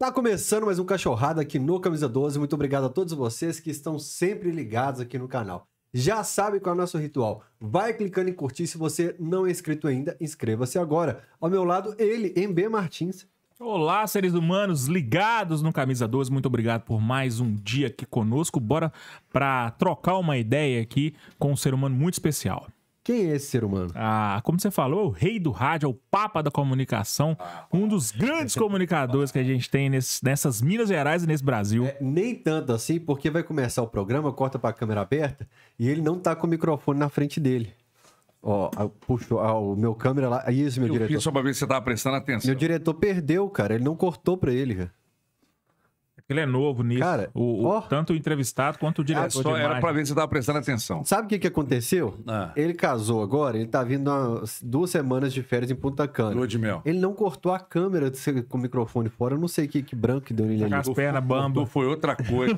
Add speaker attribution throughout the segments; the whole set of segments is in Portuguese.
Speaker 1: Tá começando mais um Cachorrada aqui no Camisa 12. Muito obrigado a todos vocês que estão sempre ligados aqui no canal. Já sabe qual é o nosso ritual. Vai clicando em curtir. Se você não é inscrito ainda, inscreva-se agora. Ao meu lado, ele, MB Martins.
Speaker 2: Olá, seres humanos ligados no Camisa 12. Muito obrigado por mais um dia aqui conosco. Bora para trocar uma ideia aqui com um ser humano muito especial. Quem é esse ser humano? Ah, como você falou, o rei do rádio, é o papa da comunicação, um dos grandes comunicadores que a gente
Speaker 1: tem nesse, nessas Minas Gerais e nesse Brasil. É, nem tanto assim, porque vai começar o programa, corta para a câmera aberta e ele não tá com o microfone na frente dele. Ó, puxou o meu câmera lá. Isso, meu Eu diretor. Fiz
Speaker 3: só para ver se você tava prestando atenção. Meu diretor
Speaker 1: perdeu, cara. Ele não cortou pra ele, cara.
Speaker 2: Ele é novo nisso. Cara, o, o tanto o entrevistado quanto o é, diretor. Só era pra ver
Speaker 1: se você tava prestando atenção. Sabe o que, que aconteceu? Ah. Ele casou agora, ele tá vindo uma, duas semanas de férias em Punta Cana. Lua de mel. Ele não cortou a câmera com o microfone fora. Eu não sei o que, que branco que deu nele ali. As pernas
Speaker 3: bamba. Foi outra coisa.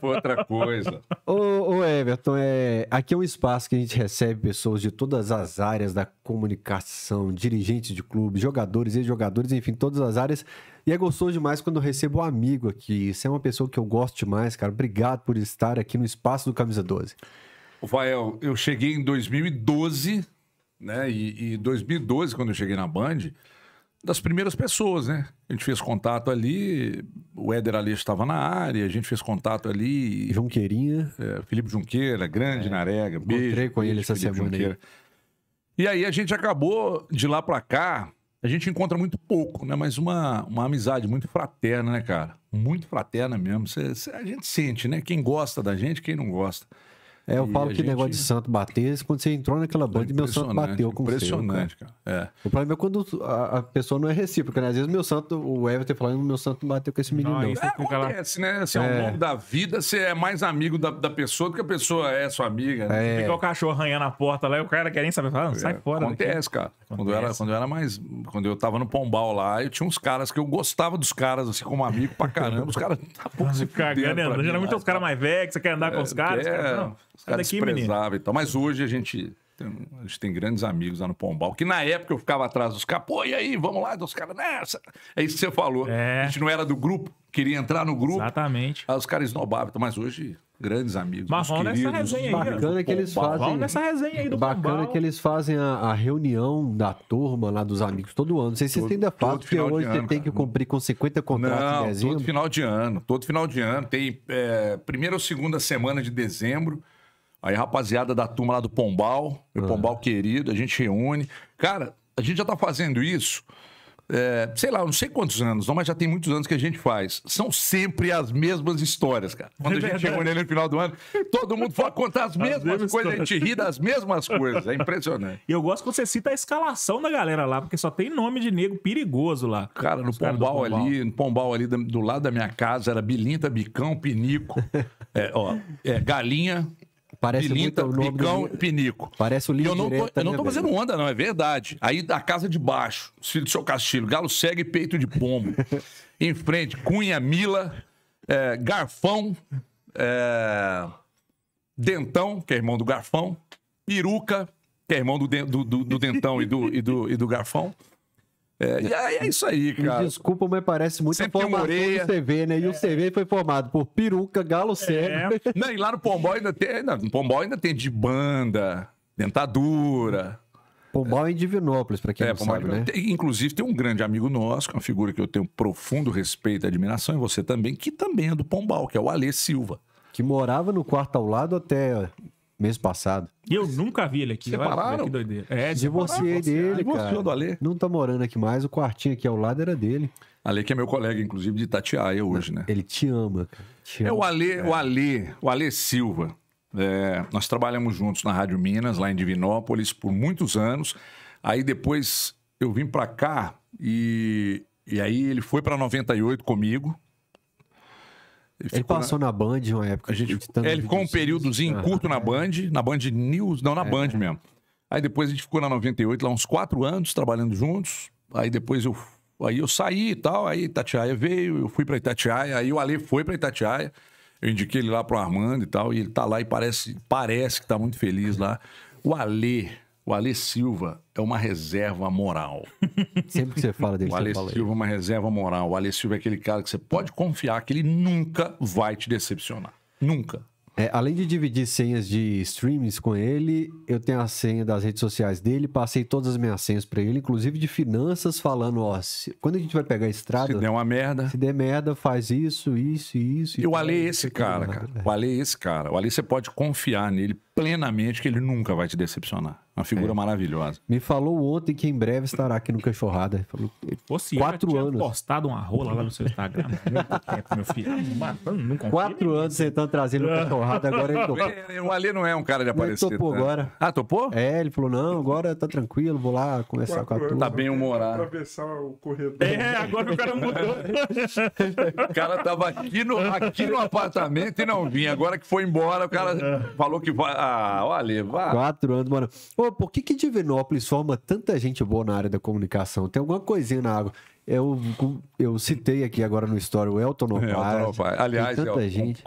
Speaker 3: foi outra
Speaker 4: coisa.
Speaker 1: Ô, ô Everton, é... aqui é um espaço que a gente recebe pessoas de todas as áreas da comunicação, dirigentes de clubes, jogadores e jogadores, enfim, todas as áreas e é gostoso demais quando eu recebo um amigo aqui. Você é uma pessoa que eu gosto demais, cara. Obrigado por estar aqui no espaço do Camisa 12.
Speaker 3: Rafael, eu cheguei em 2012, né? E, e 2012, quando eu cheguei na Band, das primeiras pessoas, né? A gente fez contato ali, o Éder ali estava na área, a gente fez contato ali. Junqueirinha. É, Felipe Junqueira, grande é, narega. Beijo, encontrei com ele essa Felipe semana. Aí. E aí a gente acabou de lá para cá a gente encontra muito pouco, né? Mas uma, uma amizade muito fraterna, né, cara? Muito fraterna mesmo. Cê, cê, a gente sente, né? Quem
Speaker 1: gosta da gente, quem não gosta. É, eu e falo que gente... negócio de santo bater, quando você entrou naquela banda, meu santo bateu com Impressionante, seu, cara. cara. É. O problema é quando a, a, pessoa não é recíproca, né? Às vezes meu santo, o Everton falando, meu santo bateu com esse menino. Não, não. É,
Speaker 3: acontece, né? Assim, é. Ao é. longo da vida, você é mais amigo da, da pessoa do que a pessoa é sua amiga. Né? É. Fica o cachorro arranhando a porta lá e o cara nem saber, fala, ah, é, sai fora. Acontece, daqui. cara. Acontece. Quando, eu era, quando eu era mais. Quando eu tava no Pombal lá, eu tinha uns caras que eu gostava dos caras, assim, como amigo pra caramba. Os caras tá pouco se cagando. Né? Geralmente os caras tá. mais velhos, você quer andar com é, os caras. Não. Os caras desprezavam e tal. Mas hoje a gente tem, a gente tem grandes amigos lá no Pombal, que na época eu ficava atrás dos caras, pô, e aí, vamos lá, dos caras, nessa. É isso que você falou. É. A gente não era do grupo, queria entrar no grupo. Exatamente. Aí os caras esnobavam, então, mas hoje, grandes amigos. Mas vão nessa resenha aí. Bacana que eles
Speaker 1: fazem. nessa resenha aí do Bacana que eles fazem a, reunião da turma lá dos amigos todo ano. Não sei se vocês ainda é fazem, porque hoje ano, tem que cumprir com 50 contratos não, em dezembro. Todo
Speaker 3: final de ano, todo final de ano. Tem é, primeira ou segunda semana de dezembro Aí, rapaziada da turma lá do Pombal, meu ah. Pombal querido, a gente reúne. Cara, a gente já tá fazendo isso. É, sei lá, não sei quantos anos, não, mas já tem muitos anos que a gente faz. São sempre as mesmas histórias, cara. Quando a gente chega nele no final do ano, todo mundo fala contar as mesmas, as mesmas coisas, histórias. a gente ri das mesmas coisas. É impressionante.
Speaker 2: E eu gosto quando você cita a escalação da galera lá, porque só tem nome de negro perigoso lá.
Speaker 3: Cara, no Pombal, Pombal, ali, no Pombal ali do lado da minha casa, era Bilinta, Bicão, Pinico, é, ó, é, Galinha, Parece Bilinta, muito o Picão do...
Speaker 1: Pinico. Parece o livro Eu não tô, eu não tô
Speaker 3: né, fazendo onda, não, é verdade. Aí da casa de baixo, filho do seu Castilho, Galo segue peito de pombo. em frente, Cunha, Mila, é, Garfão, é, Dentão, que é irmão do Garfão, Piruca, que é irmão do, do, do, do Dentão e do, e, do, e do Garfão. É, é. é, isso aí, cara.
Speaker 1: desculpa, mas parece muito Sempre a formação do CV, né? E é. o CV foi formado por peruca, galo é. cego. É. Não,
Speaker 3: e lá no Pombal ainda tem, no Pombó ainda tem de banda, dentadura.
Speaker 1: Pombal é em Divinópolis, para quem é, não é sabe, né?
Speaker 3: inclusive tem um grande amigo nosso, uma figura que eu tenho profundo respeito e admiração, e você também, que também é do Pombal, que é o Alê Silva. Que
Speaker 1: morava no quarto ao lado até mês passado.
Speaker 2: Eu nunca vi ele aqui. Separaram? Olha, que
Speaker 1: é, divorciei dele, Divorciou do Ale. Não tá morando aqui mais, o quartinho aqui ao lado era dele.
Speaker 3: Ale que é meu colega, inclusive, de Itatiaia hoje, né? Ele te ama, é o Ale, cara. o é. Ale, o Ale Silva. É, nós trabalhamos juntos na Rádio Minas, lá em Divinópolis, por muitos anos. Aí depois eu vim para cá e, e aí ele foi para 98 comigo,
Speaker 1: ele, ele passou na... na... Band uma época. A gente,
Speaker 3: ele ficou um períodozinho ah, curto na é. Band, na Band News, não, na é. Band mesmo. Aí depois a gente ficou na 98, lá uns quatro anos trabalhando juntos. Aí depois eu, aí eu saí e tal, aí Itatiaia veio, eu fui para Itatiaia, aí o Ale foi para Itatiaia. Eu indiquei ele lá pro Armando e tal, e ele tá lá e parece, parece que tá muito feliz lá. O Ale, o Alê Silva é uma reserva moral.
Speaker 1: Sempre que você fala dele, O Alê Silva
Speaker 3: é uma reserva moral. O Alê Silva é aquele cara que você pode confiar que ele nunca vai te decepcionar.
Speaker 1: Nunca. É, além de dividir senhas de streams com ele, eu tenho a senha das redes sociais dele, passei todas as minhas senhas para ele, inclusive de finanças, falando, ó, se, quando a gente vai pegar a estrada... Se der uma merda... Se der merda, faz isso, isso, isso... E o Ale é esse cara,
Speaker 3: é cara. O Ale é esse cara. O Ale você pode confiar nele plenamente que ele nunca vai te decepcionar. Uma figura é.
Speaker 1: maravilhosa. Me falou ontem que em breve estará aqui no Cachorrada. Falou, Você quatro tinha anos. postado uma rola lá
Speaker 3: no seu Instagram. tempo, meu filho. Ah, não,
Speaker 2: quatro
Speaker 1: anos você tá trazendo no Cachorrada, agora ele topou.
Speaker 3: É, o Alê não é um cara de aparecer. Ele topou né? agora.
Speaker 1: Ah, topou? É, ele falou, não, agora tá tranquilo, vou lá conversar quatro com a turma. Tá bem humorado.
Speaker 3: Atravessar o corredor. É, agora o cara mudou. o cara tava aqui no, aqui no apartamento e não vinha. Agora que foi embora, o cara é. falou que vai... Ah, olha, vá.
Speaker 1: Quatro anos, mano pô, por que, que Divinópolis forma tanta gente boa na área da comunicação? Tem alguma coisinha na água. Eu, eu citei aqui agora no story o Elton é, Nopai. Aliás, tanta Elton, gente.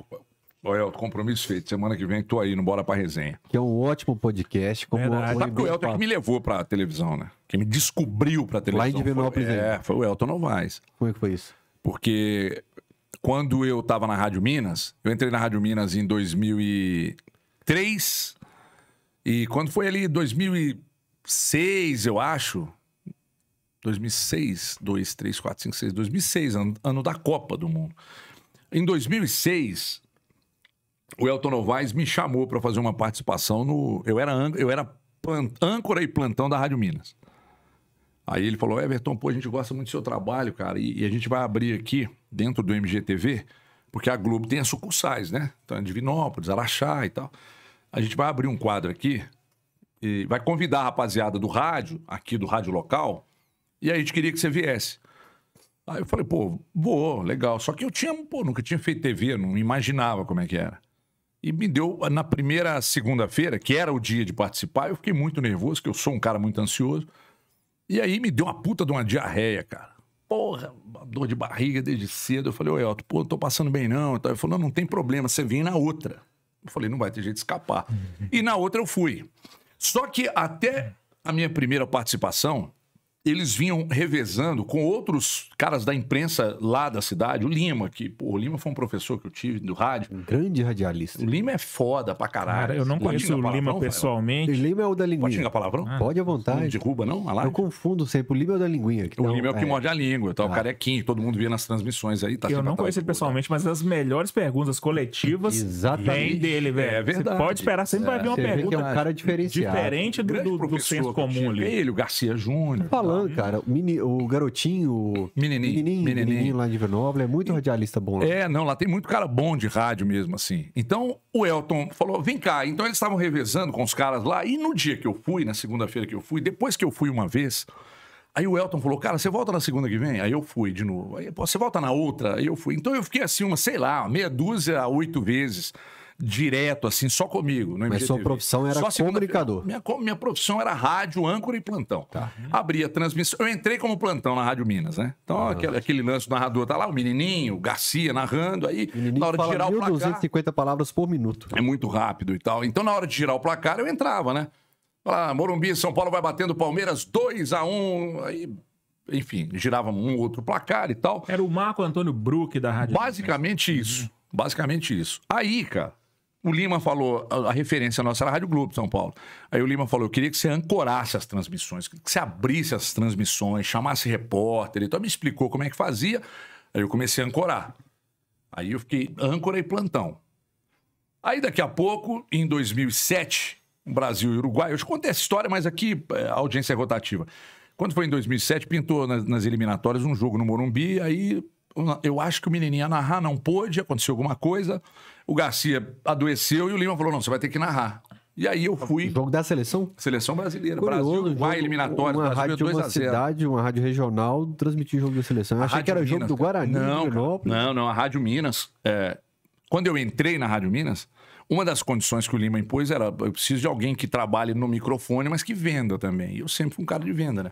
Speaker 3: Ô, Elton, compromisso feito. Semana que vem tô aí, no Bora Pra Resenha.
Speaker 1: Que é um ótimo podcast. Como Verdade. Sabe que o Elton
Speaker 3: pra... É que me levou pra televisão, né? Que me descobriu pra televisão. Lá em Divinópolis. Foi, é, foi o Elton Novaes. Como é que foi isso? Porque quando eu tava na Rádio Minas, eu entrei na Rádio Minas em 2003 e quando foi ali 2006, eu acho, 2006, 2, 3, 4, 5, 6, 2006, ano, da Copa do Mundo. Em 2006, o Elton Novaes me chamou para fazer uma participação no. Eu era, eu era plant, âncora e plantão da Rádio Minas. Aí ele falou: Everton, pô, a gente gosta muito do seu trabalho, cara, e, e a gente vai abrir aqui, dentro do MGTV, porque a Globo tem as sucursais, né? Então, é Divinópolis, Araxá e tal. A gente vai abrir um quadro aqui e vai convidar a rapaziada do rádio, aqui do rádio local, e a gente queria que você viesse. Aí eu falei, pô, vou, legal. Só que eu tinha, pô, nunca tinha feito TV, não imaginava como é que era. E me deu, na primeira segunda-feira, que era o dia de participar, eu fiquei muito nervoso, que eu sou um cara muito ansioso. E aí me deu uma puta de uma diarreia, cara. Porra, dor de barriga desde cedo. Eu falei, ô Elton, pô, não tô passando bem não. Ele falou, não, não tem problema, você vem na outra. Eu falei, não vai ter jeito de escapar. E na outra eu fui. Só que até a minha primeira participação, eles vinham revezando com outros caras da imprensa lá da cidade. O Lima, que, pô, o Lima foi um professor que eu tive do rádio. Um grande radialista.
Speaker 1: O Lima é foda pra caralho. Cara, eu não conheço o Lima pessoalmente. O Lima é o da linguinha. Pode xingar palavrão? Ah, Pode à vontade. Não derruba, não? Eu confundo sempre. O Lima é o da linguinha. o não, Lima é o que é. morde
Speaker 3: a língua. Tá? O O ah. é carequinho, todo mundo via nas transmissões aí. Tá
Speaker 1: eu não conheço
Speaker 2: ele pessoalmente, mas as melhores perguntas coletivas
Speaker 3: vem dele, velho. É verdade. Você pode esperar, sempre é. vai vir uma Você pergunta. é um cara diferenciado. Diferente do, do, do senso comum ali. Ele, o Garcia
Speaker 1: Júnior. Falando Uhum. cara, mini, o garotinho. Menininho, menininho, menininho. menininho lá de Grenoble, é muito radialista bom lá.
Speaker 3: Né? É, não, lá tem muito cara bom de rádio mesmo, assim. Então o Elton falou: vem cá. Então eles estavam revezando com os caras lá. E no dia que eu fui, na segunda-feira que eu fui, depois que eu fui uma vez. Aí o Elton falou, cara, você volta na segunda que vem? Aí eu fui de novo. Aí, você volta na outra? Aí eu fui. Então eu fiquei assim, uma, sei lá, meia dúzia a oito vezes direto, assim, só comigo. Mas sua profissão era só comunicador. Minha, minha profissão era rádio,
Speaker 1: âncora e plantão. Tá.
Speaker 3: Abria transmissão. Eu entrei como plantão na Rádio Minas, né? Então, ah, aquele, aquele, lance do narrador tá lá, o menininho, o Garcia narrando, aí na hora de girar o placar...
Speaker 1: 250 palavras por minuto. É muito rápido
Speaker 3: e tal. Então, na hora de girar o placar, eu entrava, né? Lá, ah, Morumbi, São Paulo vai batendo Palmeiras 2 a 1 um, aí enfim, girava um outro placar e tal. Era o Marco Antônio Brook da Rádio. Basicamente isso. Basicamente isso. Aí, cara, o Lima falou, a, referência nossa era a Rádio Globo de São Paulo. Aí o Lima falou: eu queria que você ancorasse as transmissões, que você abrisse as transmissões, chamasse repórter. Então me explicou como é que fazia. Aí eu comecei a ancorar. Aí eu fiquei âncora e plantão. Aí daqui a pouco, em 2007, Brasil e Uruguai, eu te contei essa história, mas aqui é, a audiência é rotativa. Quando foi em 2007, pintou nas, nas eliminatórias um jogo no Morumbi, aí eu acho que o ia narrar não pôde, aconteceu alguma coisa. O Garcia adoeceu e o Lima falou: não, você vai ter que narrar. E aí eu fui. O jogo da seleção? Seleção brasileira. Curioso,
Speaker 1: Brasil jogo, vai eliminatório. Uma Brasil, rádio de uma cidade, uma rádio regional, transmitir jogo da seleção. Eu achei que era Minas, jogo do Guarani, não,
Speaker 3: não, não, a Rádio Minas. É, quando eu entrei na Rádio Minas, uma das condições que o Lima impôs era: eu preciso de alguém que trabalhe no microfone, mas que venda também. E eu sempre fui um cara de venda, né?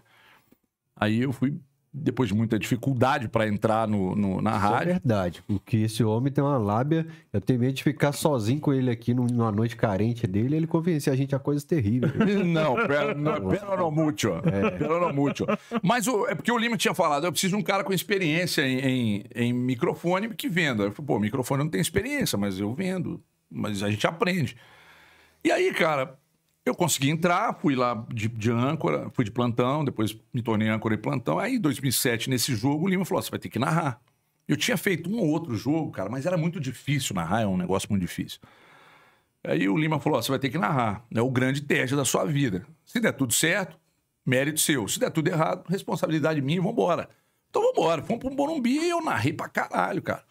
Speaker 3: Aí eu fui depois de muita dificuldade para
Speaker 1: entrar no, no na Isso é rádio. É verdade, porque esse homem tem uma lábia. Eu tenho medo de ficar sozinho com ele aqui numa noite carente dele. Ele convencer a gente a coisa terrível não, pera, não, é pera no mútil. É. Pera
Speaker 3: no mútil. Mas o, é porque o Lima tinha falado: eu preciso de um cara com experiência em, em, em microfone que venda. Eu falei, pô, microfone não tem experiência, mas eu vendo. Mas a gente aprende. E aí, cara, eu consegui entrar, fui lá de, de âncora, fui de plantão, depois me tornei âncora e plantão. Aí, em 2007, nesse jogo, o Lima falou: você vai ter que narrar. Eu tinha feito um ou outro jogo, cara, mas era muito difícil narrar, é um negócio muito difícil. Aí o Lima falou: você vai ter que narrar, é o grande teste da sua vida. Se der tudo certo, mérito seu. Se der tudo errado, responsabilidade minha, vambora. Então vambora. Fomos pro Morumbi e eu narrei pra caralho, cara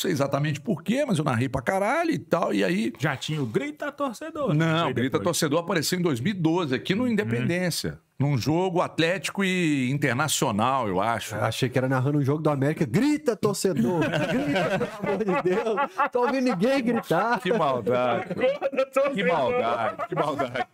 Speaker 3: sei exatamente porquê, mas eu narrei pra caralho e tal. E aí. Já tinha o Grita Torcedor. Né? Não, o Grita depois. Torcedor apareceu em 2012, aqui no uhum. Independência. Hum. Num jogo Atlético e Internacional, eu acho.
Speaker 1: Eu achei que era narrando um jogo do
Speaker 3: América. Grita, torcedor! Grita,
Speaker 1: pelo amor de Deus! Tô ouvindo ninguém gritar. Que maldade.
Speaker 3: que maldade, que maldade.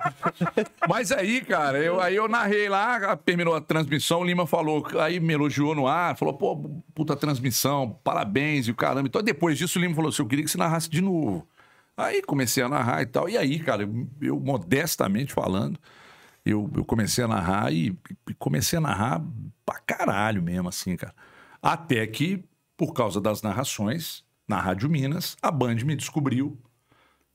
Speaker 3: Mas aí, cara, eu, aí eu narrei lá, terminou a transmissão, o Lima falou, aí me elogiou no ar, falou, pô, puta transmissão, parabéns e o caramba. Então, depois disso, o Lima falou assim, eu queria que você narrasse de novo. Aí comecei a narrar e tal. E aí, cara, eu, eu modestamente falando eu, eu comecei a narrar e, e, comecei a narrar pra caralho mesmo, assim, cara. Até que, por causa das narrações, na Rádio Minas, a Band me descobriu.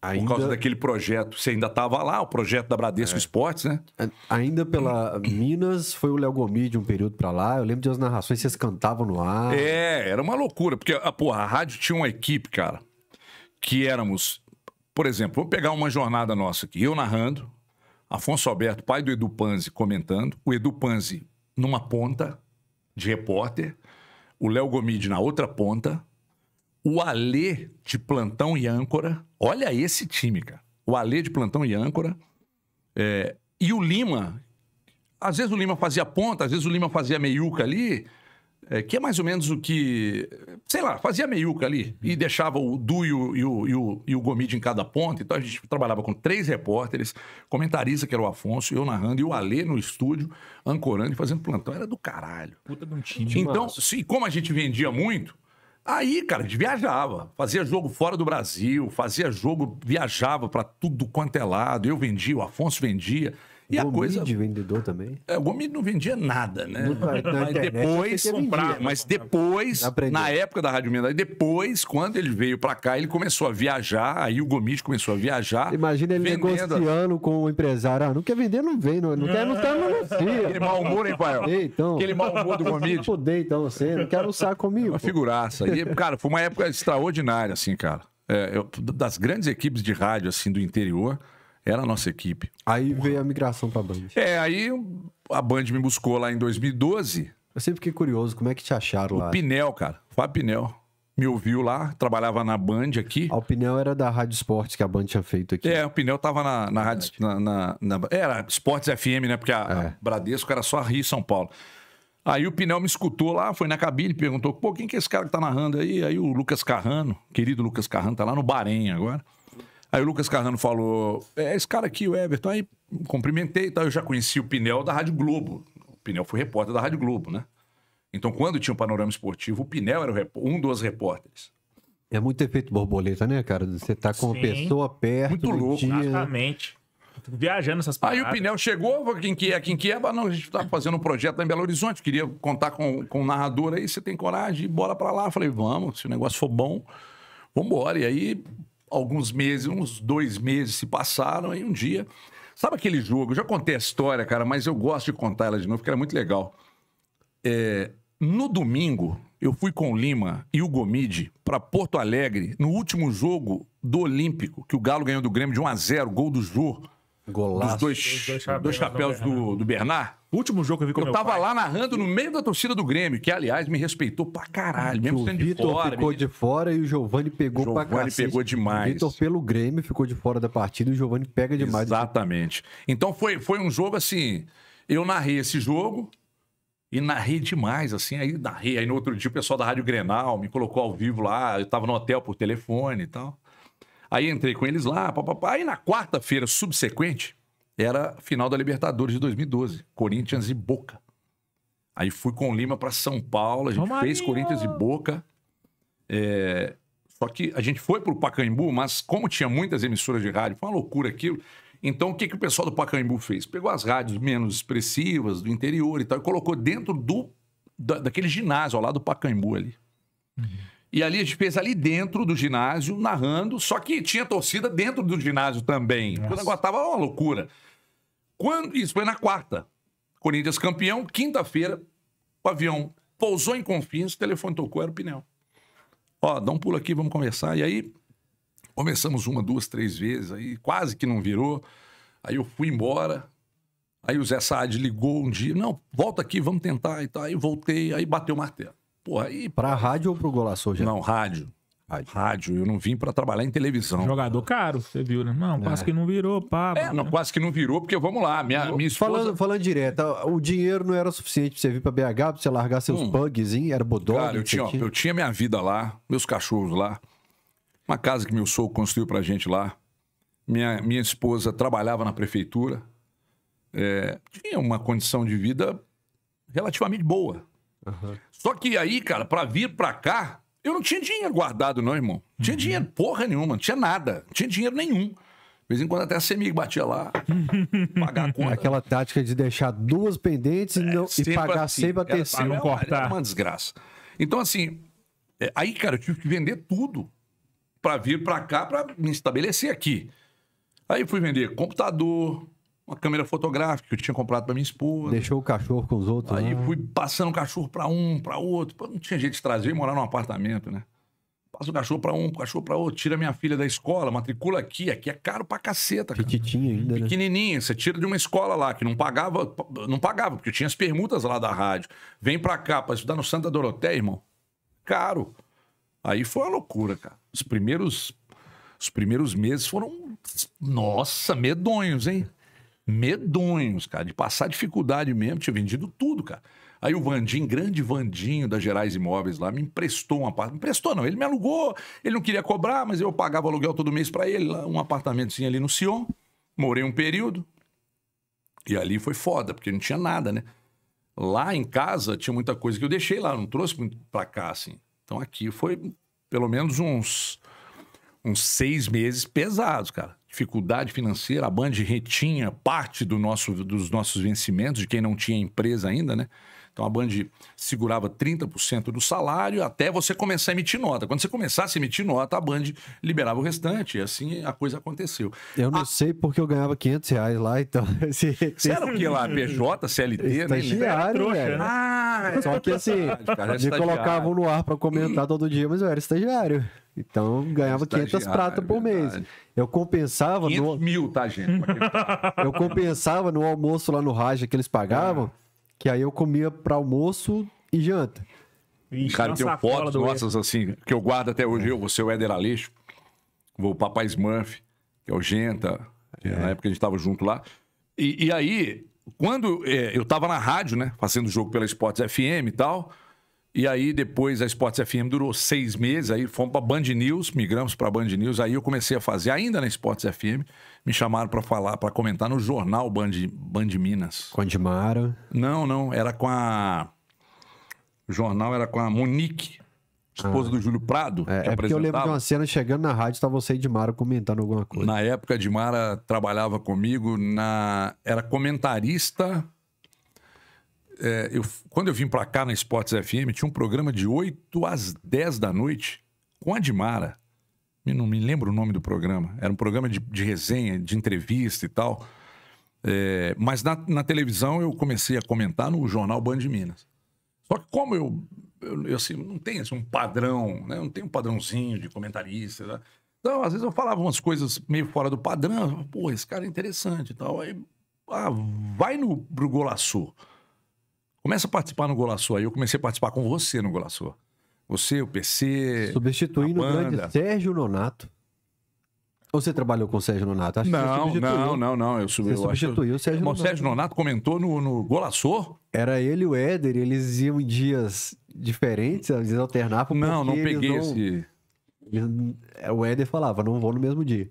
Speaker 3: Ainda... Por causa daquele projeto, você ainda estava lá, o projeto da Bradesco é. Esportes, né?
Speaker 1: É, ainda pela Minas, foi o Léo Gomi de um período para lá. Eu lembro de as narrações que vocês cantavam no ar.
Speaker 3: É, era uma loucura, porque a, porra, a rádio tinha uma equipe, cara, que éramos, por exemplo, vou pegar uma jornada nossa aqui, eu narrando, Afonso Alberto, pai do Edu Panzi, comentando. O Edu Panzi numa ponta de repórter. O Léo Gomide na outra ponta. O Alê de plantão e âncora. Olha esse time, cara. O Alê de plantão e âncora. É... e o Lima. Às vezes o Lima fazia ponta, às vezes o Lima fazia meiuca ali. É, que é mais ou menos o que, sei lá, fazia meiuca ali e uhum. deixava o Du e o, e o, e o, e o Gomide em cada ponta. Então a gente trabalhava com três repórteres, comentarista, que era o Afonso, eu narrando, e o Alê no estúdio, ancorando e fazendo plantão. Era do caralho. Puta de um time. Então, se, como a gente vendia muito, Aí, cara, a gente viajava, fazia jogo fora do Brasil, fazia jogo, viajava para tudo quanto é lado. Eu vendia, o Afonso vendia. E a coisa. vendedor também? É, o Gomide não vendia nada, né? Na, na mas depois né? Mas depois, Aprendeu. na época da Rádio Menor, depois, quando ele veio para cá, ele começou a viajar, aí o Gomide começou a viajar.
Speaker 1: Imagina ele vendendo... negociando com o empresário. Ah, não quer vender, não vem. Não, não quer, não tá, não é, Aquele mau humor, hein, Pael? Então, Aquele mau humor do Gomide. Poder, então, você não quer almoçar comigo. É uma pô. figuraça. E,
Speaker 3: cara, foi uma época extraordinária, assim, cara. É, eu, das grandes equipes de rádio, assim, do interior era a nossa equipe. Aí Porra. veio a migração pra Band. É, aí a Band me buscou lá em 2012.
Speaker 1: Eu sempre fiquei curioso, como é que te acharam
Speaker 3: o lá? O Pinel, cara. Fábio Pinel. Me ouviu lá, trabalhava na Band aqui. A ah, o Pinel era da Rádio Esportes
Speaker 1: que a Band tinha feito aqui.
Speaker 3: É, o Pinel tava na, na Rádio. Na, na, na, era Esportes FM, né? Porque a, é. a Bradesco era só Rio São Paulo. Aí o Pinel me escutou lá, foi na cabine, perguntou: pô, quem que é esse cara que tá narrando aí? Aí o Lucas Carrano, querido Lucas Carrano, tá lá no Bahrein agora. Aí o Lucas Carrano falou: é esse cara aqui, o Everton. Aí cumprimentei e tal. Eu já conheci o Pinel da Rádio Globo. O Pinel foi repórter da Rádio Globo, né? Então, quando tinha o panorama esportivo, o Pinel era o um dos repórteres.
Speaker 1: É muito efeito borboleta, né, cara? Você tá com Sim. uma pessoa perto. Muito louco, dia,
Speaker 3: exatamente. Viajando essas paradas. Aí o Pinel chegou, quem que é, quem que é, não, a gente tá fazendo um projeto lá em Belo Horizonte, queria contar com, com um narrador aí, você tem coragem, bora para lá. falei, vamos, se o negócio for bom, vambora. E aí alguns meses, uns dois meses se passaram, aí um dia. Sabe aquele jogo? Eu já contei a história, cara, mas eu gosto de contar ela de novo, porque era muito legal. É, no domingo, eu fui com o Lima e o Gomide para Porto Alegre no último jogo do Olímpico, que o Galo ganhou do Grêmio de 1 a 0 gol do Jô. Golaço. Dos dois, dois chapéus, dois chapéus do, do, do
Speaker 1: Bernard. O último jogo que eu vi com eu meu tava lá
Speaker 3: narrando no meio da torcida do Grêmio, que, aliás, me respeitou pra
Speaker 1: caralho. Mesmo sendo o Vitor fora, ficou me... de fora e o Giovani pegou Giovani pra cacete. pegou demais. O Vitor, pelo Grêmio, ficou de fora da partida e o Giovani pega demais. Exatamente.
Speaker 3: Então, foi, foi um jogo assim... Eu narrei esse jogo e narrei demais, assim. Aí narrei. Aí no outro dia o pessoal da Rádio Grenal me colocou ao vivo lá. Eu tava no hotel por telefone e tal. Aí entrei com eles lá, papapá. Aí na quarta-feira subsequente era final da Libertadores de 2012, Corinthians e Boca. Aí fui com o Lima para São Paulo, a gente Tomaria. fez Corinthians e Boca. É... Só que a gente foi para o Pacaembu, mas como tinha muitas emissoras de rádio, foi uma loucura aquilo. Então, o que, que o pessoal do Pacaembu fez? Pegou as rádios menos expressivas, do interior e tal, e colocou dentro do da, daquele ginásio ao lado do Pacaembu ali. Uhum. E ali a gente fez ali dentro do ginásio, narrando, só que tinha torcida dentro do ginásio também. Nossa. O negócio tava uma loucura. Quando, isso foi na quarta. Corinthians campeão, quinta-feira, o avião pousou em Confins, o telefone tocou, era o pneu. Ó, dá um pulo aqui, vamos conversar. E aí, começamos uma, duas, três vezes, aí quase que não virou. Aí eu fui embora. Aí o Zé Saad ligou um dia, não, volta aqui, vamos tentar e tal. Aí voltei, aí bateu o martelo. Porra, e... Pra rádio ou pro golaço hoje? Não, rádio. Rádio. rádio. Eu não vim para trabalhar em televisão. Jogador caro, você viu, né? Não, quase é. que não virou, pá. É, não, quase que não virou, porque vamos lá, minha, minha
Speaker 2: esposa... Falando,
Speaker 1: falando direto, o dinheiro não era suficiente pra você vir pra BH, pra você largar seus bugs, hum. hein? Era bodó. Cara, eu tinha,
Speaker 3: eu tinha minha vida lá, meus cachorros lá, uma casa que meu sogro construiu pra gente lá. Minha, minha esposa trabalhava na prefeitura. É, tinha uma condição de vida relativamente boa. Uhum. Só que aí, cara, para vir para cá, eu não tinha dinheiro guardado, não, irmão. Não tinha uhum. dinheiro porra nenhuma, não tinha nada, não tinha dinheiro nenhum. De vez em quando até a CEMIG batia lá,
Speaker 1: pagar a conta. Aquela tática de deixar duas pendentes é, não, e pagar assim, sempre a terceira. Não cortar. Era uma
Speaker 3: desgraça. Então, assim, é, aí, cara, eu tive que vender tudo para vir para cá, para me estabelecer aqui. Aí fui vender computador, uma câmera fotográfica que eu tinha comprado para minha
Speaker 1: esposa. Deixou o cachorro com os outros. Aí né? fui
Speaker 3: passando o cachorro para um, para outro. não tinha jeito de trazer e morar num apartamento, né? Passa o cachorro para um, o cachorro para outro, tira minha filha da escola, matricula aqui, aqui é caro pra caceta, cara. Petitinha ainda, né? Pequenininha, você tira de uma escola lá que não pagava, não pagava, porque tinha as permutas lá da rádio. Vem pra cá pra estudar no Santa Doroteia, irmão. Caro. Aí foi uma loucura, cara. Os primeiros os primeiros meses foram nossa, medonhos, hein? medonhos, cara, de passar dificuldade mesmo, tinha vendido tudo, cara. Aí o Vandinho, grande Vandinho da Gerais Imóveis lá, me emprestou um apartamento. Emprestou não, ele me alugou, ele não queria cobrar, mas eu pagava aluguel todo mês para ele, um apartamentozinho ali no Sion. Morei um período. E ali foi foda, porque não tinha nada, né? Lá em casa tinha muita coisa que eu deixei lá, não trouxe para cá, assim. Então aqui foi pelo menos uns, uns seis meses pesados, cara dificuldade financeira, a Band retinha parte do nosso, dos nossos vencimentos, de quem não tinha empresa ainda, né? Então a Band segurava 30% do salário até você começar a emitir nota. Quando você começasse a emitir nota, a Band liberava o restante. E assim a
Speaker 1: coisa aconteceu. Eu não a... sei porque eu ganhava 500 reais lá, então. Se... Será o que lá? PJ,
Speaker 3: CLT, né? Estagiário, né? Velho. Ah, Só então que tá assim, cara, é me colocavam no
Speaker 1: ar para comentar e... todo dia, mas eu era estagiário. Então ganhava 500 pratas por mês. Eu compensava 500 no mil, tá gente? Tá- eu compensava no almoço lá no Raja que eles pagavam, é. que aí eu comia para almoço e janta. Ixi, cara, tem fotos nossas
Speaker 3: assim que eu guardo até hoje. É. Eu, ser o Éder Aleixo, o Papai Smurf, que é o Genta, é. na época a gente estava junto lá. E, e aí, quando é, eu estava na rádio, né, fazendo jogo pela Esportes FM e tal, e aí depois a Sports FM durou seis meses, aí fomos para Band News, migramos para Band News, aí eu comecei a fazer ainda na Sports FM, me chamaram para falar, para comentar no jornal Band, Band Minas. Com a Dimara? Não, não, era com a... O jornal era com a Monique, esposa ah. do Júlio Prado. É, é porque eu lembro de uma
Speaker 1: cena chegando na rádio, estava você e Dimara comentando alguma coisa.
Speaker 3: Na época, Dimara trabalhava comigo, na... era comentarista é, eu, quando eu vim para cá na Esportes FM, tinha um programa de 8 às 10 da noite com a Dimara. Eu não me lembro o nome do programa. Era um programa de, de resenha, de entrevista e tal. É, mas na, na, televisão eu comecei a comentar no jornal Band de Minas. Só que como eu, eu, eu assim, não tenho assim, um padrão, né? não tenho um padrãozinho de comentarista. Né? Então, às vezes eu falava umas coisas meio fora do padrão. Pô, esse cara é interessante e tal. Aí, ah, vai no pro Golaço. Começa a participar no Golaço Aí eu comecei a participar com você no Golaço.
Speaker 1: Você, o PC. Substituindo o grande Sérgio Nonato. Ou você trabalhou com o Sérgio Nonato? Acho não, que você não, não, não. Eu subi, você eu substituiu o Sérgio Nonato. O Sérgio Nonato comentou no, no Era ele e o Éder, eles iam em dias diferentes, às vezes alternavam. Não, não peguei não... esse. É, o Éder falava, não vou no mesmo dia.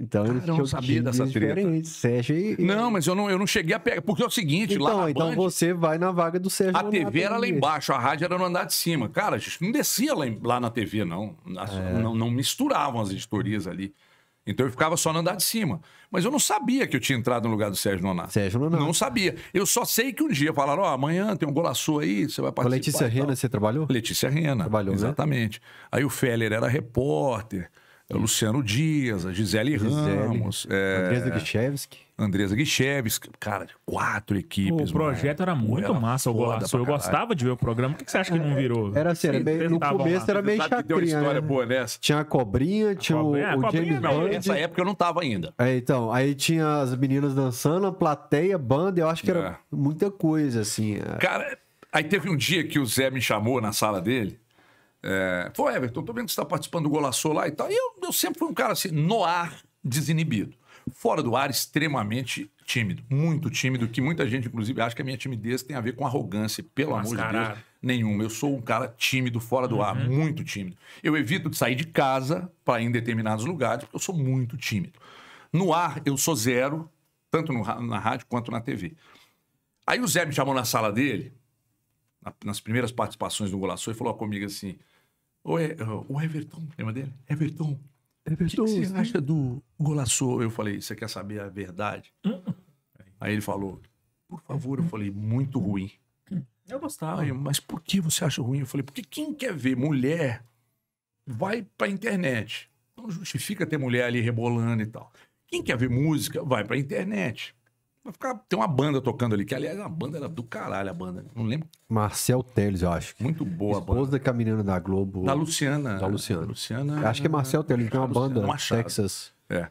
Speaker 1: Então eu eles sabia dessa treta. Sérgio e...
Speaker 3: Não, mas eu não, eu não cheguei a pegar. Porque é o seguinte, então, lá na Então Band,
Speaker 1: você vai na vaga do Sérgio. A TV era lá
Speaker 3: embaixo, a rádio era no andar de cima. Cara, a gente não descia lá, lá na TV, não. As, é. não. Não misturavam as editorias ali. Então eu ficava só no andar de cima. Mas eu não sabia que eu tinha entrado no lugar do Sérgio Nonato. Sérgio Nonato. Não sabia. Eu só sei que um dia falaram, ó, oh, amanhã tem um golaço aí, você vai participar. Com Letícia Rena você trabalhou? Letícia Rena. Trabalhou, né? Exatamente. Né? Aí o Feller era repórter. É Luciano Dias, a Gisele, Gisele Ramos. É... Andresa Gichevski. Andresa Gichevski. Cara, quatro equipes. O projeto mano. era muito era
Speaker 2: massa, Eu gostava de ver o programa. O que, que você acha que não virou? Era assim, era meio, no começo lá. era meio chacrinha. Deu uma história né?
Speaker 1: boa nessa. Tinha a Cobrinha, tinha a cobrinha, o, o James não, Nessa época
Speaker 3: eu não tava ainda.
Speaker 1: É, então, aí tinha as meninas dançando, a plateia, banda. Eu acho que era é. muita coisa, assim. É. Cara,
Speaker 3: aí teve um dia que o Zé me chamou na sala dele. É, Everton, tô vendo que você está participando do golaço lá e tal. E eu, eu sempre fui um cara assim, no ar, desinibido. Fora do ar, extremamente tímido, muito tímido, que muita gente, inclusive, acha que a minha timidez tem a ver com arrogância. Pelo Mas amor caralho. de Deus, nenhuma. Eu sou um cara tímido, fora do uhum. ar, muito tímido. Eu evito de sair de casa para ir em determinados lugares, porque eu sou muito tímido. No ar, eu sou zero, tanto no, na rádio quanto na TV. Aí o Zé me chamou na sala dele, nas primeiras participações do Golaço, e falou comigo assim: o, é, o é Everton, lembra dele? Everton. Everton. O que, que você acha do golaço? Eu falei, você quer saber a verdade? Hum. Aí ele falou, por favor. Eu falei, muito ruim. Eu gostava. Aí, mas por que você acha ruim? Eu falei, porque quem quer ver mulher vai pra internet. Não justifica ter mulher ali rebolando e tal. Quem quer ver música vai pra internet ficar, tem uma banda tocando ali, que aliás é a banda era do caralho, a banda. Não lembro.
Speaker 1: Marcel Teles, eu acho. Muito boa Esposa a banda. da Caminhando da Globo. Da Luciana. Da Luciana. Luciana acho que é Marcel Teles, tem é uma Luciana banda. Machado. Texas.
Speaker 3: É.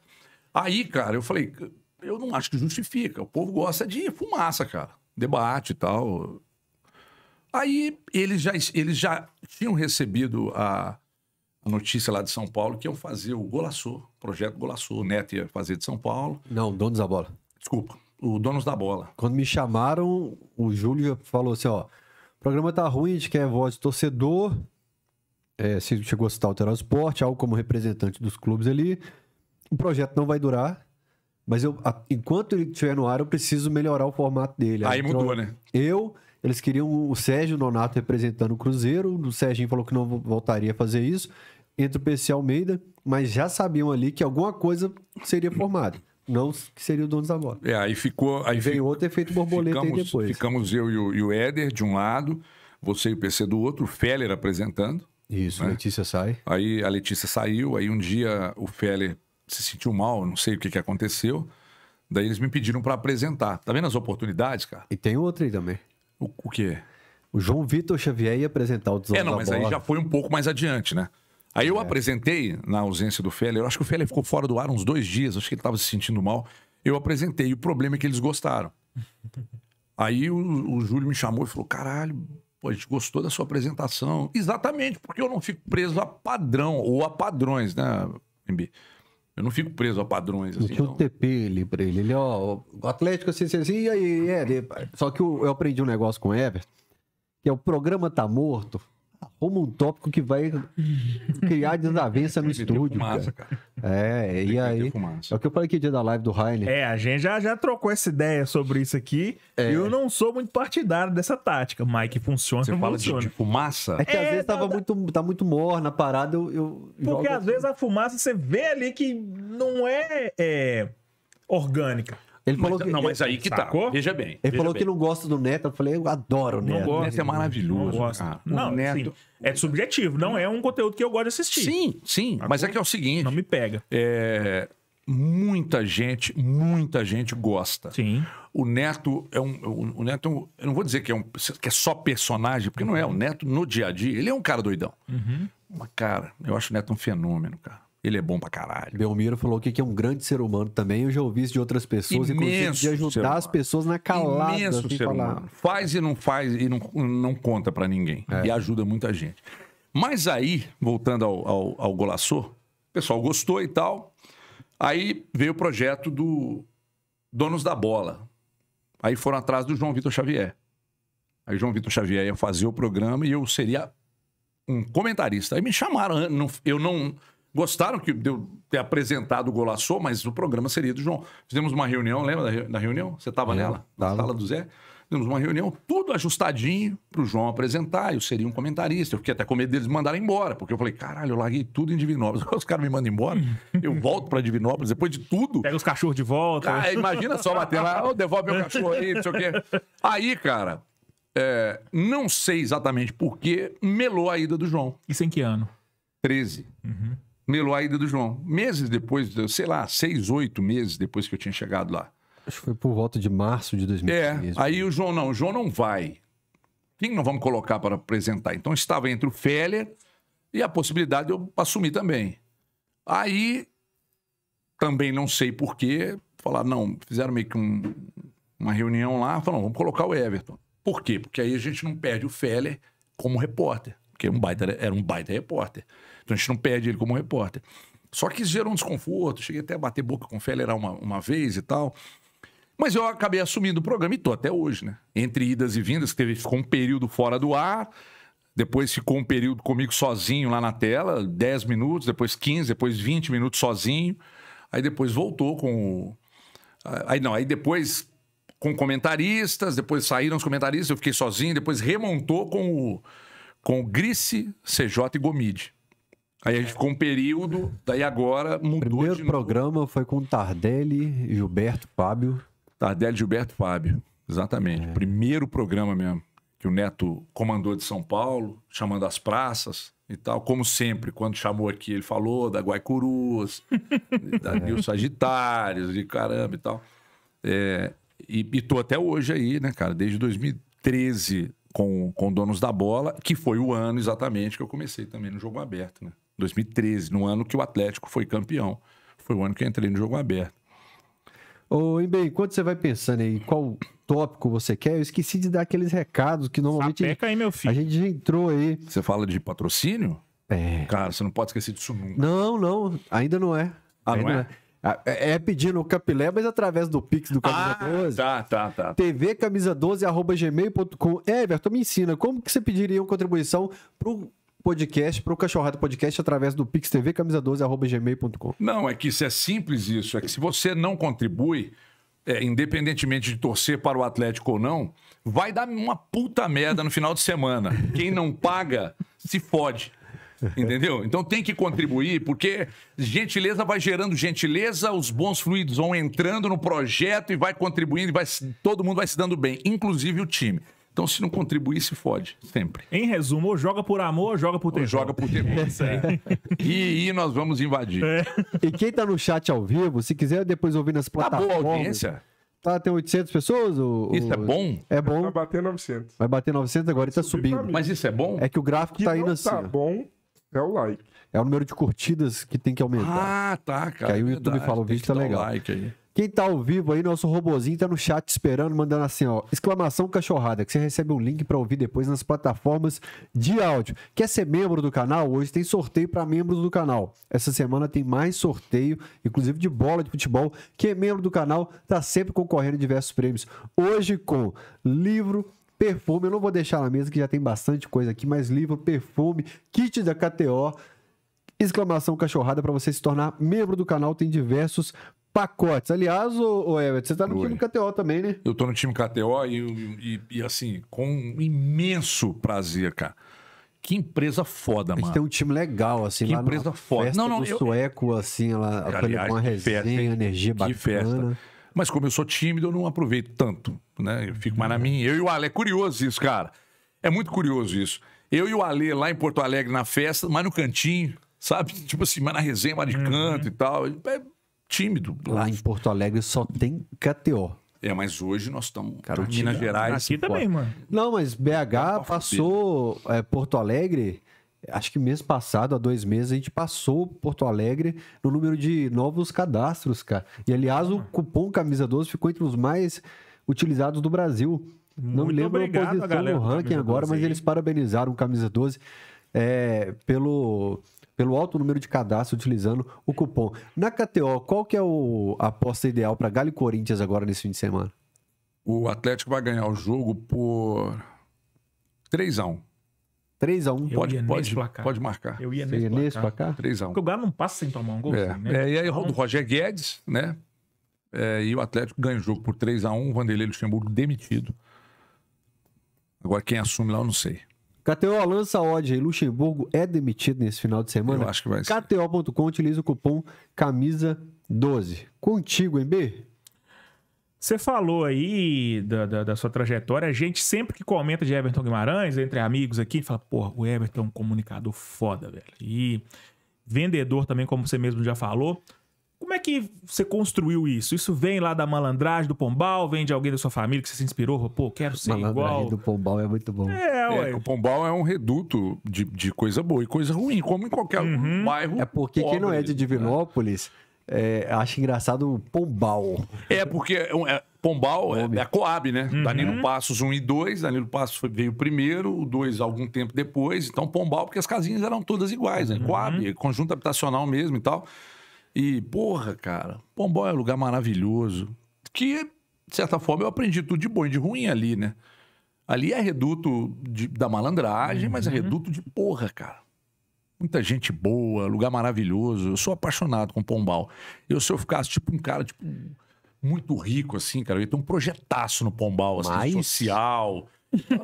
Speaker 3: Aí, cara, eu falei, eu não acho que justifica. O povo gosta de fumaça, cara. Debate e tal. Aí eles já, eles já tinham recebido a, a notícia lá de São Paulo que iam fazer o Golaçô, projeto Golaçô.
Speaker 1: O Neto ia fazer de São Paulo. Não, donos da bola. Desculpa o Donos da Bola. Quando me chamaram, o Júlio falou assim: ó, o programa tá ruim, a gente quer voz de torcedor. É, se chegou a citar o Terá Esporte, algo como representante dos clubes ali. O projeto não vai durar, mas eu, a, enquanto ele estiver no ar, eu preciso melhorar o formato dele. Aí, Aí mudou, então, né? Eu, eles queriam o Sérgio Nonato representando o Cruzeiro, o Sérgio falou que não voltaria a fazer isso, entre o PC Almeida, mas já sabiam ali que alguma coisa seria formada não que seria o dono da bola.
Speaker 3: É, aí ficou. Aí veio outro
Speaker 1: efeito é borboleta
Speaker 3: ficamos, aí depois. Ficamos eu e o, e o Éder de um lado, você e o PC do outro, o Feller apresentando. Isso, né? Letícia sai. Aí a Letícia saiu, aí um dia o Feller se sentiu mal, não sei o que, que aconteceu. Daí eles me pediram para apresentar. Tá vendo as oportunidades, cara?
Speaker 1: E tem outro aí também. O, o quê? O João Vitor Xavier ia apresentar o Desalto É, não, mas bola. aí já
Speaker 3: foi um pouco mais adiante, né? Aí eu é. apresentei, na ausência do Feller, eu acho que o Feller ficou fora do ar uns dois dias, acho que ele estava se sentindo mal. Eu apresentei, e o problema é que eles gostaram. Aí o, o Júlio me chamou e falou: caralho, pô, a gente gostou da sua apresentação. Exatamente, porque eu não fico preso a padrão ou a padrões, né, MB? Eu não fico
Speaker 1: preso a padrões. Assim, não tinha um TP ali pra ele. Ele, ó, o Atlético, assim, assim, assim, e aí, é, Só que eu, eu aprendi um negócio com o Everton, que é o programa tá morto, arruma um tópico que vai criar desavença no estúdio. Fumaça, cara. É, Tem e aí. É o que eu falei aqui dia da live do Rainer. É, a gente já, já trocou essa ideia sobre isso aqui. É.
Speaker 2: Eu não sou muito partidário dessa tática, mas que funciona. Você fala funciona. De, de, fumaça? É que é, às
Speaker 1: vezes tá, tava tá... Muito, tá muito morna a parada, eu. eu Porque às assim. vezes a fumaça você vê ali que não
Speaker 2: é, é orgânica. Ele falou mas, que, não, mas aí que tá. Veja
Speaker 3: bem. Ele veja falou bem.
Speaker 2: que não
Speaker 1: gosta do Neto. Eu falei, eu adoro o Neto. Não gosto, o Neto é maravilhoso. Não, cara.
Speaker 2: não Neto... Sim, é subjetivo. Não é um conteúdo que eu gosto de assistir. Sim,
Speaker 3: sim. Mas é que é o seguinte... Não me pega. É... Muita gente, muita gente gosta. Sim. O Neto é um... O Neto eu não vou dizer que é, um, que é só personagem, porque não é. Uhum. O Neto, no dia a dia, ele é um cara doidão.
Speaker 5: Uhum.
Speaker 1: Uma cara... Eu acho o Neto um fenômeno, cara. Ele é bom pra caralho. Belmiro falou que é um grande ser humano também. Eu já ouvi isso de outras pessoas, Imenso inclusive de ajudar as pessoas na calada. Imenso assim, ser falar. humano.
Speaker 3: Faz e não faz e não, não conta para ninguém. É. E ajuda muita gente. Mas aí, voltando ao, ao, ao Golaçô, o pessoal gostou e tal. Aí veio o projeto do Donos da Bola. Aí foram atrás do João Vitor Xavier. Aí João Vitor Xavier ia fazer o programa e eu seria um comentarista. Aí me chamaram, eu não Gostaram que deu ter apresentado o golaço mas o programa seria do João. Fizemos uma reunião, lembra da, reunião? Você estava nela? Tava. Na sala do Zé? Fizemos uma reunião, tudo ajustadinho para o João apresentar. Eu seria um comentarista. Eu fiquei até com medo deles mandarem embora, porque eu falei, caralho, eu larguei tudo em Divinópolis. Os caras me mandam embora, eu volto para Divinópolis depois de tudo. Pega os cachorros de volta. Cara, ah, imagina só bater lá, oh, devolve meu cachorro aí, não sei o quê. Aí, cara, é, não sei exatamente por que melou a ida do João. Isso em que ano? 13. Uhum melou a ida do João. Meses depois, sei lá, seis, oito meses depois que eu tinha chegado lá.
Speaker 1: Acho que foi por volta de março de 2013. É, né? aí
Speaker 3: o João não, o João não vai. Quem não vamos colocar para apresentar? Então estava entre o Feller e a possibilidade de eu assumir também. Aí, também não sei porquê, falar não, fizeram meio que um, uma reunião lá, falaram, vamos colocar o Everton. Por quê? Porque aí a gente não perde o Feller como repórter, porque é um baita, era um baita repórter. Então a gente não pede ele como repórter. Só que isso gerou um desconforto, cheguei até a bater boca com o Feller uma, uma vez e tal. Mas eu acabei assumindo o programa e tô até hoje, né? Entre idas e vindas, teve, ficou um período fora do ar, depois ficou um período comigo sozinho lá na tela, 10 minutos, depois 15, depois 20 minutos sozinho. Aí depois voltou com o... Aí não, aí depois com comentaristas, depois saíram os comentaristas, eu fiquei sozinho, depois remontou com o, com o Grice, CJ e Gomide. Aí a gente ficou um período, daí agora mudou. O primeiro programa
Speaker 1: foi com Tardelli, Gilberto Fábio.
Speaker 3: Tardelli, Gilberto Fábio, exatamente. É. Primeiro programa mesmo que o Neto comandou de São Paulo, chamando as praças e tal. Como sempre, quando chamou aqui, ele falou da Guaicurus, da é. Nil Sagitários, de caramba e tal. É, e, e tô até hoje aí, né, cara? Desde 2013 com, com Donos da Bola, que foi o ano exatamente que eu comecei também no jogo aberto, né? 2013, no ano que o Atlético foi campeão. Foi o ano que eu entrei
Speaker 1: no jogo aberto. Ô, e bem, enquanto você vai pensando aí qual tópico você quer, eu esqueci de dar aqueles recados que normalmente. Sapeca aí, meu filho. A gente já entrou aí. Você fala de patrocínio? É. Cara, você não pode esquecer disso nunca. Não, não, ainda não é. Ah, ainda não é? Não é. É, é pedindo o Capilé, mas através do Pix do Camisa
Speaker 3: ah, 12. Tá, tá, tá.
Speaker 1: TV camisa 12 arroba gmail.com. É, Everton, me ensina, como que você pediria uma contribuição para podcast para o Cachorrada Podcast através do pixtv pixtvcamisa12.gmail.com.
Speaker 3: Não, é que isso é simples isso. É que se você não contribui, é, independentemente de torcer para o Atlético ou não, vai dar uma puta merda no final de semana. Quem não paga, se fode. Entendeu? Então tem que contribuir, porque gentileza vai gerando gentileza, os bons fluidos vão entrando no projeto e vai contribuindo, e vai, todo mundo vai se dando bem, inclusive o time. Então, se não contribuir, se fode, sempre. Em resumo, ou joga por amor, ou joga por tempo. Joga por tempo. É, é. E, e nós vamos invadir.
Speaker 1: É. E quem tá no chat ao vivo, se quiser depois ouvir nas plataformas... Tá boa audiência. Tá, tem 800 pessoas? O, isso o... é bom? É bom. Vai bater 900. Vai bater 900 agora e tá subindo. Mas isso é bom? É que o gráfico que tá indo tá assim. tá bom é o like. É o número de curtidas que tem que aumentar.
Speaker 4: Ah, tá, cara. Que aí o é YouTube verdade.
Speaker 1: fala, o vídeo tá legal. Like aí. Quem tá ao vivo aí, nosso robozinho tá no chat esperando, mandando assim, ó, exclamação cachorrada, que você recebe um link para ouvir depois nas plataformas de áudio. Quer ser membro do canal? Hoje tem sorteio para membros do canal. Essa semana tem mais sorteio, inclusive de bola de futebol. Quem é membro do canal tá sempre concorrendo a diversos prêmios. Hoje com livro, perfume, eu não vou deixar na mesa que já tem bastante coisa aqui, mas livro, perfume, kit da KTO, exclamação cachorrada para você se tornar membro do canal. Tem diversos pacotes. Aliás, o, o Everton, você tá no Oi. time KTO também, né?
Speaker 3: Eu tô no time KTO e, e, e assim, com um imenso prazer, cara. Que empresa foda, mano. gente tem um time legal, assim, que lá empresa foda. festa não, não, do eu...
Speaker 1: sueco, assim, lá, aliás, uma resenha,
Speaker 3: festa, energia que bacana. Festa. Mas como eu sou tímido, eu não aproveito tanto, né? Eu fico mais na minha. Eu e o Ale, é curioso isso, cara. É muito curioso isso. Eu e o Ale lá em Porto Alegre na festa, mas no cantinho, sabe? Tipo assim, mas na resenha, mas de uhum. canto uhum. e tal. É
Speaker 1: tímido. Lá em Porto Alegre só tem KTO.
Speaker 3: É, mas hoje nós estamos
Speaker 1: em Minas Gerais. Aqui também, mano. Não, mas BH passou é, Porto Alegre. Acho que mês passado, há dois meses, a gente passou Porto Alegre no número de novos cadastros, cara. E aliás, o cupom Camisa 12 ficou entre os mais utilizados do Brasil. Não me lembro obrigado, a posição no ranking agora, mas eles parabenizaram o Camisa 12 é, pelo pelo alto número de cadastros utilizando o cupom. Na KTO, qual que é o, a aposta ideal para Galo e Corinthians agora nesse fim de semana?
Speaker 3: O Atlético vai ganhar o jogo por 3x1. 3x1. Pode, pode, pode marcar. Eu ia nesse, ia nesse placar. placar? 3x1. Porque o
Speaker 2: Galo não passa sem tomar um gol. É. Assim, né?
Speaker 3: é e aí o então, Roger Guedes, né? É, e o Atlético ganha o jogo por 3x1. Vanderlei Luxemburgo demitido.
Speaker 1: Agora quem assume lá eu não sei. KTO lança odd aí. Luxemburgo é demitido nesse final de semana. Eu acho que vai KTO.com utiliza o cupom camisa12. Contigo, MB. Você falou aí da, da, da, sua
Speaker 2: trajetória. A gente sempre que comenta de Everton Guimarães, entre amigos aqui, fala, porra, o Everton é um comunicador foda, velho. E vendedor também, como você mesmo já falou. Como é que você construiu isso? Isso vem lá da malandragem do Pombal? Vem de alguém da sua família que você se inspirou? Pô,
Speaker 1: quero ser malandragem igual. do Pombal é muito bom. É,
Speaker 3: é ué. É, o Pombal é um reduto de, de coisa boa
Speaker 1: e coisa ruim, como em qualquer uhum. bairro. É porque pobre, quem não é de Divinópolis né? é, acha engraçado o Pombal.
Speaker 3: É, porque é, é Pombal é, é a Coab, né? Uhum. Danilo Passos 1 e 2, Danilo Passos foi, veio primeiro, o 2 algum tempo depois. Então, Pombal, porque as casinhas eram todas iguais, né? Uhum. Coab, conjunto habitacional mesmo e tal. E, porra, cara, Pombal é um lugar maravilhoso. Que, de certa forma, eu aprendi tudo de bom e de ruim ali, né? Ali é reduto de, da malandragem, uhum. mas é uhum. reduto de porra, cara. Muita gente boa, lugar maravilhoso. Eu sou apaixonado com Pombal. Eu, se eu ficasse tipo um cara, tipo, muito rico, assim, cara, eu ia ter um projetaço no Pombal, assim, mas... social.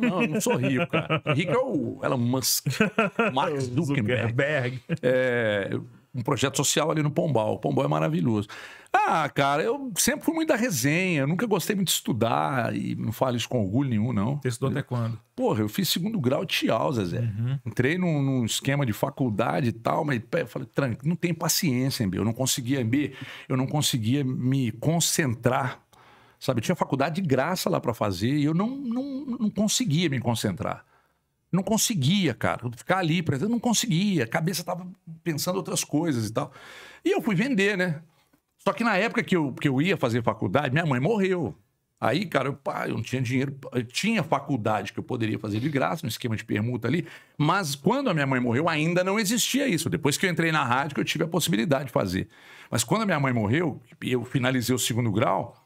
Speaker 3: Não, não sou rico, cara. Rico é o Elon Musk, Mark Zuckerberg. Zuckerberg. É, um projeto social ali no Pombal. O Pombal é maravilhoso. Ah, cara, eu sempre fui muito da resenha, nunca gostei muito de estudar, e não falo isso com orgulho nenhum, não. Você estudou até quando? Porra, eu fiz segundo grau de tchau, Uhum. Entrei num, num, esquema de faculdade e tal, mas falei, tranquilo, não tem paciência, MB. Eu não conseguia, MB, eu não conseguia me concentrar. Sabe, eu tinha faculdade de graça lá para fazer e eu não, não, não conseguia me concentrar. Não conseguia, cara. Ficar ali, por exemplo, não conseguia. A cabeça tava pensando outras coisas e tal. E eu fui vender, né? Só que na época que eu, que eu ia fazer faculdade, minha mãe morreu. Aí, cara, eu, pá, eu não tinha dinheiro. Eu tinha faculdade que eu poderia fazer de graça, um esquema de permuta ali. Mas quando a minha mãe morreu, ainda não existia isso. Depois que eu entrei na rádio, que eu tive a possibilidade de fazer. Mas quando a minha mãe morreu, eu finalizei o segundo grau,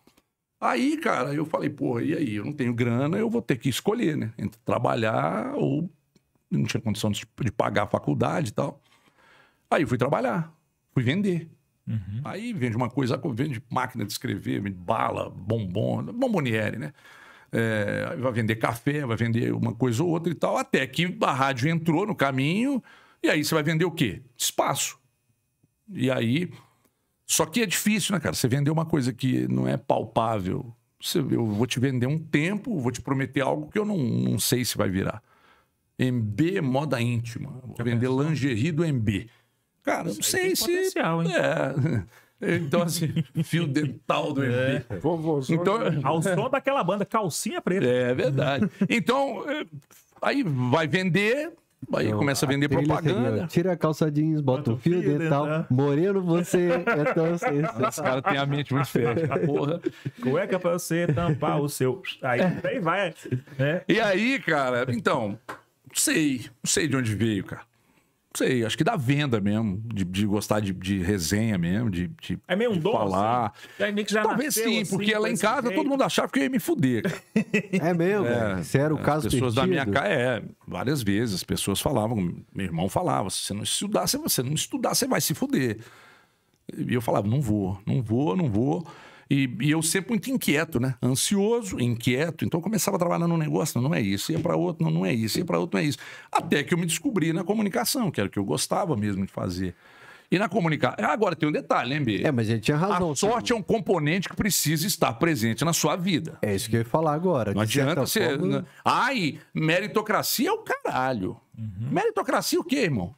Speaker 3: Aí, cara, eu falei, porra, e aí? Eu não tenho grana, eu vou ter que escolher, né? Entre trabalhar ou não tinha condição de, de pagar a faculdade e tal. Aí fui trabalhar, fui vender. Uhum. Aí vende uma coisa, vende máquina de escrever, vende bala, bombom, bomboniere, né? É, vai vender café, vai vender uma coisa ou outra e tal, até que a rádio entrou no caminho, e aí você vai vender o quê? Espaço. E aí só que é difícil, né, cara? Você vender uma coisa que não é palpável. Você, eu vou te vender um tempo, vou te prometer algo que eu não, não sei se vai virar. MB moda íntima. Vou tá vender lingerie do MB. Cara, não sei se. Potencial, hein? É. Então, assim, fio dental do MB. É. Então, né? é. Ao som daquela banda, calcinha preta. É verdade. Então, é, aí vai vender, Aí então, começa a vender propaganda.
Speaker 1: Seria, tira a calça jeans, bota, o um fio tal. Né? Moreno, você é tão sensível. Esse cara tem a mente muito feia. Cueca é é pra você tampar o seu. Aí, é.
Speaker 2: aí vai.
Speaker 3: Né? E aí, cara, então, não sei. Não sei de onde veio, cara sei, acho que da venda mesmo, de, de gostar de, de, resenha mesmo, de, de É meio um falar. Assim? Já Talvez nasceu, sim, assim, porque lá em casa todo mundo achava que eu ia me fuder. Cara. É meu, é, Isso era o caso pessoas perdido. da minha casa, é, várias vezes as pessoas falavam, meu irmão falava, se você não estudar, você, você não estudar, você vai se fuder. E eu falava, não vou, não vou, não vou. E, e, eu sempre muito inquieto, né? Ansioso, inquieto. Então eu começava a trabalhar num negócio, não, não é isso. Ia para outro, não, não é isso. Ia para outro, não é isso. Até que eu me descobri na comunicação, que era o que eu gostava mesmo de fazer. E na comunicação. Ah, agora tem um detalhe, lembre. É, mas ele tinha razão. A sorte é um componente que precisa estar presente na sua vida. É isso que eu ia falar agora. Não adianta você, Forma... Ai, meritocracia é o caralho. Uhum. Meritocracia o quê, irmão?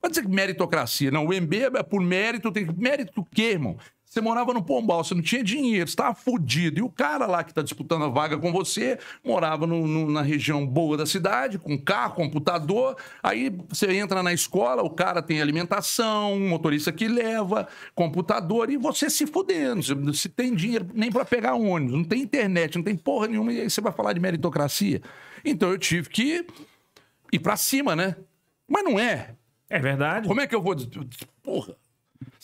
Speaker 3: Pode dizer que meritocracia. Não, o MB é por mérito, tem mérito o quê, irmão? Você morava no Pombal, você não tinha dinheiro, você estava fudido. E o cara lá que está disputando a vaga com você morava no, no, na região boa da cidade, com carro, computador. Aí você entra na escola, o cara tem alimentação, motorista que leva, computador, e você se fudendo. Você, você tem dinheiro nem para pegar ônibus, não tem internet, não tem porra nenhuma, e aí você vai falar de meritocracia. Então eu tive que ir para cima, né? Mas não é. É verdade. Como é que eu vou. Porra.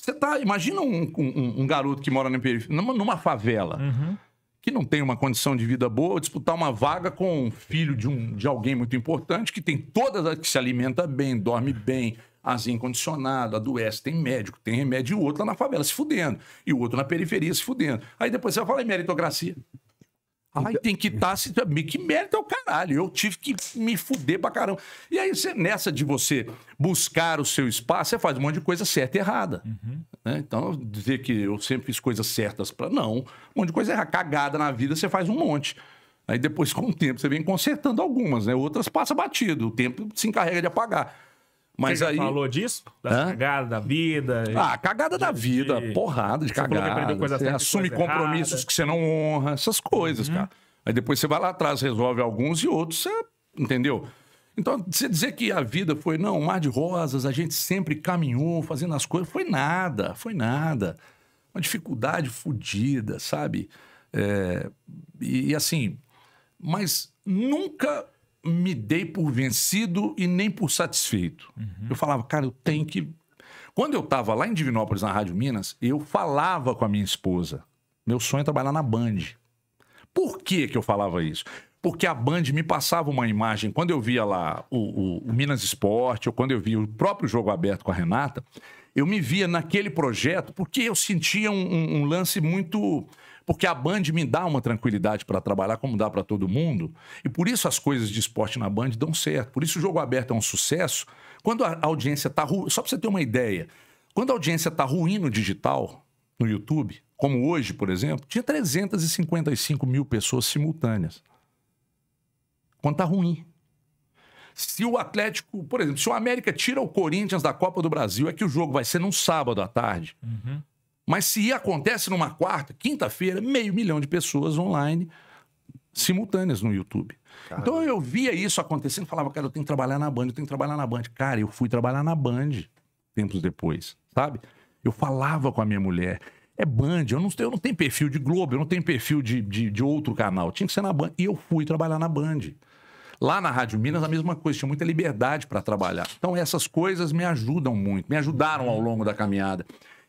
Speaker 3: Você tá. Imagina um, um, um garoto que mora numa, numa favela. Uhum. Que não tem uma condição de vida boa, disputar uma vaga com um filho de, um, de alguém muito importante, que tem todas as. que se alimenta bem, dorme bem, azinho condicionado, adoece, tem médico, tem remédio, e o outro lá na favela se fudendo, e o outro na periferia se fudendo. Aí depois você vai falar em meritocracia. Ai, então tem que tá estar. me que merda é o caralho. Eu tive que me fuder pra caramba. E aí, você, nessa de você buscar o seu espaço, você faz um monte de coisa certa e errada. Uhum. Né? Então, dizer que eu sempre fiz coisas certas para Não. Um monte de coisa errada. Cagada na vida, você faz um monte. Aí depois, com o tempo, você vem consertando algumas, né? Outras passa batido. O tempo se encarrega de apagar. Mas Você aí... falou
Speaker 2: disso? Da cagada da vida?
Speaker 3: Ah, cagada de... da vida, porrada de você cagada. Coisa você assume coisa compromissos errada. que você não honra, essas coisas, uhum. cara. Aí depois você vai lá atrás, resolve alguns e outros, você... entendeu? Então, você dizer que a vida foi, não, um mar de rosas, a gente sempre caminhou fazendo as coisas, foi nada, foi nada. Uma dificuldade fodida, sabe? É... E, e assim, mas nunca me dei por vencido e nem por satisfeito. Uhum. Eu falava, cara, eu tenho que. Quando eu estava lá em Divinópolis, na Rádio Minas, eu falava com a minha esposa. Meu sonho é trabalhar na Band. Por que, que eu falava isso? Porque a Band me passava uma imagem, quando eu via lá o, o, o Minas Esporte, ou quando eu via o próprio jogo aberto com a Renata, eu me via naquele projeto porque eu sentia um, um, um lance muito porque a Band me dá uma tranquilidade para trabalhar, como dá para todo mundo, e por isso as coisas de esporte na Band dão certo. Por isso o jogo aberto é um sucesso. Quando a audiência está ruim, só para você ter uma ideia, quando a audiência está ruim no digital, no YouTube, como hoje, por exemplo, tinha 355 mil pessoas simultâneas. Quando está ruim. Se o Atlético, por exemplo, se o América tira o Corinthians da Copa do Brasil, é que o jogo vai ser num sábado à tarde. Uhum. Mas se acontece numa quarta, quinta-feira, meio milhão de pessoas online simultâneas no YouTube. Caramba. Então eu via isso acontecendo, falava, cara, eu tenho que trabalhar na Band, eu tenho que trabalhar na Band. Cara, eu fui trabalhar na Band tempos depois, sabe? Eu falava com a minha mulher, é Band, eu não, eu não tenho perfil de Globo, eu não tenho perfil de, de, de outro canal, tinha que ser na Band. E eu fui trabalhar na Band. Lá na Rádio Minas, a mesma coisa, tinha muita liberdade para trabalhar. Então essas coisas me ajudam muito, me ajudaram ao longo da caminhada.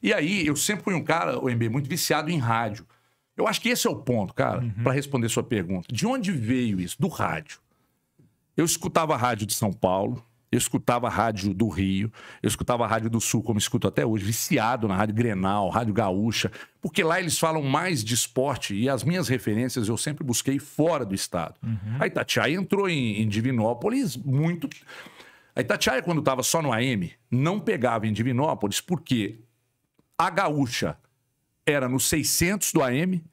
Speaker 3: E aí, eu sempre fui um cara, o MB, muito viciado em rádio. Eu acho que esse é o ponto, cara, uhum. para responder sua pergunta. De onde veio isso? Do rádio. Eu escutava rádio de São Paulo, eu escutava rádio do Rio, eu escutava rádio do Sul, como escuto até hoje, viciado na rádio Grenal, rádio Gaúcha, porque lá eles falam mais de esporte e as minhas referências eu sempre busquei fora do estado. Uhum. A Itatiaia entrou em, em Divinópolis muito. A Itatiaia, quando estava só no AM, não pegava em Divinópolis, porque a Gaúcha era no 600 do AM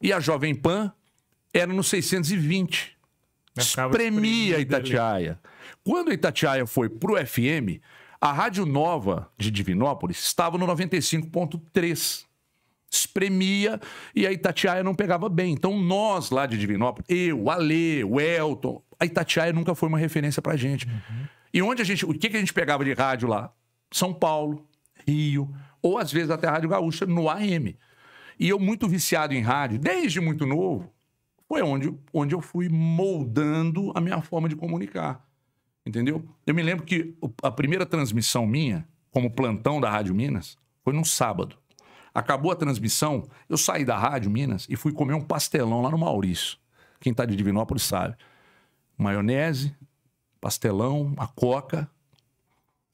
Speaker 3: e a Jovem Pan era no 620. espremia Itatiaia. Quando Itatiaia foi pro FM, a Rádio Nova de Divinópolis estava no 95.3. Espremia e a Itatiaia não pegava bem. Então nós lá de Divinópolis, eu, Ale, o Elton, a Itatiaia nunca foi uma referência para gente. Uhum. E onde a gente, o que, que a gente pegava de rádio lá? São Paulo, Rio, ou às vezes até a Rádio Gaúcha no AM. E eu, muito viciado em rádio, desde muito novo, foi onde, onde eu fui moldando a minha forma de comunicar. Entendeu? Eu me lembro que a primeira transmissão minha, como plantão da Rádio Minas, foi num sábado. Acabou a transmissão, eu saí da Rádio Minas e fui comer um pastelão lá no Maurício. Quem está de Divinópolis sabe. Maionese, pastelão, a coca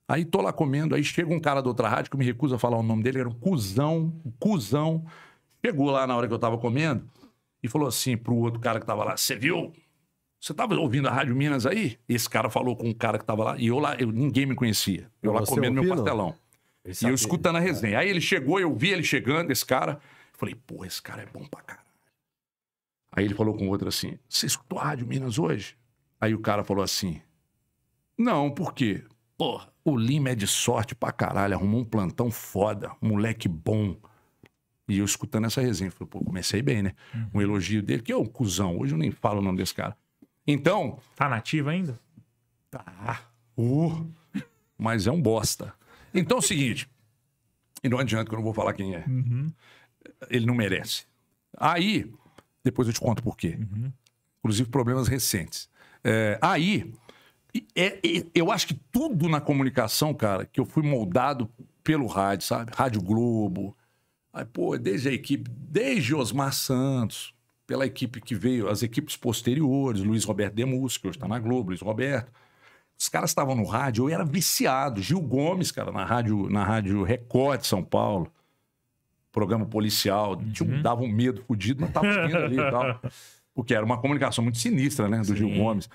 Speaker 3: Aí tô lá comendo, aí chega um cara da outra rádio que me recusa a falar o nome dele, era um cuzão, um cuzão. Chegou lá na hora que eu tava comendo e falou assim pro outro cara que tava lá: Você viu? Você tava ouvindo a Rádio Minas aí? Esse cara falou com um cara que tava lá e eu lá, eu, ninguém me conhecia. Eu lá comendo ouviu? meu pastelão.
Speaker 1: E eu escutando
Speaker 3: a resenha. Aí ele chegou, eu vi ele chegando, esse cara. Falei, pô, esse cara é bom pra caralho. Aí ele falou com o outro assim: Você escutou a Rádio Minas hoje? Aí o cara falou assim: Não, por quê? Porra, o Lima é de sorte pra caralho, arrumou um plantão foda, moleque bom. E eu escutando essa resenha, falei, pô, comecei bem, né? Uhum. Um elogio dele, que é um cuzão, hoje eu nem falo o nome desse cara. Então. Tá nativa ainda? Tá. Uh, mas é um bosta. Então é o seguinte, e não adianta que eu não vou falar quem é. Uhum. Ele não merece. Aí, depois eu te conto por quê. Uhum. Inclusive problemas recentes. É, aí, é, é, eu acho que tudo na comunicação, cara, que eu fui moldado pelo rádio, sabe? Rádio Globo. Aí, pô, desde a equipe, desde Osmar Santos, pela equipe que veio, as equipes posteriores, Luiz Roberto Demus, que hoje está na Globo, Luiz Roberto. Os caras estavam no rádio, eu era viciado. Gil Gomes, cara, na rádio, na rádio Record de São Paulo. Programa policial, uhum. tipo, dava um medo fudido, mas tava ali e tal. Porque era uma comunicação muito sinistra, né, do Sim. Gil Gomes.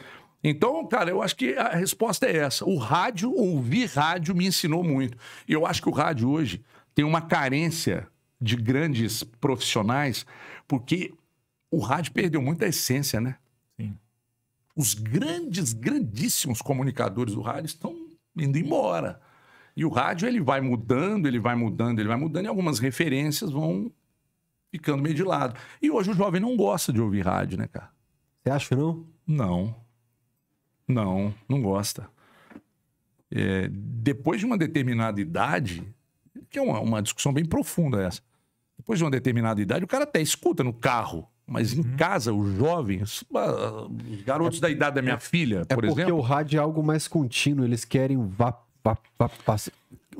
Speaker 3: Então, cara, eu acho que a resposta é essa. O rádio, ouvir rádio me ensinou muito. E eu acho que o rádio hoje tem uma carência de grandes profissionais, porque o rádio perdeu muita essência, né? Sim. Os grandes, grandíssimos comunicadores do rádio estão indo embora. E o rádio ele vai mudando, ele vai mudando, ele vai mudando, e algumas referências vão ficando meio de lado. E hoje o jovem não gosta de ouvir rádio, né, cara?
Speaker 1: Você acha que não?
Speaker 3: Não. Não, não gosta. É, depois de uma determinada idade, que é uma, uma, discussão bem profunda essa. Depois de uma determinada idade, o cara até escuta no carro, mas em uhum. casa, os jovens, ah, os garotos é, da idade da minha é filha, é por exemplo. É porque o
Speaker 1: rádio é algo mais contínuo, eles querem vá, vá, vá,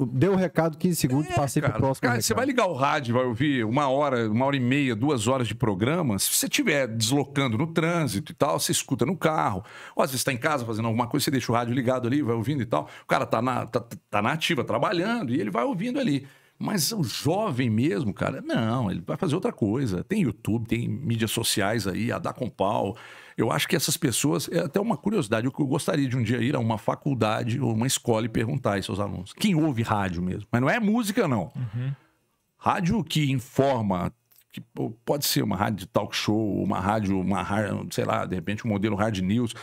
Speaker 1: deu o um recado 15 segundos, é, passei para o próximo. Cara, recado. você
Speaker 3: vai ligar o rádio, vai ouvir uma hora, uma hora e meia, duas horas de programa. Se você estiver deslocando no trânsito e tal, você escuta no carro. Ou às vezes está em casa fazendo alguma coisa, você deixa o rádio ligado ali, vai ouvindo e tal. O cara tá na, tá, tá na ativa, trabalhando, e ele vai ouvindo ali. Mas o jovem mesmo, cara, não, ele vai fazer outra coisa. Tem YouTube, tem mídias sociais aí, a dar com pau. Eu acho que essas pessoas, é até uma curiosidade, eu gostaria de um dia ir a uma faculdade ou uma escola e perguntar aos seus alunos. Quem ouve rádio mesmo? Mas não é música, não. Uhum. Rádio que informa, que pode ser uma rádio de talk show, uma rádio, uma sei lá, de repente um modelo hard news.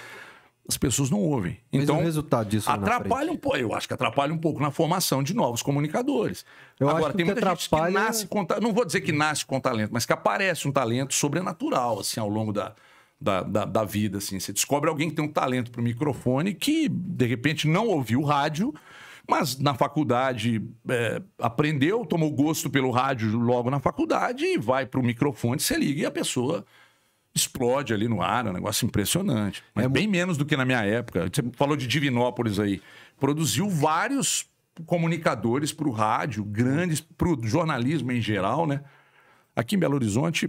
Speaker 3: As pessoas não ouvem. Então, Mas o resultado disso atrapalha um pouco. Eu acho que atrapalha um pouco na formação de novos comunicadores. Eu Agora, tem muita atrapalha... gente que nasce com Não vou dizer que nasce com talento, mas que aparece um talento sobrenatural, assim, ao longo da, da, da, da, vida, assim. Você descobre alguém que tem um talento para o microfone que, de repente, não ouviu rádio, mas na faculdade é, aprendeu, tomou gosto pelo rádio logo na faculdade e vai para o microfone, você liga e a pessoa explode ali no ar, é um negócio impressionante. Mas é bem menos do que na minha época. Você falou de Divinópolis aí. Produziu vários comunicadores para o rádio, grandes, para o jornalismo em geral, né? Aqui em Belo Horizonte,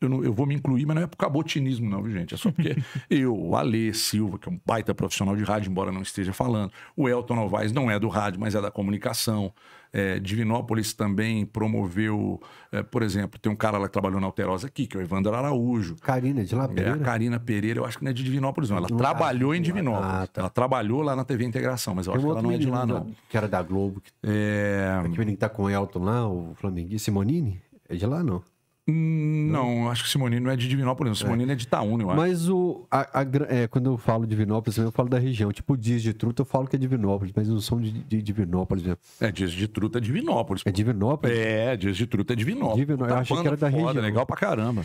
Speaker 3: eu, não, eu vou me incluir, mas não é por cabotinismo, não, viu, gente? É só porque eu, o Alê Silva, que é um baita profissional de rádio, embora não esteja falando, o Elton Novaes não é do rádio, mas é da comunicação. É, Divinópolis também promoveu, é, por exemplo, tem um cara lá que trabalhou na Alterosa aqui, que é o Evandro Araújo. Karina de lá é, Pereira? É, a Karina Pereira, eu acho que não é de Divinópolis, não. Ela não trabalhou em Divinópolis. Ah, tá. Ela trabalhou lá na TV Integração, mas eu tem acho que ela não é de lá, não.
Speaker 1: Que era da Globo. Que... É... Aquele é menino que tá com o Elton lá, o Flamenguinho, Simonini? É de lá, não?
Speaker 3: não, não, acho que Simonino é de Divinópolis, Simonino é, é
Speaker 1: de Itaúna, eu acho. Mas o, a, a, é, quando eu falo de Divinópolis, eu falo da região. Tipo, dias de truta, eu falo que é Divinópolis, mas não são de, de Divinópolis
Speaker 3: É, dias de truta é Divinópolis. É pô. É Divinópolis? É, dias de truta é Divinópolis. Divinópolis. Eu achei que era da foda, região. legal pra caramba.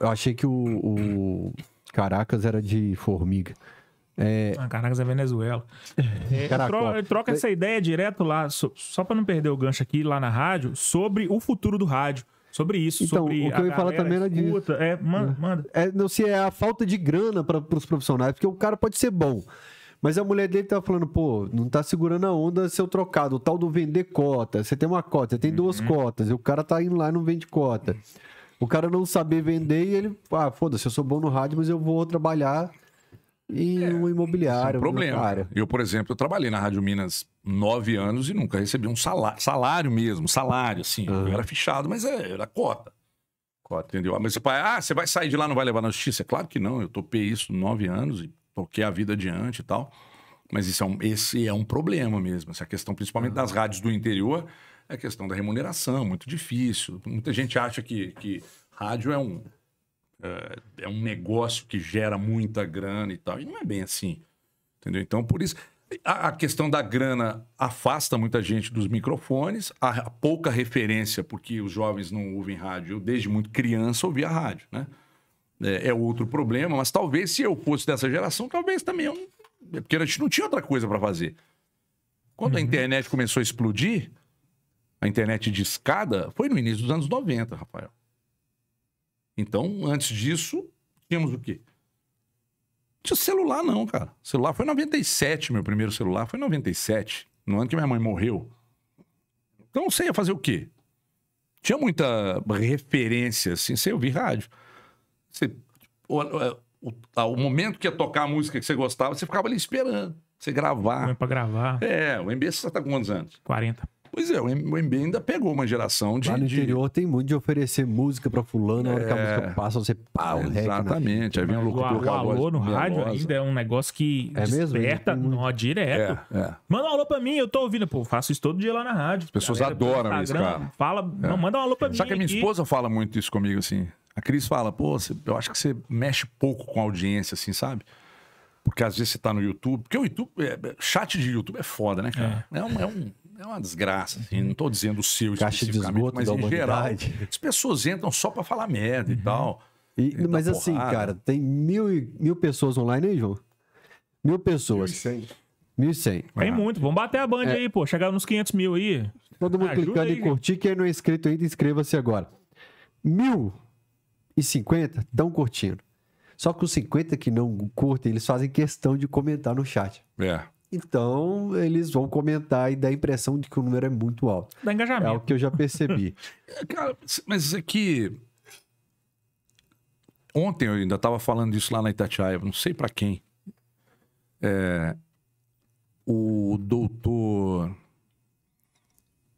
Speaker 1: Eu achei que o, o Caracas era de Formiga. É... Ah, Caracas é Venezuela. É, troca, essa
Speaker 2: ideia direto lá, só, só para não perder o gancho aqui lá na rádio, sobre o futuro do rádio. Sobre isso, então, sobre o que eu ia falar também era disso. É, manda, é.
Speaker 1: manda. É, não sei, é a falta de grana para os profissionais, porque o cara pode ser bom. Mas a mulher dele tá falando, pô, não tá segurando a onda seu trocado, o tal do vender cota. Você tem uma cota, você tem uhum. duas cotas, e o cara tá indo lá e não vende cota. O cara não saber vender e ele, ah, foda-se, eu sou bom no rádio, mas eu vou trabalhar e é, o imobiliário. É um né, problema.
Speaker 3: Eu, por exemplo, eu trabalhei na Rádio Minas nove anos e nunca recebi um salário, salário mesmo, salário, assim. Uhum. Eu era fichado, mas é, era cota. Cota. Entendeu? Ah, mas você vai, ah, você vai sair de lá, não vai levar na justiça? Claro que não, eu topei isso nove anos e toquei a vida adiante e tal. Mas isso é um, esse é um problema mesmo. Essa questão, principalmente uhum. das rádios do interior, é a questão da remuneração, muito difícil. Muita gente acha que, que rádio é um é, é um negócio que gera muita grana e tal. E não é bem assim. Entendeu? Então, por isso. A questão da grana afasta muita gente dos microfones, a pouca referência, porque os jovens não ouvem rádio. Eu, desde muito criança, ouvia rádio, né? É, é outro problema, mas talvez se eu fosse dessa geração, talvez também eu. É porque a gente não tinha outra coisa para fazer. Quando uhum. a internet começou a explodir, a internet de escada, foi no início dos anos 90, Rafael. Então, antes disso, tínhamos o quê? Não tinha celular, não, cara. celular foi em 97, meu primeiro celular foi em 97, no ano que minha mãe morreu. Então, você ia fazer o quê? Tinha muita referência, assim, você ouvir rádio. Você, o, o, o, momento que ia tocar a música que você gostava, você ficava ali esperando. Você gravar. Não é pra gravar. É, o MBS você tá com quantos anos? 40. Pois é, o MB ainda pegou uma geração de. Lá no de... interior
Speaker 1: tem muito de oferecer música pra fulano, na hora que a é. música passa, você pá, o né? Exatamente. Aí vem um locutor o, o alô no rádio ainda
Speaker 2: é um negócio que é desperta mesmo? Ó, direto. É, é. Manda um alô pra mim, eu tô ouvindo. Pô, faço isso todo dia lá na rádio. As
Speaker 3: pessoas Galera, adoram isso, cara. Fala, é. não, manda um alô pra mim. Só que a minha aqui. esposa fala muito isso comigo, assim. A Cris fala, pô, eu acho que você mexe pouco com a audiência, assim, sabe? Porque às vezes você tá no YouTube. Porque o YouTube. É, é chat de YouTube é foda, né, cara? É, é um. É um é uma desgraça. Assim, não estou dizendo o seu Caixa de esgoto mas da em geral, as pessoas entram só para falar merda e uhum. tal. E, e mas assim, cara,
Speaker 1: tem mil, mil pessoas online aí, João? Mil pessoas. Mil 1.100. Tem ah. muito. Vamos bater a band é.
Speaker 2: aí, pô. Chegar nos 500 mil aí. Todo mundo ah, clicando aí, em curtir.
Speaker 1: Quem não é inscrito ainda, inscreva-se agora. Mil e cinquenta estão curtindo. Só que os 50 que não curtem, eles fazem questão de comentar no chat. É. Então, eles vão comentar e dar a impressão de que o número é muito alto. Dá engajamento. É o que eu já percebi.
Speaker 3: Cara, mas é que. Ontem eu ainda estava falando disso lá na Itatiaia, não sei para quem. É... O doutor.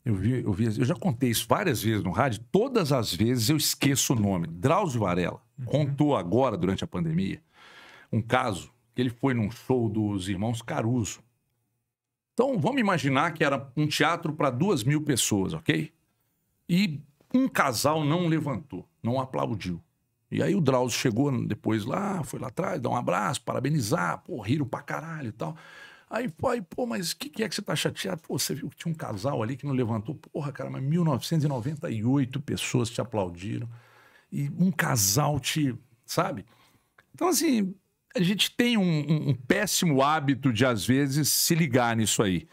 Speaker 3: Eu, vi, eu, vi, eu já contei isso várias vezes no rádio, todas as vezes eu esqueço o nome. Drauzio Varela uhum. contou agora, durante a pandemia, um caso que ele foi num show dos irmãos Caruso. Então, vamos imaginar que era um teatro para duas mil pessoas, ok? E um casal não levantou, não aplaudiu. E aí o Drauzio chegou depois lá, foi lá atrás, dar um abraço, parabenizar, pô, riram pra caralho e tal. Aí, pô, aí, pô mas o que, que, é que você tá chateado? Pô, você viu que tinha um casal ali que não levantou. Porra, cara, mas 1998 pessoas te aplaudiram. E um casal te, sabe? Então, assim, a gente tem um, um, um, péssimo hábito de, às vezes, se ligar nisso aí.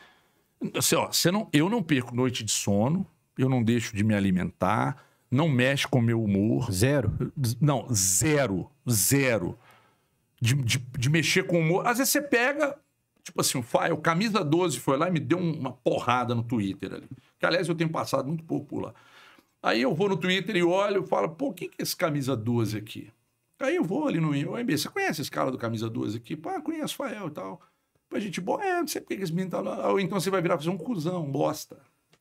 Speaker 3: Assim, ó, você não, eu não perco noite de sono, eu não deixo de me alimentar, não mexe com o meu humor. Zero? Não, zero. Zero. De, de, de mexer com o humor. Às vezes você pega, tipo assim, o File, camisa 12 foi lá e me deu uma porrada no Twitter ali. Que, aliás, eu tenho passado muito pouco por lá. Aí eu vou no Twitter e olho e falo, pô, quem que é esse camisa 12 aqui? Aí eu vou ali no MB você conhece esse cara do Camisa 2 aqui? Pô, conheço o Fael e tal. Pô, gente boa, é, não sei porque esse menino tá lá. Ou então você vai virar fazer um cuzão, bosta.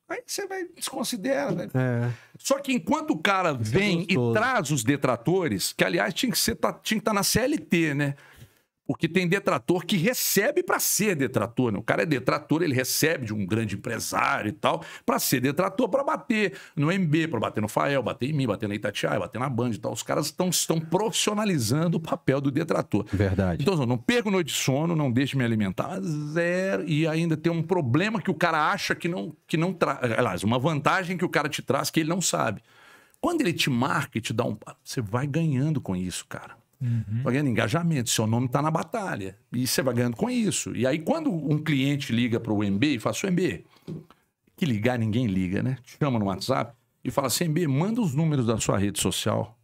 Speaker 3: Aí você vai, desconsidera, né? É. Só que enquanto o cara é vem é e traz os detratores, que aliás tinha que, ser, tá, tinha que estar tá na CLT, né? Porque tem detrator que recebe para ser detrator. Né? O cara é detrator, ele recebe de um grande empresário e tal, para ser detrator, para bater no MB, para bater no Fael, bater em mim, bater na Itatiaia, bater na Band e tal. Os caras tão, estão profissionalizando o papel do detrator. Verdade. Então, assim, não perco noite de sono, não deixe me alimentar, zero. E ainda tem um problema que o cara acha que não, que não traz. Aliás, uma vantagem que o cara te traz que ele não sabe. Quando ele te marca e te dá um. Você vai ganhando com isso, cara. Uhum. Vai ganhando engajamento, seu nome está na batalha. E você vai ganhando com isso. E aí, quando um cliente liga para o MB e fala, assim, MB, que ligar ninguém liga, né? Te chama no WhatsApp e fala assim, MB, manda os números da sua rede social.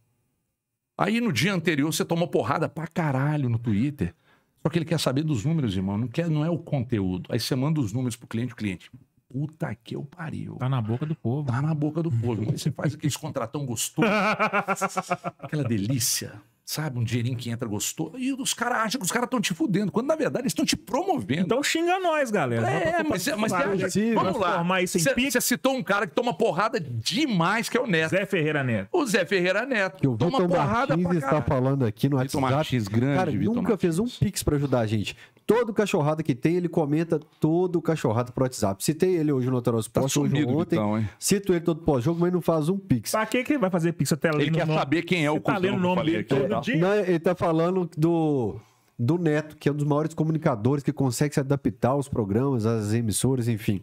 Speaker 3: Aí no dia anterior você toma porrada pra caralho no Twitter. Só que ele quer saber dos números, irmão. Não, quer, não é o conteúdo. Aí você manda os números pro cliente, o cliente. Puta que eu pariu. Tá na boca do povo. Tá na boca do povo. Você faz aqueles contratão gostoso. Aquela delícia sabe, um dinheirinho que entra gostoso. E os caras acham que os caras estão te fudendo, quando na verdade eles estão te promovendo. Então xinga nós, galera. É, é mas, você, é, mas é, vamos lá. Você citou um cara que toma porrada demais, que é o Neto. Zé Ferreira Neto. O Zé Ferreira Neto. Que o toma Vitor porrada
Speaker 1: Martins está falando aqui no Vitor WhatsApp. grande, cara, nunca Martins. fez um pix para ajudar a gente. Todo cachorrada que tem, ele comenta todo cachorrada pro WhatsApp. Citei ele hoje no Notaroso tá Post, hoje ontem. Então, cito ele todo pós-jogo, mas não faz um pix. Pra que, que ele vai fazer pix? Até ele quer nome... saber quem é Você o tá lendo o nome dele todo dia. Não, ele tá falando do, do Neto, que é um dos maiores comunicadores que consegue se adaptar aos programas, às emissoras, enfim.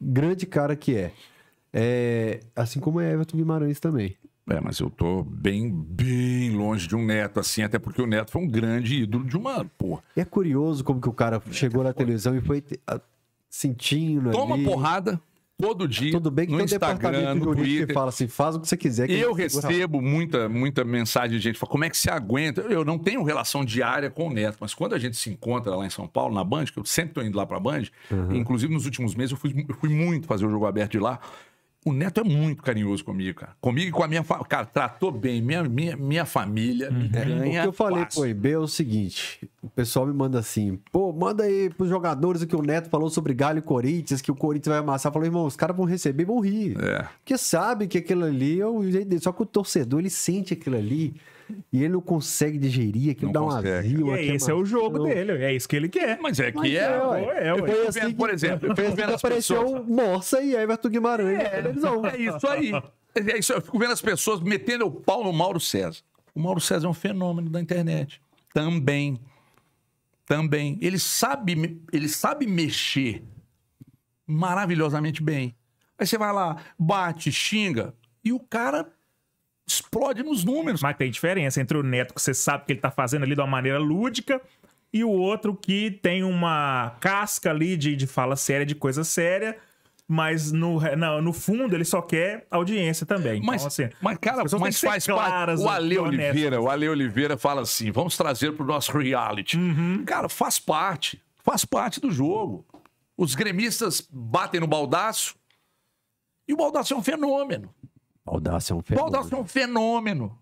Speaker 1: Grande cara que é. é assim como é Everton Guimarães também.
Speaker 3: É, mas eu tô bem, bem longe de um neto, assim, até porque o neto foi um grande ídolo de uma
Speaker 1: porra. é curioso como que o cara chegou é na televisão e foi sentindo. Toma ali. porrada
Speaker 3: todo tá dia. Tudo bem que no tem Instagram, no Twitter. que fala assim,
Speaker 1: faz o que você quiser. Que eu recebo
Speaker 3: muita, muita mensagem de gente, fala, como é que você aguenta? Eu não tenho relação diária com o Neto, mas quando a gente se encontra lá em São Paulo, na Band, que eu sempre tô indo lá pra Band, uhum. inclusive nos últimos meses eu fui, eu fui muito fazer o jogo aberto de lá, o Neto é muito carinhoso comigo, cara. Comigo e com a minha família. Cara, tratou bem. Minha, minha, minha família uhum. É, ganha. O que eu falei fácil. pro
Speaker 1: EB é o seguinte: o pessoal me manda assim, pô, manda aí pros jogadores o que o Neto falou sobre Galho e Corinthians, que o Corinthians vai amassar. Falou, irmão, os caras vão receber e vão rir. É. Porque sabe que aquilo ali é o dele. Só que o torcedor, ele sente aquilo ali. E ele não consegue digerir, aquilo não dá um azio. É, esse é, o jogo não. dele,
Speaker 3: é isso que ele quer. Mas é
Speaker 2: que é, é, é assim vendo, por exemplo, vendo apareceu
Speaker 1: pessoas. Morsa e Everton Guimarães é, televisão. É isso aí.
Speaker 3: É isso, eu fico vendo as pessoas metendo o pau no Mauro César. O Mauro César é um fenômeno da internet. Também. Também. Ele sabe, ele sabe mexer maravilhosamente bem. Aí você vai lá, bate, xinga, e o cara
Speaker 2: explode nos números. Mas tem diferença entre o neto que você sabe que ele tá fazendo ali de uma maneira lúdica e o outro que tem uma casca ali de, de fala séria, de coisa séria mas no, no fundo ele só quer audiência também. Então, mas, então, assim, mas cara, mas faz claras, parte. O Ale Oliveira,
Speaker 3: o Ale Oliveira fala assim: vamos trazer para o nosso reality. Uhum. Cara, faz parte. Faz parte do jogo. Os gremistas batem no baldaço e o baldaço é um fenômeno. Baldaço é um fenômeno. Baldaço é um fenômeno.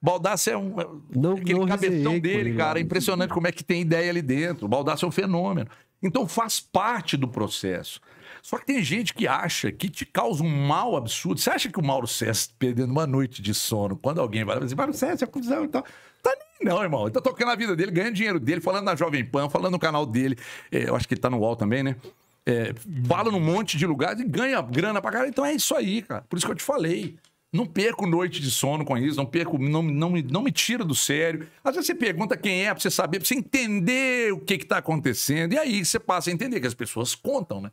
Speaker 3: Baldaço é um. É não, aquele não cabeção dele, ele, cara. É impressionante como é que tem ideia ali dentro. Baldaço é um fenômeno. Então faz parte do processo. Só que tem gente que acha que te causa um mal absurdo. Você acha que o Mauro César tá perdendo uma noite de sono quando alguém vai dizer, Mauro César, é cuzão e tal. Tá nem não, irmão. Ele tá tocando a vida dele, ganhando dinheiro dele, falando na Jovem Pan, falando no canal dele. É, eu acho que ele tá no UOL também, né? é, fala num monte de lugares e ganha grana pra caralho. Então é isso aí, cara. Por isso que eu te falei. Não perco noite de sono com isso, não perco, não, não, não me tira do sério. Às vezes você pergunta quem é, pra você saber, pra você entender o que que tá acontecendo. E aí você passa a entender que as pessoas contam, né?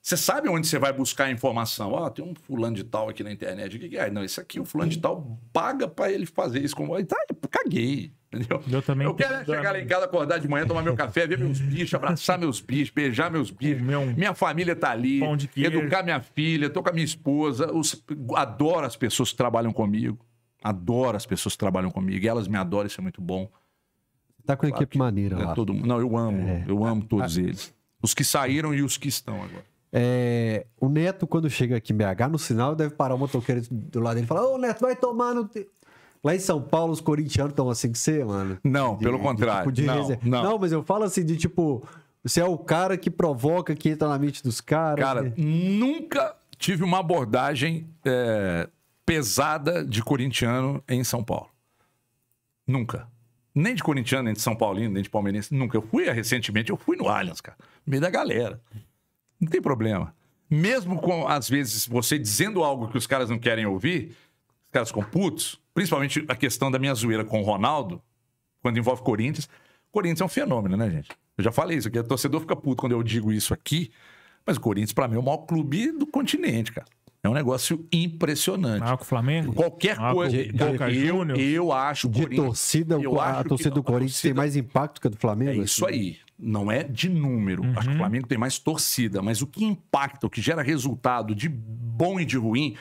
Speaker 3: Você sabe onde você vai buscar a informação. ah tem um fulano de tal aqui na internet. O que, é? Não, esse aqui, o fulano de tal paga para ele fazer isso. como Tá, caguei. Entendeu? Eu também. Eu quero é chegar lá em casa, acordar de manhã, tomar meu café, ver meus bichos, abraçar meus bichos, beijar meus bichos. Meu... Minha família tá ali. educar minha filha, tô com a minha esposa. Os... Adoro as pessoas que trabalham comigo. Adoro as pessoas que trabalham comigo. E elas me adoram, isso é muito bom. Tá com a equipe claro, maneira é lá. Todo... Não,
Speaker 1: eu amo. É... Eu amo
Speaker 3: todos ah. eles. Os que saíram e os que estão agora.
Speaker 1: É, o Neto, quando chega aqui em BH, no sinal, deve parar o motoqueiro do lado dele e falar: Ô Neto, vai tomar no. Lá em São Paulo, os corintianos estão assim que você, mano? Não, de, pelo de, contrário. Tipo de, tipo, não, não. não, mas eu falo assim de tipo, você é o cara que provoca, que entra na mente dos caras. Cara, né?
Speaker 3: nunca tive uma abordagem é, pesada de corintiano em São Paulo. Nunca. Nem de corintiano, nem de São Paulino, nem de palmeirense. Nunca. Eu fui recentemente, eu fui no Allianz, cara. No meio da galera. Não tem problema. Mesmo com, às vezes, você dizendo algo que os caras não querem ouvir, os caras ficam putos principalmente a questão da minha zoeira com o Ronaldo, quando envolve Corinthians. Corinthians é um fenômeno, né, gente? Eu já falei isso aqui, o torcedor fica puto quando eu digo isso aqui, mas o Corinthians, para mim, é o maior clube do continente, cara. É um negócio impressionante. Maior que o Flamengo? Qualquer Marco, coisa. De, Boca eu, eu,
Speaker 1: eu acho de torcida, eu a, acho a torcida do Corinthians torcida... tem mais impacto que
Speaker 3: a do Flamengo? É assim. isso aí. Não é de número. Uhum. Acho que o uhum. Flamengo tem mais torcida, mas o que impacta, o que gera resultado de bom e de ruim,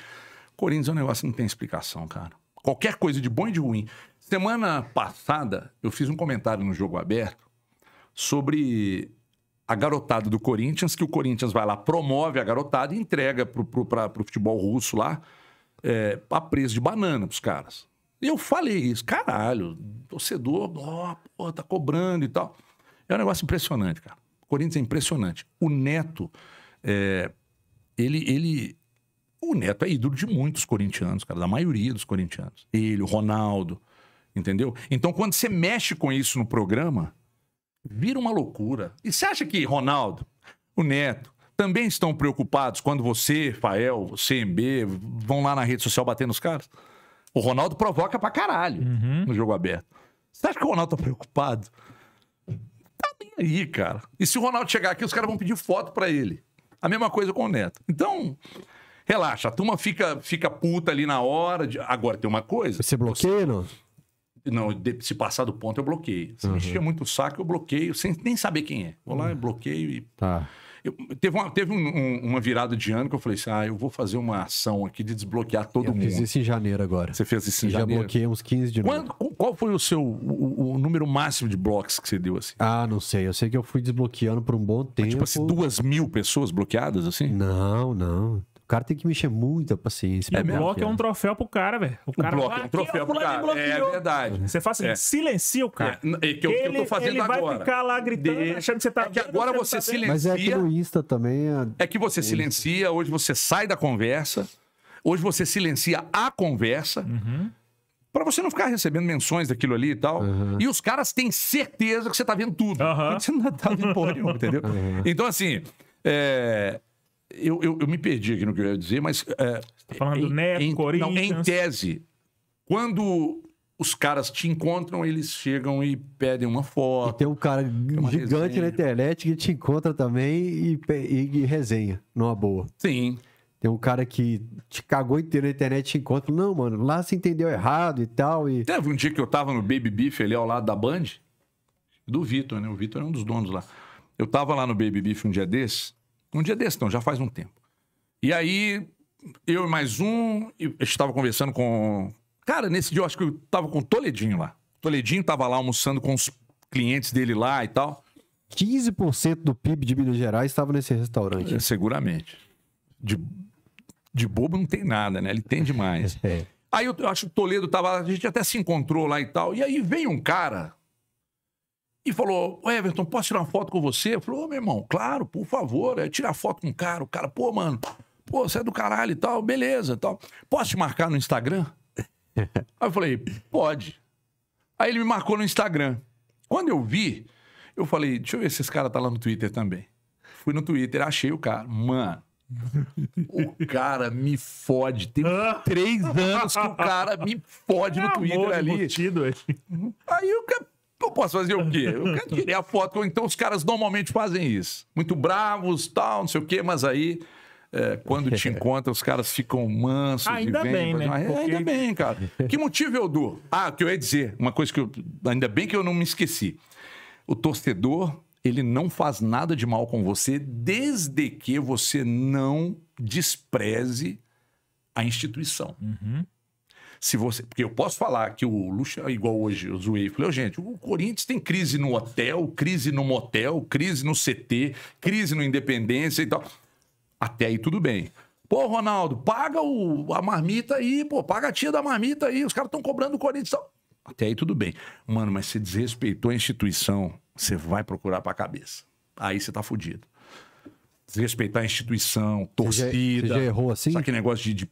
Speaker 3: Corinthians é um negócio que não tem explicação, cara. Qualquer coisa de bom e de ruim. Semana passada, eu fiz um comentário no Jogo Aberto sobre a garotada do Corinthians, que o Corinthians vai lá, promove a garotada e entrega para o futebol russo lá é, a preço de banana para os caras. E eu falei isso, caralho, torcedor, ó, tá cobrando e tal. É um negócio impressionante, cara. O Corinthians é impressionante. O Neto, é, ele, ele o Neto é ídolo de muitos corintianos, cara, da maioria dos corintianos. Ele, o Ronaldo, entendeu? Então, quando você mexe com isso no programa, vira uma loucura. E você acha que Ronaldo, o Neto, também estão preocupados quando você, Fael, CMB, vão lá na rede social batendo os caras? O Ronaldo provoca pra caralho uhum. no jogo aberto. Você acha que o Ronaldo tá preocupado? Tá nem aí, cara. E se o Ronaldo chegar aqui, os caras vão pedir foto pra ele. A mesma coisa com o Neto. Então, Relaxa, a turma fica, fica puta ali na hora. De... Agora, tem uma coisa. Você bloqueia, não? Não, se passar do ponto, eu bloqueio. Se uhum. mexer muito o saco, eu bloqueio, sem nem saber quem é. Vou lá, eu uhum. bloqueio e. Tá. Eu, teve uma, teve um, um, uma virada de ano que eu falei assim: ah, eu vou fazer uma ação aqui de desbloquear todo eu mundo. Eu fiz isso
Speaker 1: em janeiro agora. Você
Speaker 3: fez isso em já janeiro? Já bloqueei uns 15 de novo. Quando, qual foi o seu o, o, número máximo de blocos que você deu
Speaker 1: assim? Ah, não sei. Eu sei que eu fui desbloqueando por um bom tempo. Mas, tipo assim, duas mil pessoas bloqueadas assim? Não, não. O cara tem que mexer muita paciência. É né, e o bloco é um
Speaker 2: troféu pro cara, velho. O, o cara bloco é um troféu pro cara. É, é
Speaker 1: verdade. Você faz assim, é. silencia o cara. É, é que, eu, é ele, que eu tô fazendo ele agora. Ele vai ficar
Speaker 2: lá gritando, de... achando que você tá... É que agora você, tá silencia... Mas é
Speaker 1: altruísta também. É... é que você
Speaker 3: silencia, hoje você sai da conversa, hoje você silencia a conversa, uhum. para você não ficar recebendo menções daquilo ali e tal. Uhum. E os caras têm certeza que você tá vendo tudo. Uhum. Você não tá vendo porra nenhuma, entendeu? Uhum. Então, assim... É, eu, eu, eu, me perdi aqui no que eu ia dizer, mas. É, tá falando em, Neto, em, Corinthians. Não, em tese, quando os caras te encontram, eles chegam e pedem uma foto. E
Speaker 1: tem um cara gigante resenha. na internet que te encontra também e, e, e, resenha, numa boa. Sim. Tem um cara que te cagou inteiro na internet te encontra. Não, mano, lá se entendeu errado e tal. E...
Speaker 3: Teve um dia que eu tava no Baby Beef ali ao lado da Band, do Vitor, né? O Vitor é um dos donos lá. Eu tava lá no Baby Beef um dia desses. Um dia desse, então já faz um tempo. E aí, eu e mais um, eu estava conversando com. Cara, nesse dia eu acho que eu estava com o Toledinho lá. O Toledinho estava lá almoçando com os clientes dele lá e tal.
Speaker 1: 15% do PIB de Minas Gerais estava nesse restaurante. É, seguramente.
Speaker 3: De, de bobo não tem nada, né? Ele tem demais. É. Aí eu, eu acho que o Toledo tava. A gente até se encontrou lá e tal. E aí veio um cara e falou: Everton, posso tirar uma foto com você? Falou: meu irmão, claro, por favor, é tirar foto com o cara. O cara, pô, mano, pô, você é do caralho e tal, beleza e tal. Posso te marcar no Instagram?
Speaker 5: Aí
Speaker 3: eu falei: pode. Aí ele me marcou no Instagram. Quando eu vi, eu falei: deixa eu ver se esse cara tá lá no Twitter também. Fui no Twitter, achei o cara. Mano. O cara me fode. Tem três anos que o cara me fode no é Twitter ali. Motido, aí o cara, eu então, posso fazer o quê? Eu quero tirar a foto. Então os caras normalmente fazem isso. Muito bravos, tal, não sei o quê, mas aí é, quando te encontra, os caras ficam mansos. Ah, ainda vem, bem, né? Mas, ah, é, Porque... Ainda bem, cara. Que motivo é, eu dou? Ah, o que eu ia dizer, uma coisa que eu. Ainda bem que eu não me esqueci. O torcedor, ele não faz nada de mal com você, desde que você não despreze a instituição. Uhum. Se você, porque eu posso falar que o Luxa, igual hoje, eu zoei, falei, oh, gente, o Corinthians tem crise no hotel, crise no motel, crise no CT, crise no Independência e tal. Até aí tudo bem. Pô, Ronaldo, paga o, a marmita aí, pô, paga a tia da marmita aí, os caras estão cobrando o Corinthians. Até aí tudo bem. Mano, mas você desrespeitou a instituição, você vai procurar pra cabeça. Aí você tá fudido desrespeitar a instituição, torcida. Você já, você já errou assim? Sabe aquele negócio de, de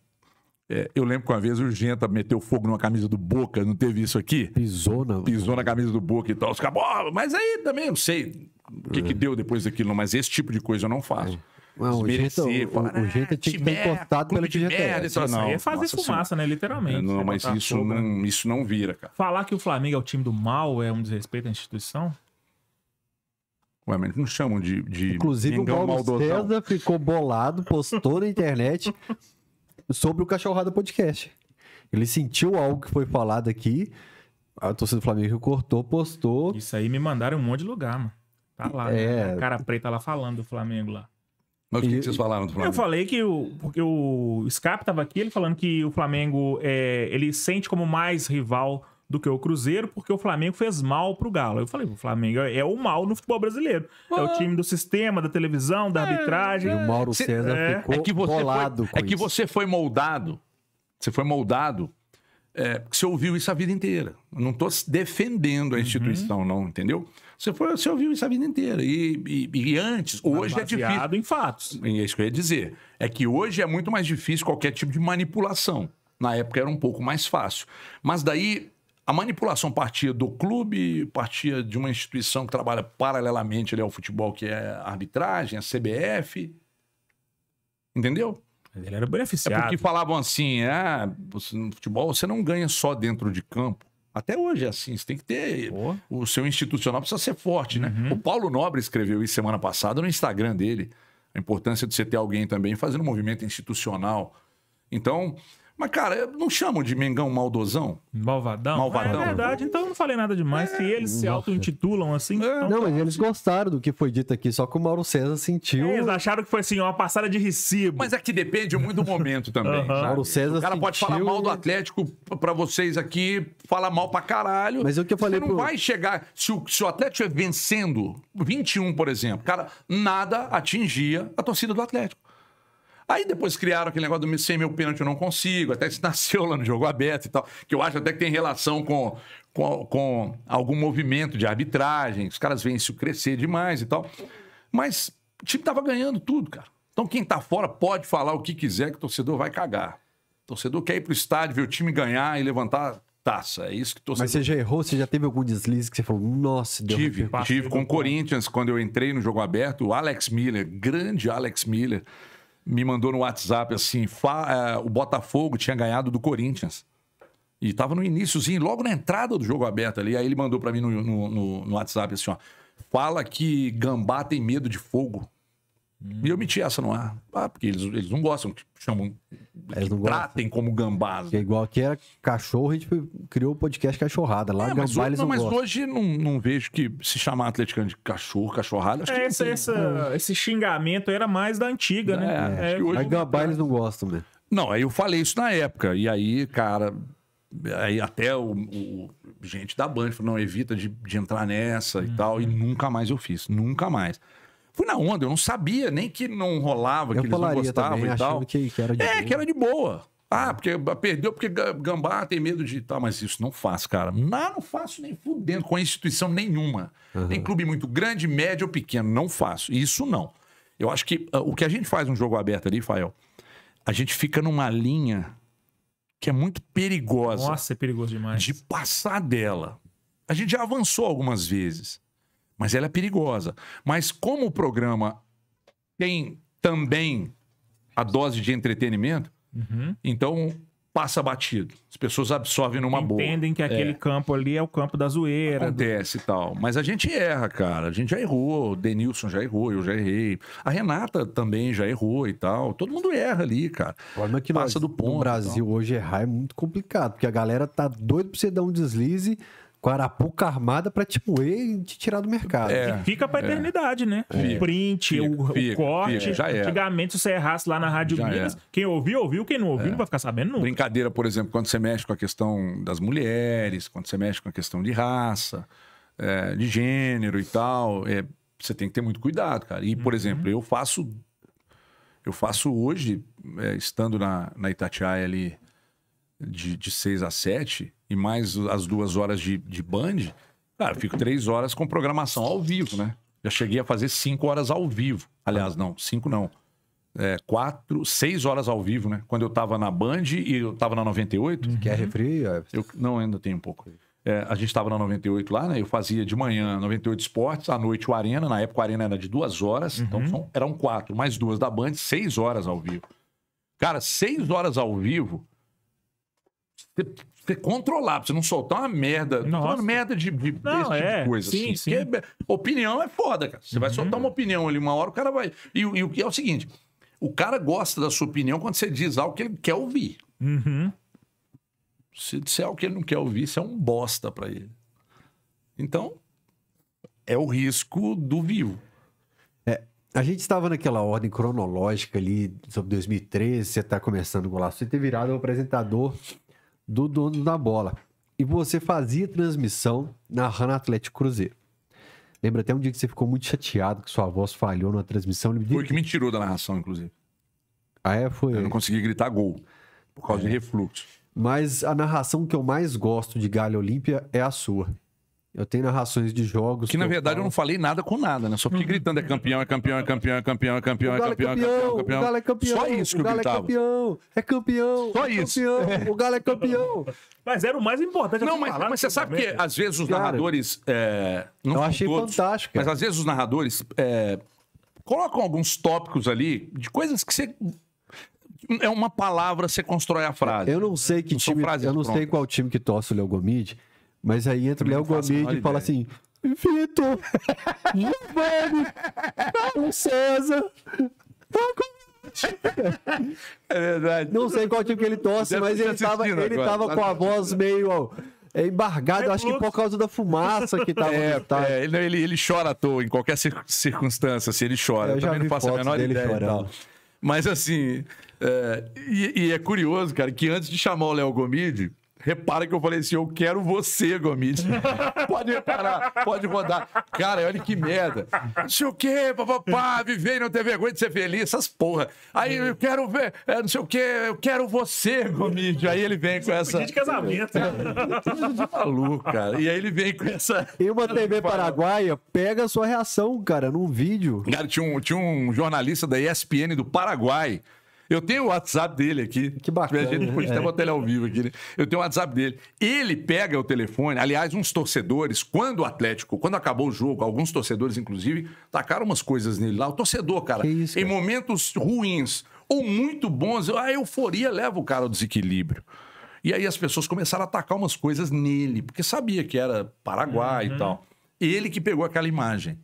Speaker 3: é, eu lembro que uma vez o Genta meteu fogo numa camisa do Boca, não teve isso aqui? Pisou na... Pisou na camisa do Boca e tal. Os mas aí também, não sei o que, é. que deu depois daquilo, mas esse tipo de coisa eu não faço. É.
Speaker 1: Não, o Genta o, o Genta tinha ah, que ser cortado pelo que merda, assim, não, é fazer nossa, fumaça, né, senhora. né? Literalmente. Não, mas tá isso, não,
Speaker 2: isso não vira, cara. Falar que o Flamengo é o time do mal é um desrespeito à instituição?
Speaker 3: Ué, mas não chamam de. de Inclusive, o Paulo César
Speaker 1: ficou bolado, postou na internet sobre o Cachorrada Podcast. Ele sentiu algo que foi falado aqui, a torcida do Flamengo cortou, postou. Isso aí me mandaram um monte
Speaker 2: de lugar, mano. Tá lá, né? é... né? cara preta lá falando do Flamengo lá. Mas o que, e... que vocês falaram do Flamengo? Eu falei que o, porque o Scarpa tava aqui, ele falando que o Flamengo é, ele sente como mais rival do que o Cruzeiro, porque o Flamengo fez mal pro Galo. Eu falei, o Flamengo é, é o mal no futebol brasileiro. é o ah. time do sistema, da televisão, da é, arbitragem. É. E o Mauro Cê, César
Speaker 3: é, ficou é que você foi, É isso. que você foi moldado, você foi moldado, é, você ouviu isso a vida inteira. não estou defendendo a uhum. instituição, uhum. não, entendeu? Você, foi, você ouviu isso a vida inteira. E, e, e antes, tá hoje é difícil. em fatos. É isso que eu ia dizer. É que hoje é muito mais difícil qualquer tipo de manipulação. Na época era um pouco mais fácil. Mas daí a manipulação partia do clube, partia de uma instituição que trabalha paralelamente ali ao futebol, que é a arbitragem, a CBF. Entendeu? Ele era beneficiado. É porque falavam assim, ah, no futebol você não ganha só dentro de campo. Até hoje é assim, você tem que ter... Pô. O seu institucional precisa ser forte, né? Uhum. O Paulo Nobre escreveu isso semana passada no Instagram dele. A importância de você ter alguém também fazendo um movimento institucional. Então, mas, cara, não chamam de Mengão maldosão? Malvadão?
Speaker 2: Malvadão. É verdade, então eu não falei nada demais. É. Se eles se auto-intitulam
Speaker 1: assim. É. Então... Não, tá. mas eles gostaram do que foi dito aqui, só que o Mauro César sentiu. É, eles
Speaker 3: acharam que foi assim, uma passada de recibo. Mas é que depende muito do momento também. Mauro César. O cara sentiu... pode falar mal do Atlético pra vocês aqui, falar mal pra caralho. Mas é o que eu falei. Você não pro... vai chegar. Se o, se o Atlético é vencendo 21, por exemplo, cara, nada atingia a torcida do Atlético. Aí depois criaram aquele negócio do sem meu pênalti eu não consigo, até isso nasceu lá no jogo aberto e tal, que eu acho até que tem relação com, com, com algum movimento de arbitragem, os caras veem isso crescer demais e tal. Mas o time tava ganhando tudo, cara. Então quem tá fora pode falar o que quiser que o torcedor vai cagar. O torcedor quer ir pro estádio, ver o time ganhar e levantar taça. É isso que torcedor... Mas você
Speaker 1: já errou? Você já teve algum deslize que você falou, nossa, deu Tive, tive com o
Speaker 3: Corinthians, quando eu entrei no jogo aberto, o Alex Miller, grande Alex Miller, me mandou no WhatsApp assim: fa, uh, o Botafogo tinha ganhado do Corinthians. E tava no iníciozinho, logo na entrada do jogo aberto ali. Aí ele mandou para mim no, no, no, WhatsApp assim: ó, fala que gambá tem medo de fogo. Hum. E eu meti essa no ar. Ah,
Speaker 1: porque eles, eles não gostam chamam. Eles não tratem gostam. como gambás. Porque é né? igual aqui era cachorro, a gente criou o podcast Cachorrada. Lá é, gambá mas hoje, eles não, não Mas hoje
Speaker 3: não, não, vejo que se chamar atleticano de cachorro, cachorrada. Acho é,
Speaker 2: que esse, essa, esse xingamento era mais da antiga, é, né? É, é mas
Speaker 3: gambá eles não gostam, né? Não, aí eu falei isso na época. E aí, cara, aí até o, o, gente da Band falou, não, evita de, de entrar nessa e uhum. tal. E nunca mais eu fiz, nunca mais. Fui na onda, eu não sabia nem que não rolava, eu que eles não gostavam também, e tal. Que, que era de é, boa. que era de boa. Ah, porque perdeu porque gambá tem medo de tal, mas isso não faz, cara. Não, não faço nem fudendo com instituição nenhuma. Uhum. Tem clube muito grande, médio ou pequeno, não faço. Isso não. Eu acho que uh, o que a gente faz num jogo aberto ali, Fael, a gente fica numa linha que é muito perigosa. Nossa, é perigoso demais. De passar dela. A gente já avançou algumas vezes mas ela é perigosa. Mas como o programa tem também a dose de entretenimento, uhum. então passa batido. As pessoas absorvem numa Entendem boa. Entendem que aquele é. campo ali é o campo da zoeira. Acontece e tal. Mas a gente erra, cara. A gente já errou. O Denilson já errou, eu já errei. A Renata também já errou e tal.
Speaker 1: Todo mundo erra ali, cara. Olha é que passa nós, do ponto. No Brasil então. hoje errar é muito complicado, porque a galera tá doido pra você dar um deslize com a arapuca armada pra te moer e te tirar do mercado. É, fica pra é. eternidade, é. né? Fica, o print, fica, o, fica, o, corte. já Antigamente, se você
Speaker 2: errasse lá na Rádio já Minas, era.
Speaker 3: quem ouviu, ouviu, quem não ouviu, é. não vai ficar sabendo nunca. Brincadeira, por exemplo, quando você mexe com a questão das mulheres, quando você mexe com a questão de raça, é, de gênero e tal, é, você tem que ter muito cuidado, cara. E, por uhum. exemplo, eu faço. Eu faço hoje, estando na, na Itatiaia ali de, de 6 a 7 e mais as duas horas de, de band, cara, fico três horas com programação ao vivo, né? Já cheguei a fazer cinco horas ao vivo. Aliás, não, cinco não. É, quatro, seis horas ao vivo, né? Quando eu tava na Band e eu tava na 98. Uhum. Quer refri? É. Eu, não, ainda tem um pouco. É, a gente tava na 98 lá, né? Eu fazia de manhã 98 esportes, à noite o Arena. Na época o Arena era de duas horas, então uhum. então são, eram quatro, mais duas da Band, seis horas ao vivo. Cara, seis horas ao vivo, você controlar, pra você não soltar uma merda. Uma merda de, de não, desse é. tipo de é. coisa. Sim, assim. sim. Porque é, opinião é foda, cara. Você uhum. vai soltar uma opinião ali uma hora, o cara vai. E, e o que é o seguinte: o cara gosta da sua opinião quando você diz algo que ele quer ouvir. Uhum. Se disser algo que ele não quer ouvir, isso é um bosta para ele.
Speaker 1: Então, é o risco do vivo. É, a gente estava naquela ordem cronológica ali, sobre 2013, você está começando o Golaço, você ter virado o apresentador do dono da bola. E você fazia transmissão narrando Atlético Cruzeiro. Lembra até um dia que você ficou muito chateado que sua voz falhou na transmissão. Foi
Speaker 3: que me tirou da narração, inclusive.
Speaker 1: Ah, é? Foi. Eu não consegui gritar gol por causa é. de refluxo. Mas a narração que eu mais gosto de Galha Olímpia é a sua. Eu tenho narrações de jogos. Que, que na eu
Speaker 3: verdade falo. eu não falei nada com nada, né? Só fiquei gritando: é campeão, é campeão, é campeão, é campeão, é campeão, é, é campeão, é campeão, campeão. É o Galo é campeão. Só isso que eu gritava. O Galo é
Speaker 1: campeão, é campeão. Só é isso. O Galo é campeão.
Speaker 2: Mas era o mais importante. Não, mas, mas você sabe que às vezes os narradores.
Speaker 3: É, não eu achei todos, fantástico. Mas às vezes os narradores é, colocam alguns tópicos ali de coisas que você é uma palavra, você constrói a frase. Eu
Speaker 1: não sei que time, eu não prontas. sei qual time que torce o Léo Gomide, mas aí entra o Léo Gomes e fala assim: Vitor,
Speaker 4: Giovanni, Paulo César,
Speaker 1: é verdade. Não sei qual tipo que ele torce, Deve mas ele tava, ele tava com a voz meio ó, embargada, é acho louco. que por causa da fumaça que tava. É, é ele, ele, ele,
Speaker 3: chora à toa, em qualquer circunstância, se assim, ele chora. Eu, Eu também não faço a menor ideia e então. tal. Mas assim, é, e, e, é curioso, cara, que antes de chamar o Léo Gomide, Repara que eu falei assim: eu quero você, Gomes. pode reparar, pode rodar. Cara, olha que merda. Não sei o quê, papapá, viver não ter vergonha de ser feliz, essas porra. Aí eu quero ver, é, não sei o quê, eu quero você, Gomes. Aí ele vem com é essa. de casamento. É,
Speaker 1: de maluco, cara. E aí ele vem com essa. E uma TV paraguaia pega a sua reação, cara, num vídeo.
Speaker 3: Cara, tinha um, tinha um jornalista da ESPN do Paraguai eu tenho o WhatsApp dele aqui. Que bacana. Né? A gente pode tá até botar ele ao vivo aqui, né? Eu tenho o WhatsApp dele. Ele pega o telefone, aliás, uns torcedores, quando o Atlético, quando acabou o jogo, alguns torcedores, inclusive, tacaram umas coisas nele lá. O torcedor, cara, isso, cara? em momentos ruins ou muito bons, a euforia leva o cara ao desequilíbrio. E aí as pessoas começaram a atacar umas coisas nele, porque sabia que era Paraguai uhum. e tal. Ele que pegou aquela imagem.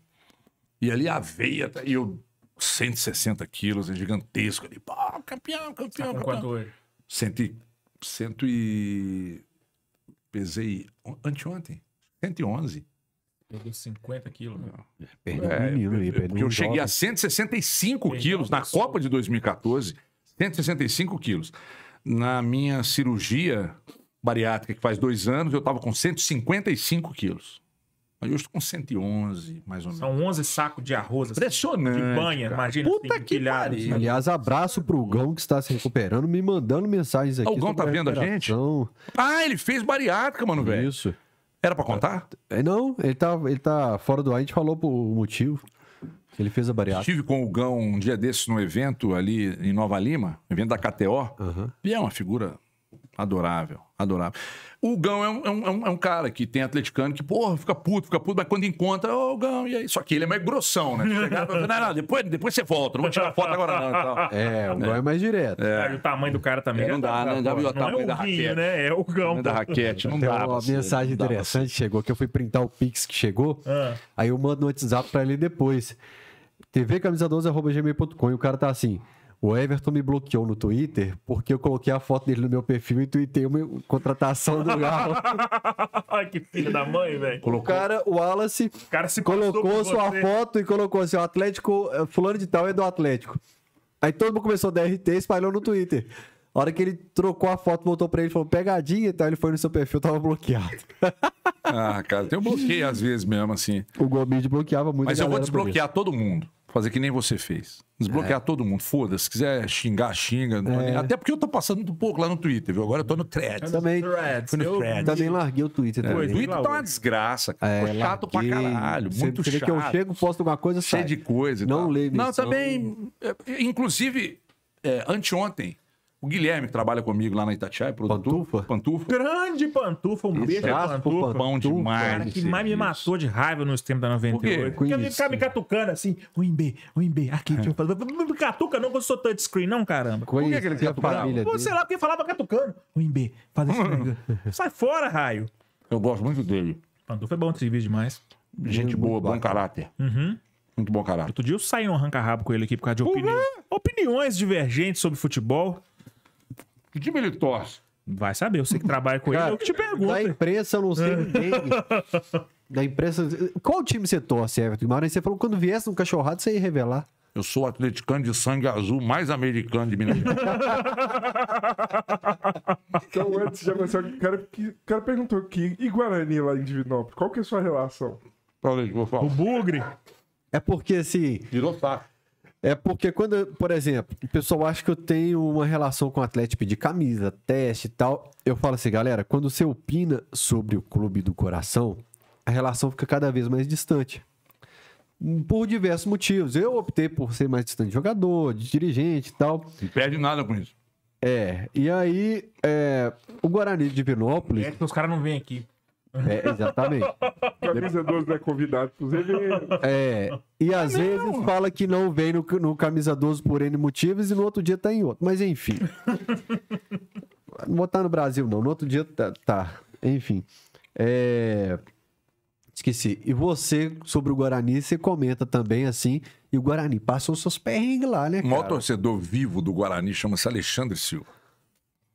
Speaker 3: E ali a veia, tá, e eu 160 quilos, é gigantesco ali, pá
Speaker 2: campeão, campeão. Tá com quanto
Speaker 3: hoje? Senti, cento e... Pesei anteontem, 111. Perdeu 50 quilos. Né?
Speaker 4: É, perdeu é, um menino aí. Perdeu porque eu cheguei jogo. a
Speaker 3: 165 perdeu quilos na Copa de 2014. 165 quilos. Na minha cirurgia bariátrica, que faz dois anos, eu estava com 155 quilos. Mas eu estou com 111, mais ou menos.
Speaker 2: São 11 sacos de arroz. Assim, Impressionante. Assim, de banha, cara. imagina. Assim, Puta que assim. Aliás,
Speaker 1: abraço pro Gão que está se recuperando, me mandando mensagens ah, aqui. o Gão tá vendo a gente?
Speaker 3: Ah, ele fez bariátrica, mano, velho. Isso. Era pra contar?
Speaker 1: É, é, não, ele tá, ele tá fora do ar, a gente falou o motivo. Ele fez a bariátrica.
Speaker 3: Estive com o Gão um dia desses num evento ali em Nova Lima, evento da KTO. Uhum. E é uma figura adorável. Adorava. O Gão é, é um, é um, é um cara que tem atleticano que, porra, fica puto, fica puto, mas quando encontra, ô oh, Gão, e aí? Só que ele é mais grossão, né? não, não, depois, depois você volta, não vou tirar foto agora não. Então. É,
Speaker 2: o Gão é. é mais direto. É. O tamanho do cara também. É, não dá, né? Não não, não, é o da raquete. né? É o Gão. É da raquete, não dá. Uma mensagem interessante
Speaker 1: chegou, que eu fui printar o Pix que chegou, ah. aí eu mando no WhatsApp pra ele depois. tvcamisa12.gmail.com e o cara tá assim... O Everton me bloqueou no Twitter porque eu coloquei a foto dele no meu perfil e tuitei uma contratação do Galo.
Speaker 2: que filho da mãe, velho. O cara, o Wallace, o cara se colocou sua você.
Speaker 1: foto e colocou assim: o Atlético, eh, fulano de tal é do Atlético. Aí todo mundo começou a DRT e espalhou no Twitter. A hora que ele trocou a foto, voltou pra ele e falou pegadinha e tal, ele foi no seu perfil, tava bloqueado.
Speaker 3: ah, cara, tem um bloqueio às vezes mesmo, assim.
Speaker 1: O Gomid bloqueava muito. Mas eu vou desbloquear
Speaker 3: todo mundo fazer que nem você fez. Desbloquear é. todo mundo. Foda-se. Se quiser xingar, xinga. É. Até porque eu tô passando um pouco lá no Twitter, viu? Agora eu tô no Threads. Também.
Speaker 1: Threads. Eu também larguei o Twitter. É. O Twitter tá uma
Speaker 3: desgraça, cara. É, chato larguei. pra caralho. Muito Sempre chato. que eu chego, posto alguma coisa, Cheio sai. de coisa. Não leio Não, também. É, inclusive, é, anteontem, o Guilherme, que trabalha comigo lá na Itatiaia, produtor. Pantufa? Pantufa. Grande Pantufa, um beijo é pra Pantufa. Pão demais. Cara, que mais me
Speaker 2: matou de raiva nos tempos da 98. Por quê? Porque ele ficava me catucando assim, o B, o B, aqui. Deixa eu falar. Não é. me catuca não, que eu sou touchscreen, não, caramba. Por que, que ele catucava? Sei lá, porque falava catucando. O B, faz esse Sai fora, raio. Eu gosto muito dele. Pantufa é bom de serviço demais. Gente boa, bom caráter. Uhum. Muito bom caráter. Outro dia eu saí um arranca-rabo com ele aqui por causa de opiniões divergentes sobre futebol. Que time ele torce? Vai saber, você que trabalha com Cara, ele, eu que te
Speaker 1: pergunto. Da imprensa eu não sei é. ninguém. da imprensa. Qual time você torce, Everton Guimarães? Você falou que quando viesse um cachorrado, você ia revelar.
Speaker 3: Eu sou o atleticano de sangue azul mais americano de Minas Gerais.
Speaker 4: então, antes já começou. o cara, cara perguntou que e Guarani lá em Divinópolis, qual que é a sua relação?
Speaker 1: Falei, vou falar. O bugre. É porque, assim... Virou saco. É porque quando, por exemplo, o pessoal acha que eu tenho uma relação com o Atlético de camisa, teste e tal. Eu falo assim, galera, quando você opina sobre o clube do coração, a relação fica cada vez mais distante. Por diversos motivos. Eu optei por ser mais distante de jogador, de dirigente e tal.
Speaker 4: Não perde nada com isso.
Speaker 1: É, e aí, é, o Guarani de Pinópolis. É que os caras não vêm aqui. É, exatamente. Camisa
Speaker 4: 12 é convidado para os eventos.
Speaker 1: É. E às ah, não. vezes fala que não vem no, no camisa 12 por N motivos e no outro dia tá em outro. Mas enfim. não vou estar no Brasil, não. No outro dia tá. tá. Enfim. É... Esqueci. E você, sobre o Guarani, você comenta também assim. E o Guarani passou seus perrengues lá, né? Cara? O maior
Speaker 3: torcedor vivo do
Speaker 1: Guarani chama-se Alexandre Silva.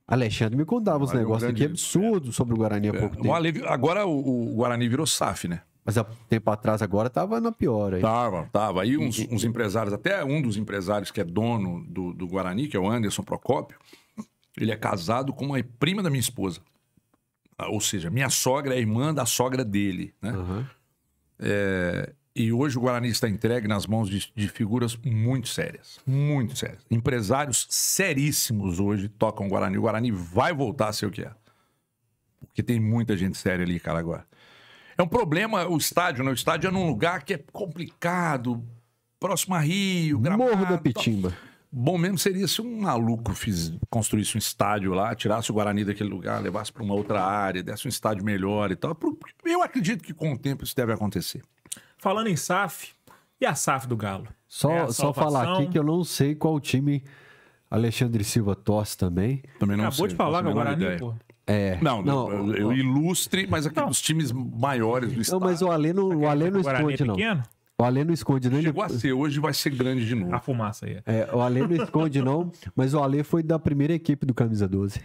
Speaker 1: Alexandre me contava uns negócios aqui absurdos sobre o Guarani há é, é. pouco tempo. agora o, o Guarani virou SAF, né? Mas há tempo atrás agora estava na pior aí.
Speaker 3: Tava, tava. Aí uns, uns, empresários, até um dos empresários que é dono do, do, Guarani, que é o Anderson Procópio, ele é casado com uma prima da minha esposa. Ah, ou seja, minha sogra é irmã da sogra dele, né? Uhum. É, e hoje o Guarani está entregue nas mãos de, de, figuras muito sérias. Muito sérias. Empresários seríssimos hoje tocam o Guarani. O Guarani vai voltar a ser o que é. Porque tem muita gente séria ali, cara, agora. É um problema o estádio, né? O estádio é num lugar que é complicado, próximo a Rio, Gramado... Morro da Pitimba. Bom mesmo seria se um maluco fiz, construísse um estádio lá, tirasse o Guarani daquele lugar, levasse para uma outra área, desse um estádio melhor e tal. Eu acredito que com o tempo isso deve acontecer. Falando em SAF, e a SAF do Galo?
Speaker 2: Só, é só falar aqui que
Speaker 1: eu não sei qual time Alexandre Silva torce também. Também não Acabou sei, de falar com o Guarani, pô. É. Não, não eu, eu,
Speaker 3: eu ilustre, mas aqui não. dos times maiores do estado. Não, mas
Speaker 1: o Alê não, o Alê não esconde, é não. O Alê não esconde, não. Né? Chegou ele... a ser,
Speaker 3: hoje vai ser grande de novo. A fumaça aí.
Speaker 1: É, o Alê não esconde, não, mas o Alê foi da primeira equipe do Camisa 12.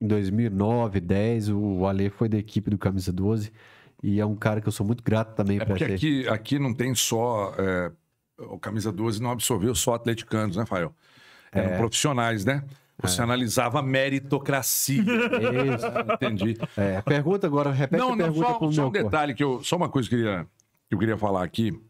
Speaker 1: Em 2009, 10, o Alê foi da equipe do Camisa 12. E é um cara que eu sou muito grato também é para
Speaker 3: Aqui, aqui não tem só. É, o Camisa 12 não absorveu só atleticanos, né, Fael? Eram é... profissionais, né? Você é. analisava meritocracia. Isso. Entendi.
Speaker 1: É, pergunta agora, repete não, a pergunta não, só, só um detalhe
Speaker 3: que eu, só uma coisa que eu queria, que eu queria falar aqui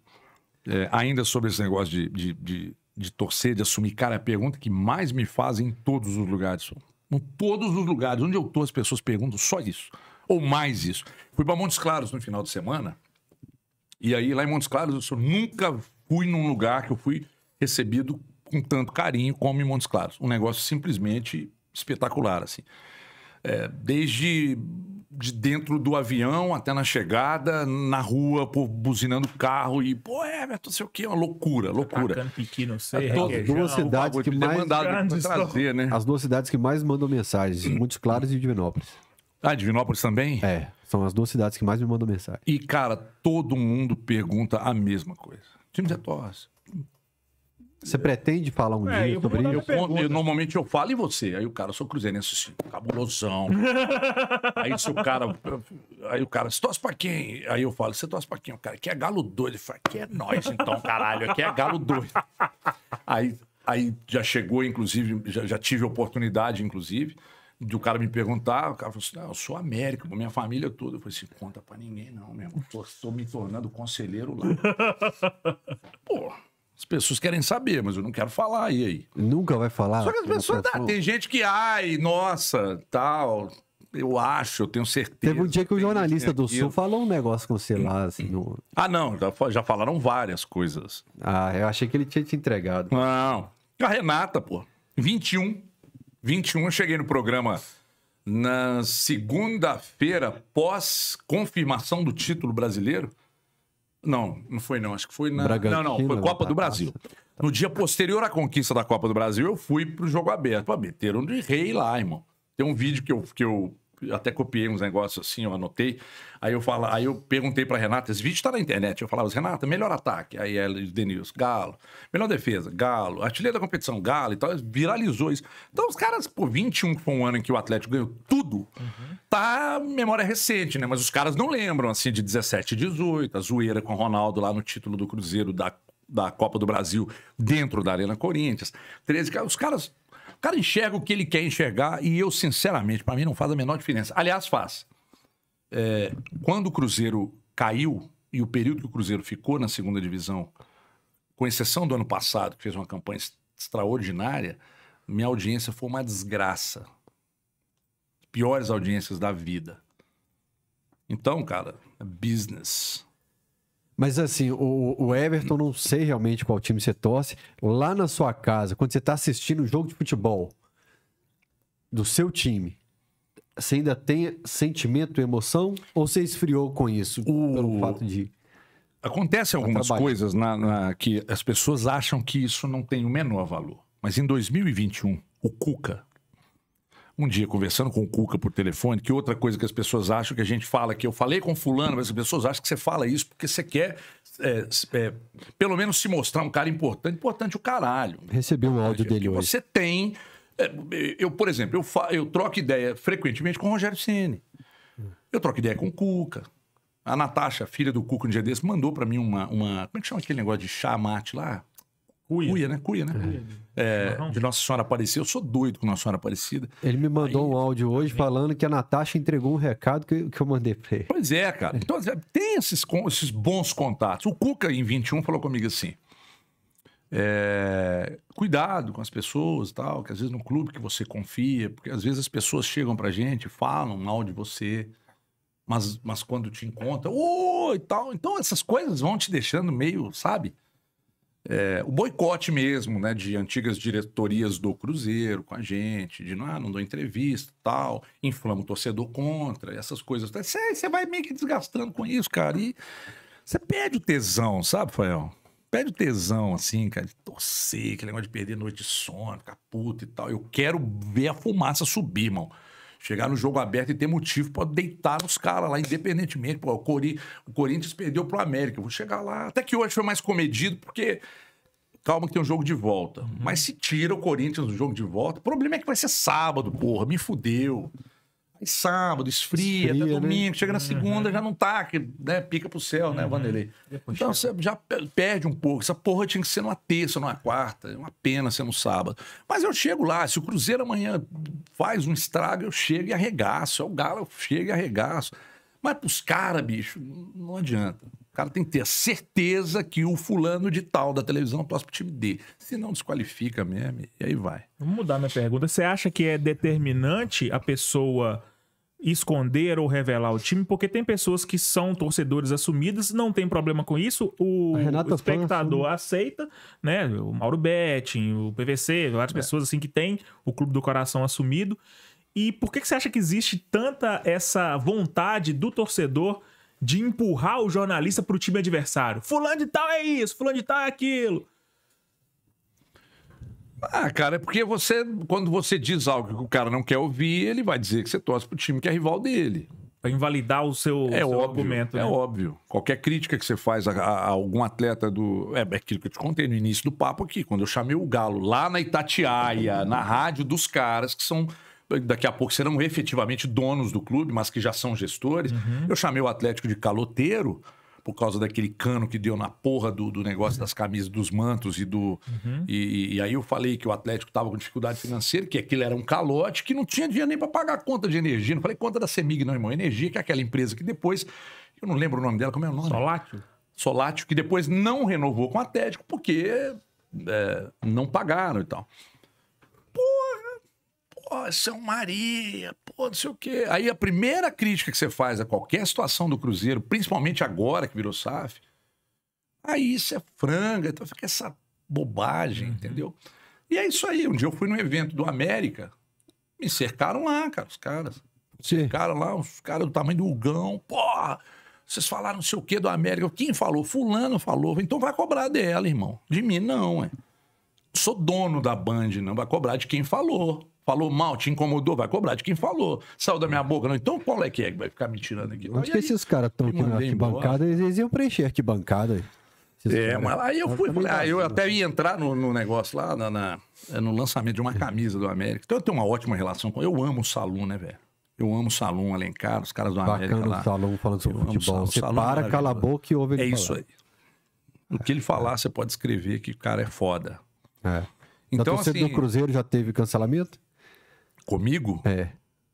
Speaker 3: é, ainda sobre esse negócio de, de, de, de, torcer, de assumir, cara, é a pergunta que mais me fazem em todos os lugares. Em todos os lugares. Onde eu tô, as pessoas perguntam só isso. Ou mais isso. Fui para Montes Claros no final de semana. E aí, lá em Montes Claros, eu nunca fui num lugar que eu fui recebido com tanto carinho como em Montes Claros. Um negócio simplesmente espetacular, assim. É, desde de dentro do avião até na chegada, na rua, pô, buzinando carro e, pô, é, não sei o quê, uma loucura, tá loucura. É, é sei, duas cidades que mais
Speaker 1: né? As duas cidades que mais mandam mensagens, hum. muitos Claros e Divinópolis. Ah, Divinópolis também? É, são as duas cidades que mais me mandam mensagem.
Speaker 3: E, cara, todo mundo pergunta a mesma
Speaker 1: coisa. Time de tosse. Você pretende falar um é, dia sobre isso? Eu, eu,
Speaker 3: normalmente eu falo e você. Aí o cara, eu sou cruzeirense, assim, cabulosão. aí se o cara. Aí o cara, você torce pra quem? Aí eu falo, você torce pra quem? O cara, que é galo doido. Ele fala, aqui é nós então, caralho, aqui é galo doido. Aí, aí já chegou, inclusive, já, já tive oportunidade, inclusive, de o cara me perguntar. O cara falou assim: não, eu sou América, minha família é toda. Eu falei assim: conta pra ninguém, não, meu irmão. Tô, tô me tornando conselheiro lá. Porra. As pessoas querem saber, mas eu não quero falar, e aí? Nunca vai falar? Só que as pessoas... tem gente que, ai, nossa, tal... Eu acho, eu tenho certeza.
Speaker 1: Teve um dia que o jornalista do Sul falou um negócio com você lá, assim. No...
Speaker 3: Ah, não, já, já falaram várias coisas. Ah, eu achei que ele tinha te entregado. Não. A Renata, pô, 21. 21, eu cheguei no programa na segunda-feira pós confirmação do título brasileiro. Não, não foi não. Acho que foi na. Bragantino, não, não. Foi Copa do Brasil. No dia posterior à conquista da Copa do Brasil, eu fui pro jogo aberto. Pô, meteram de rei lá, irmão. Tem um vídeo que eu, que eu até copiei uns negócios assim, eu anotei. Aí eu falo, aí eu perguntei para Renata, esse vídeo está na internet. Eu falava, assim, Renata, melhor ataque. Aí ela e o Denilson, Galo. Melhor defesa, Galo. Artilheiro da competição, Galo e então, tal. Viralizou isso. Então os caras, pô, 21 que foi um ano em que o Atlético ganhou tudo, uhum. tá memória recente, né? Mas os caras não lembram, assim, de 17 e 18, a zoeira com o Ronaldo lá no título do Cruzeiro da da Copa do Brasil dentro da Arena Corinthians. 13, os caras o cara enxerga o que ele quer enxergar e eu, sinceramente, para mim não faz a menor diferença. Aliás, faz. É, quando o Cruzeiro caiu e o período que o Cruzeiro ficou na segunda divisão, com exceção do ano passado, que fez uma campanha extraordinária, minha audiência foi uma desgraça. Piores audiências da vida. Então, cara, é business.
Speaker 1: Mas assim, o, o, Everton, não sei realmente qual time você torce. Lá na sua casa, quando você está assistindo um jogo de futebol do seu time, você ainda tem sentimento, emoção? Ou você esfriou com isso? O... Pelo fato de. Acontece tá algumas
Speaker 3: coisas na, na, que as pessoas acham que isso não tem o menor valor. Mas em 2021, o Cuca, um dia conversando com o Cuca por telefone, que outra coisa que as pessoas acham que a gente fala, que eu falei com fulano, mas as pessoas acham que você fala isso porque você quer é, é, pelo menos se mostrar um cara importante, importante o caralho. Recebi um áudio dele hoje. Você tem. É, eu, por exemplo, eu, fa, eu troco ideia frequentemente com o Rogério Ceni. Eu troco ideia com o Cuca. A Natasha, filha do Cuca, um dia desse, mandou para mim uma, uma. Como é que chama aquele negócio de chá mate lá? Cuia. Cuia, né? Cuia, né? É. É, de Nossa Senhora Aparecida. Eu sou doido com Nossa Senhora Aparecida.
Speaker 1: Ele me mandou Aí, um áudio hoje falando que a Natasha entregou um recado que, que eu mandei pra ele.
Speaker 3: Pois é, cara. Então, tem esses, esses bons contatos. O Cuca, em 21, falou comigo assim. É, cuidado com as pessoas tal, que às vezes no clube que você confia, porque às vezes as pessoas chegam pra gente, falam mal de você, mas, mas quando te encontram, oh! e tal. Então essas coisas vão te deixando meio, sabe? é, o boicote mesmo, né, de antigas diretorias do Cruzeiro com a gente, de ah, não dou entrevista, tal, inflama o torcedor contra, essas coisas. Você vai meio que desgastando com isso, cara, e você perde o tesão, sabe, Fael? pede o tesão, assim, cara, de torcer, aquele negócio de perder noite de sono, ficar puto e tal. Eu quero ver a fumaça subir, irmão chegar no jogo aberto e ter motivo para deitar os caras lá, independentemente. Pô, o, Cori... o Corinthians perdeu pro América. Vou chegar lá. Até que hoje foi mais comedido, porque calma que tem um jogo de volta. Uhum. Mas se tira o Corinthians do jogo de volta, o problema é que vai ser sábado, porra, me fudeu. Aí sábado, esfria, esfria até né? domingo, né? chega na uhum. segunda, uhum. já não tá, que, né, pica pro céu, né, uhum. né, Vanderlei? É, então chega. você já perde um pouco. Essa porra tinha que ser numa terça, numa quarta, é uma pena ser no sábado. Mas eu chego lá, se o Cruzeiro amanhã faz um estrago, eu chego e arregaço. É o Galo, eu chego e arregaço. Mas pros caras, bicho, não adianta. O cara tem que ter certeza que o fulano de tal da televisão torce pro time dele. Se não, desqualifica mesmo, e aí vai. Vamos
Speaker 2: mudar minha pergunta. Você acha que é determinante a pessoa esconder ou revelar o time, porque tem pessoas que são torcedores assumidos, não tem problema com isso, o, o espectador né? aceita, né? O Mauro Betting, o PVC, várias é. pessoas assim que tem o clube do coração assumido. E por que, que você acha que existe tanta essa vontade do torcedor de empurrar o jornalista para o time adversário? Fulano de tal é isso, fulano de tal é aquilo.
Speaker 3: Ah, cara, é porque você, quando você diz algo que o cara não quer ouvir, ele vai dizer que você torce pro time que é rival dele. Pra invalidar o seu, é seu óbvio, argumento. É né? óbvio. Qualquer crítica que você faz a, a algum atleta do. É, é aquilo que eu te contei no início do papo aqui, quando eu chamei o Galo lá na Itatiaia, na rádio dos caras, que são daqui a pouco serão efetivamente donos do clube, mas que já são gestores. Uhum. Eu chamei o Atlético de caloteiro por causa daquele cano que deu na porra do, do negócio das camisas, dos mantos e do. Uhum. E, e, aí eu falei que o Atlético estava com dificuldade financeira, que aquilo era um calote, que não tinha dinheiro nem para pagar a conta de energia. Não falei conta da Semig, não, irmão. Energia, que é aquela empresa que depois. Eu não lembro o nome dela, como é o nome? Solátil. Solátil, que depois não renovou com o Atlético porque é, não pagaram e tal. Pô, Ó São Maria, pô, não sei o quê. Aí a primeira crítica que você faz a qualquer situação do Cruzeiro, principalmente agora que virou SAF, aí isso é franga, então fica essa bobagem, uhum. entendeu? E é isso aí. Um dia eu fui num evento do América, me cercaram lá, cara, os caras. Cercaram lá, os caras do tamanho do Hugão, porra! Vocês falaram não sei o que do América. Quem falou? Fulano falou. Então vai cobrar dela, irmão. De mim, não, é. Sou dono da Band, não vai cobrar de quem falou falou mal, te incomodou, vai cobrar de quem falou. Saiu da minha boca, não. Então qual é que é que vai ficar
Speaker 1: me tirando aqui? Onde que aí, é esses caras estão aqui na arquibancada? Embora. Eles iam preencher a arquibancada.
Speaker 3: é, mas aí eu fui, falei, ah, eu né? até ia entrar no, no negócio lá, na, na, é, no lançamento de uma camisa do América. Então eu tenho uma ótima relação com. Eu amo o Salum, né, velho? Eu amo o Salum, Alencar, os caras do Bacana América. Bacana o Salum falando sobre futebol. Você é para, cala a boca e ouve ele É isso falar.
Speaker 1: aí. O
Speaker 3: que ele falar, é. você pode escrever que o cara é foda. É. Então, a então, assim, do Cruzeiro
Speaker 1: já teve cancelamento? Comigo? É.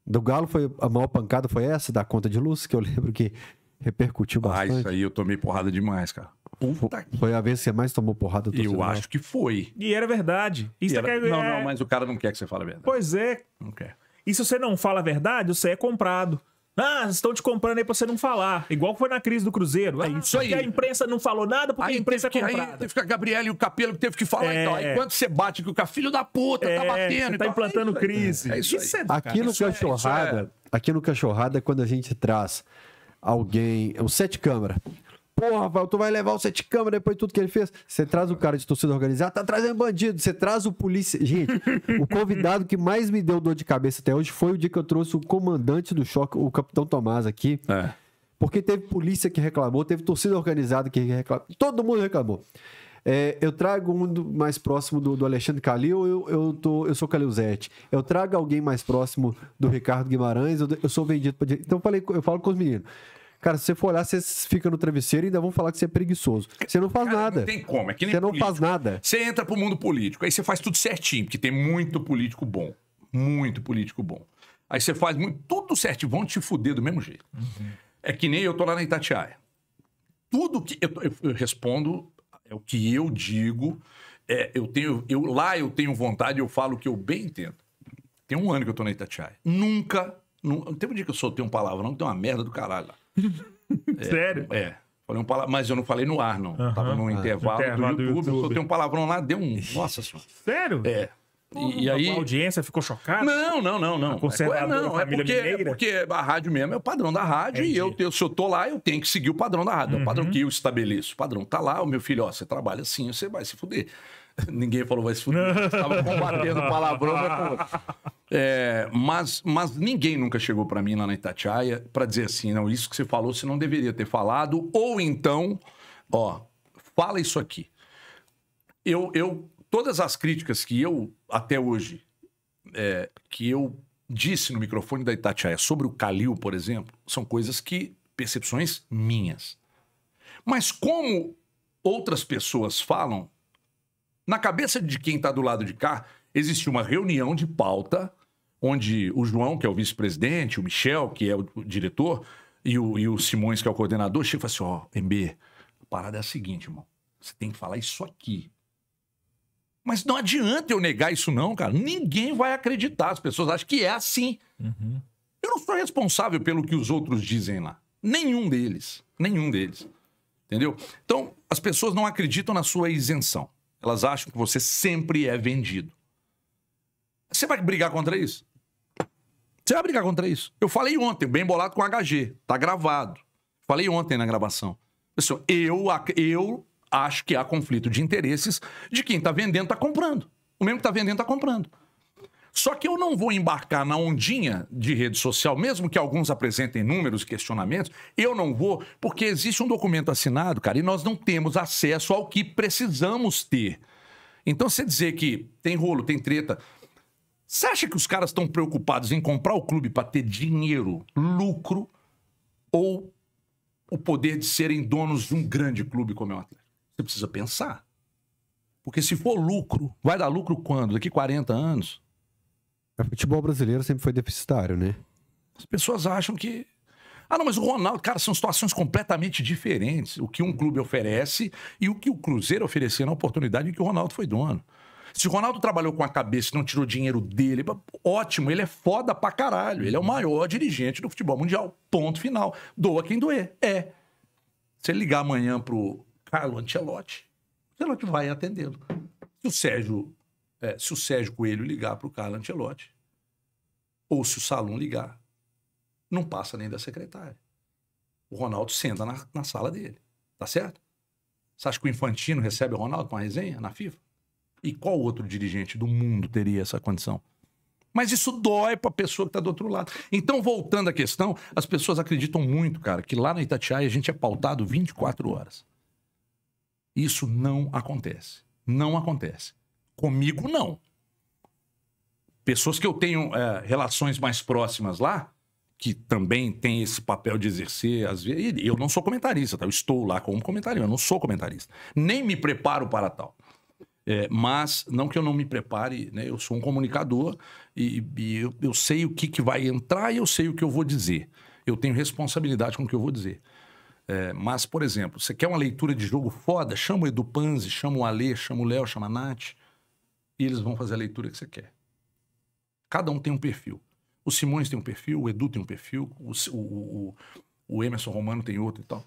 Speaker 1: Do Galo foi a maior pancada foi essa da conta de luz, que eu lembro que repercutiu bastante. Ah, isso
Speaker 3: aí eu tomei porrada demais, cara.
Speaker 1: Puta foi, foi a vez que você mais tomou porrada do Eu acho que
Speaker 3: foi. E era verdade.
Speaker 1: Isso e é era... Quer... É- não, é-
Speaker 2: não, mas o cara não quer que você fale a verdade. Pois é. Não quer. E se você não fala a verdade, você é comprado. Ah, estão te comprando aí pra você não falar. Igual foi na crise do Cruzeiro. Ah, é isso aí. a imprensa não falou nada porque aí a imprensa é teve
Speaker 3: que, é comprada. Aí fica que a Gabriela e o Capelo que teve que falar. É. Então, aí quando você bate com o cara, filho da puta, tá é, tá batendo.
Speaker 2: Você tá implantando é crise.
Speaker 1: É isso, isso aí. aqui, no isso é- é- cachorrada, aqui no Cachorrada, quando a gente traz alguém... O Sete Câmara porra, tu vai levar o sete câmera depois de tudo que ele fez. Você traz o cara de torcida organizada, tá trazendo bandido, você traz o polícia. Gente, o convidado que mais me deu dor de cabeça até hoje foi o dia que eu trouxe o comandante do choque, o capitão Tomás aqui. É. Porque teve polícia que reclamou, teve torcida organizada que reclamou, todo mundo reclamou. É, eu trago um do, mais próximo do, do Alexandre Calil, eu, eu, tô, eu sou Calilzete. Eu trago alguém mais próximo do Ricardo Guimarães, eu, eu sou vendido para. Então eu, falei, eu falo com os meninos. Cara, se você for olhar, você fica no travesseiro e ainda vão falar que você é preguiçoso. Você não faz cara, nada. Não tem como,
Speaker 3: é que nem Você político. não faz nada. Você entra pro mundo político, aí você faz tudo certinho, porque tem muito político bom. Muito político bom. Aí você faz muito, tudo certinho, vão te fuder do mesmo jeito. Uhum. É que nem eu tô lá na Itatiaia. Tudo que eu, eu, eu respondo é o que eu digo. É, eu tenho, eu, lá eu tenho vontade, eu falo o que eu bem entendo. Tem um ano que eu tô na Itatiaia. Nunca, não, não tem um dia que eu soltei uma palavra, não tem uma merda do caralho lá. Sério? É, é. Falei um Mas eu não falei no ar, não. Tava no ah, intervalo, intervalo do, YouTube, do YouTube. Só tem um palavrão lá, deu um. Nossa senhora. Sério? É. E, e, aí... A audiência ficou chocada? Não, não, não, não. É, não, é porque, é porque a rádio mesmo é o padrão da rádio e eu, eu, se eu tô lá, eu tenho que seguir o padrão da rádio. Uhum. É o padrão uhum. que eu estabeleço. O padrão tá lá, o meu filho, ó, você trabalha assim, você vai se fuder. Ninguém falou mais fudido. Estava combatendo palavrão. Mas... É, mas, mas ninguém nunca chegou para mim lá na Itatiaia para dizer assim, não, isso que você falou você não deveria ter falado. Ou então, ó, fala isso aqui. Eu, eu todas as críticas que eu, até hoje, é, que eu disse no microfone da Itatiaia sobre o Calil, por exemplo, são coisas que, percepções minhas. Mas como outras pessoas falam, na cabeça de quem está do lado de cá, existe uma reunião de pauta, onde o João, que é o vice-presidente, o Michel, que é o, diretor, e o, e o Simões, que é o coordenador, chega e fala assim: Ó, oh, MB, a parada é a seguinte, irmão. Você tem que falar isso aqui. Mas não adianta eu negar isso, não, cara. Ninguém vai acreditar. As pessoas acham que é assim. Uhum. Eu não sou responsável pelo que os outros dizem lá. Nenhum deles. Nenhum deles. Entendeu? Então, as pessoas não acreditam na sua isenção. Elas acham que você sempre é vendido. Você vai brigar contra isso? Você vai brigar contra isso? Eu falei ontem, bem bolado com HG, tá gravado. Falei ontem na gravação. Eu, eu acho que há conflito de interesses de quem tá vendendo, tá comprando. O mesmo que tá vendendo, tá comprando. Só que eu não vou embarcar na ondinha de rede social, mesmo que alguns apresentem números e questionamentos, eu não vou, porque existe um documento assinado, cara, e nós não temos acesso ao que precisamos ter. Então, você dizer que tem rolo, tem treta, você acha que os caras estão preocupados em comprar o clube para ter dinheiro, lucro ou o poder de serem donos de um grande clube como é o Atlético? Você precisa pensar. Porque se for lucro, vai dar lucro quando? Daqui 40 anos? O futebol brasileiro sempre
Speaker 1: foi deficitário, né?
Speaker 3: As pessoas acham que. Ah, não, mas o Ronaldo, cara, são situações completamente diferentes. O que um clube oferece e o que o Cruzeiro oferecia na oportunidade em que o Ronaldo foi dono. Se o Ronaldo trabalhou com a cabeça e não tirou dinheiro dele, ótimo, ele é foda pra caralho. Ele é o maior dirigente do futebol mundial. Ponto final. Doa quem doer. É. Se ele ligar amanhã pro Carlo Ancelotti, o Ancelotti vai atendê-lo. Se o Sérgio é, se o Sérgio Coelho ligar para o Carlos Ancelotti, ou se o Salum ligar, não passa nem da secretária. O Ronaldo senta na, na sala dele, tá certo? Você acha que o Infantino recebe o Ronaldo com uma resenha na FIFA? E qual outro dirigente do mundo teria essa condição? Mas isso dói para a pessoa que está do outro lado. Então, voltando à questão, as pessoas acreditam muito, cara, que lá na Itatiaia a gente é pautado 24 horas. Isso não acontece. Não acontece. Comigo, não. Pessoas que eu tenho é, relações mais próximas lá, que também tem esse papel de exercer, às vezes. Eu não sou comentarista, tá? eu estou lá como comentarista, eu não sou comentarista. Nem me preparo para tal. É, mas, não que eu não me prepare, né? eu sou um comunicador e, e eu, eu, sei o que, que vai entrar e eu sei o que eu vou dizer. Eu tenho responsabilidade com o que eu vou dizer. É, mas, por exemplo, você quer uma leitura de jogo foda? Chama o Edu Panzi, chama o Alê, chama o Léo, chama a Nath e eles vão fazer a leitura que você quer. Cada um tem um perfil. O Simões tem um perfil, o Edu tem um perfil, o, o, o Emerson Romano tem outro e tal.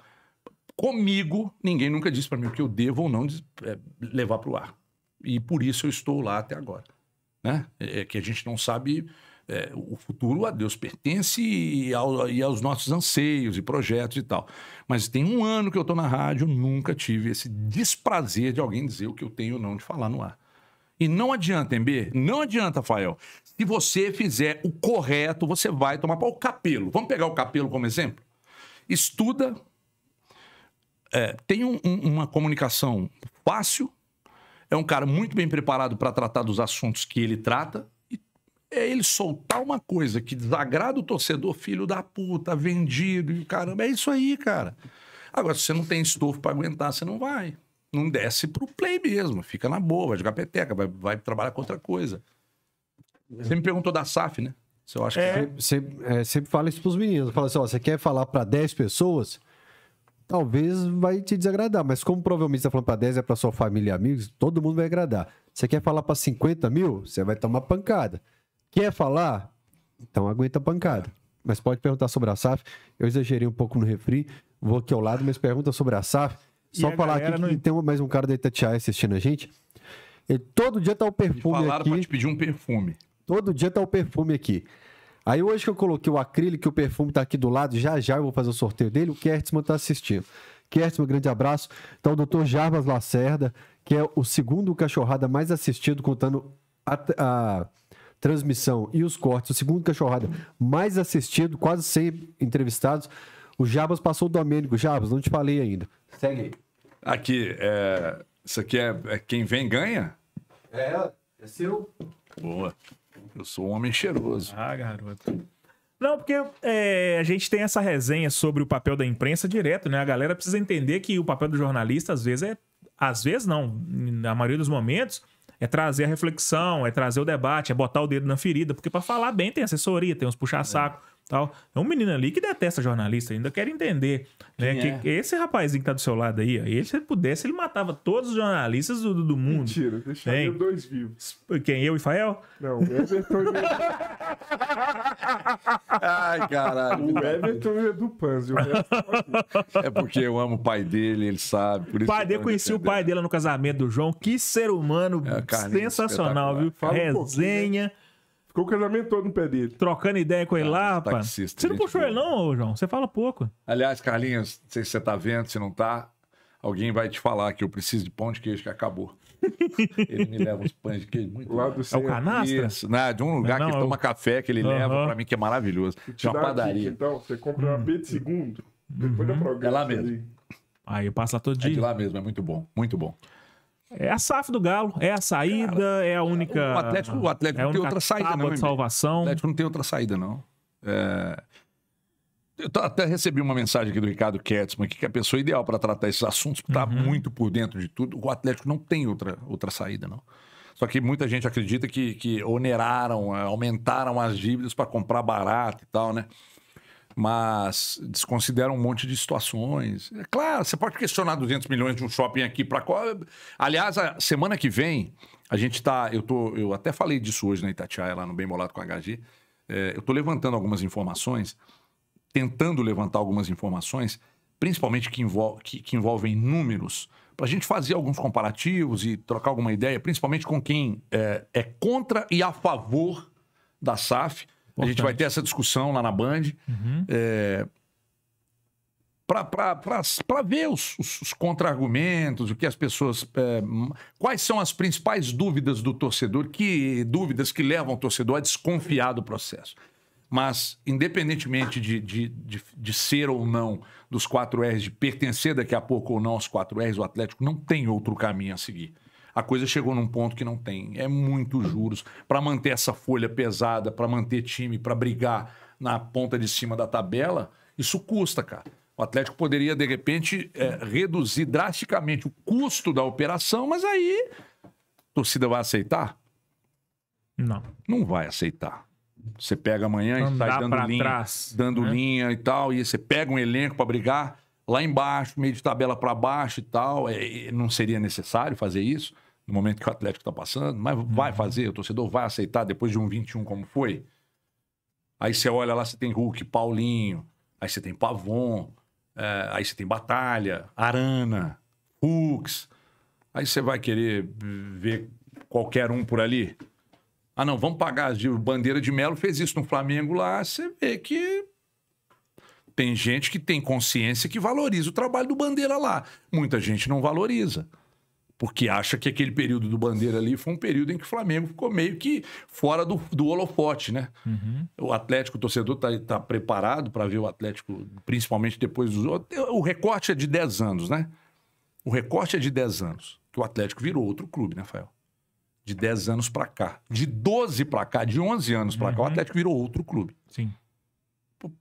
Speaker 3: Comigo, ninguém nunca disse para mim o que eu devo ou não é, levar para o ar. E por isso eu estou lá até agora. Né? É, é que a gente não sabe. É, o futuro a Deus pertence e, ao, e, aos nossos anseios e projetos e tal. Mas tem um ano que eu estou na rádio, nunca tive esse desprazer de alguém dizer o que eu tenho ou não de falar no ar. E não adianta, MB, não adianta, Fael. Se você fizer o correto, você vai tomar O capelo, vamos pegar o capelo como exemplo? Estuda, é, tem um, um, uma comunicação fácil, é um cara muito bem preparado para tratar dos assuntos que ele trata. E é ele soltar uma coisa que desagrada o torcedor, filho da puta, vendido e caramba. É isso aí, cara. Agora, se você não tem estofo para aguentar, você não vai não desce pro play mesmo, fica na boa, vai jogar peteca, vai, vai trabalhar com outra coisa. Você me perguntou da SAF, né? Você eu acho é. que.
Speaker 1: Sempre, é, sempre fala isso pros meninos. Fala assim, ó, você quer falar para 10 pessoas? Talvez vai te desagradar, mas como provavelmente você tá falando para 10 é para sua família e amigos, todo mundo vai agradar. Você quer falar para 50 mil? Você vai tomar pancada. Quer falar? Então aguenta a pancada. Mas pode perguntar sobre a SAF. Eu exagerei um pouco no refri, vou aqui ao lado, mas pergunta sobre a SAF só falar aqui não... que tem mais um cara da Itatiaia assistindo a gente. todo dia tá o perfume falaram aqui. pra te pedir um perfume. Todo dia tá o perfume aqui. Aí hoje que eu coloquei o acrílico, o perfume tá aqui do lado, já já eu vou fazer o sorteio dele, o Kertzman tá assistindo. Kertzman, grande abraço. Então o doutor Jarbas Lacerda, que é o segundo cachorrada mais assistido, contando a, a transmissão e os cortes, o segundo cachorrada mais assistido, quase 100 entrevistados. O Jabas passou o Domênico. Jabas, não te falei ainda.
Speaker 3: Segue aí. Aqui, é... isso aqui é... é quem vem ganha?
Speaker 1: É, é seu.
Speaker 3: Boa. Eu sou um homem cheiroso. Ah, garoto.
Speaker 2: Não, porque é, a gente tem essa resenha sobre o papel da imprensa direto, né? A galera precisa entender que o papel do jornalista, às vezes, é. Às vezes não, na maioria dos momentos, é trazer a reflexão, é trazer o debate, é botar o dedo na ferida, porque para falar bem tem assessoria, tem uns puxa-saco, tal. É um menino ali que detesta jornalista, ainda quer entender, né? que é? esse rapazinho que tá do seu lado aí, ó, ele se ele pudesse, ele matava todos os jornalistas do, do mundo. Mentira, deixaria
Speaker 4: dois vivos.
Speaker 2: Quem, eu e Fael?
Speaker 4: Não, o Everton e
Speaker 3: Ai,
Speaker 2: caralho. O
Speaker 4: Everton e o Edu Panzi. Tá
Speaker 3: é porque eu amo o pai dele, ele sabe. Por isso pai dele, conheci o pai dele
Speaker 2: no casamento do João. Que ser humano é, sensacional, viu? Fala né? Resenha. Um Ficou o casamento todo no pé dele. Trocando ideia com ele ah, lá, rapaz. Você não puxou ele, não, João? Você fala
Speaker 3: pouco. Aliás, Carlinhos, não sei se você tá vendo, se não tá. Alguém vai te falar que eu preciso de pão de queijo que acabou. ele me leva uns
Speaker 4: pães de queijo muito lá do É o canastra? Isso, né, de
Speaker 3: um lugar não, que ele eu... É toma café, que ele leva pra mim, que é maravilhoso. De uma padaria.
Speaker 4: então, você compra uma B hum. de
Speaker 3: segundo. Uhum. Depois da uhum. programa. É lá mesmo. Aí passa todo dia. É de lá mesmo, é muito bom, muito bom.
Speaker 2: É a SAF do Galo, é a saída, Cara, é a única. O Atlético, o Atlético é não tem outra saída, não. De
Speaker 3: salvação. O Atlético não tem outra saída, não. É... Eu até recebi uma mensagem aqui do Ricardo Ketzmann, que é a pessoa ideal para tratar esses assuntos, que está uhum. muito por dentro de tudo. O Atlético não tem outra, outra saída, não. Só que muita gente acredita que, que oneraram, é, aumentaram as dívidas para comprar barato e tal, né? mas desconsideram um monte de situações. É claro, você pode questionar 200 milhões de um shopping aqui para qual. Aliás, a semana que vem, a gente está. Eu, tô, eu até falei disso hoje na Itatiaia, lá no Bem Bolado com a HG. É, eu estou levantando algumas informações, tentando levantar algumas informações, principalmente que, envol que, que envolvem números, para a gente fazer alguns comparativos e trocar alguma ideia, principalmente com quem é, é contra e a favor da SAF Importante. A gente vai ter essa discussão lá na Band. Uhum. É, para ver os, os, os contra-argumentos, o que as pessoas. É, quais são as principais dúvidas do torcedor, que dúvidas que levam o torcedor a desconfiar do processo. Mas, independentemente de, de, de, de ser ou não dos 4 R's, de pertencer daqui a pouco ou não aos 4 R's, o Atlético não tem outro caminho a seguir a coisa chegou num ponto que não tem. É muito juros para manter essa folha pesada, para manter time, para brigar na ponta de cima da tabela. Isso custa, cara. O Atlético poderia, de repente, é, reduzir drasticamente o custo da operação, mas aí a torcida vai aceitar? Não. Não vai aceitar. Você pega amanhã e sai tá dando linha, trás, dando né? linha e tal, e você pega um elenco para brigar lá embaixo, meio de tabela para baixo e tal. É, não seria necessário fazer isso no momento que o Atlético está passando, mas uhum. vai fazer, o torcedor vai aceitar depois de um 21 como foi. Aí você olha lá, você tem Hulk, Paulinho, aí você tem Pavon, é, aí você tem Batalha, Arana, Hux. Aí você vai querer ver qualquer um por ali? Ah, não, vamos pagar. O Bandeira de Melo fez isso no Flamengo lá, você vê que tem gente que tem consciência que valoriza o trabalho do Bandeira lá. Muita gente não valoriza. Porque acha que aquele período do Bandeira ali foi um período em que o Flamengo ficou meio que fora do, do holofote, né? Uhum. O Atlético, o torcedor está tá preparado para ver o Atlético, principalmente depois dos. O recorte é de 10 anos, né? O recorte é de 10 anos. Que o Atlético virou outro clube, né, Fael? De 10 anos para cá. De 12 para cá, de 11 anos para uhum. cá, o uhum. Atlético virou outro clube. Sim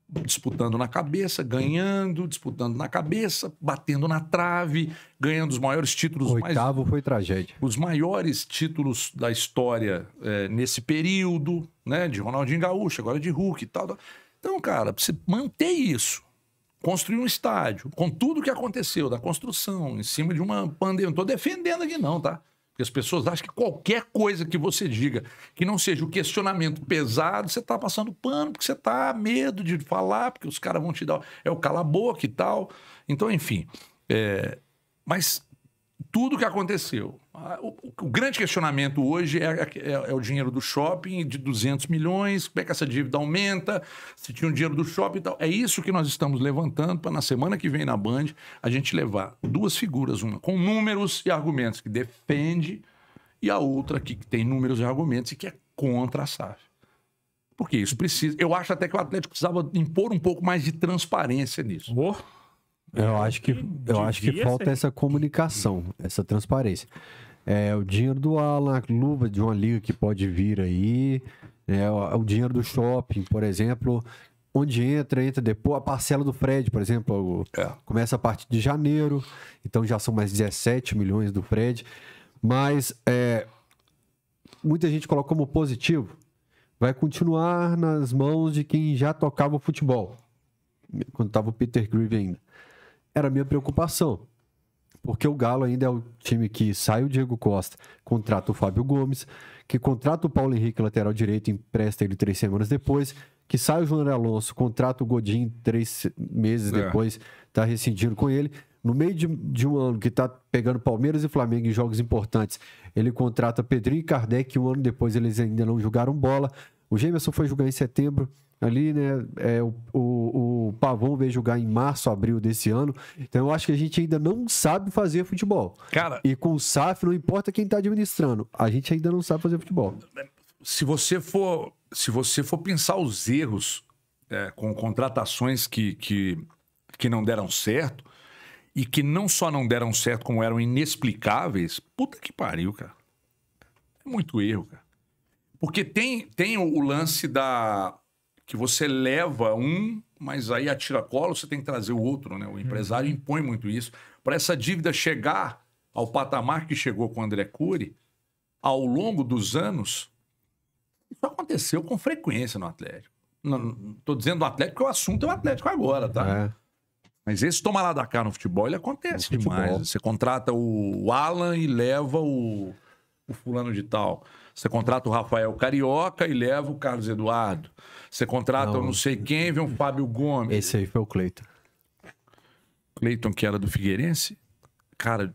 Speaker 3: disputando na cabeça, ganhando, disputando na cabeça, batendo na trave, ganhando os maiores títulos. O oitavo mais, foi tragédia. Os maiores títulos da história é, nesse período, né? De Ronaldinho Gaúcho, agora de Hulk e tal, tal. Então, cara, você manter isso, construir um estádio, com tudo que aconteceu da construção, em cima de uma pandemia. Não estou defendendo aqui, não, tá? Porque as pessoas acham que qualquer coisa que você diga que não seja o questionamento pesado, você está passando pano, porque você está medo de falar, porque os caras vão te dar. É o cala-boca e tal. Então, enfim. É... mas tudo que aconteceu ah, o, grande questionamento hoje é, é, é, é, o dinheiro do shopping de 200 milhões, como é que essa dívida aumenta, se tinha o dinheiro do shopping e tal. É isso que nós estamos levantando para na semana que vem na Band a gente levar duas figuras, uma com números e argumentos que defende e a outra que tem números e argumentos e que é contra a SAF. Porque isso precisa. Eu acho até que o Atlético precisava impor um pouco mais de transparência
Speaker 1: nisso. Oh. Eu acho que, eu acho que falta essa comunicação, essa transparência é o dinheiro do Alan, a luva de uma liga que pode vir aí, é o dinheiro do shopping, por exemplo, onde entra, entra depois. A parcela do Fred, por exemplo, é. começa a partir de janeiro, então já são mais 17 milhões do Fred. Mas é, muita gente coloca como positivo. Vai continuar nas mãos de quem já tocava futebol, quando estava o Peter Grieve ainda. Era a minha preocupação. Porque o Galo ainda é o time que sai o Diego Costa, contrata o Fábio Gomes, que contrata o Paulo Henrique, lateral direito, empresta ele três semanas depois, que sai o Júnior Alonso, contrata o Godin três meses é. depois, tá rescindindo com ele. No meio de, de um ano que tá pegando Palmeiras e Flamengo em jogos importantes, ele contrata Pedrinho e Kardec, um ano depois eles ainda não jogaram bola. O Gemerson foi jogar em setembro, ali, né? É, o, o, o Pavão veio jogar em março, abril desse ano. Então eu acho que a gente ainda não sabe fazer futebol. Cara. E com o SAF, não importa quem está administrando, a gente ainda não sabe fazer futebol. Se você for,
Speaker 3: se você for pensar os erros é, com contratações que, que, que não deram certo, e que não só não deram certo, como eram inexplicáveis, puta que pariu, cara. É muito erro, cara. Porque tem, tem o lance da, que você leva um, mas aí atira cola você tem que trazer o outro, né? O uhum. empresário impõe muito isso. Para essa dívida chegar ao patamar que chegou com o André Cury, ao longo dos anos, isso aconteceu com frequência no Atlético. Estou dizendo do Atlético porque o assunto é o Atlético agora, tá? É. Mas esse toma lá da cara no futebol, ele acontece no demais. Você contrata o Alan e leva o, o fulano de tal. Você contrata o Rafael Carioca e leva o Carlos Eduardo. Você contrata não, não sei quem, vem o Fábio Gomes. Esse aí foi o Cleiton. Cleiton, que era do Figueirense? Cara,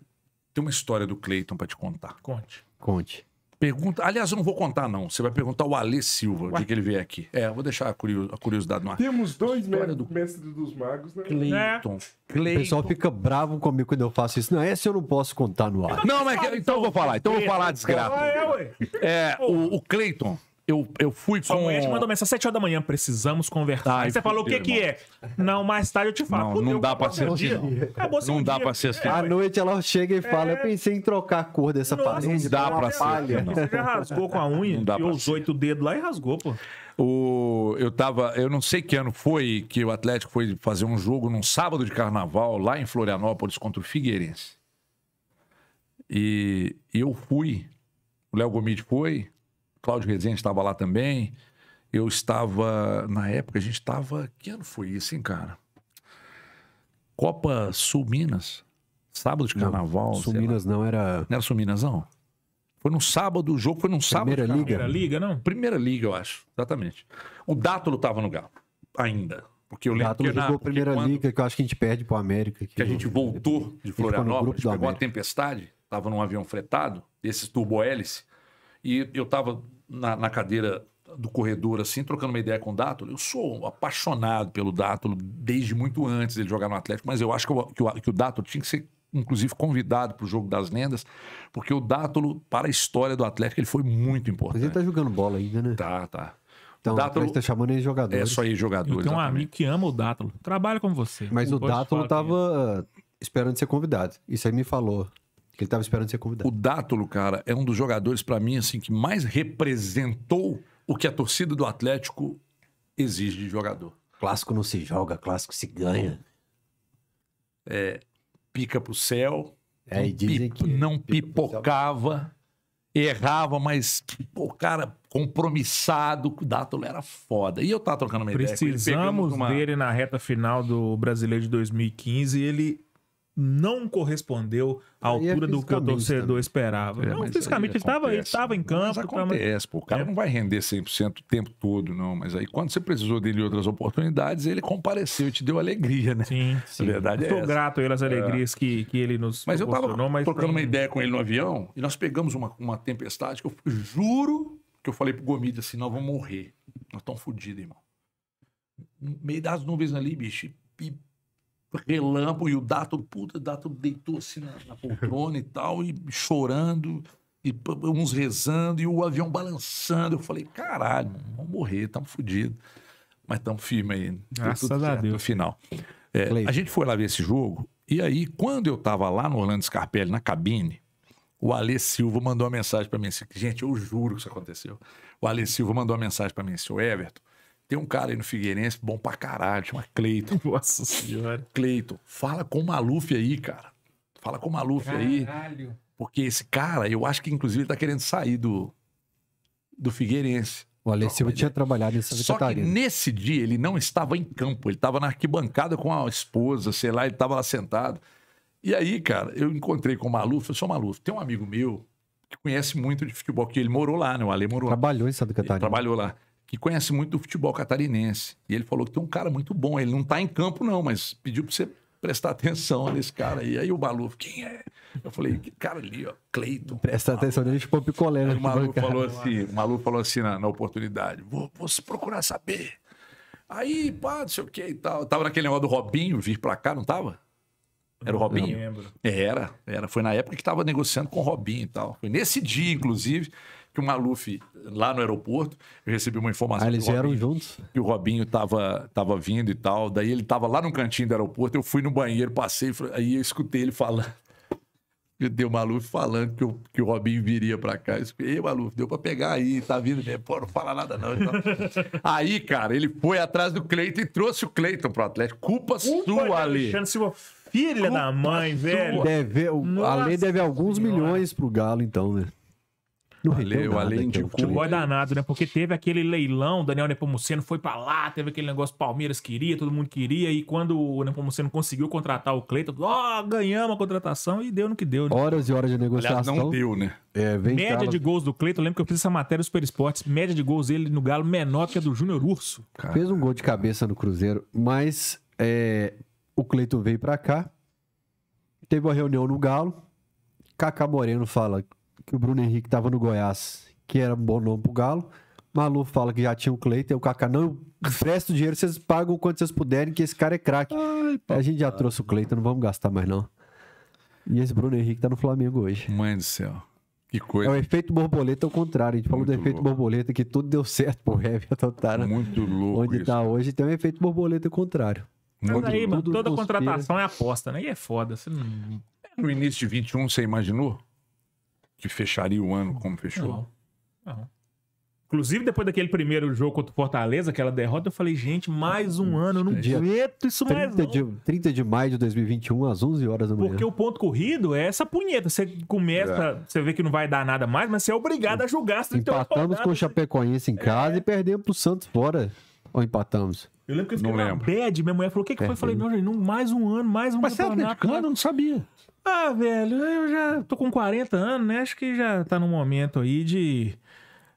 Speaker 3: tem uma história do Cleiton para te contar. Conte. Conte. Pergunta. Aliás, eu não vou contar, não. Você vai perguntar o Alê Silva,
Speaker 1: Ué? de que ele veio aqui. É, vou deixar a, curiosidade
Speaker 4: no ar. Temos dois mestres do... mestre dos magos, né?
Speaker 1: Cleiton. É. Cleiton. O pessoal fica bravo comigo quando eu faço isso. Não, esse eu não posso contar no ar. Não, mas então eu vou falar. Então eu vou falar a desgraça. Então, é, é, o, o Cleiton eu, eu
Speaker 2: fui Sua com... Sua mulher te mandou mensagem às 7 horas da manhã, precisamos conversar. Ai, Aí você falou, o que que é? Não, mais tarde eu te
Speaker 1: falo. Não, não dá pra ser assim, Não, não dá dia. pra assistir. À é. noite ela chega e fala, é... eu pensei em trocar a cor dessa Nossa, parede. Não dá pra assistir. Você já rasgou com a unha, e os
Speaker 3: oito dedos lá e rasgou, pô. O, eu tava, eu não sei que ano foi que o Atlético foi fazer um jogo num sábado de carnaval lá em Florianópolis contra o Figueirense. E eu fui, o Léo Gomide foi, Cláudio Rezende estava lá também. Eu estava. Na época, a gente estava. Que ano foi isso, hein, cara? Copa Sul Minas. Sábado de carnaval. Sul Minas não era. Não era Sul Minas, não? Foi no sábado, o jogo foi num sábado. Primeira Liga? Primeira Liga, não? Primeira Liga, eu acho, exatamente. O Dátulo estava no Galo, ainda. Porque eu lembro que. jogou a Primeira quando...
Speaker 1: Liga, que eu acho que a gente perde para o América. Que, que a gente né? voltou de Florianópolis, pegou uma
Speaker 3: tempestade, estava num avião fretado, esses turbo-hélice, e eu estava na, na cadeira do corredor, assim, trocando uma ideia com o Dátulo. Eu sou apaixonado pelo Dátulo desde muito antes dele jogar no Atlético, mas eu acho que, que, o, que o Dátulo tinha que ser, inclusive, convidado para o Jogo das Lendas, porque o Dátulo, para a história do Atlético, ele foi muito importante. Mas ele tá jogando bola ainda, né? Tá, tá.
Speaker 1: Então, Dátulo... tá chamando ele jogador. É só aí jogador. Tem um amigo
Speaker 2: que ama o Dátulo, trabalha com você. Mas o Dátulo
Speaker 1: tava eh, esperando ser convidado. Isso aí me falou. Que ele estava esperando ser convidado. O
Speaker 3: Dátulo, cara, é um dos jogadores, para mim, assim, que mais representou o que a torcida do Atlético exige de jogador. Clássico não se joga, clássico se ganha. É, pica pro céu. É, não, pip, que não pipocava, errava, mas, pô, cara, compromissado. O Dátulo era foda. E eu tava trocando uma Precisamos ideia. Precisamos uma...
Speaker 2: dele na reta final do Brasileiro de 2015 e ele não correspondeu à é altura do que o torcedor também. esperava. É, não, fisicamente estava estava em campo. Mas acontece,
Speaker 3: tava... pô, o cara é. não vai render 100% o tempo todo, não. Mas aí quando você precisou dele em outras oportunidades, ele compareceu e te deu alegria, né? Sim, sim. verdade eu é Sou grato pelas é. alegrias é. que, que ele nos Mas eu estava trocando uma ideia com é ele no avião e nós pegamos uma, uma tempestade que eu juro que eu falei pro Gomide assim, nós vamos morrer. Nós estamos fodidos, irmão. No meio das nuvens ali, bicho, e relâmpago e o Dato, puta, o Dato deitou assim na, na poltrona e tal, e chorando, e uns rezando, e o avião balançando. Eu falei, caralho, vamos morrer, estamos fodidos. Mas estamos firmes aí. Graças a Deus. No final. É, a gente foi lá ver esse jogo, e aí, quando eu estava lá no Orlando Scarpelli, na cabine, o Ale Silva mandou uma mensagem para mim assim, gente, eu juro que isso aconteceu. O Ale Silva mandou uma mensagem para mim assim, Everton, tem um cara aí no Figueirense, bom pra caralho, chama Cleiton. Nossa senhora. Cleiton, fala com o Maluf aí, cara. Fala com o Maluf caralho. aí. Porque esse cara, eu acho que inclusive ele tá querendo sair do, do Figueirense. O Alessio
Speaker 1: tinha trabalhado em Santa Só Catarina. que
Speaker 3: nesse dia ele não estava em campo, ele estava na arquibancada com a esposa, sei lá, ele estava lá sentado. E aí, cara, eu encontrei com o Maluf, eu sou Maluf, tem um amigo meu que conhece muito de futebol, que ele morou lá, né? O Ale morou Trabalhou lá. em Santa Catarina. Ele trabalhou lá que conhece muito do futebol catarinense. E ele falou que tem um cara muito bom. Ele não está em campo, não, mas pediu para você prestar atenção nesse cara aí. Aí o Maluf, quem é? Eu falei, que cara ali, ó,
Speaker 1: Cleiton. Presta Maluf. atenção nele, tipo picolé. Né? Aí o Maluf falou assim,
Speaker 3: o Maluf falou assim na, na oportunidade, vou, vou procurar saber. Aí, pá, não sei o que e tal. tava naquele negócio do Robinho vir pra cá, não tava? Era o Robinho? Não lembro. Era, era. Foi na época que tava negociando com o Robinho e tal. Foi nesse dia, inclusive que o Maluf, lá no aeroporto, eu recebi uma informação. Ah, eles vieram Robinho, juntos? Que o Robinho tava, tava vindo e tal. Daí ele tava lá no cantinho do aeroporto, eu fui no banheiro, passei, aí eu escutei ele falando. Eu o Maluf falando que o, que o Robinho viria pra cá. Eu falei, ei, Maluf, deu pra pegar aí, tá vindo mesmo. Pô, não fala nada não. Então... aí, cara, ele foi atrás do Cleiton e trouxe o Cleiton pro Atlético. Culpa, Culpa sua,
Speaker 1: ali filha da mãe, velho. Deve, a lei deve alguns senhora. milhões pro Galo, então, né? Não Valeu, além de futebol
Speaker 2: é danado, né? Porque teve aquele leilão, Daniel Nepomuceno foi para lá, teve aquele negócio Palmeiras queria, todo mundo queria, e quando o Nepomuceno conseguiu contratar o Cleiton, ó, oh, ganhamos a contratação e deu no que deu.
Speaker 1: Né? Horas e horas de negociação. Aliás, não deu, né? É, média de
Speaker 2: gols do Cleiton, lembro que eu fiz essa matéria no Super Esportes, média de gols dele no Galo menor que a do Júnior Urso.
Speaker 1: Fez um gol de cabeça no Cruzeiro, mas é, o Cleiton veio para cá, teve uma reunião no Galo, Cacá Moreno fala que o Bruno Henrique estava no Goiás, que era um bom nome pro Galo. Malu fala que já tinha o Cleiton, o Kaká não empresta o dinheiro, vocês pagam o quanto vocês puderem, que esse cara é craque. A gente já trouxe o Cleiton, não vamos gastar mais não. E esse Bruno Henrique tá no Flamengo hoje. Mãe do céu. Que coisa. É o efeito borboleta ao contrário. A gente falou do efeito louco. borboleta que tudo deu certo pro Heavy Totara. Muito louco. Onde isso. tá hoje tem um efeito borboleta ao contrário. Mas aí, mano, toda conspira. contratação
Speaker 3: é aposta, né? E é foda. Não... No início de 21, você imaginou? que fecharia o ano como fechou.
Speaker 2: Não. Não. Inclusive, depois daquele primeiro jogo contra o Fortaleza, aquela derrota, eu falei, gente, mais um ano, eu não Dia aguento isso 30 mais não.
Speaker 1: De, 30 de maio de 2021, às 11 horas da manhã. Porque o
Speaker 2: ponto corrido é essa punheta. Você começa, é. você vê que não vai dar nada mais, mas você é obrigado a julgar.
Speaker 1: Empatamos com o assim. Chapecoense em casa é. e perdemos pro Santos fora. Ou empatamos?
Speaker 2: Eu lembro que eu fiquei não lembro. bad, minha mulher falou, o que, que foi? Eu falei, não, gente, não, mais um ano, mais um Mas você é atleticano? Eu não sabia. Ah, velho, eu já tô com 40 anos, né? Acho que já tá no momento aí de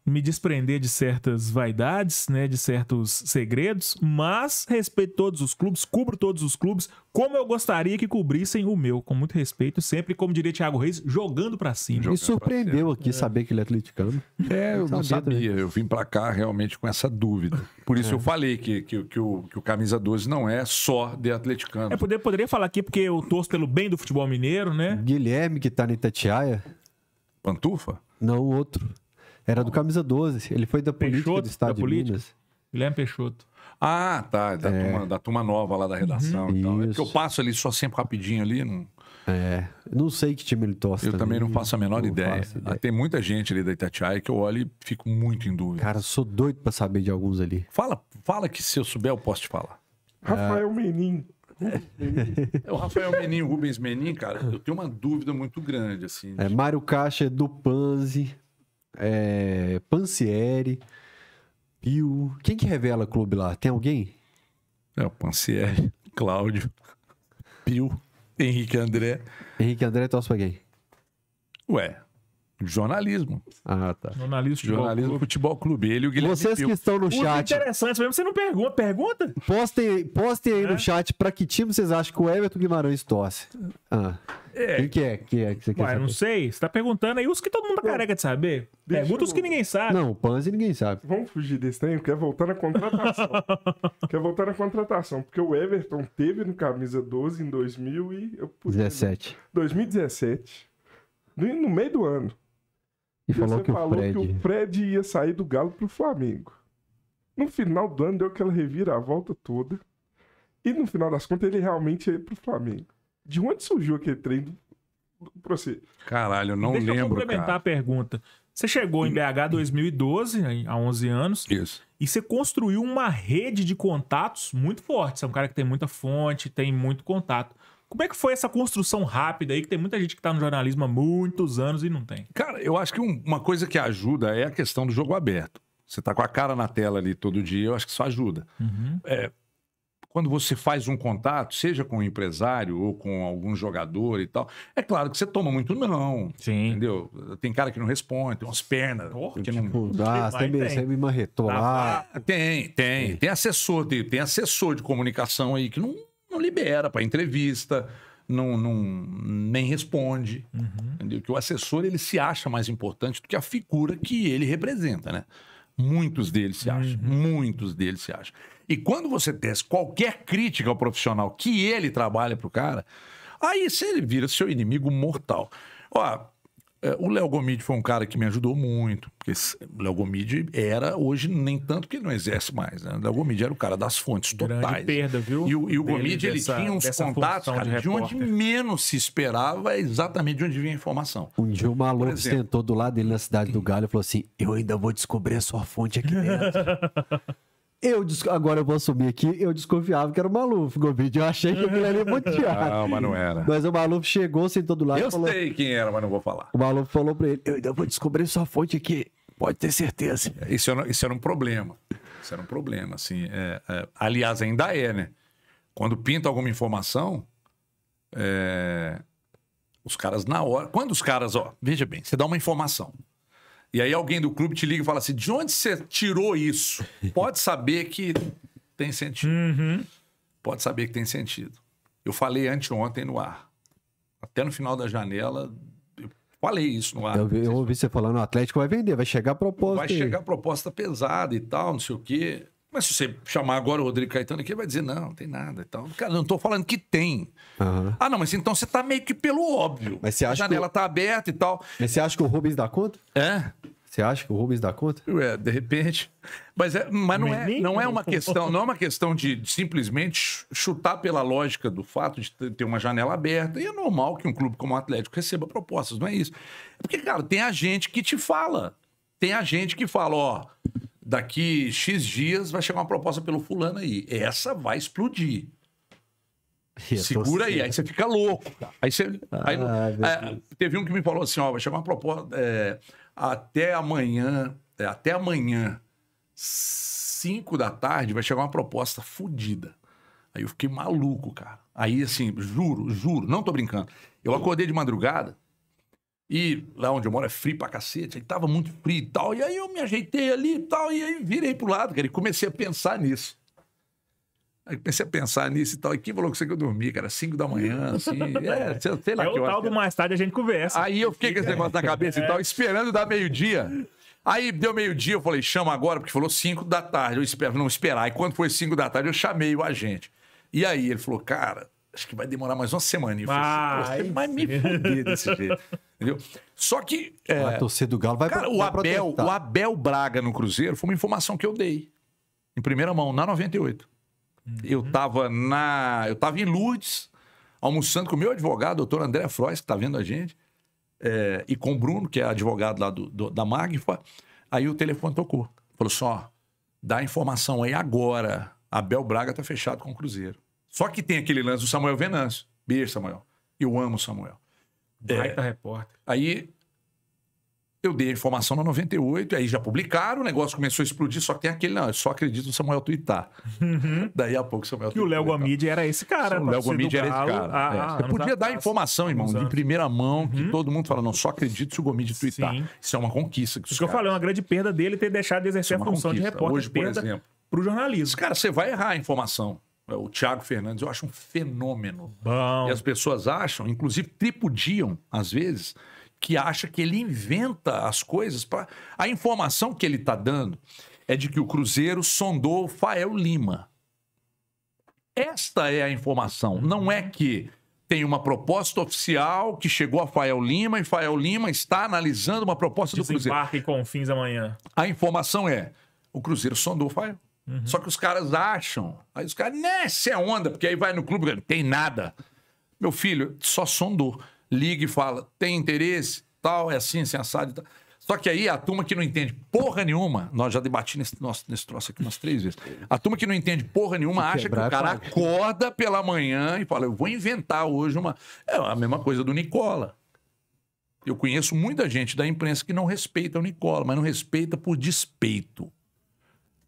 Speaker 2: me desprender de certas vaidades, né, de certos segredos, mas respeito todos os clubes, cubro todos os clubes, como eu gostaria que cobrissem o meu, com muito respeito, sempre, como diria Thiago Reis, jogando para
Speaker 1: cima. Jogando me surpreendeu aqui é. saber que ele é atleticano.
Speaker 3: É, eu não sabia, né? sabia. eu vim para cá realmente com essa dúvida. Por isso é. eu falei que, que, que, o, que o Camisa 12 não é só de atleticano.
Speaker 1: É, poderia falar aqui porque eu torço pelo bem do futebol mineiro, né? Guilherme, que tá na Itatiaia. Pantufa? Não, o outro. Era do Camisa 12. Assim. Ele foi da política Peixoto, do Estado da de política? Minas.
Speaker 3: Guilherme Peixoto. Ah, tá. É da, é. turma, da turma nova lá da redação. Uhum. Então. É porque eu passo ali só sempre rapidinho ali. Não...
Speaker 1: É. Não sei que time ele torce. Eu também, também não faço a menor ideia.
Speaker 3: ideia. Tem muita gente ali da Itatiaia que eu olho e fico muito em dúvida. Cara, sou doido para saber de alguns ali. Fala, fala que se eu souber eu posso te falar.
Speaker 4: Ah. Rafael Menin.
Speaker 3: É o Rafael Menin, o Rubens Menin, cara, eu tenho uma dúvida muito grande, assim. É, de... É,
Speaker 1: Mário Caixa, é Panzi é, Pansieri, Pio. Quem que revela clube lá? Tem alguém? É, o Pansieri, Cláudio, Pio, Henrique André. Henrique André torce pra quem?
Speaker 3: Ué, Jornalismo. Ah, tá. Jornalismo, futebol, Jornalismo clube. futebol clube. Ele e o Guilherme. Vocês Pio. que estão no
Speaker 1: chat. Muito interessante mesmo. Você não pergunta? Pergunta? Postem, postem aí é. no chat para que time vocês acham que o Everton Guimarães torce. Ah. É. Quem que é? Quem é que você quer Ué,
Speaker 2: não sei. Você tá
Speaker 4: perguntando aí os que todo mundo tá careca de saber. Pergunta eu... os
Speaker 1: que ninguém sabe. Não, o Panzi ninguém sabe. Vamos fugir desse
Speaker 4: tempo, quer é voltar na contratação. quer é voltar na contratação, porque o Everton teve no camisa 12 em 2017. e... Eu, 2017. No meio do ano. E, falou, que, falou o Fred... que o Fred ia sair do Galo pro Flamengo. No final do ano deu aquela reviravolta toda. E no final das contas ele realmente ia pro Flamengo. De onde surgiu aquele trem do... pra você? Caralho, eu não Deixa
Speaker 2: lembro. Deixa eu complementar cara. a pergunta. Você chegou em BH 2012, há 11 anos. Isso. E você construiu uma rede de contatos muito forte. Você é um cara que tem muita fonte, tem muito contato. Como é que foi essa construção rápida aí, que tem muita gente que está no jornalismo há muitos anos e
Speaker 3: não tem? Cara, eu acho que um, uma coisa que ajuda é a questão do jogo aberto. Você está com a cara na tela ali todo dia, eu acho que isso ajuda. Uhum. É, quando você faz um contato, seja com um empresário ou com algum jogador e tal, é claro que você toma muito não. Sim. Entendeu? Tem cara que não responde, tem umas pernas que tipo, não. Dá, você, ah, tem, tem me marretou tem, tem. Tem assessor, de, tem assessor de comunicação aí que não não libera para entrevista, não, não, nem responde. Uhum. Entendeu? Que o assessor ele se acha mais importante do que a figura que ele representa, né? Muitos deles se acham, uhum. muitos deles se acham. E quando você tece qualquer crítica ao profissional que ele trabalha para o cara, aí você vira seu inimigo mortal. Ó, é, o Léo Gomide foi um cara que me ajudou muito, porque o Léo Gomide era, hoje nem tanto que ele não exerce mais, né? O Léo Gomide era o cara das fontes totais. Grande perda, viu? E o, e o Gomide, dessa, ele tinha uns contatos, cara, de, de, onde menos se esperava é exatamente de onde vinha a informação.
Speaker 1: Um dia o maluco exemplo, sentou do lado dele na cidade do Galho e falou assim, eu ainda vou descobrir a sua fonte aqui dentro. Eu agora eu vou assumir aqui, eu desconfiava que era o Maluf, Gomid. Eu achei que o ali é muito Não, mas não era. Mas o Maluf chegou, sentou do lado. Eu falou...
Speaker 3: sei quem era, mas não vou falar.
Speaker 1: O Maluf falou pra ele: Eu ainda vou descobrir sua fonte aqui. Pode ter certeza.
Speaker 3: É, isso era, é isso era um problema. Isso era um problema, assim. É, é, aliás, ainda é, né? Quando pinta alguma informação, é, os caras na hora. Quando os caras, ó, veja bem, você dá uma informação. E aí alguém do clube te liga e fala assim: de onde você tirou isso? Pode saber que tem sentido. Uhum. Pode saber que tem sentido. Eu falei anteontem no ar. Até no final da janela, eu falei isso
Speaker 1: no ar. Eu, eu ouvi você falando: o Atlético vai vender, vai chegar a proposta. Vai chegar a
Speaker 3: proposta pesada e tal, não sei o quê. Mas se você chamar agora o Rodrigo Caetano aqui, ele vai dizer, não, não tem nada e tal.
Speaker 1: Cara, não estou falando que
Speaker 3: tem. Uhum. Ah, não, mas então você está meio que pelo óbvio. Mas você acha A janela está aberta e tal. Mas você acha que o Rubens dá
Speaker 1: conta? É. Você acha que o Rubens dá conta? É, de repente. Mas, é, mas não, é, não é uma questão, não é
Speaker 3: uma questão de, de simplesmente chutar pela lógica do fato de ter uma janela aberta. E é normal que um clube como o Atlético receba propostas, não é isso. É porque, cara, tem a gente que te fala. Tem a gente que fala, ó, oh, daqui X dias vai chegar uma proposta pelo fulano aí. Essa vai explodir. Eu Segura aí, aí você fica louco. Aí você. Ah, aí, é, teve um que me falou assim: ó, vai chegar uma proposta. É, até amanhã, é, até amanhã, 5 da tarde, vai chegar uma proposta fodida. Aí eu fiquei maluco, cara. Aí, assim, juro, juro, não tô brincando. Eu acordei de madrugada, e lá onde eu moro é frio pra cacete, aí tava muito frio e tal. E aí eu me ajeitei ali e tal, e aí virei pro lado, cara, e comecei a pensar nisso. Aí comecei a pensar nisso e tal. E quem falou que você que eu dormi, cara? 5 da manhã, assim. É, sei lá. É o tal do é. mais tarde a gente conversa. Aí eu fiquei com esse negócio na cabeça é. e tal, esperando dar meio-dia. Aí deu meio-dia, eu falei, chama agora, porque falou 5 da tarde. Eu espero não esperar. E quando foi 5 da tarde, eu chamei o agente. E aí ele falou, cara, acho que vai demorar mais uma semana. E eu falei, vai me foder desse jeito. Entendeu? Só que. É, a torcida do Galo vai Cara, o Abel, protestar. o Abel Braga no Cruzeiro foi uma informação que eu dei. Em primeira mão, na 98. Uhum. Eu tava na. Eu tava em Lourdes, almoçando com o meu advogado, doutor André Frois, que tá vendo a gente, é, e com o Bruno, que é advogado lá do, do da Magfa. Aí o telefone tocou. Falou só, assim, dá informação aí agora. Abel Braga tá fechado com o Cruzeiro. Só que tem aquele lance do Samuel Venâncio. Beijo, Samuel. Eu amo o Samuel. É. Baita é. repórter. Aí eu dei a informação na 98, aí já publicaram, o negócio começou a explodir, só que tem aquele, não, eu só acredito no Samuel Tuitar. Uhum. Daí a pouco Samuel E o Léo tá. Gomid era esse cara. O Léo Gomid era esse cara. Ah, é. Você ah, podia dar informação, irmão, de primeira mão, uhum. que todo mundo fala, não, só acredito se o Gomid Tuitar. Isso é uma conquista. Que Isso que eu falei, é uma grande perda dele ter deixado de exercer é a função conquista. de repórter. Hoje, por exemplo. Para o jornalismo. Cara, você vai errar a informação. É, o Thiago Fernandes, eu acho um fenômeno. Bom. E as pessoas acham, inclusive tripudiam, às vezes, que acha que ele inventa as coisas para. A informação que ele está dando é de que o Cruzeiro sondou o Fael Lima. Esta é a informação. Não é que tem uma proposta oficial que chegou a Fael Lima e Fael Lima está analisando uma proposta do Cruzeiro. Desembarque com fins amanhã. A informação é: o Cruzeiro sondou o Fael. Uhum. Só que os caras acham. Aí os caras, né, essa é onda, porque aí vai no clube, não tem nada. Meu filho, só sondou. Liga e fala, tem interesse, tal, é assim, sensado assim, e tal. Só que aí a turma que não entende porra nenhuma, nós já debati nesse, nosso, nesse troço aqui umas três vezes. A turma que não entende porra nenhuma acha que o cara acorda pela manhã e fala: eu vou inventar hoje uma. É a mesma coisa do Nicola. Eu conheço muita gente da imprensa que não respeita o Nicola, mas não respeita por despeito.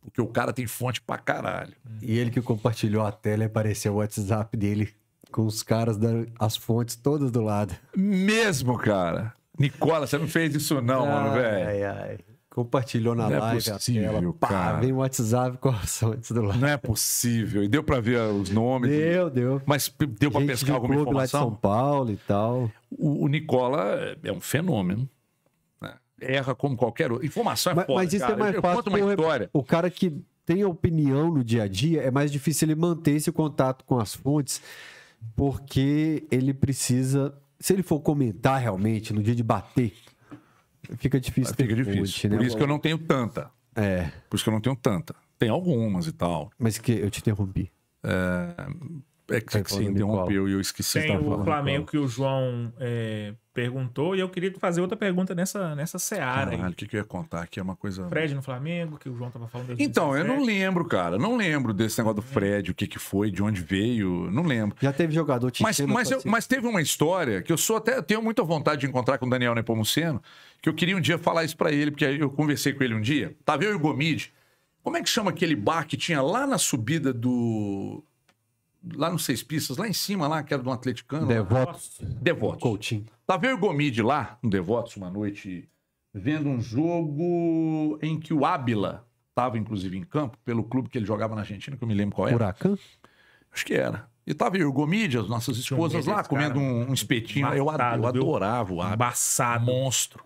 Speaker 3: Porque o
Speaker 1: cara tem fonte pra caralho. E ele que compartilhou a tela e apareceu o WhatsApp dele com os caras, da, as fontes todas do lado. Mesmo, cara. Nicola, você não fez isso não, ai, mano, velho. Ai, ai. Compartilhou na não é live é possível, tela, pá, cara. vem o
Speaker 3: WhatsApp com as fontes do lado. Não é possível. E deu para ver os nomes. Deu, deu. Mas deu para pescar alguma informação? Lá de São
Speaker 1: Paulo e tal.
Speaker 3: O, o Nicola é um fenômeno erra como qualquer outro. Informação é mas, foda, mas isso é cara. é mais fácil. Eu uma
Speaker 1: história. O cara que tem opinião no dia a dia, é mais difícil ele manter esse contato com as fontes, porque ele precisa. Se ele for comentar realmente no dia de bater, fica difícil. Fica difícil. Fonte, né? Por isso que eu não
Speaker 3: tenho tanta. É.
Speaker 1: Por isso que eu não tenho tanta.
Speaker 3: Tem algumas e tal. Mas que eu te interrompi. É, é que, que se interrompeu e eu esqueci. Tem o Flamengo
Speaker 2: que o João é, perguntou e eu queria fazer outra pergunta nessa, nessa seara Caralho,
Speaker 3: aí. o que, que eu ia contar aqui? É uma coisa... Fred
Speaker 2: no Flamengo, que o João tava falando... Então, eu
Speaker 3: não lembro, cara. Não lembro desse negócio do Fred, o que que foi, de onde veio. Não lembro. Já teve
Speaker 1: jogador te mas, mas, eu,
Speaker 3: mas teve uma história que eu sou até... tenho muita vontade de encontrar com o Daniel Nepomuceno, que eu queria um dia falar isso para ele, porque eu conversei com ele um dia. Tava e o Gomide. Como é que chama aquele bar que tinha lá na subida do lá no Seis Pistas, lá em cima, lá, que era do atleticano. Devotos. Devotos. coaching Tava eu e o Gomide lá, no Devotos, uma noite, vendo um jogo em que o Ábila estava, inclusive, em campo, pelo clube que ele jogava na Argentina, que eu me lembro qual era. Huracan? Acho que era. E tava eu e o Gomide, as nossas esposas lá, comendo cara, um, um, espetinho. Matado, eu, adorava o Ábila. Embaçado. Monstro.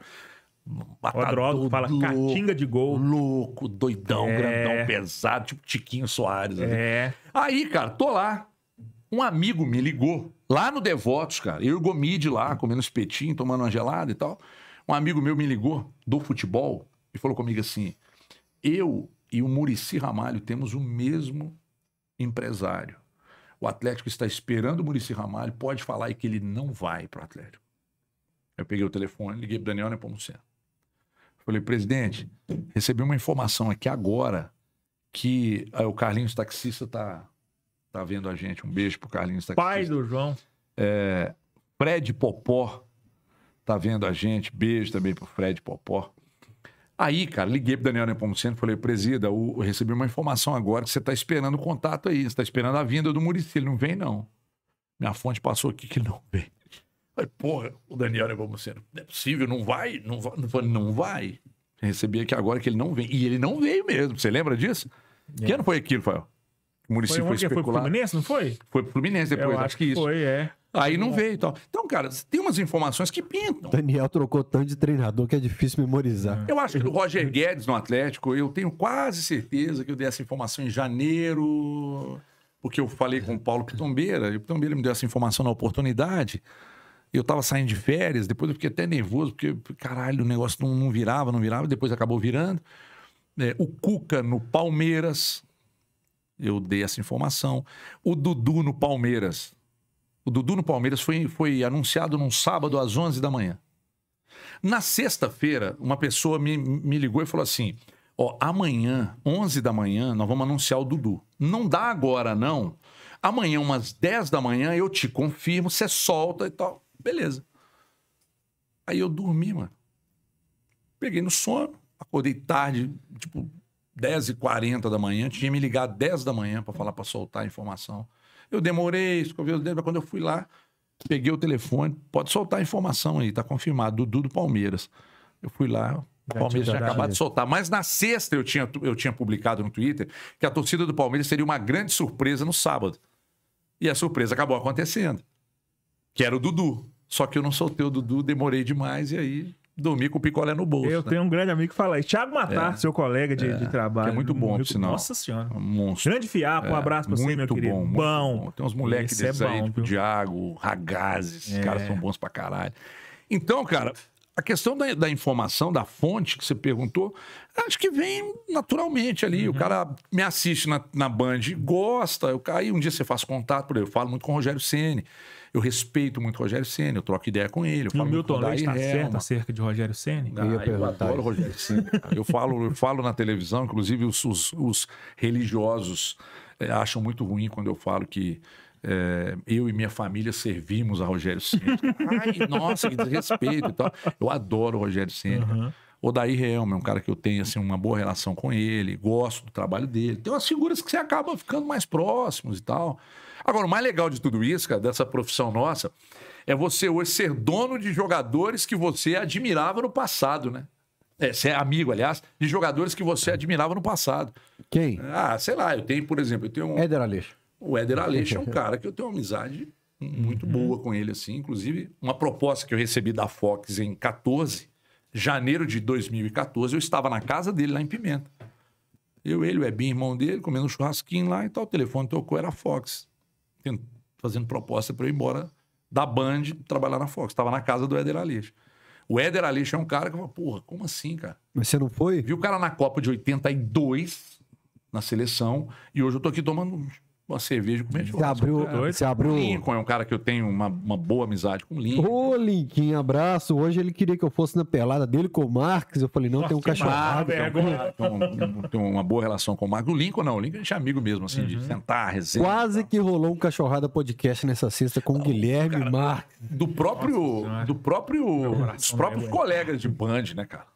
Speaker 3: Matador, o droga fala catinga de gol. Louco, doidão, é. grandão, pesado, tipo Tiquinho Soares. É. Ali. Aí, cara, tô lá. Um amigo me ligou, lá no Devotos, cara. Eu e lá, comendo espetinho, tomando uma gelada e tal. Um amigo meu me ligou, do futebol, e falou comigo assim: eu e o Murici Ramalho temos o mesmo empresário. O Atlético está esperando o Murici Ramalho, pode falar e que ele não vai para o Atlético. Eu peguei o telefone, liguei pro Daniel Nepomuceno. Né, Falei, presidente, recebi uma informação aqui agora que eh, o Carlinhos Taxista tá, tá vendo a gente. Um beijo pro Carlinhos Taxista. Pai do João. É, Fred Popó tá vendo a gente. Beijo também pro Fred Popó. Aí, cara, liguei pro Daniel Nepomuceno e falei, presida, eu recebi uma informação agora que você tá esperando o contato aí, você tá esperando a vinda do Murici, ele não vem não. Minha fonte passou aqui que não vem. Falei, porra, o Daniel Nepomuceno, é não é possível, não vai, não vai. Eu falei, não vai. Recebi aqui agora que ele não vem. E ele não veio mesmo, você lembra disso? É. Que ano foi aquilo, Fael? O município foi, foi especulado. Foi pro Fluminense, não foi? Foi pro Fluminense depois, acho, acho, que isso. Foi, é. Aí não veio e tal. Então, cara, tem umas informações que pintam.
Speaker 1: Daniel trocou tanto de treinador que é difícil memorizar.
Speaker 3: Eu acho que o Roger Guedes no Atlético, eu tenho quase certeza que eu dei essa informação em janeiro, porque eu falei com o Paulo Pitombeira, e o Pitombeira me deu essa informação na oportunidade. Eu tava saindo de férias, depois eu fiquei até nervoso, porque, caralho, o negócio não, não virava, não virava, depois acabou virando. É, o Cuca no Palmeiras, eu dei essa informação. O Dudu no Palmeiras. O Dudu no Palmeiras foi, foi anunciado num sábado às 11 da manhã. Na sexta-feira, uma pessoa me, me ligou e falou assim: Ó, amanhã, 11 da manhã, nós vamos anunciar o Dudu. Não dá agora, não. Amanhã, umas 10 da manhã, eu te confirmo, você solta e tal. Beleza. Aí eu dormi, mano. Peguei no sono, acordei tarde, tipo 10h40 da manhã. Tinha me ligado 10 da manhã para falar, para soltar a informação. Eu demorei, escovei os dedos, mas quando eu fui lá, peguei o telefone. Pode soltar a informação aí, tá confirmado. Dudu do Palmeiras. Eu fui lá, o Palmeiras tinha acabado de soltar. Mas na sexta eu tinha, eu tinha publicado no Twitter que a torcida do Palmeiras seria uma grande surpresa no sábado. E a surpresa acabou acontecendo. Que era o Dudu. Só que eu não soltei o Dudu, demorei demais e aí dormi com o picolé no bolso. Eu né? tenho um
Speaker 2: grande amigo que fala aí. Thiago Matar, é, seu colega de, é, de trabalho. é muito bom, sinal. Nossa
Speaker 3: senhora. É monstro. Grande fiapo, um é, abraço pra você, meu bom, querido. Muito bom. Tem uns moleques é desses é bom, aí, tipo viu? Thiago, Ragazzi, esses caras são bons pra caralho. Então, cara, a questão da, da, informação, da fonte que você perguntou, acho que vem naturalmente ali. Uhum. O cara me assiste na, na Band, gosta. Eu, aí um dia você faz contato, por exemplo, eu falo muito com o Rogério Ceni eu respeito muito o Rogério Senna, eu troco ideia com ele. Eu falo e o Milton Leite está certo acerca
Speaker 2: de Rogério Senna? Ah, eu, eu adoro o Rogério
Speaker 3: Senna. eu, falo, eu falo na televisão, inclusive os, os, os religiosos é, acham muito ruim quando eu falo que é, eu e minha família servimos a Rogério Senna. Ai, nossa, que desrespeito então Eu adoro o Rogério Senna. Uhum. daí Helmer, é um cara que eu tenho assim, uma boa relação com ele, gosto do trabalho dele. Tem umas figuras que você acaba ficando mais próximos e tal. Agora, o mais legal de tudo isso, cara, dessa profissão nossa, é você hoje ser dono de jogadores que você admirava no passado, né? É, você é amigo, aliás, de jogadores que você admirava no passado. Quem? Ah, sei lá, eu tenho, por exemplo, eu tenho um. Éder Aleixo. O Éder Aleixo é um cara que eu tenho uma amizade muito uhum. boa com ele, assim. Inclusive, uma proposta que eu recebi da Fox em 14, janeiro de 2014, eu estava na casa dele, lá em Pimenta. Eu, ele, o Ebinho, irmão dele, comendo um churrasquinho lá e tal. O telefone tocou, era a Fox fazendo proposta para eu ir embora da Band trabalhar na Fox. Estava na casa do Éder Alix. O Éder Alix é um cara que fala, porra, como assim, cara? Mas você não foi? Viu o cara na Copa de 82, na seleção, e hoje eu tô aqui tomando uma cerveja com Você abriu, você abriu... Lincoln é um cara que eu tenho uma, uma boa amizade com
Speaker 1: o Lincoln. Ô, Lincoln, abraço. Hoje ele queria que eu fosse na pelada dele com o Marques. Eu falei, não, Nossa, tem um cachorrada. Ah, é,
Speaker 3: tem, um, tem, uma boa relação com o Marques. O Lincoln não, o Lincoln a gente é amigo mesmo, assim, uhum. de sentar, resenha.
Speaker 1: Quase que rolou um cachorrada podcast nessa sexta com o Guilherme cara, Marques. Do próprio, Nossa, do próprio, dos próprios é
Speaker 3: colegas de band, né, cara?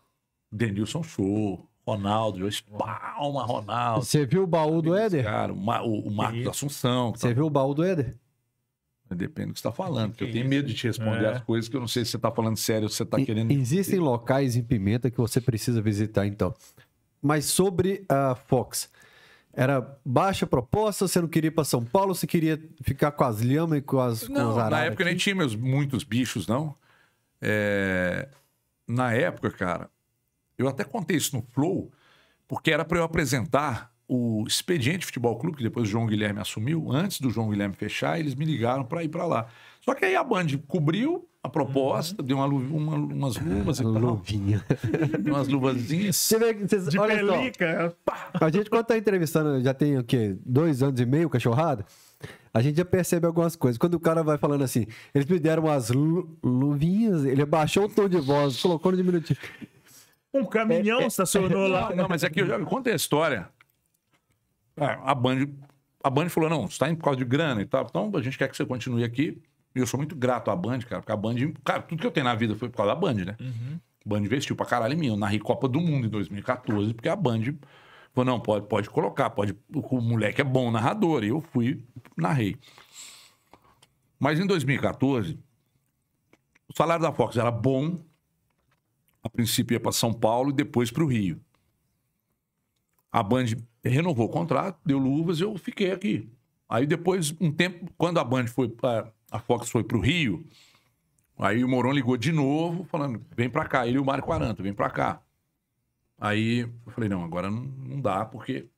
Speaker 3: Denilson Show. Ronaldo, eu espalma Ronaldo. Você viu o baú do Éder? Cara, o, Ma, o, Marcos Assunção. Você tá... viu o baú do Éder? Depende do que você está falando, porque eu tenho medo de te responder é. as coisas que eu não sei se você está falando sério ou se você está querendo.
Speaker 1: Existem locais em Pimenta que você precisa visitar, então. Mas sobre a Fox, era baixa proposta, você não queria ir para São Paulo, você queria ficar com as lhamas e com as Não, com as na época
Speaker 3: aqui? nem tinha meus, muitos bichos, não. É... Na época, cara, eu até contei isso no Flow, porque era para eu apresentar o Expediente Futebol Clube, que depois o João Guilherme assumiu, antes do João Guilherme fechar, eles me ligaram para ir para lá. Só que aí a Band cobriu a proposta, uhum. deu uma, uma, umas luvas e tal. Luvinha. umas luvazinhas. Você vê, vocês, de olha pelica.
Speaker 1: Só, é. a gente, quando tá entrevistando, já tem o quê? Dois anos e meio, cachorrada? A gente já percebe algumas coisas. Quando o cara vai falando assim, eles me deram umas luvinhas, ele abaixou o tom de voz, colocou no diminutivo.
Speaker 3: Um
Speaker 2: caminhão é, é, estacionou
Speaker 1: é, lá.
Speaker 3: Não, mas é que eu já contei a história. A Band, a Band falou: não, está por causa de grana e tal. Então a gente quer que você continue aqui. E eu sou muito grato à Band, cara, porque a Band. Cara, tudo que eu tenho na vida foi por causa da Band, né? Uhum. Band investiu pra caralho em mim. Eu narrei Copa do Mundo em 2014, porque a Band falou: não, pode, pode colocar, pode. O moleque é bom narrador. E eu fui, narrei. Mas em 2014, o salário da Fox era bom, a princípio ia para São Paulo e depois para o Rio. A Band renovou o contrato, deu luvas, e eu fiquei aqui. Aí depois, um tempo, quando a Band foi para a Fox foi para o Rio, aí o Moron ligou de novo, falando: vem para cá. Ele e o Mário 40, vem para cá. Aí eu falei: não, agora não, não dá, porque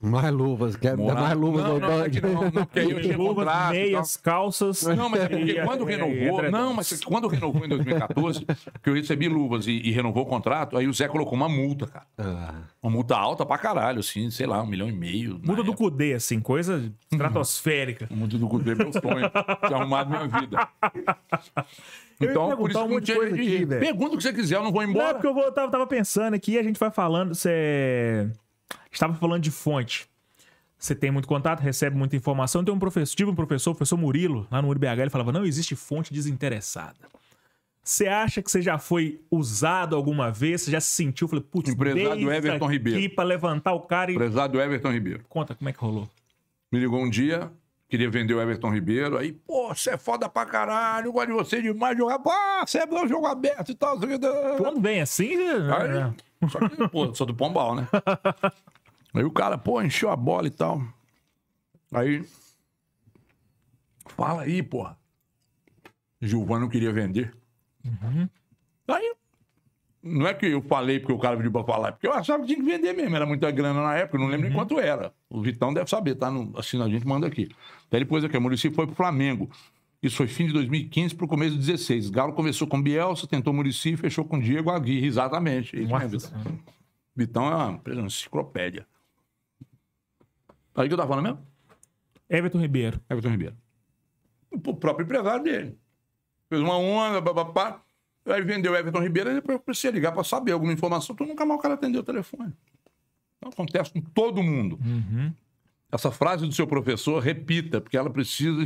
Speaker 1: mais luvas, quer Morar... mais
Speaker 2: luvas não, não, não, não, não, porque aí eu tinha luvas, meias,
Speaker 3: calças.
Speaker 2: Não, mas é porque quando é, renovou, é, é, é, não, mas quando
Speaker 3: renovou
Speaker 1: em 2014,
Speaker 3: que eu recebi luvas e, e, renovou o contrato, aí o Zé colocou uma multa, cara. Ah. Uma multa alta pra caralho, assim, sei lá, um milhão e meio. Né? Multa do Cudê, assim, coisa estratosférica. Uhum. Multa do Cudê, meu sonho. tinha arrumado minha vida. Então, por isso um monte né? Pergunta o que você quiser, eu não vou embora.
Speaker 2: Não, porque eu vou, eu tava, tava pensando aqui, a gente vai falando, você. Estava falando de fonte. Você tem muito contato, recebe muita informação. Tem um professor, tive um professor, o professor Murilo, lá no URBH, ele falava: não existe fonte desinteressada. Você acha que você já foi usado alguma vez? Você já se sentiu? Falei, putz, empresário Everton aqui Ribeiro.
Speaker 3: para levantar o cara e. Empresário Everton Ribeiro. Conta como é que rolou. Me ligou um dia, queria vender o Everton Ribeiro. Aí, pô, você é foda pra caralho, eu gosto de você demais, jogar. pô você é bom jogo aberto e tal. Quando vem assim. Né? Aí, é. Só que, pô, sou do Pombal, né? Aí o cara, pô, encheu a bola e tal. Aí. Fala aí, porra. Gilvan não queria vender. Uhum. Aí. Não é que eu falei porque o cara pediu pra falar, é porque eu achava que tinha que vender mesmo. Era muita grana na época, eu não lembro uhum. nem quanto era. O Vitão deve saber, tá? No, assim, a gente manda aqui. Daí depois aqui, é o Murici foi pro Flamengo. Isso foi fim de 2015 para o começo de 2016. Galo começou com Bielsa, tentou Murici e fechou com Diego Aguirre, exatamente. Isso mesmo, né, Vitão. Vitão é uma, uma enciclopédia. Aí que eu tava falando mesmo? Everton Ribeiro. Everton Ribeiro. O próprio empresário dele. Fez uma onda, papapá. Aí vendeu Everton Ribeiro, aí eu precisa ligar para saber alguma informação. Tu nunca mais o cara atendeu o telefone. Então, acontece com todo mundo. Uhum. Essa frase do seu professor, repita, porque ela precisa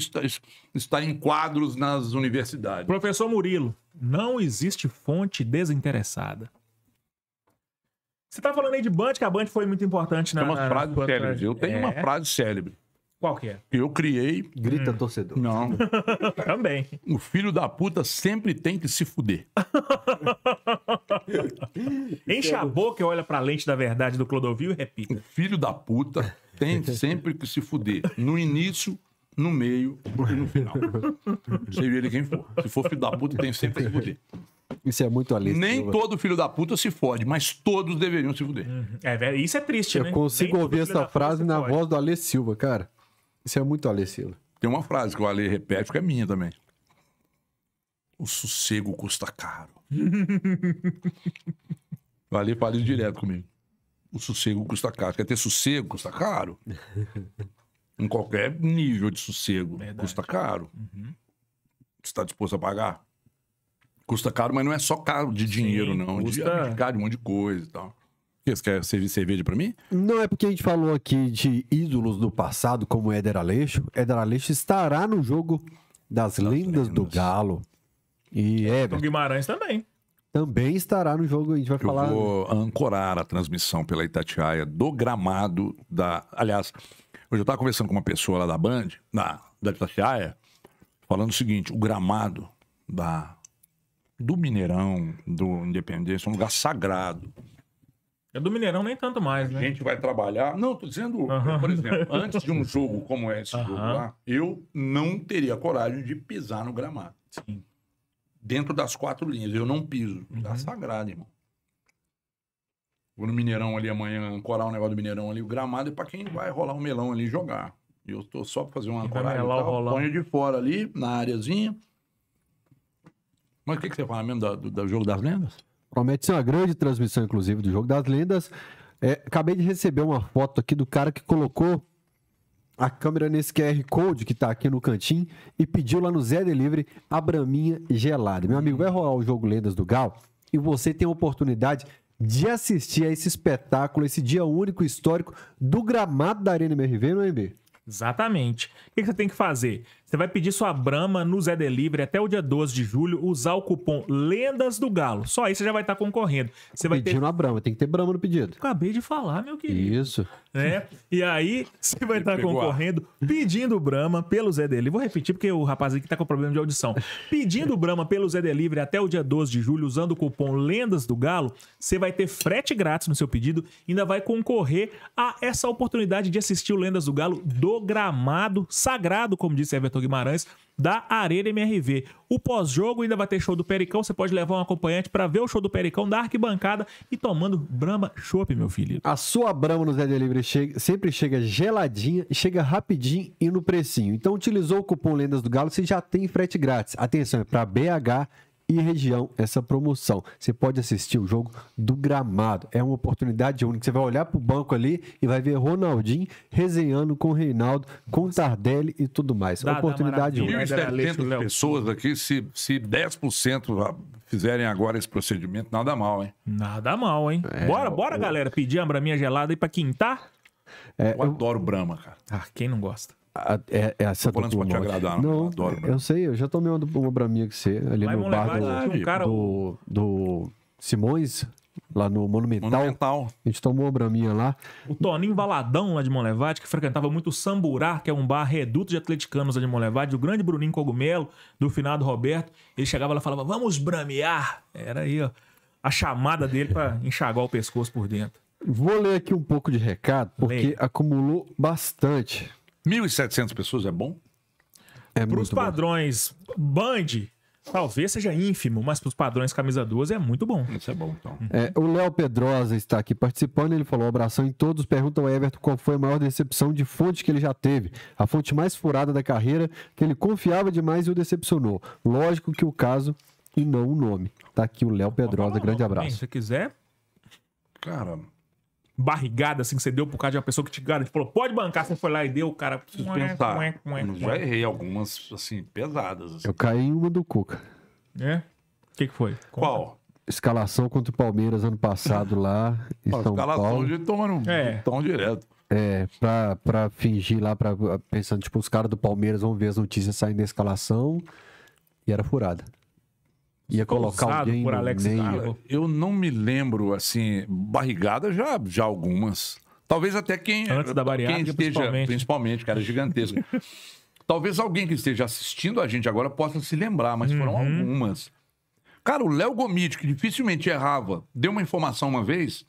Speaker 3: estar em quadros nas universidades.
Speaker 2: Professor Murilo, não existe fonte desinteressada. Você tá falando aí de Band, que a Band foi muito importante na... Tem uma frase na... célebre. Eu tenho é... uma frase célebre. Qual que é?
Speaker 3: Eu criei... Grita, hum. torcedor. Não. Também. O filho da puta sempre tem que se fuder. Enche a boca e olha pra lente da verdade do Clodovil e repita. O filho da puta tem sempre que se fuder. No início no meio e no final. Seja ele quem for. Se for filho da puta, tem sempre que fuder.
Speaker 1: Isso é muito Silva. Nem todo filho
Speaker 3: da puta se fode, mas todos deveriam se fuder. Uhum. É, isso é triste, Eu né? Eu consigo Nem ouvir essa frase
Speaker 1: na voz do Ale Silva, cara. Isso é muito Ale Silva. Tem uma
Speaker 3: frase que o Ale repete que é minha também. O sossego custa caro. o para fala isso direto comigo. O sossego custa caro. Quer ter sossego? Custa caro. em qualquer nível de sossego. Verdade. Custa caro. Uhum. está disposto a pagar? Custa caro, mas não é só caro de dinheiro, Sim, não. Custa... De, de caro, um monte de coisa e tal. Você quer servir cerveja para mim?
Speaker 1: Não, é porque a gente falou aqui de ídolos do passado, como Éder Aleixo. Éder Aleixo estará no jogo das, das lendas, lendas, do Galo. E é. O então, Guimarães também. Também estará no jogo, a gente vai Eu falar. Eu
Speaker 3: vou ancorar a transmissão pela Itatiaia do gramado da. Aliás, Hoje eu estava conversando com uma pessoa lá da Band, na, da Itatiaia, falando o seguinte: o gramado da, do Mineirão, do Independência, é um lugar sagrado. É do Mineirão nem tanto mais, né? A gente vai trabalhar. Não, tô dizendo, por exemplo, antes de um jogo como é esse jogo lá, eu não teria coragem de pisar no gramado. Sim. Dentro das quatro linhas, eu não piso. Lugar tá uhum. sagrado, irmão. Vou no Mineirão ali amanhã, ancorar o um negócio do Mineirão ali, o gramado é para quem vai rolar o um melão ali jogar. Eu tô só para fazer uma ancoragem e tal, ponho de fora ali, na areazinha. Mas o que, que você fala mesmo do, do, Jogo das Lendas?
Speaker 1: Promete ser uma grande transmissão, inclusive, do Jogo das Lendas. É, acabei de receber uma foto aqui do cara que colocou a câmera nesse QR Code que tá aqui no cantinho e pediu lá no Zé Delivery a braminha gelada. Meu amigo, vai rolar o jogo Lendas do Gal e você tem a oportunidade de assistir a esse espetáculo, esse dia único histórico do gramado da Arena MRV no é, B?
Speaker 2: Exatamente. O que você tem que fazer? Você vai pedir sua Brama no Zé Delivery até o dia 12 de julho, usar o cupom Lendas do Galo. Só aí você já vai estar tá concorrendo. Você vai Pedindo ter... a Brama, tem que ter Brama no pedido. Acabei de falar, meu querido. Isso. É. E aí você vai estar tá concorrendo pedindo Brama pelo Zé Delivery. Vou repetir porque o rapaz aqui está com problema de audição. Pedindo Brama pelo Zé Delivery até o dia 12 de julho, usando o cupom Lendas do Galo, você vai ter frete grátis no seu pedido, E ainda vai concorrer a essa oportunidade de assistir o Lendas do Galo do gramado sagrado, como disse Everton Guimarães, da Arena MRV. O pós-jogo ainda vai ter show do Pericão, você pode levar um acompanhante para ver o show do Pericão da arquibancada e tomando Brahma Chopp, meu filho.
Speaker 1: A sua Brahma no Zé Delivery chega, sempre chega geladinha, chega rapidinho e no precinho. Então utilizou o cupom Lendas do Galo, você já tem frete grátis. Atenção, é para BH e região essa promoção. Você pode assistir o jogo do gramado. É uma oportunidade única. Você vai olhar para o banco ali e vai ver Ronaldinho resenhando com o Reinaldo, com o Tardelli e tudo mais. É Dá, oportunidade única. setenta
Speaker 3: pessoas aqui, se, se 10% fizerem agora esse procedimento, nada mal, hein?
Speaker 2: Nada mal, hein? É, bora, bora, galera, pedir a braminha gelada aí para quintar? É, eu, eu adoro Brahma, cara. Ah, quem não gosta?
Speaker 1: a, é, essa Volante pode te né? agradar, né? não? não adoro, né? eu sei, eu já tomei uma, uma braminha que você, ali Mas no bar do, cara... do, do Simões, lá no Monumental. Monumental. A gente tomou uma braminha lá.
Speaker 2: O Toninho Baladão, lá de Monlevade, que frequentava muito o Samburá, que é um bar reduto de atleticanos lá de Monlevade, o grande Bruninho Cogumelo, do finado Roberto. Ele chegava lá e falava, vamos bramear. Era aí, ó, a chamada dele para enxagar o pescoço
Speaker 3: por dentro.
Speaker 1: Vou ler aqui um pouco de recado, porque acumulou
Speaker 3: bastante. 1.700 pessoas é bom? É para os padrões
Speaker 2: bom. Band, talvez seja ínfimo, mas para os padrões camisa 12 é muito bom. Isso é bom, então.
Speaker 1: É, o Léo Pedrosa está aqui participando, ele falou: abração em todos. Pergunta ao Everton qual foi a maior decepção de fonte que ele já teve. A fonte mais furada da carreira, que ele confiava demais e o decepcionou. Lógico que o caso e não o nome. está aqui o Léo tá Pedrosa, tá grande tá abraço. Se
Speaker 2: se quiser. Cara, barrigada assim que você deu por causa de uma pessoa que te garante, falou, pode bancar, você foi lá e deu, o cara precisa pensar. Eu já errei
Speaker 3: algumas, assim, pesadas.
Speaker 1: Assim. Eu caí em uma do Cuca. É? O que, que foi? Conta. Qual? Escalação contra o Palmeiras ano passado lá. em São escalação Paulo. de
Speaker 3: tom, é. de então direto.
Speaker 1: É, pra, pra fingir lá, pra, pensando, tipo, os caras do Palmeiras vão ver as notícias saindo da escalação e era furada ia colocar alguém por Alex meio.
Speaker 3: Eu não me lembro, assim, barrigada já, já algumas. Talvez até quem, Antes da quem esteja, principalmente, principalmente cara, gigantesco. Talvez alguém que esteja assistindo a gente agora possa se lembrar, mas uhum. foram algumas. Cara, o Léo Gomide, que dificilmente errava, deu uma informação uma vez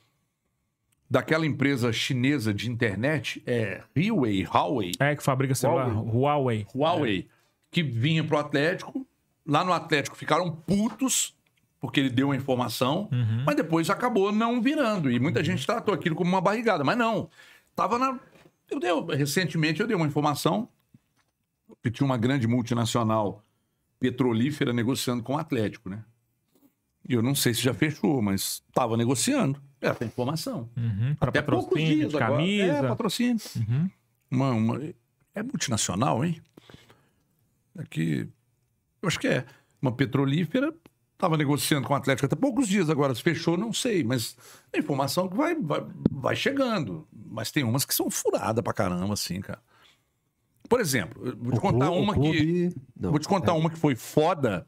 Speaker 3: daquela empresa chinesa de internet, é Huawei, Huawei. É, que fabrica celular, Huawei. Huawei, Huawei é. que vinha pro Atlético, lá no Atlético ficaram putos porque ele deu a informação, uhum. mas depois acabou não virando. E muita uhum. gente tratou aquilo como uma barrigada, mas não. Tava na. Eu dei, recentemente eu dei uma informação que tinha uma grande multinacional petrolífera negociando com o Atlético, né? E eu não sei se já fechou, mas estava negociando. a informação. Uhum. Para patrocínio, dias agora. É, camisa. É, patrocínio. Uhum. Uma, uma... É multinacional, hein? Aqui eu acho que é. Uma petrolífera estava negociando com o Atlético até poucos dias agora. Se fechou, não sei. Mas a é informação que vai, vai, vai chegando. Mas tem umas que são furadas pra caramba, assim, cara. Por exemplo, vou te o contar clube, uma que. Não, vou te contar é... uma que foi foda.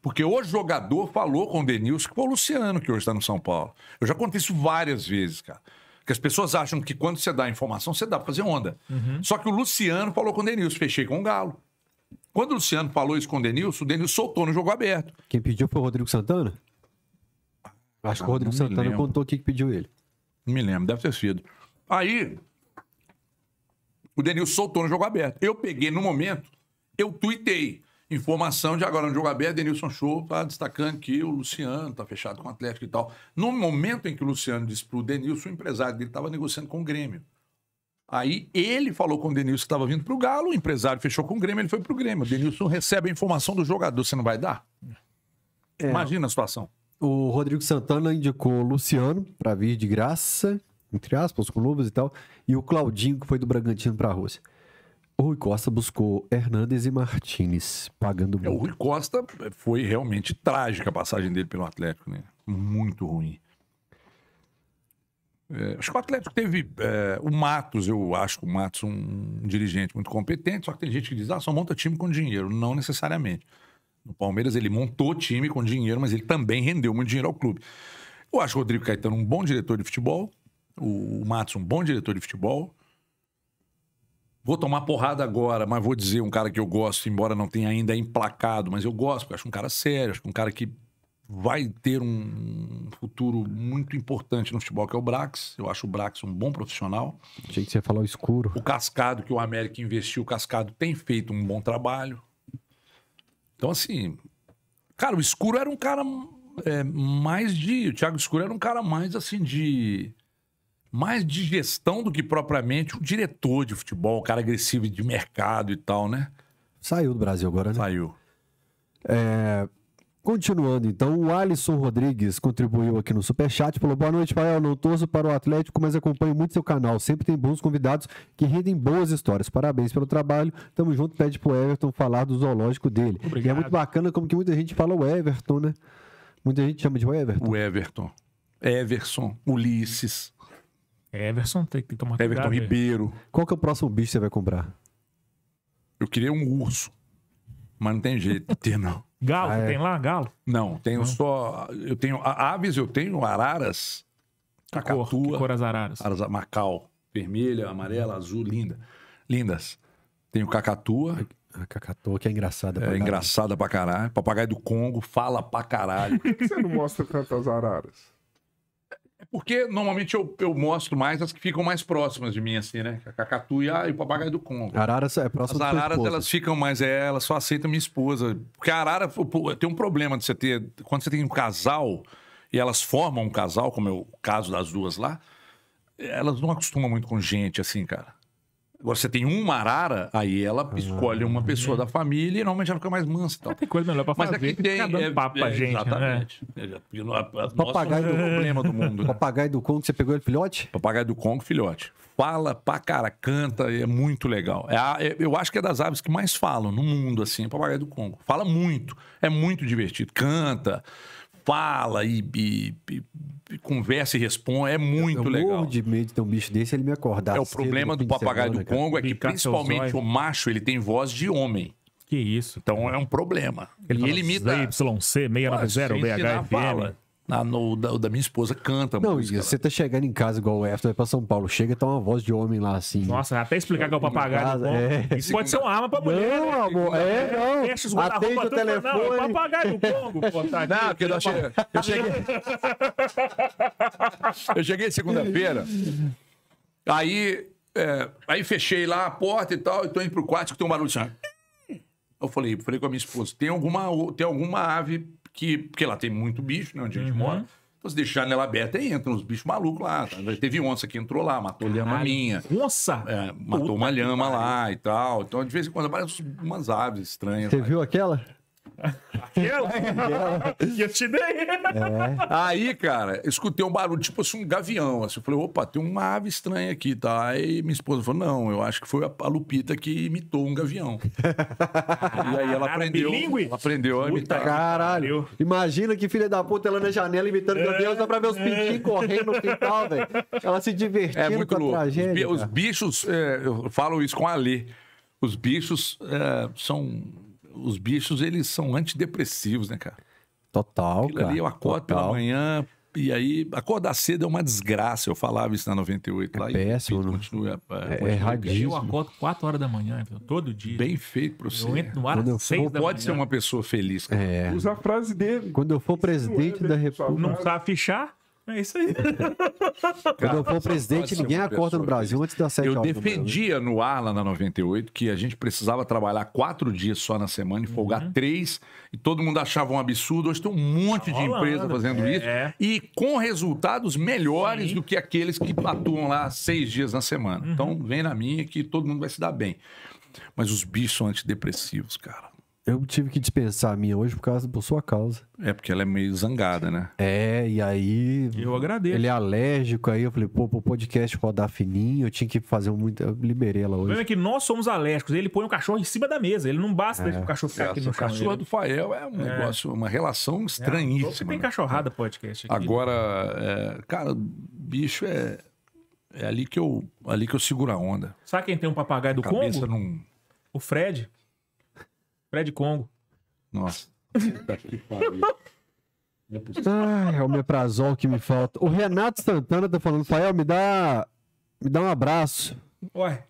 Speaker 3: Porque o jogador falou com o Denilson, que foi o Luciano, que hoje está no São Paulo. Eu já contei isso várias vezes, cara. Que as pessoas acham que quando você dá informação, você dá para fazer onda. Uhum. Só que o Luciano falou com o Denilson, fechei com o Galo. Quando o Luciano falou isso com o Denilson, o Denilson soltou no jogo aberto.
Speaker 1: Quem pediu foi o Rodrigo Santana?
Speaker 3: Acho que o ah, Rodrigo Santana contou
Speaker 1: o que pediu ele. Não me lembro, deve ter sido.
Speaker 3: Aí, o Denilson soltou no jogo aberto. Eu peguei no momento, eu tuitei. Informação de agora no jogo aberto, Denilson Show tá destacando que o Luciano está fechado com o Atlético e tal. No momento em que o Luciano disse para o Denilson, o empresário dele estava negociando com o Grêmio. Aí ele falou com o Denilson que estava vindo para o Galo, o empresário fechou com o Grêmio, ele foi para o Grêmio. O Denilson recebe a informação do jogador, você não vai dar? É, Imagina a situação.
Speaker 1: O Rodrigo Santana indicou o Luciano para vir de graça, entre aspas, com luvas e tal, e o Claudinho, que foi do Bragantino para a Rússia. O Rui Costa buscou Hernandes e Martinez, pagando muito. É, o Rui
Speaker 3: Costa foi realmente trágica a passagem dele pelo Atlético, né? Muito ruim. É, acho que o Atlético teve. É, o Matos, eu acho que o Matos um, um dirigente muito competente, só que tem gente que diz, ah, só monta time com dinheiro. Não necessariamente. No Palmeiras ele montou time com dinheiro, mas ele também rendeu muito dinheiro ao clube. Eu acho o Rodrigo Caetano um bom diretor de futebol, o, o Matos um bom diretor de futebol. Vou tomar porrada agora, mas vou dizer um cara que eu gosto, embora não tenha ainda emplacado, mas eu gosto, porque eu acho um cara sério, acho um cara que vai ter um futuro muito importante no futebol, que é o Brax. Eu acho o Brax um bom profissional.
Speaker 1: Achei que você ia falar o escuro.
Speaker 3: O Cascado, que o América investiu, o Cascado tem feito um bom trabalho. Então, assim, cara, o escuro era um cara é, mais de. O Thiago Escuro era um cara mais assim de. Mais de gestão do que propriamente um diretor de futebol, um cara agressivo de mercado e tal, né?
Speaker 1: Saiu do Brasil agora, né? Saiu. É, Continuando, então, o Alisson Rodrigues contribuiu aqui no Superchat, falou: Boa noite, Pael. Não torço para o Atlético, mas acompanho muito seu canal. Sempre tem bons convidados que rendem boas histórias. Parabéns pelo trabalho. Tamo junto, pede pro Everton falar do zoológico dele. Obrigado. E é muito bacana como que muita gente fala o Everton, né? Muita gente chama de Everton.
Speaker 3: O Everton. Everson, Ulisses. Everson tem que tomar
Speaker 2: cuidado. Everton Ribeiro.
Speaker 1: Qual que é o próximo bicho que você vai comprar? Eu queria um urso, mas não tem jeito
Speaker 3: de ter, não. Galo, ah, é. tem lá galo? Não, tenho não. só. Eu tenho aves, eu tenho araras. Que cacatua, cor? Que cor as araras? Aras, macau. Vermelha, amarela, azul, linda. Lindas. Tenho cacatua.
Speaker 1: A cacatua que é engraçada é pra É engraçada
Speaker 3: pra caralho. Papagaio do Congo fala pra caralho.
Speaker 4: Por que você não mostra tantas araras?
Speaker 3: Porque normalmente eu, eu mostro mais as que ficam mais próximas de mim, assim, né? É a cacatu e, a, e o papagaio do Congo. Araras é próximo As araras, elas ficam mais, é, elas só aceitam minha esposa. Porque a arara tem um problema de você ter. Quando você tem um casal e elas formam um casal, como é o caso das duas lá, elas não acostumam muito com gente, assim, cara. Agora, você tem uma arara, aí ela ah, escolhe uma né? pessoa é. da família e normalmente ela fica mais mansa. Tal. É, tem coisa melhor pra é fazer. Mas aqui tem. é, papo é, gente. Né? Exatamente. Né? É, papagaio do problema do mundo. Né? Papagaio do Congo, você pegou ele filhote? Papagaio do Congo, filhote. Fala pra cara, canta, é muito legal. É a, é, eu acho que é das aves que mais falam no mundo, assim, é papagaio do Congo. Fala muito, é muito divertido. Canta, fala e, e, e conversa e responde, é muito eu, legal.
Speaker 1: Eu de medo de ter um bicho desse ele me acordar. É o problema do papagaio do Congo
Speaker 3: é que principalmente o macho, ele tem voz de homem. Que isso. Então é um problema. Ele, ele imita... yc 690 BHFM no, o, da, da, minha esposa
Speaker 1: canta. Não, música, você tá chegando em casa igual o Efton, vai pra São Paulo, chega e tá uma voz de homem lá assim. Nossa,
Speaker 2: até explicar que é o papagaio. é. Isso pode ser uma arma pra mulher. Não, né? amor, é, não. Fecha os Atende o telefone. Não, é o papagaio do Congo. Pô, tá não, porque eu, cheguei... eu cheguei.
Speaker 3: eu cheguei segunda-feira, aí, é, aí fechei lá a porta e tal, e tô indo pro quarto que tem um barulho assim. Eu falei, falei com a minha esposa: tem alguma, tem alguma ave que, porque lá tem muito bicho, né, onde a gente uhum. mora. Então, deixa deixar ela aberta, e entra uns bichos malucos lá. Tá? Teve onça que entrou lá, matou Caralho. lhama minha. Onça? É, matou Puta uma lhama lá e tal. Então, de vez em quando, aparecem umas aves estranhas.
Speaker 1: Você lá. viu aquela? Aquela? eu te dei. É.
Speaker 3: Aí, cara, escutei um barulho, tipo assim, um gavião. Assim, eu falei, opa, tem uma ave estranha aqui, tá? Aí minha esposa falou, não, eu acho que foi a, Lupita que imitou um gavião. e aí ela aprendeu. Bilingue?
Speaker 1: Ela aprendeu a imitar. Caralho. Imagina que filha da puta ela na janela imitando é, gavião só pra ver os é. pintinhos correndo no quintal, velho. Ela se divertindo é muito com a louco. tragédia. Os,
Speaker 3: bichos, é, eu falo isso com a Lê, os bichos é, são os bichos, eles são antidepressivos, né, cara? Total, Aquilo cara. Ali eu acordo total. pela manhã, e aí, acordar cedo é uma desgraça. Eu falava isso na 98 é lá. Péssimo, e né? continua, é, é continua, é erradíssimo.
Speaker 2: Eu acordo 4 horas da manhã, todo dia. Bem feito para você. Eu entro no ar Quando às 6 pode ser uma pessoa
Speaker 1: feliz. Cara. É.
Speaker 4: Usa a frase dele. Quando eu for é presidente é, da República. Não sabe fichar?
Speaker 1: É isso aí. Quando eu for presidente, ninguém acorda no Brasil antes das sete. eu Eu defendia
Speaker 3: né? no ar lá na 98 que a gente precisava trabalhar quatro dias só na semana e uhum. folgar três, e todo mundo achava um absurdo. Hoje tem um monte de empresa fazendo é. isso é. e com resultados melhores Sim. do que aqueles que atuam lá seis dias na semana. Uhum. Então, vem na minha que todo mundo vai se dar bem. Mas os bichos são antidepressivos, cara. Eu tive que
Speaker 1: dispensar a minha hoje por causa por sua causa.
Speaker 3: É, porque ela é meio zangada, né?
Speaker 1: É, e aí. Eu agradeço. Ele é alérgico, aí eu falei, pô, pro podcast rodar fininho, eu tinha que fazer muito. Eu liberei ela hoje. O problema
Speaker 2: é que nós somos alérgicos. Ele põe o cachorro em cima da mesa. Ele não basta é. o cachorro ficar é, aqui no chão. O cachorro dele. do Fael é um é. negócio,
Speaker 3: uma relação é, estranhíssima. É, você tem né?
Speaker 2: cachorrada né? podcast
Speaker 3: aqui. Agora, é, cara, bicho é. É ali que eu, ali que eu seguro a onda.
Speaker 2: Sabe quem tem um papagaio do Congo? Num... O Fred. Fred Congo. Nossa. É
Speaker 1: Ai, é o meprazol que me falta. O Renato Santana tá falando, Fael, me dá, me dá um abraço.
Speaker 4: Ué,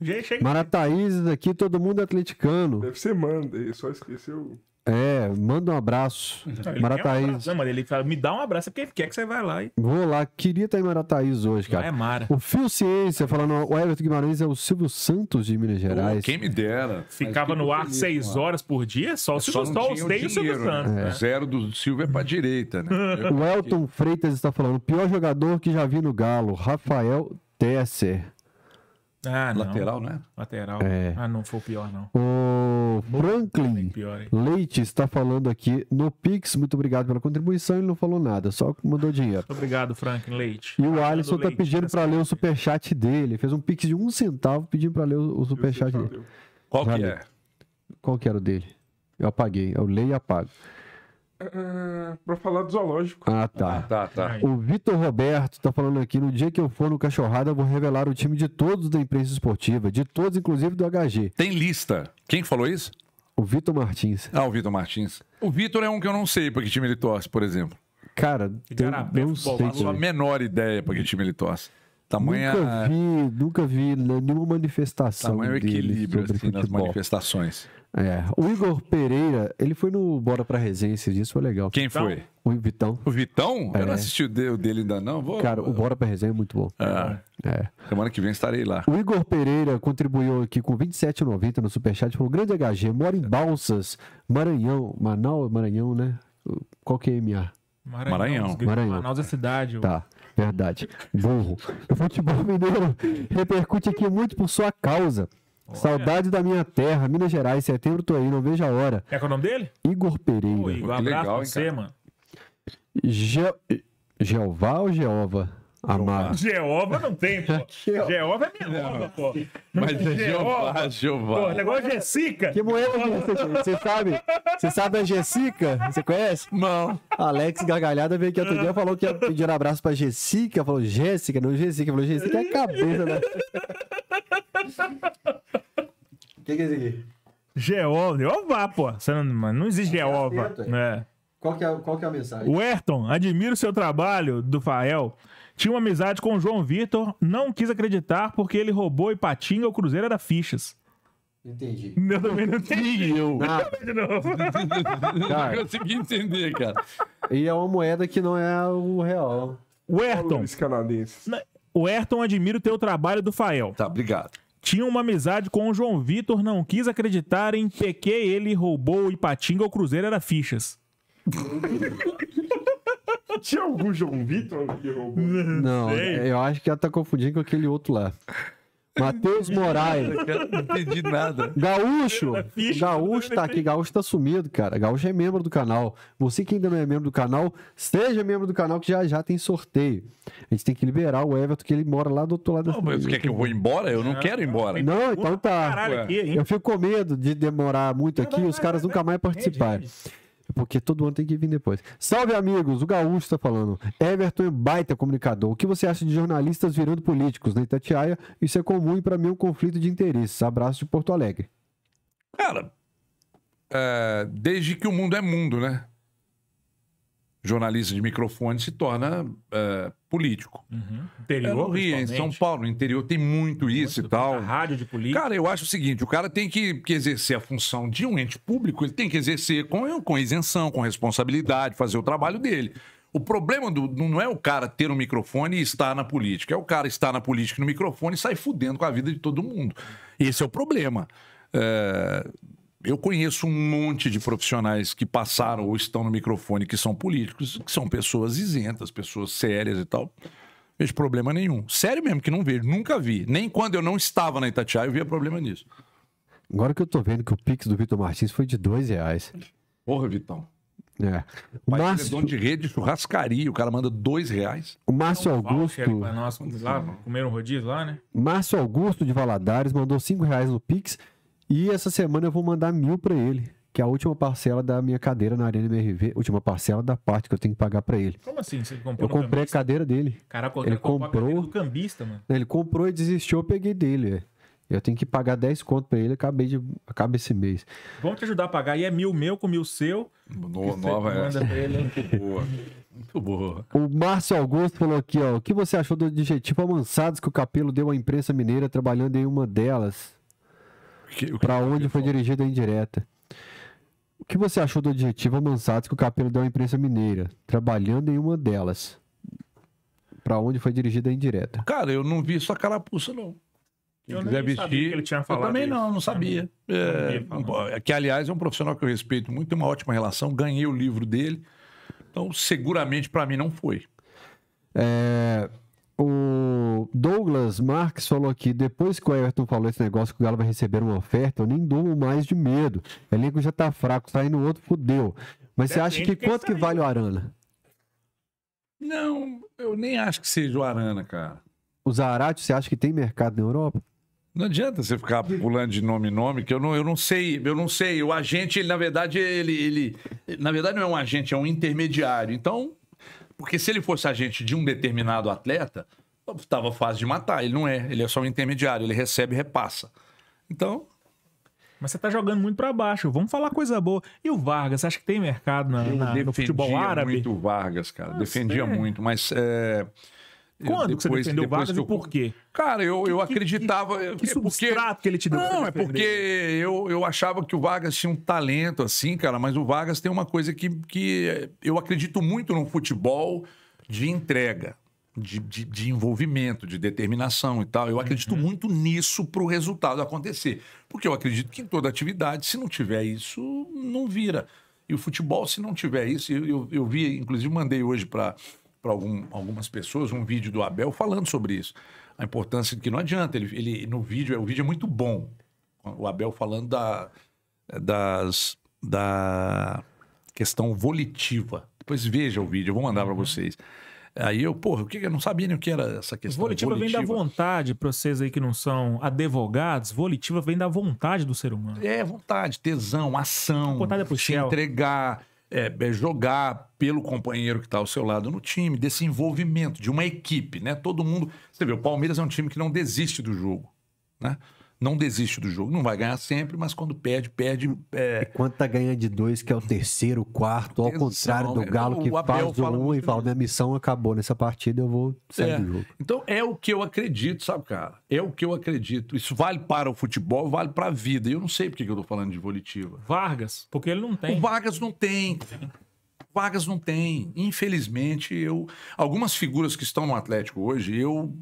Speaker 4: gente.
Speaker 1: Marataízes aqui, todo mundo atleticano. Deve ser
Speaker 4: manda, só esqueceu.
Speaker 1: É, manda um abraço. Ele Marataíz. Um abraço,
Speaker 2: não, né, ele fala, me dá um abraço, é porque quer que você vai lá.
Speaker 1: E... Vou lá, queria estar em Marataíz hoje, cara. é Mara. O Fio Ciência falando, o Everton Guimarães é o Silvio Santos de Minas Gerais.
Speaker 3: quem me dera. Ficava no ar feliz, seis mano. horas por dia, só, é,
Speaker 2: gostou
Speaker 1: só os o Silvio né? Santos.
Speaker 3: Né? É. Zero do Silvio é pra direita, né? o Elton
Speaker 1: Freitas está falando, pior jogador que já vi no Galo, Rafael Tesser. Ah, Lateral, não. né?
Speaker 2: Lateral. É. Ah, não foi o pior, não.
Speaker 1: O Franklin pior, Leite está falando aqui no Pix. Muito obrigado pela contribuição. Ele não falou nada, só mandou dinheiro.
Speaker 2: Obrigado, Franklin Leite. E o ah, Alisson está pedindo
Speaker 1: para ler o superchat dele. Fez um Pix de um centavo pedindo para ler o superchat dele. Qual que é? Qual que era o dele? Eu apaguei. Eu leio e apago.
Speaker 4: É, pra falar do zoológico. Ah, tá. Ah, tá, tá.
Speaker 1: O Vitor Roberto tá falando aqui: no dia que eu for no Cachorrada, eu vou revelar o time de todos da imprensa esportiva, de todos, inclusive do HG.
Speaker 3: Tem lista. Quem falou isso? O Vitor Martins. Ah, o Vitor Martins. O Vitor é um que eu não sei pra que time ele torce, por exemplo.
Speaker 1: Cara, Garabé, não sei. Faço é. a
Speaker 3: menor ideia pra que time ele torce. Tamanha... Nunca
Speaker 1: é- vi, nunca vi né, nenhuma manifestação. Tamanho é equilíbrio assim, nas
Speaker 3: manifestações.
Speaker 1: É. O Igor Pereira, ele foi no Bora Pra Resenha esses dias, foi legal. Quem foi? O Vitão. O Vitão? É. Eu não é. assisti
Speaker 3: o dele ainda não. Vou... Cara, o
Speaker 1: Bora Pra Resenha é muito bom. Ah. É.
Speaker 3: Semana que vem estarei lá.
Speaker 1: O Igor Pereira contribuiu aqui com 27,90 no Superchat. Falou, grande HG, mora em Balsas, Maranhão. Manaus Maranhão, né? Qual que é MA?
Speaker 2: Maranhão. Maranhão. Maranhão. Manaus é cidade.
Speaker 1: Tá. Verdade. Burro. O futebol mineiro repercute aqui muito por sua causa. Saudade da minha terra, Minas Gerais, setembro tô aí, não vejo a hora. É, é o nome dele? Igor Pereira. Ô, Igor, um abraço legal, pra você, cara. mano. Je... Jeová ou Jeova? Amado.
Speaker 2: Jeová não tem, pô. Jeová é melona, pô. Mas é Jeová, Jeová. Pô, o
Speaker 1: negócio é Jessica. Que moeda que é você, você sabe? Você sabe a Jessica? Você conhece? Não. Alex Gargalhada veio aqui outro dia falou que ia pedir um abraço pra Jessica. Falou, Jéssica, não Jessica. Falou, Jessica é a cabeça né? O que, que é isso aqui?
Speaker 2: Jeová, Jeová, pô. Não, não
Speaker 1: existe é Jeová. É. é. Qual, que é, qual que é a mensagem?
Speaker 2: O Ayrton, admiro o seu trabalho do Fael. Tinha uma amizade com o João Vitor, não quis acreditar porque ele roubou e patinga
Speaker 1: o Cruzeiro era fichas. Entendi. Eu também não entendi. Eu. Ah. Não. Cara. Não consegui entender, cara. E é uma moeda que não é o real.
Speaker 2: O Ayrton. O Ayrton admira o teu trabalho do Fael. Tá, obrigado. Tinha uma amizade com o João Vitor, não quis acreditar em PQ, ele roubou o Ipatinga,
Speaker 1: o Cruzeiro era fichas.
Speaker 4: Tinha algum João Vitor que roubou?
Speaker 1: Não, Sei. eu acho que ela tá confundindo com aquele outro lá. Matheus Moraes.
Speaker 4: Não entendi nada.
Speaker 1: Gaúcho. Gaúcho tá né? aqui. Gaúcho tá sumido, cara. Gaúcho é membro do canal. Você que ainda não é membro do canal, seja membro do canal que já já tem sorteio. A gente tem que liberar o Everton, que ele mora lá do outro lado. Não, da... mas quer que eu vou embora? Eu não, é. quero ir embora. Não, então tá. Aqui, eu fico com medo de demorar muito aqui e os caras nunca mais participarem. É, porque todo ano tem que vir depois. Salve, amigos! O Gaúcho está falando. Everton é baita comunicador. O que você acha de jornalistas virando políticos na Itatiaia? Isso é comum e, para mim, é um conflito de interesses. Abraço de Porto Alegre.
Speaker 3: Cara, é, desde que o mundo é mundo, né? jornalista de microfone se torna uh, político. Uhum. Interior, no Rio, em São Paulo, no interior tem muito, isso e tal. rádio de política. Cara, eu acho o seguinte, o cara tem que, que, exercer a função de um ente público, ele tem que exercer com, com isenção, com responsabilidade, fazer o trabalho dele. O problema do, não é o cara ter um microfone e estar na política, é o cara estar na política no microfone e sair fudendo com a vida de todo mundo. Esse é o problema. É, eu conheço um monte de profissionais que passaram ou estão no microfone que são políticos, que são pessoas isentas, pessoas sérias e tal. Não vejo problema nenhum. Sério mesmo que não vejo, nunca vi. Nem quando eu não estava na Itatiaia eu via problema nisso.
Speaker 1: Agora que eu tô vendo que o Pix do Vitor Martins foi de dois reais. Porra, Vitão. É. O Márcio...
Speaker 3: dono de rede churrascaria, o cara manda dois reais.
Speaker 1: O Márcio Augusto. Nós, lá,
Speaker 3: comeram rodízio lá, né?
Speaker 1: Márcio Augusto de Valadares mandou cinco reais no Pix e essa semana eu vou mandar mil para ele, que é a última parcela da minha cadeira na Arena MRV, última parcela da parte que eu tenho que pagar para ele. Como assim? Você comprou eu comprei a cadeira dele. Caraca, ele comprou. cambista, mano. Ele comprou e desistiu, eu peguei dele. É. Eu tenho que pagar 10 conto pra ele, acabei de. Acaba esse mês.
Speaker 2: Vamos te ajudar a pagar. E é mil meu com mil
Speaker 3: seu. No,
Speaker 1: nova essa. É.
Speaker 3: Ele, Muito boa. Muito boa.
Speaker 1: O Márcio Augusto falou aqui, ó. O que você achou do adjetivo amançados que o Capelo deu à imprensa mineira trabalhando em uma delas? para onde foi dirigida a indireta. O que você achou do adjetivo amansado que o Capelo deu à imprensa mineira, trabalhando em uma delas? Para onde foi dirigida a indireta?
Speaker 3: Cara, eu não vi sua carapuça, não. Quem eu quiser vestir. ele tinha falado eu também isso. não, não sabia. É, não é que, aliás, é um profissional que eu respeito muito, tem uma ótima relação, ganhei o livro dele. Então, seguramente, para mim, não foi.
Speaker 1: É, o Douglas Marques falou aqui: depois que o Everton falou esse negócio que o Galo vai receber uma oferta, eu nem durmo mais de medo. O elenco já tá fraco, saindo outro, fudeu. Mas Depende você acha que quanto que vale o Arana?
Speaker 3: Não, eu nem acho que seja o Arana, cara.
Speaker 1: O Zarate, você acha que tem mercado na Europa?
Speaker 3: Não adianta você ficar pulando de nome em nome, que eu não, eu não sei, eu não sei. O agente, ele, na verdade, ele, ele. Na verdade, não é um agente, é um intermediário. Então, porque se ele fosse agente de um determinado atleta, estava fácil de matar. Ele não é, ele é só um intermediário, ele recebe e repassa.
Speaker 2: Então. Mas você tá jogando muito para baixo. Vamos falar coisa boa. E o Vargas,
Speaker 3: acha que tem mercado na, na, no futebol árabe? Defendia muito o Vargas, cara. Ah, defendia é. muito, mas é, quando depois, que você defendeu depois Vargas eu... e por quê? Cara, eu, eu acreditava... Que, que, que é substrato porque... que ele te deu? Não, é porque eu, eu achava que o Vargas tinha um talento assim, cara, mas o Vargas tem uma coisa que, que eu acredito muito no futebol de entrega. De, de, de, envolvimento, de determinação e tal. Eu uhum. acredito uhum. muito nisso para o resultado acontecer. Porque eu acredito que em toda atividade, se não tiver isso, não vira. E o futebol, se não tiver isso, eu, eu, eu vi, inclusive mandei hoje para para algum, algumas pessoas um vídeo do Abel falando sobre isso. A importância de que não adianta, ele, ele no vídeo, o vídeo é muito bom. O Abel falando da, das, da questão volitiva. Depois veja o vídeo, eu vou mandar para uhum. vocês. Aí eu, porra, o que eu não sabia nem o que era essa questão. Volitiva, volitiva. vem da vontade, para vocês aí que não
Speaker 2: são advogados, volitiva vem da vontade do ser humano.
Speaker 3: É, vontade, tesão, ação, vontade é se céu. entregar, é, é jogar pelo companheiro que está ao seu lado no time, desse envolvimento de uma equipe, né? Todo mundo. Você vê, o Palmeiras é um time que não desiste do jogo, né? não desiste do jogo. Não vai ganhar sempre, mas quando perde, perde. É... E
Speaker 1: quanto tá ganha de dois, que é o terceiro, quarto, ao contrário do Galo, então, que faz o um e fala: minha missão acabou nessa partida, eu vou sair é.
Speaker 3: do jogo. Então é o que eu acredito, sabe, cara? É o que eu acredito. Isso vale para o futebol, vale para a vida. E eu não sei porque que eu tô falando de volitiva. Vargas, porque ele não tem. O Vargas não tem. Vargas não tem. Infelizmente, eu. Algumas figuras que estão no Atlético hoje, eu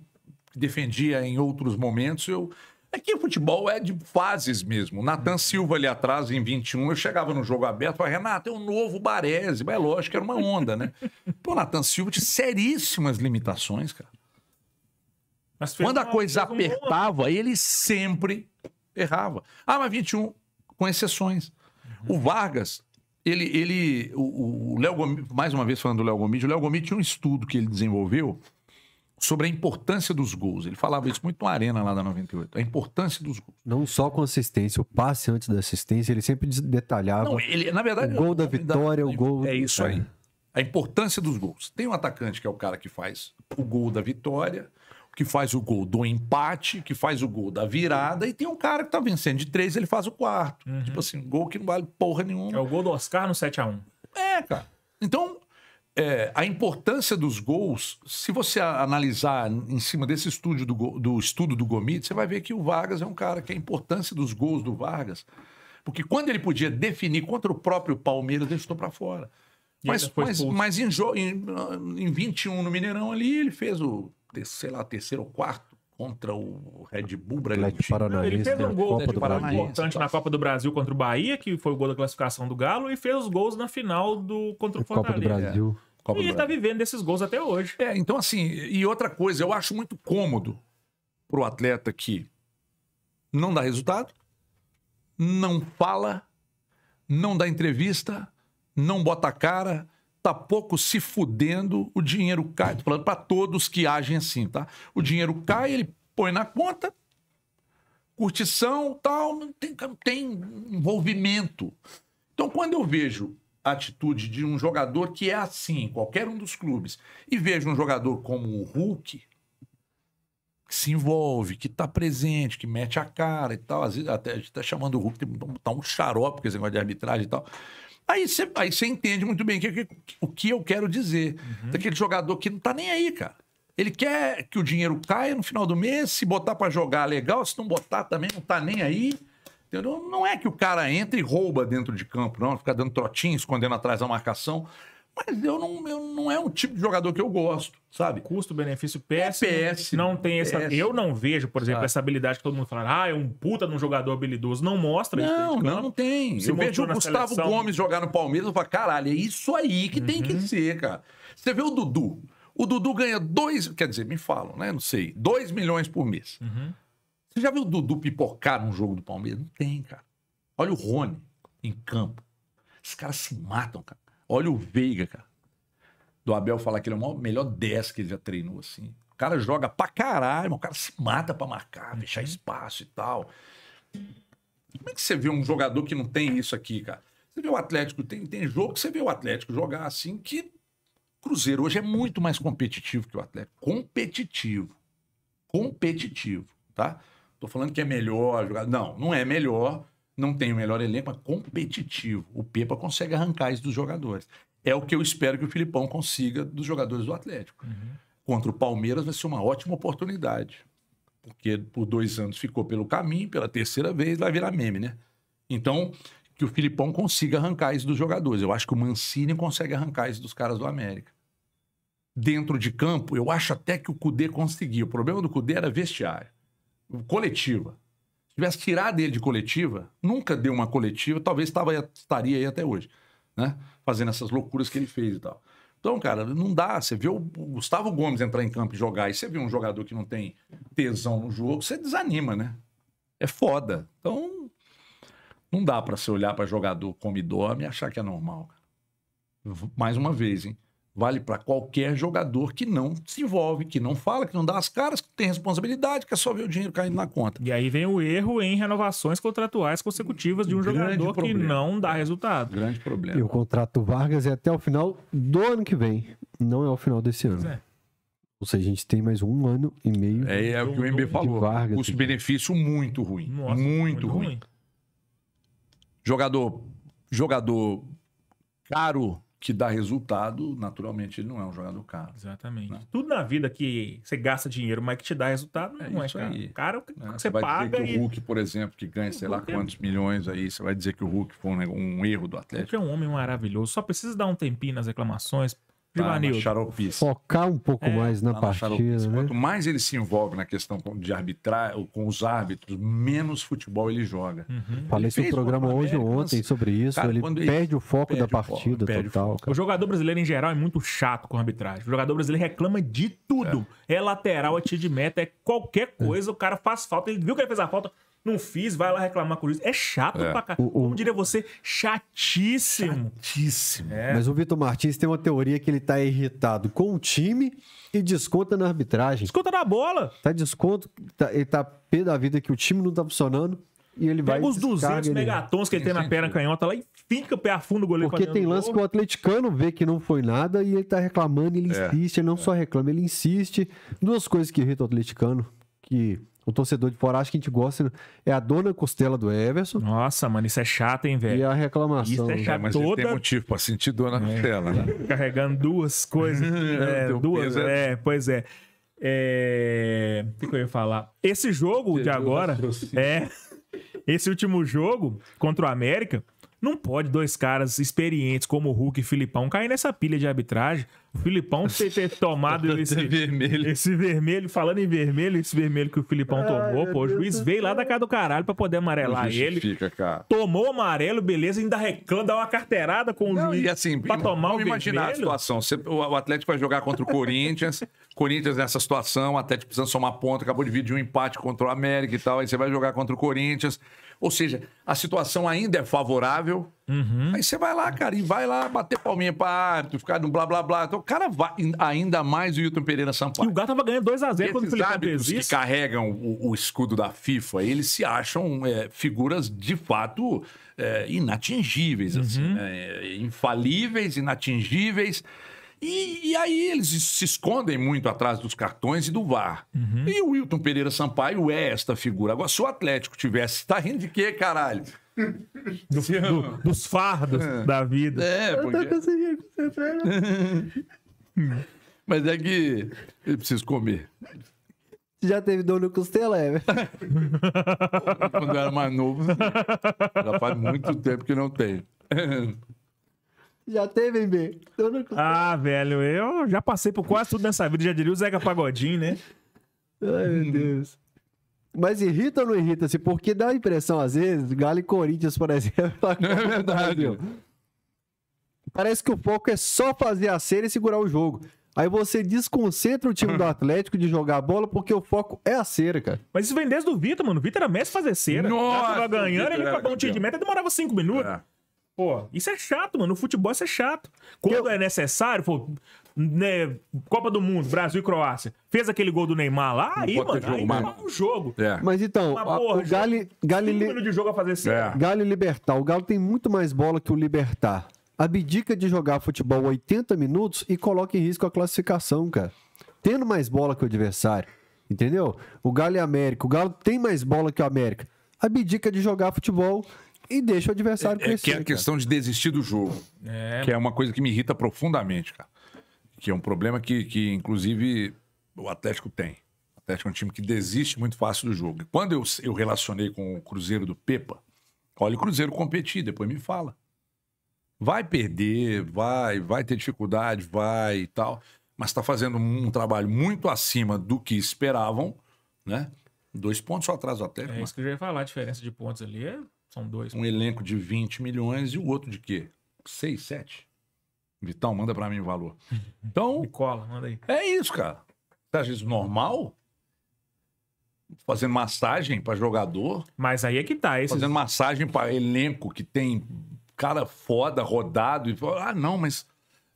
Speaker 3: defendia em outros momentos, eu é que futebol é de fases mesmo. Natan Silva ali atrás, em 21, eu chegava no jogo aberto e falava, Renato, é um novo Baresi. Mas é lógico que era uma onda, né? Pô, Natan Silva tinha seríssimas limitações, cara. Mas Quando a coisa né? apertava, um ele sempre errava. Ah, mas 21, com exceções. Uhum. O Vargas, ele. ele o, o Léo mais uma vez falando do Léo Gomit, o Léo Gomit tinha um estudo que ele desenvolveu sobre a importância dos gols. Ele falava isso muito na arena lá da 98, a importância
Speaker 1: dos gols. Não só assistência o passe antes da assistência, ele sempre detalhava. Não, ele, na verdade, o gol da vitória, da, o gol. É isso aí.
Speaker 3: É. A importância dos gols. Tem um atacante que é o cara que faz o gol da vitória, que faz o gol do empate, que faz o gol da virada, e tem um cara que tá vencendo de três, ele faz o quarto. Uhum. Tipo assim, gol que não vale porra nenhuma. É o gol do Oscar no 7x1. É, cara. Então, é, a importância dos gols, se você analisar em cima desse estúdio do, do estudo do Gomit, você vai ver que o Vargas é um cara que a importância dos gols do Vargas, porque quando ele podia definir contra o próprio Palmeiras, ele para fora. mas, mas, mas em, em, em 21 no Mineirão ali, ele fez o, sei lá, terceiro ou quarto contra o Red Bull Bragantino. ele fez né? um gol né, importante
Speaker 2: na Copa do Brasil contra o Bahia, que foi o gol da classificação do Galo, e fez
Speaker 3: os gols na final do contra o Fortaleza. Copa do Brasil. Copa e ele está vivendo desses gols até hoje. É, então assim, e outra coisa, eu acho muito cômodo para o atleta que não dá resultado, não fala, não dá entrevista, não bota a cara, tá pouco se fudendo, o dinheiro cai. Estou falando para todos que agem assim, tá? O dinheiro cai, ele põe na conta, curtição, tal, não tem, tem envolvimento. Então, quando eu vejo atitude de um jogador que é assim, em qualquer um dos clubes, e vejo um jogador como o Hulk, que se envolve, que está presente, que mete a cara e tal, às vezes até a gente está chamando o Hulk, tá um xarope porque esse negócio de arbitragem e tal. Aí você aí entende muito bem que, que, o que eu quero dizer. Uhum. Daquele jogador que não está nem aí, cara. Ele quer que o dinheiro caia no final do mês, se botar para jogar legal, se não botar também não está nem aí. Entendeu? Não é que o cara entra e rouba dentro de campo, não, fica dando trotinho, escondendo atrás da marcação. Mas eu não, eu não é um tipo de jogador que eu gosto, sabe?
Speaker 2: Custo-benefício péssimo. É péssimo. Não tem essa. É péssimo. Eu não vejo, por exemplo, sabe? essa habilidade que todo mundo fala, ah, é
Speaker 3: um puta de um jogador habilidoso. Não mostra isso. Não, não, não tem. Se eu vejo o Gustavo seleção... Gomes jogar no Palmeiras, eu falo, caralho, é isso aí que uhum. tem que uhum. ser, cara. Você vê o Dudu. O Dudu ganha dois, quer dizer, me falam, né? Não sei, dois milhões por mês. Uhum. Você já viu o Dudu pipocar num jogo do Palmeiras? Não tem, cara. Olha o Rony em campo. Esses caras se matam, cara. Olha o Veiga, cara. Do Abel falar que ele é o melhor 10 que ele já treinou, assim. O cara joga pra caralho, o cara se mata pra marcar, uhum. fechar espaço e tal. Como é que você vê um jogador que não tem isso aqui, cara? Você vê o Atlético, tem, tem jogo que você vê o Atlético jogar assim, que Cruzeiro hoje é muito mais competitivo que o Atlético. Competitivo. Competitivo, tá? Estou falando que é melhor jogar. Não, não é melhor, não tem o melhor elenco, mas competitivo. O Pepa consegue arrancar isso dos jogadores. É o que eu espero que o Filipão consiga dos jogadores do Atlético. Uhum. Contra o Palmeiras vai ser uma ótima oportunidade. Porque por dois anos ficou pelo caminho, pela terceira vez vai virar meme, né? Então, que o Filipão consiga arrancar isso dos jogadores. Eu acho que o Mancini consegue arrancar isso dos caras do América. Dentro de campo, eu acho até que o Cudê conseguiu. O problema do Cudê era vestiário coletiva. Se tivesse tirado ele de coletiva, nunca deu uma coletiva, talvez tava, estaria aí até hoje, né? Fazendo essas loucuras que ele fez e tal. Então, cara, não dá. Você vê o Gustavo Gomes entrar em campo e jogar, e você vê um jogador que não tem tesão no jogo, você desanima, né? É foda. Então, não dá para você olhar para jogador come e dorme e achar que é normal. Mais uma vez, hein? Vale para qualquer jogador que não se envolve, que não fala, que não dá as caras, que tem responsabilidade, que é só ver o dinheiro caindo na conta. E aí vem o
Speaker 2: erro em renovações contratuais consecutivas de um Grande jogador problema. que não dá resultado. Grande problema. E
Speaker 1: o contrato Vargas é até o final do ano que vem, não é o final desse ano. É. Ou seja, a gente tem mais um ano e meio.
Speaker 3: É, é o que o MB falou. Custo-benefício muito ruim.
Speaker 1: Nossa, muito, muito ruim. ruim.
Speaker 3: Jogador, jogador caro que dá resultado, naturalmente ele não é um jogador caro. Exatamente. Né?
Speaker 2: Tudo na vida que você gasta dinheiro, mas que te dá resultado, é não é, é caro. Aí. Caro que né? você, você paga. E... o Hulk,
Speaker 3: por exemplo, que ganha sei lá quantos é... milhões aí, você vai dizer que o Hulk foi um, um erro do Atlético.
Speaker 2: O Hulk é um homem maravilhoso, só precisa dar um tempinho nas reclamações, Tá,
Speaker 3: Focar
Speaker 1: um pouco é,
Speaker 2: mais
Speaker 3: na tá, partida. Né? Quanto mais ele se envolve na questão de arbitrar, com os árbitros, menos futebol ele joga.
Speaker 2: Uhum. Falei seu
Speaker 1: programa hoje ou ontem sobre isso. Cara, ele, ele perde o foco perde da partida o total. O, o,
Speaker 2: jogador brasileiro, em geral, é muito chato com arbitragem. O jogador brasileiro reclama de tudo. É, é lateral, é tiro de meta, é qualquer é. coisa. É. O cara faz falta. Ele viu que ele fez a falta não fiz, vai lá reclamar com o juiz. É chato é. pra caramba. Como diria você, chatíssimo.
Speaker 1: Chatíssimo. É. Mas o Vitor Martins tem uma teoria que ele tá irritado com o time e desconta na arbitragem. Desconta na bola. Tá desconto, tá, ele tá pé da vida que o time não tá funcionando. E ele Pega vai os 200 megatons
Speaker 2: que ele tem, na perna canhota lá e fica o pé a fundo o goleiro. Porque tem lance que o
Speaker 1: atleticano vê que não foi nada e ele tá reclamando, ele é, insiste, ele não é. só reclama, ele insiste. Duas coisas que irritam o atleticano, que o torcedor de fora acha que a gente gosta. É a dona costela do Everson. Nossa, mano, isso é chato, hein, velho? E a reclamação. Isso é chato. mas toda... tem
Speaker 3: motivo pra sentir dona costela. É. Né?
Speaker 2: Carregando duas coisas. Né? é, duas, é, pois é. É. O que, eu ia falar? Esse jogo de agora. É. Esse último jogo contra o América não pode dois caras experientes como o Hulk e o Filipão cair nessa pilha de arbitragem. O Filipão ter, ter tomado esse vermelho. esse vermelho, falando em vermelho, esse vermelho que o Filipão Ai, tomou, pô, o juiz veio lá da casa do caralho pra poder amarelar ele. Cara. Tomou o amarelo, beleza, ainda reclama, dá uma carteirada com o Não, juiz e assim, pra tomar o imaginar vermelho.
Speaker 3: a situação. o Atlético vai jogar contra o Corinthians, Corinthians nessa situação, o Atlético precisando somar ponto, acabou de vir de um empate contra o América e tal, aí você vai jogar contra o Corinthians ou seja, a situação ainda é favorável. Uhum. Aí você vai lá, cara, e vai lá bater palminha pra árbitro, ficar no blá blá blá. Então, o cara vai, ainda mais o Hilton Pereira Sampaio. E o Galo tava ganhando 2x0 quando ele árbitros que carregam o, o, escudo da FIFA, eles se acham é, figuras de fato é, inatingíveis, assim, uhum. assim, infalíveis, inatingíveis. E, e, aí eles se escondem muito atrás dos cartões e do VAR. Uhum. E o Wilton Pereira Sampaio é esta figura. Agora, se o Atlético tivesse, tá rindo de quê, caralho?
Speaker 2: Do, do, dos fardos é. da vida.
Speaker 3: É,
Speaker 1: porque... Tá
Speaker 3: Mas é que ele precisa comer.
Speaker 1: Já teve dor no costela, é?
Speaker 3: Quando eu era mais novo, já faz muito tempo que não tenho.
Speaker 1: Já teve, B.
Speaker 2: Ah, velho, eu já passei por quase tudo nessa vida. Já diria o Zeca Pagodinho, né?
Speaker 1: Ai, meu hum. Deus. Mas irrita ou não irrita-se? Assim? Porque dá a impressão, às vezes, Galo e Corinthians, por exemplo. Não é verdade. Parece que o foco é só fazer a cera e segurar o jogo. Aí você desconcentra o time do Atlético de jogar a bola porque o foco é a cera, cara.
Speaker 2: Mas isso vem desde o Vitor, mano. O Vitor era mestre fazer cera. Nossa, tava ganhando, ele pra um tiro de meta demorava cinco minutos. É. Pô, isso é chato, mano. No futebol isso é chato. Quando eu... é necessário, pô, né, Copa do Mundo, Brasil e Croácia. Fez aquele gol do Neymar lá, aí, mano, jogo, aí o jogo. É. Mas
Speaker 1: então, Uma a, porra, o Gale, Gale, li... de jogo a fazer assim. É. Gale Libertar. O Galo tem muito mais bola que o Libertar. Abdica de jogar futebol 80 minutos e coloca em risco a classificação, cara. Tendo mais bola que o adversário. Entendeu? O Galo e América. O Galo tem mais bola que o América. Abdica de jogar futebol e deixa o adversário crescer. É, é que é a cara. questão
Speaker 3: de desistir do jogo.
Speaker 2: É.
Speaker 1: Que
Speaker 3: é uma coisa que me irrita profundamente, cara. Que é um problema que, que inclusive, o Atlético tem. O Atlético é um time que desiste muito fácil do jogo. Quando eu, eu relacionei com o Cruzeiro do Pepa, olha o Cruzeiro competir, depois me fala. Vai perder, vai, vai ter dificuldade, vai e tal. Mas está fazendo um trabalho muito acima do que esperavam, né? Dois pontos só atrás do Atlético. É isso mas...
Speaker 2: que eu já ia falar, a diferença de pontos ali é são dois.
Speaker 3: Um elenco de 20 milhões e o outro de quê? 6, 7? Vital, manda para mim o valor. Então. Me cola, manda aí. É isso, cara. Você acha isso normal? Fazendo massagem para jogador. Mas aí é que tá. Esses... Fazendo massagem para elenco que tem cara foda, rodado. E... Ah, não, mas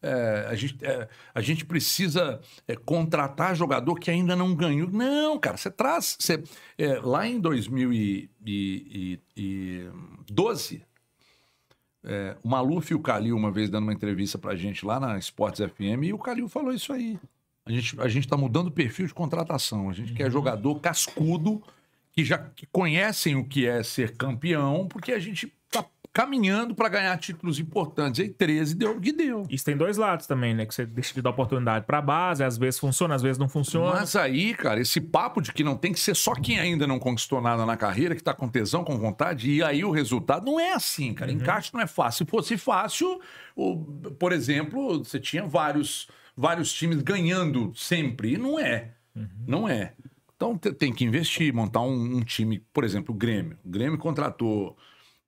Speaker 3: é, a, gente, é, a gente precisa é, contratar jogador que ainda não ganhou. Não, cara, você traz. Você, é, lá em 2012, é, o Maluf e o Calil, uma vez dando uma entrevista pra gente lá na Sports FM, e o Calil falou isso aí. A gente, a gente tá mudando o perfil de contratação. A gente uhum. quer jogador cascudo, que já que conhecem o que é ser campeão, porque a gente caminhando para ganhar títulos importantes. E
Speaker 2: 13 deu o que deu. Isso tem dois lados também, né? Que você deixa de dar oportunidade para a base, às vezes funciona, às vezes não
Speaker 3: funciona. Mas aí, cara, esse papo de que não tem que ser só quem ainda não conquistou nada na carreira, que tá com tesão, com vontade, e aí o resultado não é assim, cara. Uhum. Encaixe não é fácil. Se fosse fácil, o, por exemplo, você tinha vários, vários times ganhando sempre. E não é. Uhum. Não é. Então tem que investir, montar um, um time, por exemplo, o Grêmio. O Grêmio contratou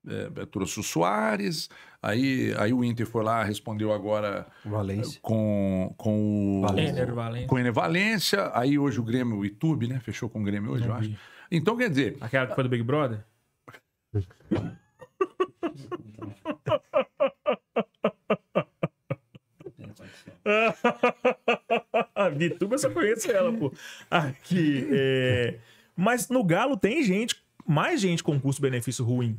Speaker 3: é, trouxe o Soares, aí, aí o Inter foi lá, respondeu agora Valência. com, com o Valência. Com o Valência, aí hoje o Grêmio, o YouTube, né? Fechou com o Grêmio hoje, eu acho. Então, quer dizer... Aquela que foi do Big Brother?
Speaker 2: Vituba, eu só conheço ela, pô. Aqui, é... Mas no Galo tem gente, mais gente com custo-benefício ruim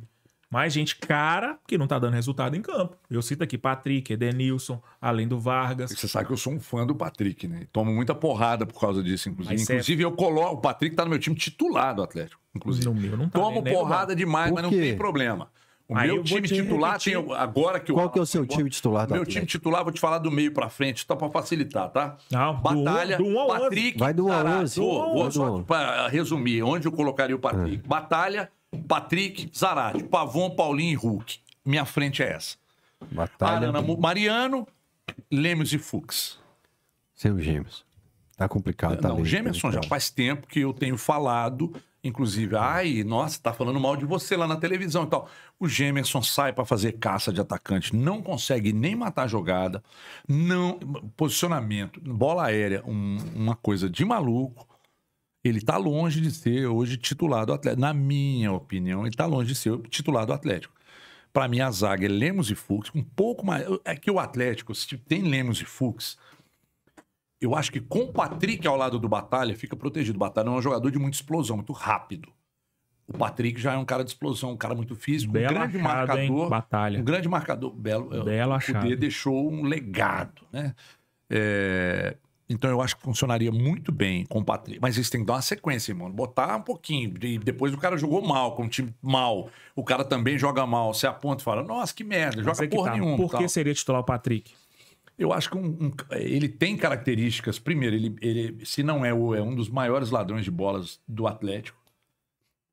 Speaker 2: mais gente cara que não tá dando resultado em campo. Eu cito aqui
Speaker 3: Patrick, Edenilson, além do Vargas. E você sabe que eu sou um fã do Patrick, né? Tomo muita porrada por causa disso, inclusive. Mas é inclusive, eu coloco. O Patrick tá no meu time titular do Atlético,
Speaker 1: inclusive. No meu, não tá Tomo né? nem, porrada nem demais, mas não tem
Speaker 3: problema. O Aí meu time te titular repetir. tem agora que Qual que é
Speaker 1: o seu time titular? Meu time
Speaker 3: titular, vou te falar do meio para frente, só para facilitar, tá? Não, ah, Batalha, do, do
Speaker 1: Patrick, vai do 11. Vou, vou só
Speaker 3: para resumir, onde eu colocaria o Patrick? É. Batalha, Patrick, Zarate, Pavon, Paulinho e Hulk. Minha frente é essa. Batalha. Arana, Mariano, Lemos e Fux.
Speaker 1: Sem gêmeos. Tá
Speaker 3: complicado, tá? Não, o Gemerson já faz tempo que eu tenho falado, inclusive, ai, nossa, tá falando mal de você lá na televisão e tal. O Gemerson sai para fazer caça de atacante, não consegue nem matar jogada, não posicionamento, bola aérea, um, uma coisa de maluco ele está longe de ser hoje titular do Atlético. Na minha opinião, ele está longe de ser titular do Atlético. Para mim, a zaga é Lemos e Fux, um pouco mais. É que o Atlético, se tem Lemos e Fux, eu acho que com o Patrick ao lado do Batalha, fica protegido. O Batalha é um jogador de muita explosão, muito rápido. O Patrick já é um cara de explosão, um cara muito físico, um grande marcador. Hein? Batalha. Um grande marcador. Belo, é, Bela o D deixou um legado, né? É, então eu acho que funcionaria muito bem com o Patrick. Mas isso tem que dar uma sequência, mano. Botar um pouquinho. e depois o cara jogou mal, com um time mal. O cara também joga mal. Você aponta e fala, nossa, que merda, joga é porra tá. nenhuma. Por que tal. seria titular o Patrick? Eu acho que um, um, ele tem características. Primeiro, ele, ele, se não é o, é um dos maiores ladrões de bolas do Atlético.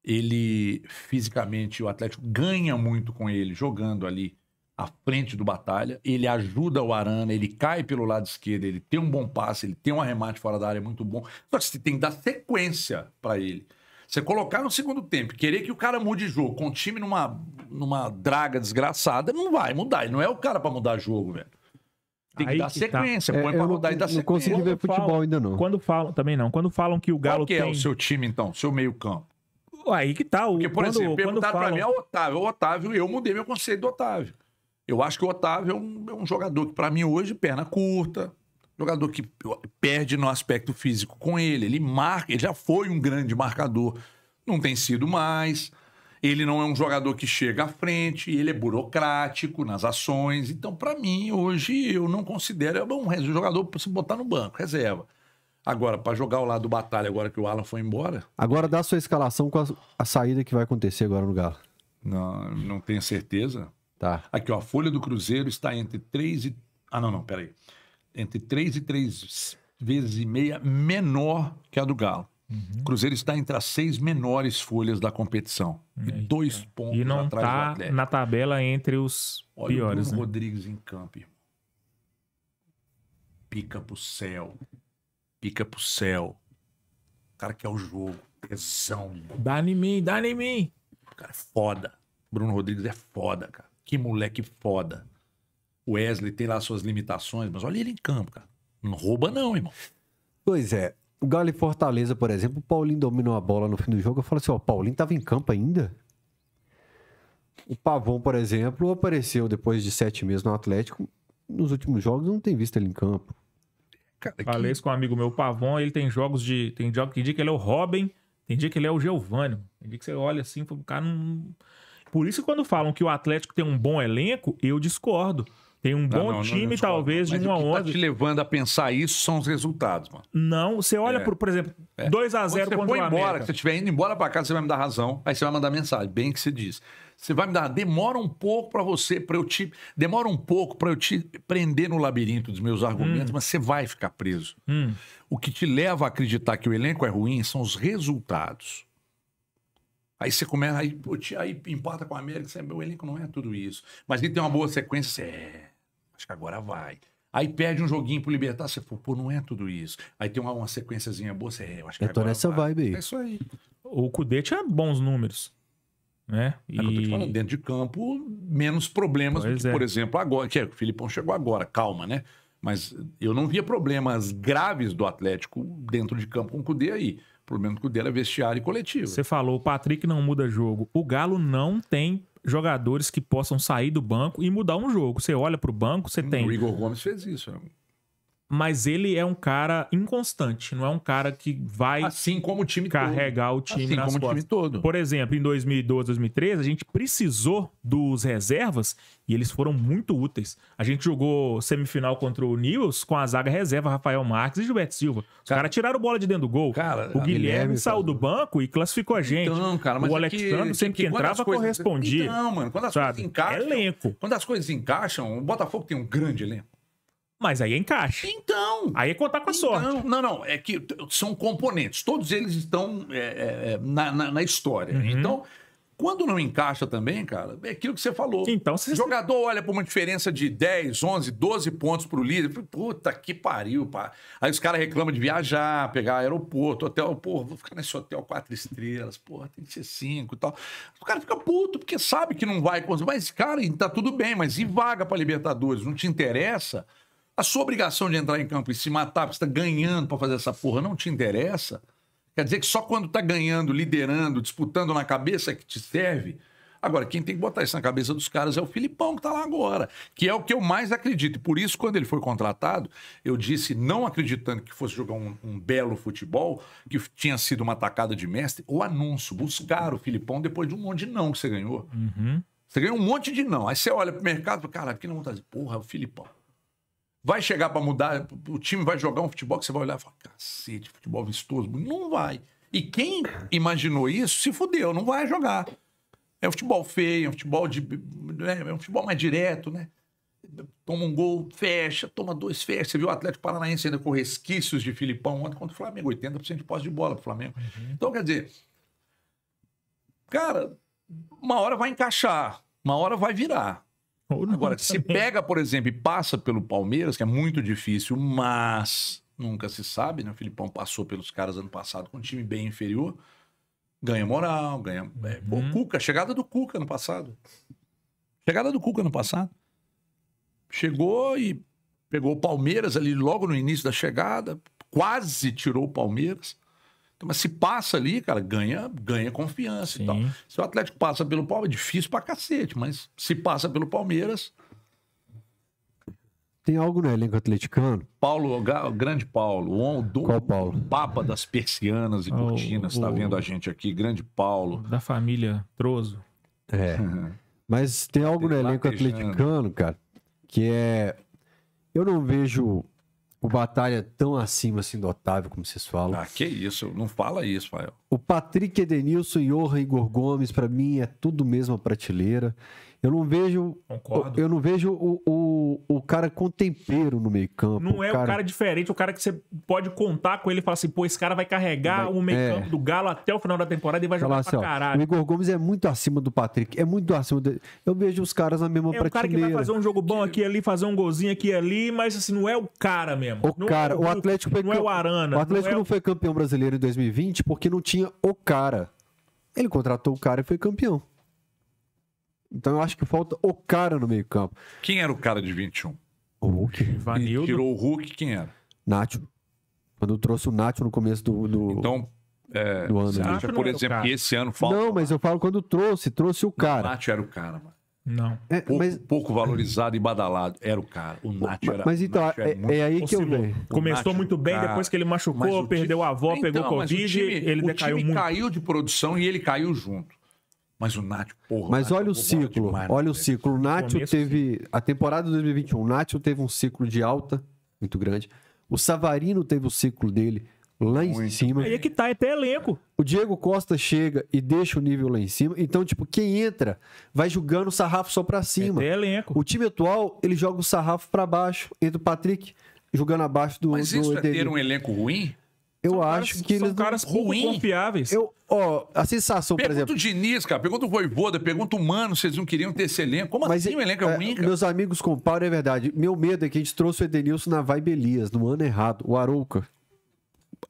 Speaker 3: Ele fisicamente, o Atlético ganha muito com ele jogando ali à frente do Batalha, ele ajuda o Arana, ele cai pelo lado esquerdo, ele tem um bom passe, ele tem um arremate fora da área muito bom. Só que você tem que dar sequência para ele. Você colocar no segundo tempo, querer que o cara mude jogo com o time numa, numa draga desgraçada, não vai mudar. Ele não é o cara para mudar jogo, velho. Tem que Aí dar que tá. sequência, tá. põe é, pra mudar e dar sequência. Não consigo ver futebol
Speaker 1: ainda não. Quando falam,
Speaker 3: também não. Quando falam que o Galo Qual que tem... é o seu time, então? Seu meio campo? Aí que tá. O, Porque, por quando, exemplo, perguntaram falam... pra mim, é o Otávio. O Otávio, eu mudei meu conceito do Otávio. Eu acho que o Otávio é um, é um jogador que, para mim, hoje, perna curta, jogador que perde no aspecto físico com ele. Ele marca, ele já foi um grande marcador, não tem sido mais. Ele não é um jogador que chega à frente, ele é burocrático nas ações. Então, para mim, hoje, eu não considero. É um jogador para se botar no banco, reserva. Agora, para jogar o lado do Batalha, agora que o Alan foi embora.
Speaker 1: Agora dá a sua escalação com a, a saída que vai acontecer agora no Galo. Não, não tenho
Speaker 3: certeza. Tá. Aqui, ó, a folha do Cruzeiro está entre 3 e. Ah, não, não, peraí. Entre 3 e 3 vezes e meia menor que a do Galo. Uhum. Cruzeiro está entre as seis menores folhas da competição. E dois pontos e não atrás tá do Atlético.
Speaker 2: na tabela entre os Olha piores. O Bruno né?
Speaker 3: Rodrigues em campo, irmão. Pica pro céu. Pica pro céu. O cara que é o jogo. Tesão, irmão. Dá em mim, dá em mim. O cara é foda. Bruno Rodrigues é foda, cara que moleque foda. O Wesley tem lá suas limitações, mas olha ele em campo, cara. Não rouba, não, irmão.
Speaker 1: Pois é. O Galo e Fortaleza, por exemplo, o Paulinho dominou a bola no fim do jogo. Eu falo assim: ó, o Paulinho tava em campo ainda? O Pavon, por exemplo, apareceu depois de sete meses no Atlético. Nos últimos jogos, não tem visto ele em campo.
Speaker 2: Cara, que... Falei isso com um amigo meu, o Pavon. Ele tem jogos de. Tem jogo que dia que ele é o Robin, tem dia que ele é o Giovanni. Tem dia que você olha assim, o cara não. Por isso, quando falam que o Atlético tem um bom elenco, eu discordo. Tem um ah, bom não, time, não talvez, de 1 a O que está
Speaker 3: te levando a pensar isso são os resultados, mano.
Speaker 2: Não, você olha, é. por, por exemplo, é. 2 a 0 contra o América. embora, se você
Speaker 3: estiver indo embora pra casa, você vai me dar razão. Aí você vai mandar mensagem, bem que se diz. Você vai me dar, demora um pouco para você, para eu te, demora um pouco para eu te prender no labirinto dos meus argumentos, hum. mas você vai ficar preso. Hum. O que te leva a acreditar que o elenco é ruim são os resultados. Aí você começa, aí, aí empata com a América, você, é o elenco não é tudo isso. Mas ele tem uma boa sequência, você, é, acho que agora vai. Aí perde um joguinho pro Libertar, você fala, pô, não é tudo isso. Aí tem uma, uma sequenciazinha boa, você, é, eu acho que Eu tô nessa
Speaker 2: vai. vibe aí. É isso aí. O Cudê tinha é bons números. Né? e... É, eu
Speaker 3: tô te falando, dentro de campo, menos problemas pois do que, é. por exemplo, agora, que é, o Filipão chegou agora, calma, né? Mas eu não via problemas graves do Atlético dentro de campo com o Cudê aí. O problema o Cudela é vestiário e coletivo.
Speaker 2: Você falou, o Patrick não muda jogo. O Galo não tem jogadores que possam sair do banco e mudar um jogo. Você olha para o banco, você hum, tem. O Igor Gomes fez isso. Né? mas ele é um cara inconstante, não é um cara que vai assim como o time carregar todo. o time assim nas como costas. O time todo. Por exemplo, em 2012, 2013, a gente precisou dos reservas e eles foram muito úteis. A gente jogou semifinal contra o Nils com a zaga reserva Rafael Marques e Gilberto Silva. Os caras cara tiraram
Speaker 3: bola de dentro do gol. Cara, o Guilherme, Guilherme saiu do banco e classificou a então, gente. Então, cara, mas o é Alexandre é sempre que, que entrava correspondia. Então, mano, quando as sabe? coisas é encaixam, elenco. Quando as coisas encaixam, o Botafogo tem um grande elenco. Mas aí encaixa Então. Aí é contar com a então, sorte. Não, não. É que são componentes. Todos eles estão é, é, é, na, na, na, história. Uhum. Então, quando não encaixa também, cara, é aquilo que você falou. Então, O jogador olha para uma diferença de 10, 11, 12 pontos para o líder. Puta que pariu, pá. Aí os caras reclamam de viajar, pegar aeroporto, hotel. Pô, vou ficar nesse hotel quatro estrelas. Porra, tem que ser cinco e tal. O cara fica puto, porque sabe que não vai. Mas, cara, tá tudo bem. Mas e vaga para Libertadores? Não te interessa? A sua obrigação de entrar em campo e se matar porque você está ganhando para fazer essa porra não te interessa? Quer dizer que só quando está ganhando, liderando, disputando na cabeça é que te serve? Agora, quem tem que botar isso na cabeça dos caras é o Filipão, que está lá agora, que é o que eu mais acredito. E por isso, quando ele foi contratado, eu disse, não acreditando que fosse jogar um, um belo futebol, que tinha sido uma atacada de mestre, o anúncio, buscar o Filipão depois de um monte de não que você ganhou. Uhum. Você ganhou um monte de não. Aí você olha para o mercado e fala, cara que não vão Porra, é o Filipão. Vai chegar para mudar, o time vai jogar um futebol que você vai olhar e falar, cacete, futebol vistoso. Não vai. E quem imaginou isso se fudeu, não vai jogar. É um futebol feio, é um futebol de. Né? É um futebol mais direto, né? Toma um gol, fecha, toma dois, fecha. Você viu o Atlético Paranaense ainda com resquícios de Filipão ontem contra o Flamengo, 80% de posse de bola pro Flamengo. Uhum. Então, quer dizer, cara, uma hora vai encaixar, uma hora vai virar. Agora, se pega, por exemplo, e passa pelo Palmeiras, que é muito difícil, mas nunca se sabe, né? O Filipão passou pelos caras ano passado com um time bem inferior. Ganha moral, ganha. É, pô, uhum. Cuca, chegada do Cuca no passado. Chegada do Cuca no passado. Chegou e pegou o Palmeiras ali logo no início da chegada, quase tirou o Palmeiras. Mas se passa ali, cara, ganha, ganha confiança Sim. e tal. Se o Atlético passa pelo Palmeiras, é difícil pra cacete, mas se passa pelo Palmeiras.
Speaker 1: Tem algo no elenco atleticano?
Speaker 3: Paulo, o grande Paulo, o, do, Qual Paulo? Papa das Persianas e Cortinas, está vendo a gente aqui, grande Paulo. Da família Trozo.
Speaker 1: É. mas tem algo tem no elenco atleticano, cara, que é. Eu não vejo o Batalha é tão acima assim do Otávio, como vocês falam. Ah, que isso, não fala isso, Fael. O Patrick Edenilson, Johan Igor Gomes, para mim é tudo mesmo a prateleira. Eu não vejo. Concordo. Eu não vejo o, o, o cara com tempero no meio-campo. Não é o cara...
Speaker 2: diferente, o cara que você pode contar com ele e falar assim, pô, esse cara vai carregar vai... o meio-campo é. do Galo até o final da temporada e vai jogar assim, pra caralho. Ó, o
Speaker 1: Igor Gomes é muito acima do Patrick, é muito acima dele. Eu vejo os caras na mesma é prateleira. É o cara que vai fazer
Speaker 2: um jogo bom aqui ali, fazer um golzinho aqui ali, mas assim, não é o cara mesmo. O não é cara, é o, o, Atlético foi... Não é o Arana. O Atlético não, é não foi
Speaker 1: campeão brasileiro em 2020 porque não tinha o cara. Ele contratou o cara e foi campeão. Então eu acho que falta o cara no meio-campo.
Speaker 3: Quem era o cara de 21? O Hulk. Vanildo. tirou o Hulk, quem era?
Speaker 1: Nacho. Quando eu trouxe o Nacho no começo do. do... Então, é, do ano. Né? Então acha, por exemplo, que esse ano falta. Não, mas eu falo quando trouxe, trouxe o cara. Não, o
Speaker 3: Nath era o cara, mano. Não. É, pouco, mas... pouco, valorizado e badalado. Era o cara.
Speaker 1: O Nath era. Mas então, era é, muito... é, aí que eu vejo. Começou muito bem, cara. depois que ele machucou, time... perdeu a avó, então, pegou Covid, time, ele o decaiu time muito.
Speaker 3: caiu de produção e ele caiu junto. Mas o
Speaker 1: Nátio, porra. Mas olha o ciclo. Demais, olha né? o ciclo. O Nátio começo, teve. Sim. A temporada de 2021, o Nátio teve um ciclo de alta muito grande. O Savarino teve o ciclo dele lá muito em cima. Aí é que tá, é até elenco. O Diego Costa chega e deixa o nível lá em cima. Então, tipo, quem entra vai jogando o sarrafo só pra cima. É até elenco. O time atual, ele joga o sarrafo pra baixo. Entra o Patrick jogando abaixo do. Mas isso é ter um
Speaker 3: elenco ruim? Eu são acho caras, que são eles caras não... pouco confiáveis. Eu, ó, a sensação, pergunta por exemplo. Pergunta o Diniz, cara, pergunta o Voivoda, pergunta o Mano, vocês não queriam ter esse elenco. Como assim o é, elenco é, é ruim, cara? Meus
Speaker 1: amigos comparam, é verdade. Meu medo é que a gente trouxe o Edenilson na vibe Elias, no ano errado, o Arouca.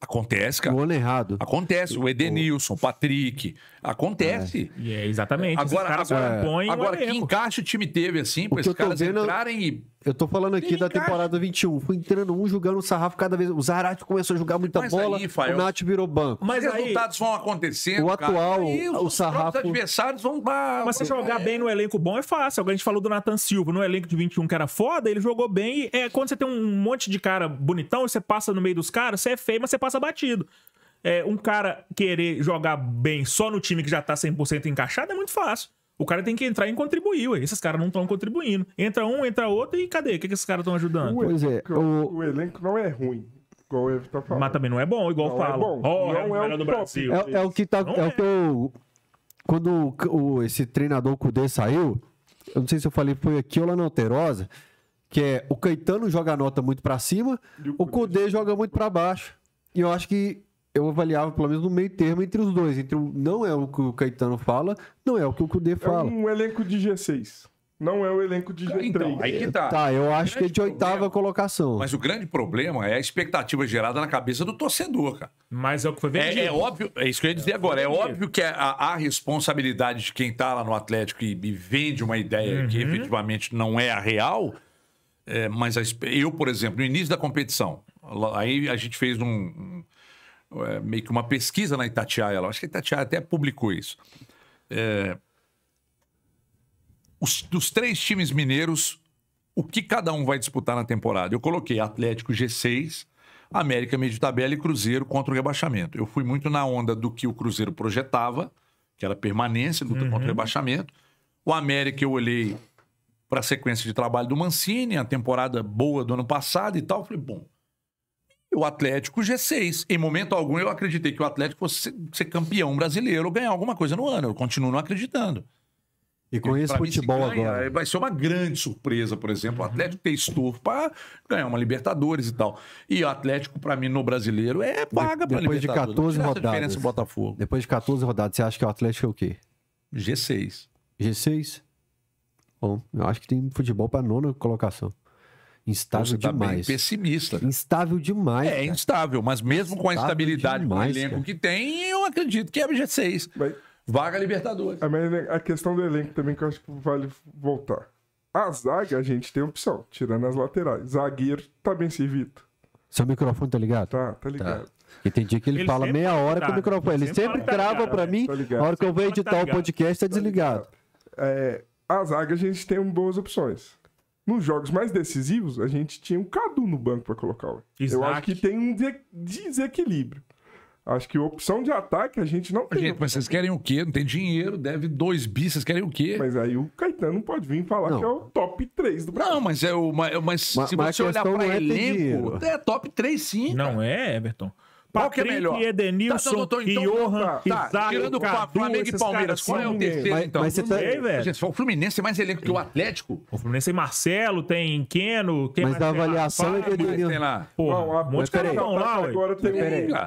Speaker 3: Acontece, cara. No ano errado. Acontece. O Edenilson, o Patrick. Acontece. É, é exatamente.
Speaker 1: Agora, agora, é. agora que
Speaker 3: encaixe o time teve, assim, pra esses caras vendo... É entrarem e
Speaker 1: eu tô falando aqui da temporada 21. Foi entrando um, jogando o sarrafo cada vez. O Zarate começou a jogar muita mas bola. Aí, Fael, o Nath virou banco. Mas os resultados aí,
Speaker 3: vão acontecendo. O atual, aí, o sarrafo. Os adversários vão. Mas você jogar é... bem
Speaker 2: no elenco bom é fácil. Agora a gente falou do Nathan Silva. No elenco de 21 que era foda, ele jogou bem. é quando você tem um monte de cara bonitão e você passa no meio dos caras, você é feio, mas você passa batido. É, um cara querer jogar bem só no time que já tá 100% encaixado é muito fácil. O cara tem que entrar e contribuir, ué. Esses caras não estão contribuindo. Entra um, entra outro e cadê? O que, que esses caras estão ajudando? É, o elenco, é, o... o elenco não é ruim. Igual ele tá falando. Mas também não é bom, igual não é falo. É bom. Oh, não é o é melhor do Brasil. É, é, o que tá. É, o
Speaker 1: que eu. Quando o, esse treinador Cudê saiu, eu não sei se eu falei, foi aqui ou lá na Alterosa, que é o Caetano joga a nota muito para cima, e o Cudê joga muito para baixo. E eu acho que eu avaliava pelo menos no meio termo entre os dois. Entre o, não é o que o Caetano fala, não é o que o Cudê é fala. É
Speaker 4: um elenco de
Speaker 1: G6. Não é o elenco de G3.
Speaker 4: Então, aí que tá. Tá, eu acho que é de oitava problema, colocação.
Speaker 3: Mas o grande problema é a expectativa gerada na cabeça do torcedor, cara.
Speaker 2: Mas é o que foi vendido. É, é óbvio,
Speaker 3: é isso que eu ia dizer é agora. É óbvio que a, a, responsabilidade de quem tá lá no Atlético e, e vende uma ideia uhum. que efetivamente não é a real. É, mas a, eu, por exemplo, no início da competição, aí a gente fez um, é, meio que uma pesquisa na Itatiaia, acho que a Itatiaia até publicou isso. É, os, dos três times mineiros, o que cada um vai disputar na temporada? Eu coloquei Atlético G6, América meio de tabela e Cruzeiro contra o rebaixamento. Eu fui muito na onda do que o Cruzeiro projetava, que era permanência, luta uhum. contra o uhum. rebaixamento. O América eu olhei para a sequência de trabalho do Mancini, a temporada boa do ano passado e tal. Falei, bom, o Atlético G6. Em momento algum eu acreditei que o Atlético fosse ser campeão brasileiro ou ganhar alguma coisa no ano. Eu continuo não acreditando. E com esse futebol ganha, agora. É, vai ser uma grande surpresa, por exemplo, o Atlético ter estufa para ganhar uma Libertadores e tal. E o Atlético, para mim, no brasileiro, é paga para Libertadores. Depois de 14 rodadas.
Speaker 1: Botafogo. Depois de 14 rodadas, você acha que o Atlético é o quê? G6. G6? Bom, eu acho que tem futebol para nona colocação. Então, instável tá demais.
Speaker 3: pessimista. Instável demais. É, cara. instável, mas mesmo instável com a instabilidade demais, elenco cara.
Speaker 4: que tem, eu acredito que é o G6. Mas... Vaga Libertadores. É, a questão do elenco também que eu acho que vale voltar. A zaga, a gente tem opção, tirando as laterais. Zagueiro tá bem servido.
Speaker 1: Seu microfone tá ligado? Tá, tá ligado. Tá. E tem dia que ele, ele fala meia tá hora com o microfone. Ele, ele sempre, sempre tá grava né? tá para mim, a hora que eu vou editar o podcast, tá, tá
Speaker 4: desligado. É, a zaga, a gente tem boas opções. Nos jogos mais decisivos, a gente tinha o Cadu no banco para colocar. Ué. Eu acho que tem um desequilíbrio. Acho que opção de ataque a gente não tem. Gente, mas vocês querem o quê? Não tem dinheiro, deve dois bi, vocês querem o quê? Mas aí o Caetano pode vir falar não. que é o top 3 do Brasil. Não, mas é o. É mas, mas, mas se você olhar para é elenco, é top 3 sim. Não cara. é, Everton. Qual que é
Speaker 2: melhor? Edenilson, tá, tá então, Johan, tá, Isaac, tirando Cadu, Flamengo e Palmeiras, qual é o terceiro, então? mas, então? Mas você tá... velho. Gente, o Fluminense é mais elenco que o Atlético. O Fluminense tem Marcelo, tem Queno,
Speaker 1: Mas da avaliação, é Edenilson... Tem lá. Pô, um monte de cara lá,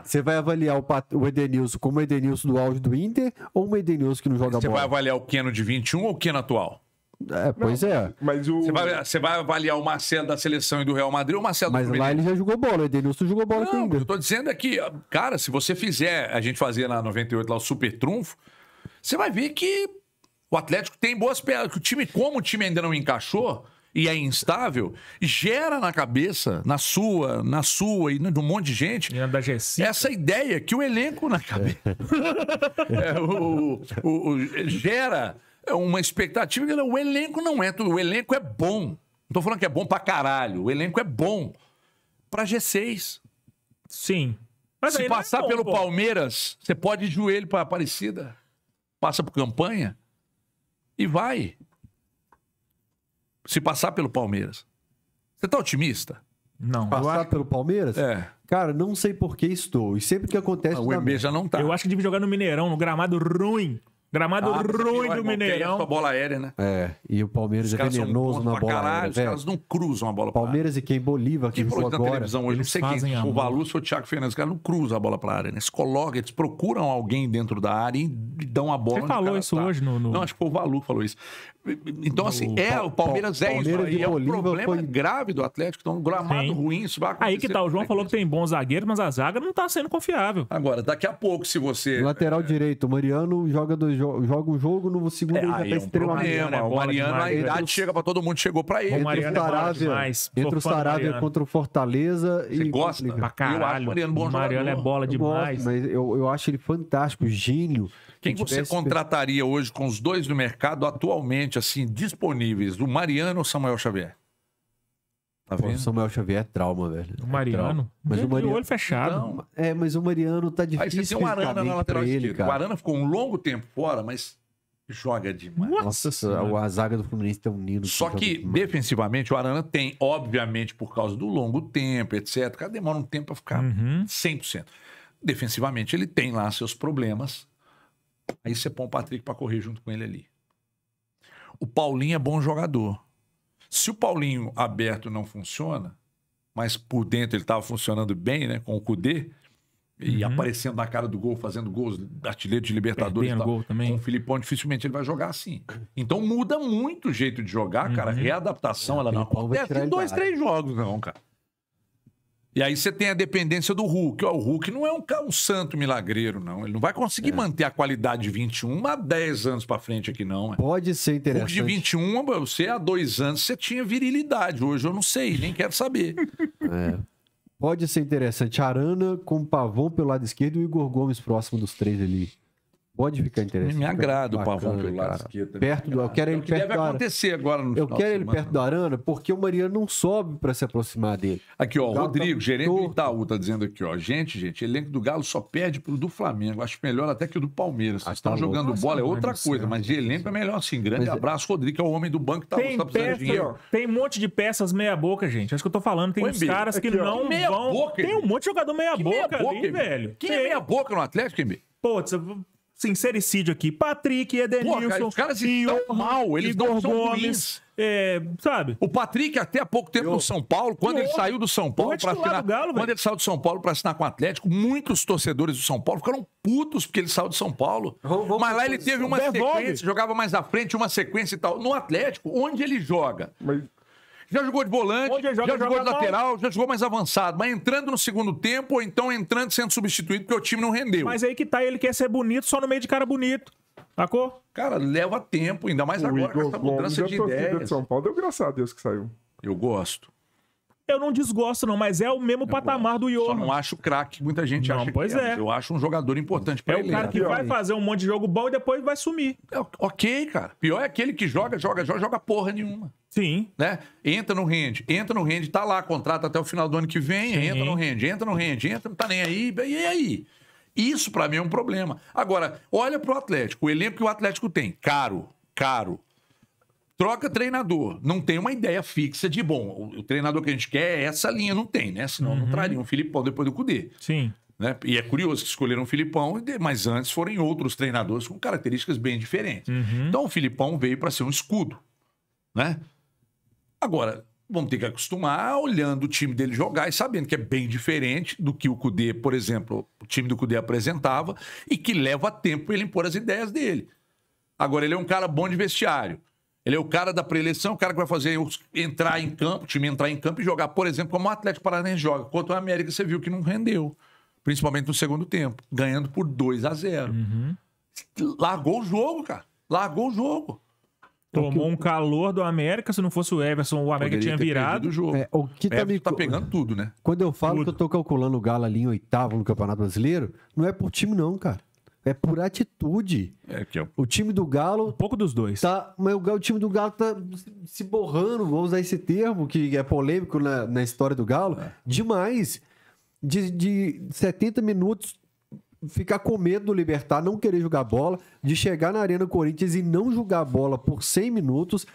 Speaker 1: Você vai avaliar o Edenilson como o Edenilson do auge do Inter ou o Edenilson que não joga bola? Você vai avaliar
Speaker 3: o Queno de 21 ou o Queno atual?
Speaker 1: É, pois não, é.
Speaker 3: Mas o... você, vai, você vai avaliar o Marcelo da seleção e do Real Madrid ou o Marcelo mas do Mas lá ele
Speaker 1: já jogou bola, o Edenilson jogou bola não, Eu
Speaker 3: tô dizendo aqui, cara, se você fizer, a gente fazia na 98 lá o super trunfo, você vai ver que o Atlético tem boas peças. O time, como o time ainda não encaixou e é instável, gera na cabeça, na sua, na sua e de um monte de gente, é essa ideia que o elenco na cabeça é, o, o, o, gera é uma expectativa. O elenco não é tudo. O elenco é bom. Não estou falando que é bom pra caralho. O elenco é bom pra G6. Sim. Mas Se é passar é bom, pelo pô. Palmeiras, você pode ir de joelho pra Aparecida. Passa por campanha e vai. Se passar pelo Palmeiras. Você tá otimista?
Speaker 1: Não. Passar acho... pelo Palmeiras? É. Cara, não sei por que estou. E sempre que acontece. Ah, o EB
Speaker 2: já não tá. Eu acho que devia jogar no Mineirão, no gramado ruim. Gramado ah, ruim do
Speaker 3: Mineirão. É bola aérea, né?
Speaker 1: É, e o Palmeiras é venenoso na bola caralho, aérea. Né, os caras não cruzam a bola pra Palmeiras área. e quem Bolívar, que falou agora. Na televisão hoje, não sei quem, o
Speaker 3: Valúcio ou o Thiago Fernandes, os caras não cruzam a bola pra área, né? Eles colocam, eles procuram alguém dentro da área e dão a bola. Você
Speaker 1: falou isso tá. hoje no, no, Não,
Speaker 3: acho que foi o Valu que falou isso. Então, assim, o é, o Palmeiras é Palmeiras isso aí. É um problema foi... grave
Speaker 2: do Atlético. Então, um gramado Sim. ruim, isso vai acontecer. Aí que tá, o João falou que tem bons zagueiros, mas a zaga não tá sendo confiável.
Speaker 3: Agora, daqui a pouco, se você...
Speaker 1: Lateral direito, o Mariano joga dois jogos joga o jogo, no segundo é, ele já tá é um extremamente. Problema, né? Né? O Mariano, demais, a idade
Speaker 3: chega pra todo mundo, chegou pra ele. O Mariano é entre o Saravia, é demais. Entre o Saravia contra
Speaker 1: o Fortaleza. Você e gosta? Complica. Pra caralho. Eu Mariano, bom o Mariano é bola demais. Eu gosto, mas eu, eu acho ele fantástico, gênio. Quem que você contrataria
Speaker 3: hoje com os dois no mercado atualmente, assim, disponíveis? O Mariano ou o Samuel Xavier?
Speaker 1: Tá Pô, vendo? Samuel Xavier é trauma, velho. O é Mariano? É mas o Mariano... olho fechado. Então, é, mas o
Speaker 3: Mariano tá difícil. Aí você tem um Arana na lateral ele, cara. O Arana ficou um longo tempo fora, mas joga
Speaker 1: demais. Nossa, Nossa a zaga do Fluminense tá um Só que, que
Speaker 3: defensivamente, o Arana tem, obviamente, por causa do longo tempo, etc. Cara, demora um tempo pra ficar uhum. 100%. Defensivamente, ele tem lá seus problemas. Aí você põe o Patrick pra correr junto com ele ali. O Paulinho é bom jogador. Se o Paulinho aberto não funciona, mas por dentro ele estava funcionando bem, né? Com o Cudê, e uhum. aparecendo na cara do gol, fazendo gols, artilheiro de Libertadores. gol também. Com o Filipão, dificilmente ele vai jogar assim. Então muda muito o jeito de jogar, cara. Uhum. Readaptação, é, ela não acontece em dois, três jogos, não, cara. E aí você tem a dependência do Hulk. O Hulk não é um, um santo milagreiro, não. Ele não vai conseguir é. manter a qualidade de 21 há 10 anos para frente aqui,
Speaker 1: não. É. Pode ser interessante. Hulk de
Speaker 3: 21, você há dois anos você tinha virilidade. Hoje eu não sei, nem quero saber.
Speaker 1: É. Pode ser interessante. Arana com Pavão pelo lado esquerdo e o Igor Gomes próximo dos três ali. Pode ficar interessante. Me agrada o Pavão pelo lado Perto do, eu quero ele perto deve da acontecer agora no Eu quero ele perto do Arana porque o Mariano não sobe para se aproximar dele. Aqui,
Speaker 3: ó, o tá Rodrigo, tá gerente torto. do Itaú, tá dizendo aqui, ó. Gente, gente, elenco do Galo só perde pro do Flamengo. Acho melhor até que o do Palmeiras. Ah, Vocês ah, estão tá jogando bola, é outra coisa, é mas de elenco é melhor assim, Grande mas é- abraço, Rodrigo, que é o homem do banco que tá, tá precisando de dinheiro.
Speaker 2: Tem um monte de peças meia-boca, gente. Acho que eu tô falando. Tem Oi, uns caras aqui, que não vão. Tem um monte de jogador meia-boca ali, velho. Quem é
Speaker 3: meia-boca no Atlético, Embi? Pô, sincericídio aqui. Patrick, Edenilson, Pô, cara, os caras estão mal, eles não são Gomes, É, sabe? O Patrick até há pouco tempo eu... no São Paulo, quando eu... ele saiu do São Paulo para tá assinar, Galo, quando ele saiu do São Paulo para assinar com o Atlético, muitos torcedores do São Paulo ficaram putos porque ele saiu do São Paulo. Vou, vou, Mas lá ele teve uma Devolve. sequência, jogava mais à frente, uma sequência e tal. No Atlético, onde ele joga? Mas já jogou de volante, já, joga, jogou joga de lateral, já jogou mais avançado, mas entrando no segundo tempo ou então entrando sendo substituído porque o time não rendeu. Mas aí que tá, ele quer ser bonito só no meio de cara bonito. Sacou? Cara, leva
Speaker 2: tempo, ainda mais o agora, com essa mudança de ideias. De São
Speaker 4: Paulo, deu graças a Deus que saiu. Eu gosto.
Speaker 2: Eu não desgosto, não, mas é o mesmo eu patamar gosto. do Johan. Só não acho craque, muita gente não, acha pois é. é.
Speaker 3: Eu acho um jogador importante pra é ele. É o cara que vai fazer um monte de jogo bom e depois vai sumir. É, ok, cara. Pior é aquele que joga, joga, joga, joga porra nenhuma. Sim. Né? Entra no rende, entra no rende, tá lá, contrata até o final do ano que vem, Sim. entra no rende, entra no rende, entra, não tá nem aí, e aí? Isso para mim é um problema. Agora, olha pro Atlético, o elenco que o Atlético tem, caro, caro, Troca treinador. Não tem uma ideia fixa de, bom, o, treinador que a gente quer é essa linha. Não tem, né? Senão uhum. não traria um Filipão depois do Cudê. Sim. Né? E é curioso que escolheram o Filipão, mas antes foram outros treinadores com características bem diferentes. Uhum. Então o Filipão veio para ser um escudo. Né? Agora, vamos ter que acostumar olhando o time dele jogar e sabendo que é bem diferente do que o Cudê, por exemplo, o time do Cudê apresentava e que leva tempo ele impor as ideias dele. Agora, ele é um cara bom de vestiário. Ele é o cara da preleção, o cara que vai fazer entrar em campo, o time entrar em campo e jogar, por exemplo, como o Atlético Paranaense joga. Contra o América, você viu que não rendeu, principalmente no segundo tempo, ganhando por 2 a 0 uhum. Largou o jogo, cara. Largou o
Speaker 2: jogo. Tomou um calor do América, se não fosse o Everson, o América Poderia tinha virado. O jogo. É,
Speaker 3: o que tá, me... tá pegando tudo, né?
Speaker 1: Quando eu falo tudo. que eu tô calculando o Galo ali em oitavo no Campeonato Brasileiro, não é por time, não, cara. É por atitude. É que eu... É o time do Galo. Um pouco dos dois. Tá, mas o, o time do Galo tá se borrando, vou usar esse termo que é polêmico na, na história do Galo, é. demais. De, de 70 minutos ficar com medo do Libertar, não querer jogar bola, de chegar na Arena Corinthians e não jogar bola por 100 minutos,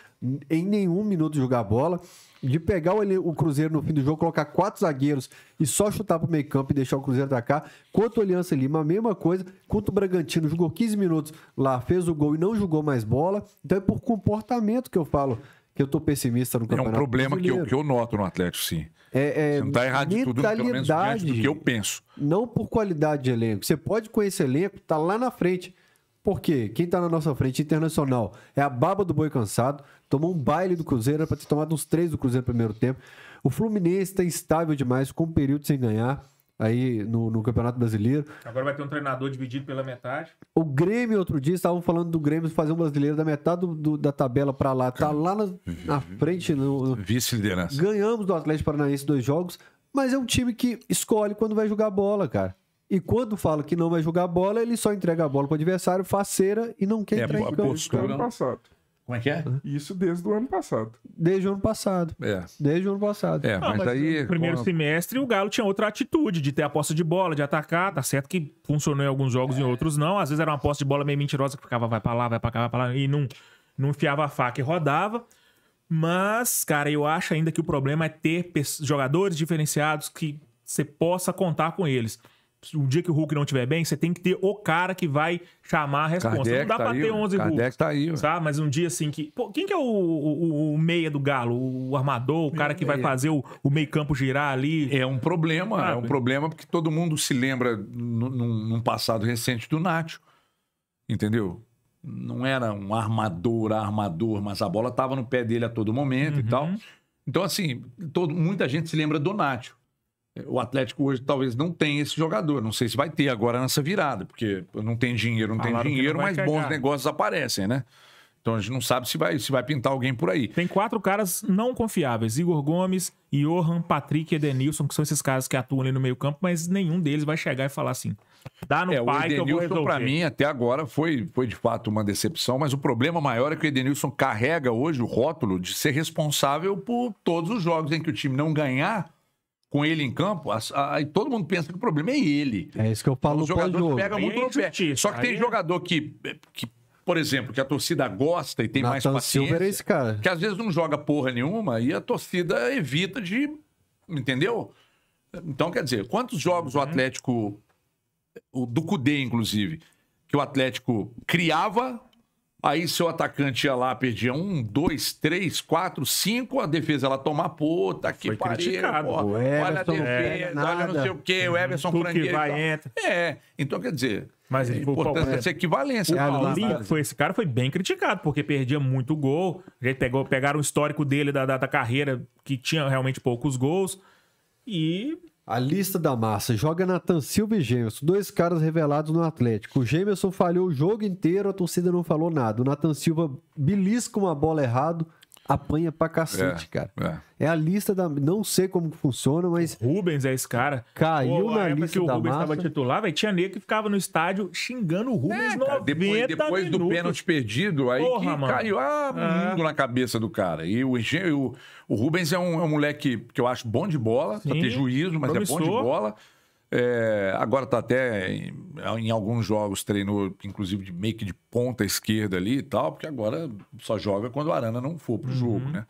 Speaker 1: em nenhum minuto jogar bola de pegar o, o Cruzeiro no fim do jogo, colocar quatro zagueiros e só chutar pro meio campo e deixar o Cruzeiro atacar. Quanto o Aliança Lima, a mesma coisa. Quanto o Bragantino jogou 15 minutos lá, fez o gol e não jogou mais bola. Então é por comportamento que eu falo que eu tô pessimista no campeonato. É um problema que eu, que eu,
Speaker 3: noto no Atlético, sim.
Speaker 1: É, é, Você não tá
Speaker 3: errado de tudo, pelo menos diante do que eu penso.
Speaker 1: Não por qualidade de elenco. Você pode conhecer elenco, tá lá na frente. Porque quem está na nossa frente internacional é a baba do boi cansado, tomou um baile do Cruzeiro, para ter tomado uns três do Cruzeiro no primeiro tempo. O Fluminense está instável demais, com um período sem ganhar aí no, no, Campeonato Brasileiro.
Speaker 2: Agora vai ter um treinador dividido pela metade.
Speaker 1: O Grêmio, outro dia, estavam falando do Grêmio fazer um brasileiro da metade do, do, da tabela para lá. Tá lá na, na uhum. frente. No, Vice-liderança. Ganhamos do Atlético Paranaense dois jogos, mas é um time que escolhe quando vai jogar bola, cara. E quando fala que não vai jogar bola, ele só entrega a bola para o adversário, faceira e não quer é, entrar em campo. Postura... Ano passado. Como é que é? Isso desde o ano passado. Desde o ano passado. É. Desde o ano passado.
Speaker 4: É, não, ah, mas, No é, primeiro
Speaker 2: semestre, o Galo tinha outra atitude de ter a posse de bola, de atacar. Tá certo que funcionou em alguns jogos e é. em outros não. Às vezes era uma posse de bola meio mentirosa que ficava vai pra lá, vai pra cá, vai pra lá e não, não enfiava a faca e rodava. Mas, cara, eu acho ainda que o problema é ter jogadores diferenciados que você possa contar com eles o dia que o Hulk não estiver bem, você tem que ter o cara que vai chamar a resposta. Kardec não dá tá pra aí, ter 11 Hulk. Kardec tá aí, Mas um dia assim que. Pô, quem que é o, o, o, meia do Galo? O armador, o cara que vai fazer o, o meio campo girar ali? É um problema, sabe? é um problema
Speaker 3: porque todo mundo se lembra num, num passado recente do Nacho. Entendeu? Não era um armador, armador, mas a bola tava no pé dele a todo momento uhum. e tal. Então, assim, todo, muita gente se lembra do Nacho. É, o Atlético hoje talvez não tenha esse jogador. Não sei se vai ter agora nessa virada, porque não tem dinheiro, não Falaram tem dinheiro, não mas bons né? negócios aparecem, né? Então a gente não sabe se vai, se vai pintar alguém por aí. Tem quatro caras não confiáveis: Igor Gomes,
Speaker 2: Johan, Patrick e Edenilson, que são esses caras que atuam ali no meio-campo, mas nenhum deles vai chegar e falar assim:
Speaker 3: dá no é, pai o Edenilson, que Para mim, até agora, foi, foi de fato uma decepção, mas o problema maior é que o Edenilson carrega hoje o rótulo de ser responsável por todos os jogos em que o time não ganhar com ele em campo, aí todo mundo pensa que o problema é ele. É isso que eu falo. O jogador jogo. pega muito no pé. Só que Aí tem é- jogador que, que, por exemplo, que a torcida gosta e tem Nathan mais paciência. Silver é esse cara. Que às vezes não joga porra nenhuma e a torcida evita de. Entendeu? Então, quer dizer, quantos jogos uhum. o Atlético. O do Cudê, inclusive, que o Atlético criava Aí seu atacante ia lá, perdia um, dois, três, quatro, cinco, a defesa ela toma, pô, tá que pariu, olha a defesa, é, olha não sei o quê, o uhum. Everson Franquinho. Que vai, entra. É, então quer dizer, mas é importante essa equivalência. Né,
Speaker 2: foi, esse cara foi bem criticado, porque perdia muito gol. Ele pegou, pegaram o histórico dele da, da, da, carreira, que tinha realmente
Speaker 1: poucos gols. E a lista da massa. Joga Natan Silva e Gêmeos. Dois caras revelados no Atlético. O Gêmeos falhou o jogo inteiro, a torcida não falou nada. O Natan Silva belisca uma bola errado apanha pra cacete, é, cara. É. é. a lista da. Não sei como funciona, mas. O Rubens é esse cara. Caiu Pô, na lista. que o da Rubens tava
Speaker 2: titular, velho, tinha nego que ficava no estádio xingando o Rubens é, cara, depois, depois do pênalti
Speaker 3: perdido,
Speaker 2: aí Porra, que caiu ah, é. mundo
Speaker 3: na cabeça do cara. E o, o, o Rubens é um, é um moleque que eu acho bom de bola, Sim, pra ter juízo, mas promissor. é bom de bola. É, agora está até em, em, alguns jogos treinou, inclusive, de meio que de ponta esquerda ali e tal, porque agora só joga quando o Arana não for pro jogo, uhum. né?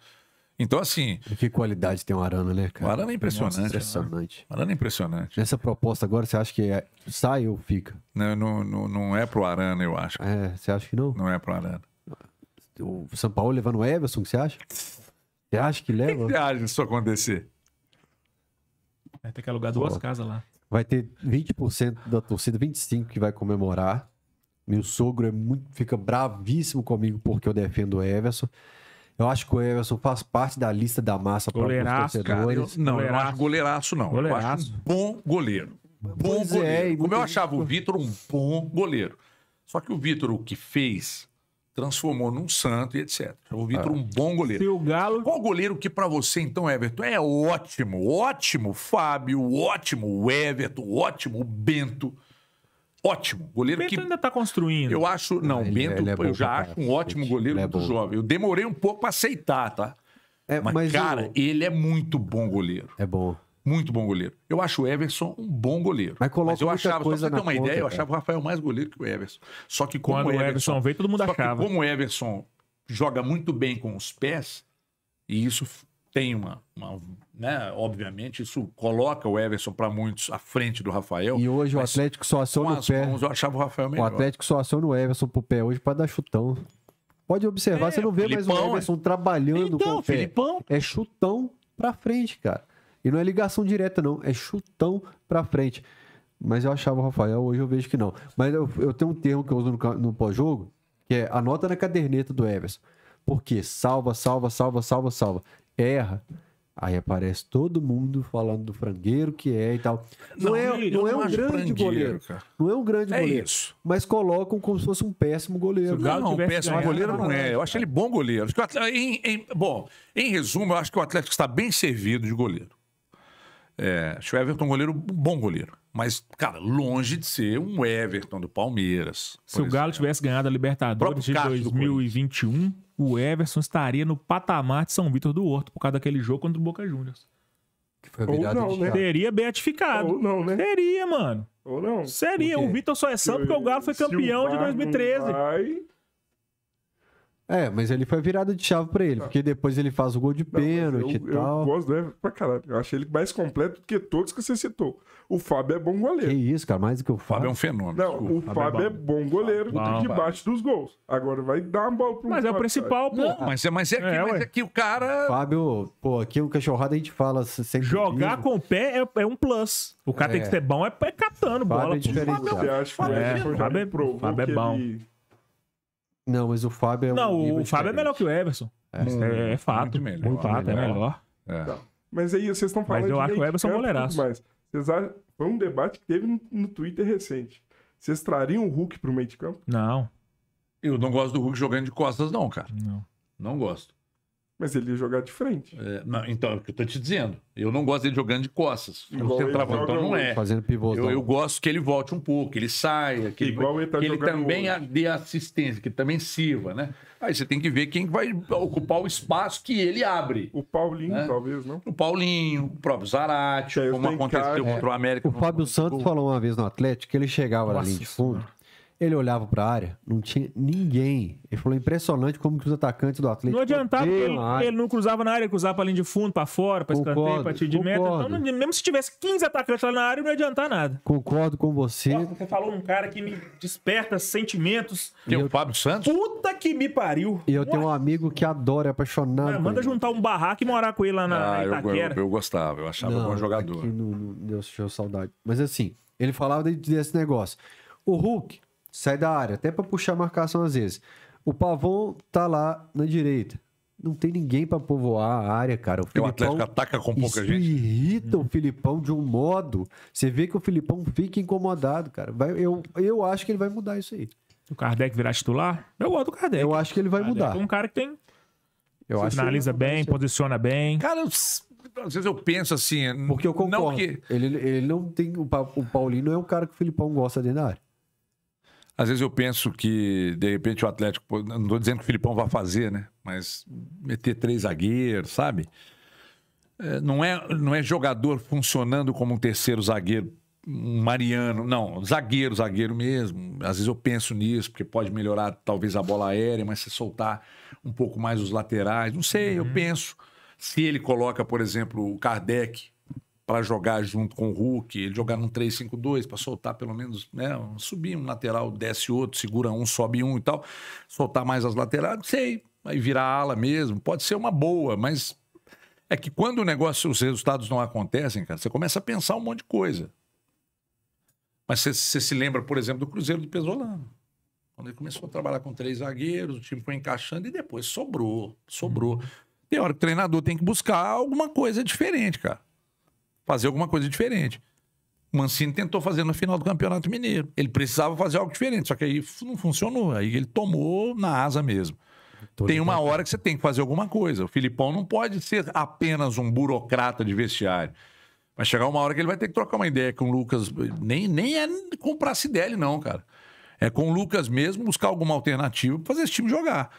Speaker 1: Então, assim. E que qualidade tem o Arana, né, cara? O Arana é impressionante. Nossa, né? impressionante. O Arana é impressionante. essa proposta agora, você acha que é... sai ou fica? Não, não, não, não é pro Arana, eu acho. É, você acha que não? Não é pro Arana. O São Paulo levando o Everson, que você acha? Você acha que leva? O que você
Speaker 3: acha disso acontecer?
Speaker 2: É, tem que alugar duas casas lá.
Speaker 1: Vai ter 20% da torcida, 25% que vai comemorar. Meu sogro é muito, fica bravíssimo comigo porque eu defendo o Everson. Eu acho que o Everson faz parte da lista da massa para os torcedores. Eu, não, goleiraço. eu não acho
Speaker 3: goleiraço, não. Goleiraço. Eu acho um bom goleiro. Bom pois é, goleiro. É, Como eu achava o Vitor um bom goleiro. Só que o Vitor, o que fez transformou num santo e etc. O Vitor, tá. é. um bom goleiro. o Galo... Qual goleiro que para você, então, Everton, é ótimo? Ótimo, Fábio, ótimo, Everton, ótimo, Bento. Ótimo. Goleiro Bento que... ainda está construindo. Eu acho. Não, é- é Bento, é eu já cara. acho um ótimo goleiro é bom. muito jovem. Eu demorei um pouco para aceitar, tá? É, mas, mas, cara, eu... ele é muito bom goleiro. É bom muito bom goleiro. Eu acho o Everson um bom goleiro. Mas, mas eu achava, coisa só pra você ter uma conta, ideia, cara. eu achava o Rafael mais goleiro que o Everson. Só que como Quando o Everson, Everson veio, todo mundo achava. como o Everson joga muito bem com os pés, e isso tem uma, uma né, obviamente, isso coloca o Everson para muitos à frente do Rafael. E hoje o Atlético
Speaker 1: só aciona o pé. Mãos, eu achava o Rafael melhor. O Atlético só aciona o Everson pro pé hoje para dar chutão. Pode observar, é, você não vê Filipão, mais o Everson é... trabalhando então, com o então, pé. Filipão. É chutão pra frente, cara. E não é ligação direta, não. É chutão pra frente. Mas eu achava o Rafael, hoje eu vejo que não. Mas eu, eu tenho um termo que eu uso no, no pós-jogo, que é anota na caderneta do Everson. Porque salva, salva, salva, salva, salva. Erra. Aí aparece todo mundo falando do frangueiro que é e tal. Não, não é, não é um grande goleiro. Cara. Não é um grande é goleiro. Isso. Mas colocam como se fosse um péssimo goleiro. Se o Galo não, não péssimo ganhado, goleiro não é.
Speaker 3: Eu acho ele bom goleiro. em, em, bom, em resumo, eu acho que o Atlético está bem servido de goleiro. É, acho o Everton um goleiro, um bom goleiro. Mas, cara, longe de ser um Everton do Palmeiras. Se o Galo
Speaker 2: tivesse ganhado a Libertadores de 2021, o Everson estaria no patamar de São Vitor do Horto por causa daquele jogo contra o Boca Juniors. Que foi Ou não, né? Teria beatificado. Ou não, né? Teria, mano.
Speaker 4: Ou não. Seria. O
Speaker 2: Vitor só é santo porque o Galo foi campeão de 2013. vai...
Speaker 1: É, mas ele foi virado de chave pra ele, ah. porque depois ele faz o gol de pênalti e tal. Eu
Speaker 4: gosto dele né, pra caralho. Eu achei ele mais completo do que todos que você citou. O Fábio é bom goleiro. Que isso, cara, mais do que o Fábio. Fábio é um
Speaker 1: fenômeno. Não, o Fábio, é Fábio é, bom.
Speaker 4: é bom goleiro é bom, debaixo dos gols. Agora vai dar uma bola pro Mas Fábio. é o
Speaker 3: principal, pô. mas, é, mas, é, é que, é, é o
Speaker 4: cara.
Speaker 1: Fábio, pô, aqui o cachorrada a gente fala sem. Jogar com o pé é, é um plus. O cara tem que ser bom é, catando Fábio bola. É Fábio, Fábio, Fábio, Fábio, Fábio é bom. Não, mas o Fábio é um Não, o Fábio é
Speaker 2: melhor que o Everson. É, é,
Speaker 1: é fato. Muito melhor. Muito fato, né? é melhor. Tá.
Speaker 4: Mas aí vocês estão falando. Mas eu acho que o Everson moleiraço. Mas foi um debate que teve no, no Twitter recente. Vocês trariam o Hulk pro meio de campo?
Speaker 3: Não. Eu não gosto do Hulk jogando de costas, não, cara. Não. Não gosto. Mas ele ia jogar de frente. É, não, então, é o que eu tô te dizendo. Eu não gosto dele jogando de costas. então não é. Fazendo pivôzão. Eu, então. eu gosto que ele volte um pouco, que ele saia, que Igual ele, ele, tá que ele também hoje. dê assistência, que também sirva, né? Aí você tem que ver quem vai ocupar o espaço que ele abre. O Paulinho, né? talvez, não? O Paulinho, o próprio Zarate, como aconteceu contra o América. O
Speaker 1: Fábio Santos falou uma vez no Atlético que ele chegava Nossa, ali de fundo. Senhora. Ele olhava para a área, não tinha ninguém. Ele falou impressionante como que os atacantes do Atlético. Não adiantava porque ele, ele,
Speaker 2: não cruzava na área, ele cruzava para linha de fundo, para fora, para escanteio, para tiro de meta. Então, mesmo se tivesse 15 atacantes lá na área, não ia adiantar nada.
Speaker 1: Concordo com você. Nossa, você
Speaker 2: falou um cara que me desperta sentimentos. Que eu... o Fábio
Speaker 1: Santos? Puta que me pariu. E eu tenho um amigo que adora, é apaixonado. Ah, manda juntar um barraco e morar com ele lá na, ah, na Itaquera. Eu, eu, eu, gostava, eu achava não, um bom jogador. Aqui no, no, Deus, saudade. Mas assim, ele falava desse negócio. O Hulk sai da área, até para puxar a marcação às vezes. O Pavon tá lá na direita. Não tem ninguém para povoar a área, cara. O, o Atlético ataca com pouca gente. irrita hum. o Filipão de um modo. Você vê que o Filipão fica incomodado, cara. Vai, eu, eu acho que ele vai mudar isso aí.
Speaker 2: O Kardec virar titular?
Speaker 1: Eu gosto do Kardec. Eu acho que ele vai Kardec mudar. É um cara que tem.
Speaker 2: Eu acho analisa bem, posiciona bem. Cara, às vezes eu
Speaker 1: penso assim. Porque eu concordo. Não que... ele, ele não tem. O Paulinho não é um cara que o Filipão gosta dentro da área.
Speaker 3: Às vezes eu penso que, de repente, o Atlético. Não estou dizendo que o Filipão vai fazer, né? Mas meter três zagueiros, sabe? É, não, é, não é jogador funcionando como um terceiro zagueiro, um mariano. Não, zagueiro, zagueiro mesmo. Às vezes eu penso nisso, porque pode melhorar talvez a bola aérea, mas se soltar um pouco mais os laterais. Não sei, uhum. eu penso. Se ele coloca, por exemplo, o Kardec para jogar junto com o Hulk, ele jogar num 3-5-2 para soltar pelo menos, né, subir um lateral, desce outro, segura um, sobe um e tal, soltar mais as laterais, não sei, aí virar ala mesmo, pode ser uma boa, mas é que quando o negócio, os resultados não acontecem, cara, você começa a pensar um monte de coisa. Mas você, você se lembra, por exemplo, do Cruzeiro do Pesolano. Quando ele começou a trabalhar com três zagueiros, o time foi encaixando e depois sobrou, sobrou. Uhum. Tem hora que o treinador tem que buscar alguma coisa diferente, cara fazer alguma coisa diferente. O Mancini tentou fazer na final do Campeonato Mineiro. Ele precisava fazer algo diferente, só que aí não funcionou. Aí ele tomou na asa mesmo. Tô então tem uma hora que você tem que fazer alguma coisa. O Filipão não pode ser apenas um burocrata de vestiário. Vai chegar uma hora que ele vai ter que trocar uma ideia com o Lucas. Nem, nem é comprar o não, cara. É com o Lucas mesmo buscar alguma alternativa para fazer esse time jogar.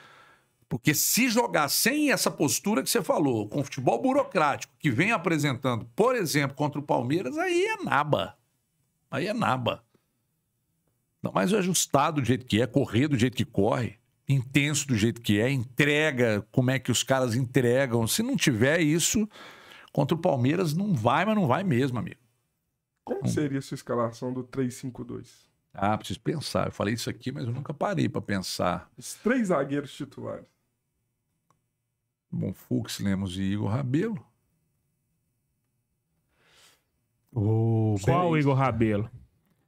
Speaker 3: Porque se jogar sem essa postura que você falou, com futebol burocrático que vem apresentando, por exemplo, contra o Palmeiras, aí é naba. Aí é naba. Não, mas é ajustado do jeito que é, correr do jeito que corre, intenso do jeito que é, entrega, como é que os caras entregam. Se não tiver isso, contra o Palmeiras não vai, mas não vai mesmo, amigo.
Speaker 4: Como seria a sua escalação do 3-5-2?
Speaker 3: Ah, preciso pensar. Eu falei isso aqui, mas eu nunca parei para pensar.
Speaker 4: Os três zagueiros titulares.
Speaker 3: Bom, Fux, Lemos e Igor Rabelo. O... Qual o Igor Rabelo?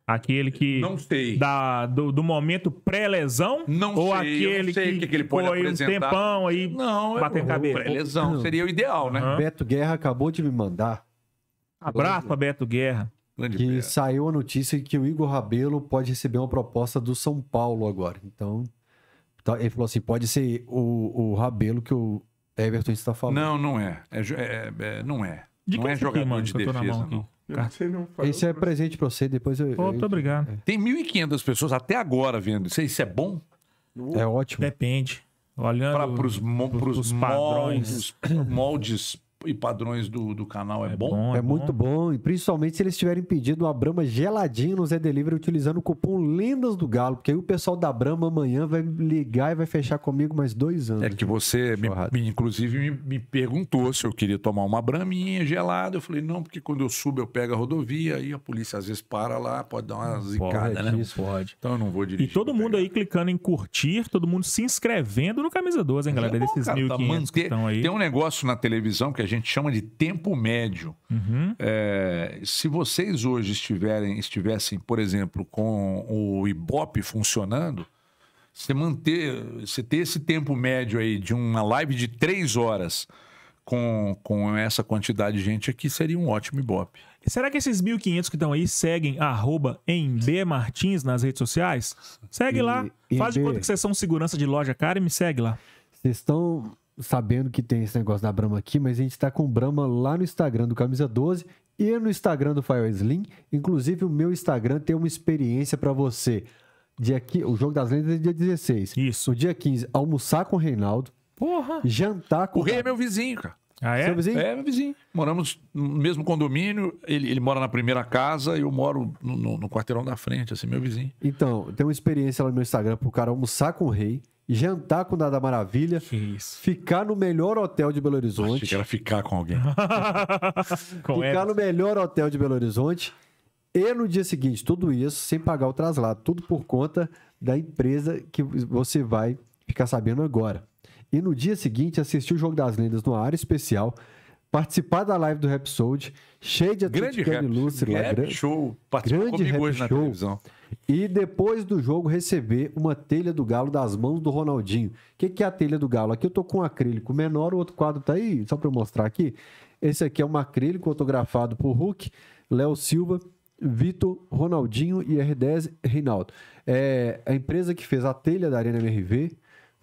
Speaker 2: Aquele que. Não sei. Da, do, do momento pré-lesão? Não ou sei. Ou aquele sei que, que, que, ele pode foi apresentar. um tempão aí. Não, bater cabeça. Pré-lesão uhum. seria o ideal, né? Uhum. Beto
Speaker 1: Guerra acabou de me mandar. Abraço pra Beto Guerra. Grande que Beto. saiu a notícia que o Igor Rabelo pode receber uma proposta do São Paulo agora. Então, tá, ele falou assim: pode ser o, o Rabelo que o, é Everton está falando.
Speaker 3: Não, não é. É, é, é, é não é. De não é tá jogador de defesa, não.
Speaker 1: não Esse é pra... presente para você, depois eu. Muito obrigado. É.
Speaker 3: Tem 1.500 pessoas até agora vendo. Isso, isso é bom?
Speaker 1: É ótimo. Depende.
Speaker 3: Olhando para os padrões, moldes, moldes e padrões do, do canal
Speaker 1: é, é bom? bom? É, é bom. muito bom. E principalmente se eles tiverem pedido uma Brahma geladinha no Zé Delivery utilizando o cupom Lendas do Galo. Porque aí o pessoal da Brahma amanhã vai ligar e vai fechar comigo mais dois anos.
Speaker 3: É que você, me, me, inclusive, me, me, perguntou se eu queria tomar uma Braminha gelada. Eu falei, não, porque quando eu subo eu pego a rodovia aí a polícia às vezes para lá, pode dar uma zicada, né? pode. Então eu não vou
Speaker 2: dirigir. E todo mundo pegar. aí clicando em curtir, todo mundo se inscrevendo no Camisa 12, hein, galera? É bom, Desses 1.500 tá que estão aí. Tem
Speaker 3: um negócio na televisão que a gente gente chama de tempo médio. Uhum. É, se vocês hoje estiverem, estivessem, por exemplo, com o Ibope funcionando, você manter, você ter esse tempo médio aí de uma live de três horas com, com essa quantidade de gente aqui, seria um ótimo Ibope. Será que esses 1.500 que estão aí seguem arroba em B
Speaker 2: Martins nas redes sociais? Segue e, lá, e faz de conta que vocês são segurança de loja cara e me segue lá.
Speaker 1: Vocês estão sabendo que tem esse negócio da Brahma aqui, mas a gente está com Brahma lá no Instagram do Camisa 12 e no Instagram do Fire Slim. Inclusive, o meu Instagram tem uma experiência para você. Dia qu... O jogo das lendas é dia 16. Isso. No dia 15, almoçar com o Reinaldo. Porra. Jantar com o. O Rei é meu vizinho, cara. Ah, é? Seu vizinho? É, meu vizinho. Moramos
Speaker 3: no mesmo condomínio, ele, ele mora na primeira casa e eu moro no, no, no, quarteirão da frente, assim, meu
Speaker 1: vizinho. Então, tem uma experiência lá no meu Instagram pro cara almoçar com o rei, jantar com Nada Maravilha, ficar no melhor hotel de Belo Horizonte. Achei que era ficar com alguém. com ficar no melhor hotel de Belo Horizonte. E no dia seguinte, tudo isso sem pagar o traslado, tudo por conta da empresa que você vai ficar sabendo agora. E no dia seguinte, assistir o Jogo das Lendas no área especial, participar da live do Rhapsody, cheio de atleticano ilustre lá. Grande show,
Speaker 2: grande rap hoje show, na televisão.
Speaker 1: E depois do jogo receber uma telha do galo das mãos do Ronaldinho. O que, que, é a telha do galo? Aqui eu tô com um acrílico menor, o outro quadro tá aí, só para eu mostrar aqui. Esse aqui é um acrílico autografado por Hulk, Léo Silva, Vitor, Ronaldinho e R10 Reinaldo. É a empresa que fez a telha da Arena MRV,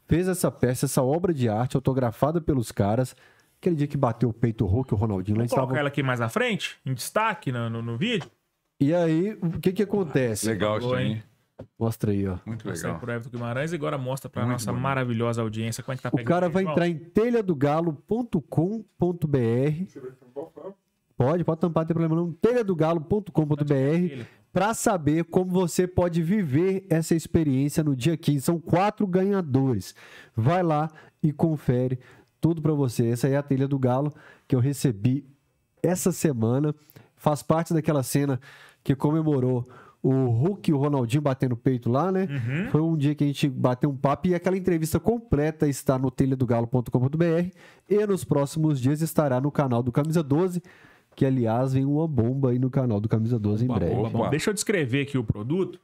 Speaker 1: fez essa peça, essa obra de arte autografada pelos caras, Aquele dia que bateu o peito o Hulk, o Ronaldinho lá Vou colocar ela
Speaker 2: aqui mais na frente, em destaque no, no, no vídeo.
Speaker 1: E aí, o que que acontece? Legal isso Mostra aí, ó. Muito legal.
Speaker 2: Pro Everton Guimarães e agora mostra para nossa bom. maravilhosa audiência como
Speaker 4: é que tá O cara vai entrar em
Speaker 1: telhadogalo.com.br. Tá tá pode, pode tampar, não tem problema não. telhadogalo.com.br para saber como você pode viver essa experiência no dia 15. São quatro ganhadores. Vai lá e confere tudo para você. Essa é a telha do galo que eu recebi essa semana. Faz parte daquela cena que comemorou o Hulk e o Ronaldinho batendo peito lá, né? Uhum. Foi um dia que a gente bateu um papo e aquela entrevista completa está no telhadogalo.com.br e nos próximos dias estará no canal do Camisa 12, que aliás vem uma bomba aí no canal do Camisa 12 opa, em breve. opa. Deixa
Speaker 2: eu descrever aqui o produto.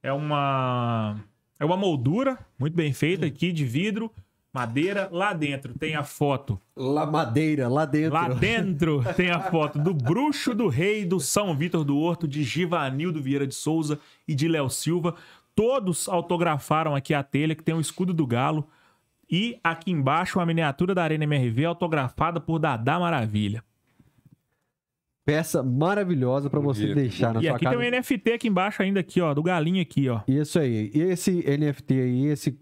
Speaker 2: É uma é uma moldura muito bem feita aqui de vidro Madeira. Lá dentro tem a foto. Lá Madeira, lá dentro. Lá dentro tem a foto do Bruxo do Rei do São Vitor do Horto, de Givanildo Vieira de Souza e de Léo Silva. Todos autografaram aqui a telha, que tem o escudo do galo. E aqui embaixo, a miniatura da Arena MRV, autografada por Dadá Maravilha.
Speaker 1: Peça maravilhosa para você deixar na e sua aqui casa. E aqui
Speaker 2: tem um NFT aqui embaixo ainda, aqui, ó, do
Speaker 1: galinho aqui, ó. Isso aí. E esse NFT aí, esse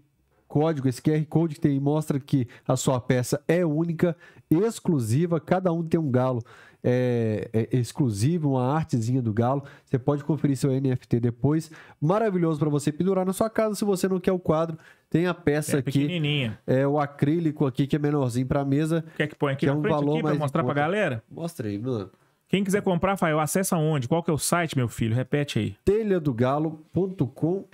Speaker 1: código, esse QR Code que tem mostra que a sua peça é única, exclusiva, cada um tem um galo é, é exclusivo, uma artezinha do galo. Você pode conferir seu NFT depois. Maravilhoso para você pendurar na sua casa. Se você não quer o quadro, tem a peça é aqui. É o acrílico aqui que é menorzinho para mesa. Quer que põe aqui que é um valor aqui, mais mostrar para galera? Mostra aí, mano.
Speaker 2: Quem quiser comprar, Rafael, acessa onde? Qual que é o site, meu filho? Repete aí.
Speaker 1: telhadogalo.com.br.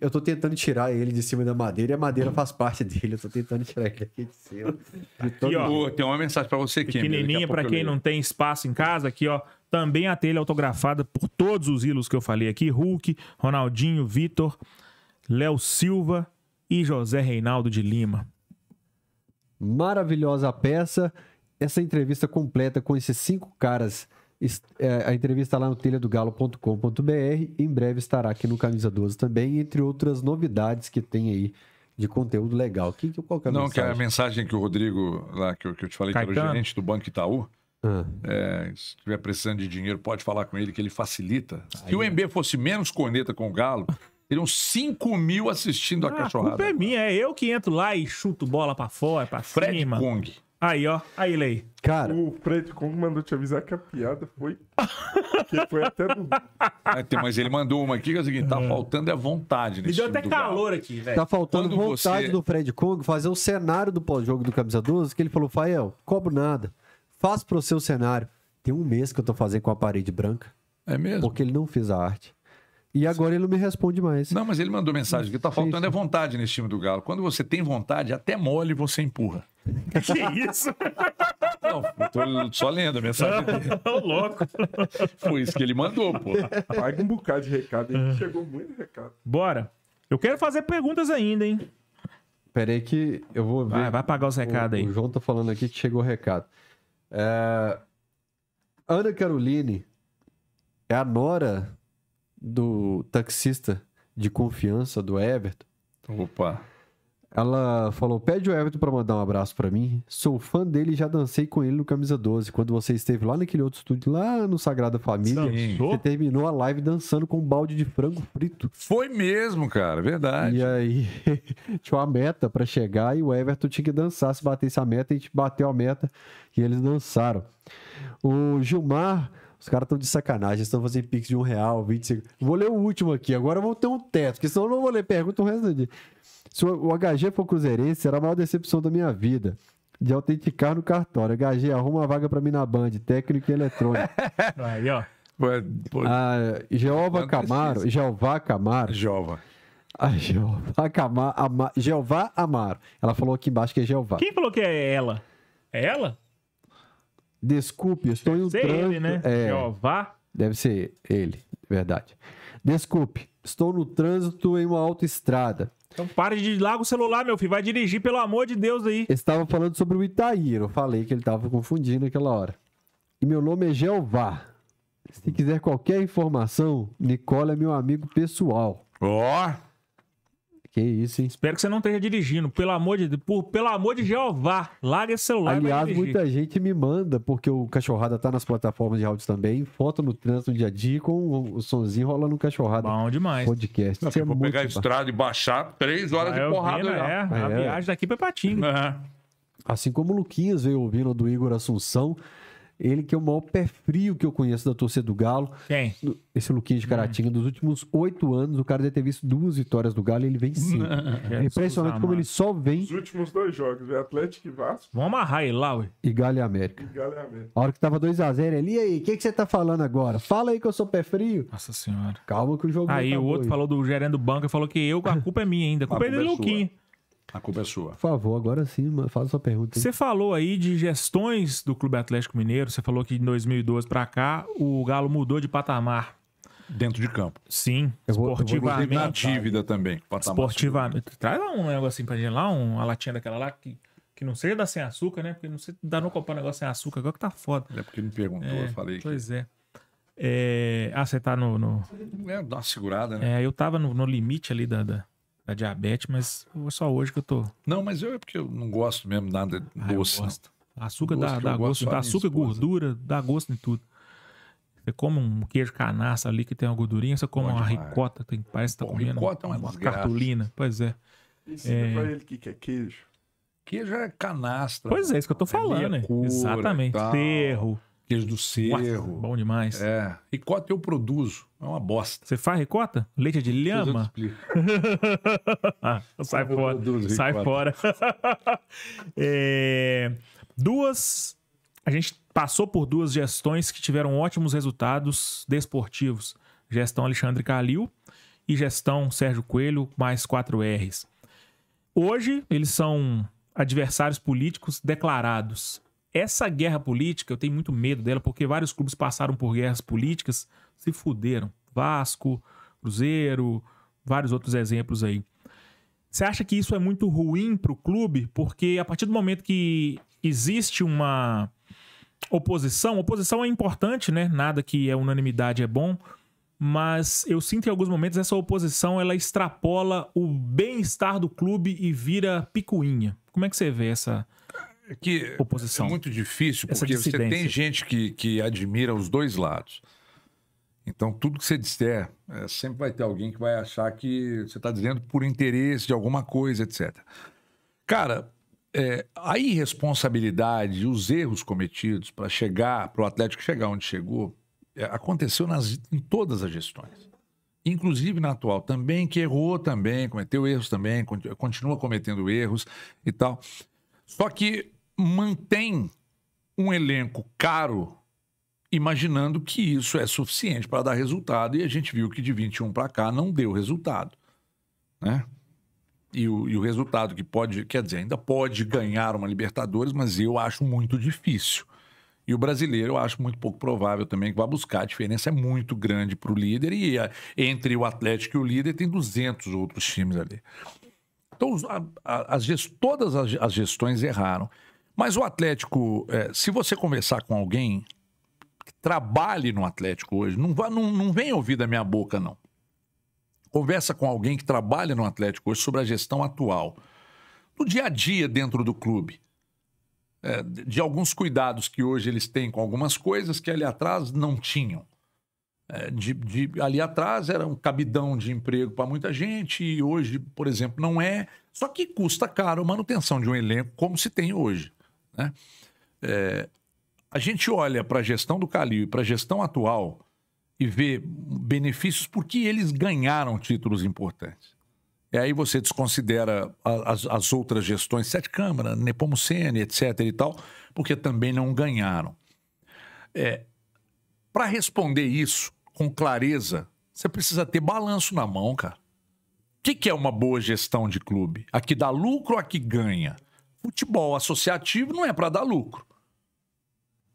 Speaker 1: Eu tô tentando tirar ele de cima da madeira e a madeira faz parte dele. Eu tô tentando tirar ele aqui de cima. Aqui, ó, Boa,
Speaker 3: tem uma mensagem para você aqui. Pequenininha, para quem não
Speaker 1: tem
Speaker 2: espaço em casa, aqui, ó. Também a telha autografada por todos os ídolos que eu falei aqui. Hulk, Ronaldinho, Vitor, Léo Silva e José Reinaldo de Lima.
Speaker 1: Maravilhosa peça essa entrevista completa com esses cinco caras, é, a entrevista lá no telhadogalo.com.br, em breve estará aqui no Camisa 12 também, entre outras novidades que tem aí de conteúdo legal. Que, qual que é a Não, mensagem? que é a
Speaker 3: mensagem que o Rodrigo, lá que eu, que eu te falei, Caetano. que era o gerente do Banco Itaú, ah. É, se estiver precisando de dinheiro, pode falar com ele que ele facilita. Aí. Se o MB é. fosse menos corneta com o Galo, teriam 5 mil assistindo ah, a cachorrada. A culpa é minha, é eu que entro lá e chuto bola
Speaker 4: para fora, para cima. Fred Kong. Aí, ó. Aí, Lei. Cara. O Fred Kong mandou te
Speaker 1: avisar que a piada foi. que foi
Speaker 3: até do. É, mas ele mandou uma aqui que é o seguinte: tá é. faltando é vontade nesse Me deu até calor aqui, velho. Tá faltando Quando vontade você... do
Speaker 1: Fred Kong fazer o cenário do pós-jogo do Camisa 12, que ele falou: Fael, cobro nada. Faz pro seu cenário. Tem um mês que eu tô fazendo com a parede branca. É mesmo? Porque ele não fez a arte. E agora ele não me responde mais. Não, mas
Speaker 3: ele mandou mensagem que tá faltando é vontade nesse time do Galo. Quando você tem vontade, até mole você empurra. Que isso? Não, tô só lendo a
Speaker 4: mensagem dele. louco. Foi isso que ele mandou, pô. com um bocado de recado. chegou muito recado.
Speaker 1: Bora. Eu quero fazer perguntas ainda, hein? Peraí que eu vou ver. Vai, vai pagar os recados o, aí. O João tá falando aqui que chegou o recado. É... Ana Caroline é a nora do taxista de confiança do Everton. Opa. Ela falou: pede o Everton para mandar um abraço para mim. Sou fã dele já dancei com ele no Camisa 12. Quando você esteve lá naquele outro estúdio, lá no Sagrada Família, você terminou a live dançando com um balde de frango frito.
Speaker 3: Foi mesmo, cara, verdade.
Speaker 1: E aí, tinha uma meta para chegar e o Everton tinha que dançar. Se batesse a meta, a gente bateu a meta e eles dançaram. O Gilmar os caras estão de sacanagem, estão fazendo pix de um real, 25. Vou ler o último aqui, agora vou ter um teto, porque senão eu não vou ler pergunta o resto do Se o HG for cruzeirense, será a maior decepção da minha vida. De autenticar no cartório. HG, arruma uma vaga para mim na Band, técnico e eletrônico. Aí, ó. Ah, Jeová Camaro, Jeová Camaro. Jeová. A ah, Jeová Camaro, Jeová Amaro. Ela falou aqui embaixo que é Jeová. Quem
Speaker 2: falou que é ela? É ela?
Speaker 1: Desculpe, estou em um trânsito. Ele, né? É, Jeová. Deve ser ele, verdade. Desculpe, estou no trânsito em uma autoestrada.
Speaker 2: Então pare de largar o celular, meu filho. Vai dirigir, pelo amor de Deus aí.
Speaker 1: Estava falando sobre o Itaí. Eu falei que ele estava confundindo naquela hora. E meu nome é Jeová. Se quiser qualquer informação, Nicole é meu amigo pessoal.
Speaker 2: Ó! Oh. Que isso, hein? Espero que você não esteja dirigindo. Pelo amor de por, pelo amor de Jeová, larga esse celular. Aliás, muita
Speaker 1: gente me manda, porque o cachorrada tá nas plataformas de áudio também. Foto no trânsito no dia a dia com o sonzinho rolando no cachorrada. Bom demais. Podcast. Não, é pegar a
Speaker 3: estrada e baixar três horas ah, de porrada. Vi, é, é, a é. viagem daqui pra Patinho.
Speaker 1: Uhum. Assim como o Luquinhas veio ouvindo do Igor Assunção. Ele que é o maior pé frio que eu conheço da torcida do Galo. Quem? Esse luquinha de Caratinga. Hum. Dos últimos oito anos, o cara deve ter visto duas vitórias do Galo e ele vem sim. é impressionante como ele só vem... Os
Speaker 4: últimos dois jogos, é Atlético e Vasco.
Speaker 1: Vamos amarrar ele lá, ué. E Galo e América. E Galo e América. A hora que tava 2x0 ali, aí, o que, você tá falando agora? Fala aí que eu sou pé frio. Nossa senhora. Calma que o jogo Aí tá o outro aí. falou
Speaker 2: do gerente do banco e falou que eu, a culpa é minha ainda. A culpa, a culpa é ah, do Luquinha. A
Speaker 1: culpa é sua. Por favor, agora sim, faz a sua pergunta. Você
Speaker 2: falou aí de gestões do Clube Atlético Mineiro, você falou que de 2012 para cá o Galo mudou de patamar. Dentro de
Speaker 1: campo. Sim, eu vou,
Speaker 2: esportivamente. Eu vou, na
Speaker 3: dívida também. Esportivamente.
Speaker 2: Traz lá um negocinho pra gente lá, uma latinha daquela lá que, que não seja da sem açúcar, né? Porque não sei, dá não comprar um negócio sem açúcar, agora que tá foda. É porque me perguntou, é, eu falei. Pois que... é. é. Ah, você tá no. no...
Speaker 3: É, dá uma segurada, né? É,
Speaker 2: eu tava no, no limite ali da... da da diabetes, mas é só hoje que eu tô.
Speaker 3: Não, mas eu é porque eu não gosto mesmo nada ah, doce. Açúcar doce dá, dá gosto, gosto açúcar e
Speaker 2: gordura dá gosto em tudo. Você come um queijo canaça ali que tem uma gordurinha, você come Bom, uma demais. ricota, tem, parece que tá Bom, comendo ricota é uma, uma cartolina. Pois é. Ensina é... pra ele
Speaker 4: o que, que é queijo.
Speaker 3: Queijo é canastra. Pois é, isso que eu tô é falando. É né? Exatamente. Terro Queijo do cerro. bom demais. É. Ricota eu produzo. É uma bosta. Você faz ricota?
Speaker 2: Leite de lhama? ah, é sai, fora. sai fora. Sai fora. duas. A gente passou por duas gestões que tiveram ótimos resultados desportivos. Gestão Alexandre Calil e gestão Sérgio Coelho, mais 4Rs. Hoje, eles são adversários políticos declarados. Essa guerra política, eu tenho muito medo dela, porque vários clubes passaram por guerras políticas, se fuderam. Vasco, Cruzeiro, vários outros exemplos aí. Você acha que isso é muito ruim para o clube? Porque a partir do momento que existe uma oposição, oposição é importante, né? Nada que é unanimidade é bom, mas eu sinto em alguns momentos essa oposição ela extrapola o bem-estar do clube e vira picuinha. Como é que você vê essa
Speaker 3: é que oposição. É muito difícil, porque você tem gente que, que admira os dois lados. Então, tudo que você disser, é, sempre vai ter alguém que vai achar que você está dizendo por interesse de alguma coisa, etc. Cara, é, a irresponsabilidade, os erros cometidos para chegar, para o Atlético chegar onde chegou, é, aconteceu nas, em todas as gestões. Inclusive na atual também, que errou também, cometeu erros também, continua cometendo erros e tal. Só que mantém um elenco caro, imaginando que isso é suficiente para dar resultado, e a gente viu que de 21 para cá não deu resultado. Né? E o, e o, resultado que pode, quer dizer, ainda pode ganhar uma Libertadores, mas eu acho muito difícil. E o brasileiro eu acho muito pouco provável também que vá buscar. A diferença é muito grande para o líder e a, entre o Atlético e o líder tem 200 outros times ali. Então, a, a, as, todas as, as gestões erraram. Mas o Atlético, é, se você conversar com alguém que trabalhe no Atlético hoje, não, vá, não, não vem ouvir da minha boca, não. Conversa com alguém que trabalha no Atlético hoje sobre a gestão atual, do dia a dia dentro do clube, é, de alguns cuidados que hoje eles têm com algumas coisas que ali atrás não tinham. É, de, de, ali atrás era um cabidão de emprego para muita gente e hoje, por exemplo, não é. Só que custa caro a manutenção de um elenco como se tem hoje. Né? É, a gente olha para a gestão do Calil e para a gestão atual e vê benefícios porque eles ganharam títulos importantes. E aí você desconsidera as, as outras gestões, Sete Câmara, Nepomucene, etc. e tal, porque também não ganharam. É, para responder isso com clareza, você precisa ter balanço na mão, cara. O que, que, é uma boa gestão de clube? A que dá lucro ou a que ganha? Futebol associativo não é para dar lucro.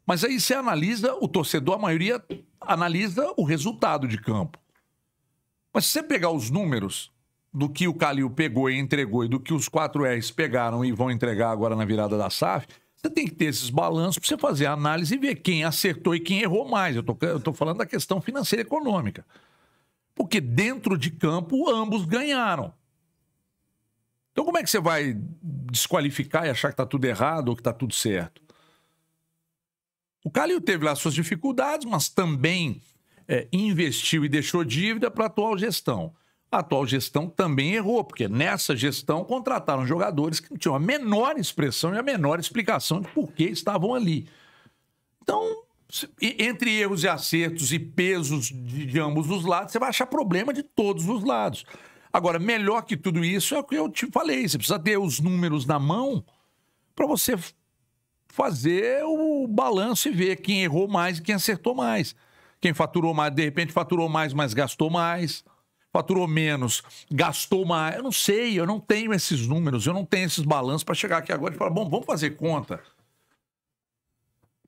Speaker 3: Mas aí você analisa, o torcedor, a maioria analisa o resultado de campo. Mas se você pegar os números do que o Calil pegou e entregou e do que os 4Rs pegaram e vão entregar agora na virada da SAF, você tem que ter esses balanços para você fazer a análise e ver quem acertou e quem errou mais. Eu estou falando da questão financeira e econômica. Porque dentro de campo, ambos ganharam. Então, como é que você vai desqualificar e achar que está tudo errado ou que está tudo certo? O Calil teve lá suas dificuldades, mas também é, investiu e deixou dívida para a atual gestão. A atual gestão também errou, porque nessa gestão contrataram jogadores que não tinham a menor expressão e a menor explicação de por que estavam ali. Então, entre erros e acertos e pesos de, de ambos os lados, você vai achar problema de todos os lados. Agora, melhor que tudo isso é o que eu te falei. Você precisa ter os números na mão para você fazer o balanço e ver quem errou mais e quem acertou mais. Quem faturou mais, de repente faturou mais, mas gastou mais. Faturou menos, gastou mais. Eu não sei, eu não tenho esses números, eu não tenho esses balanços para chegar aqui agora e falar, bom, vamos fazer conta.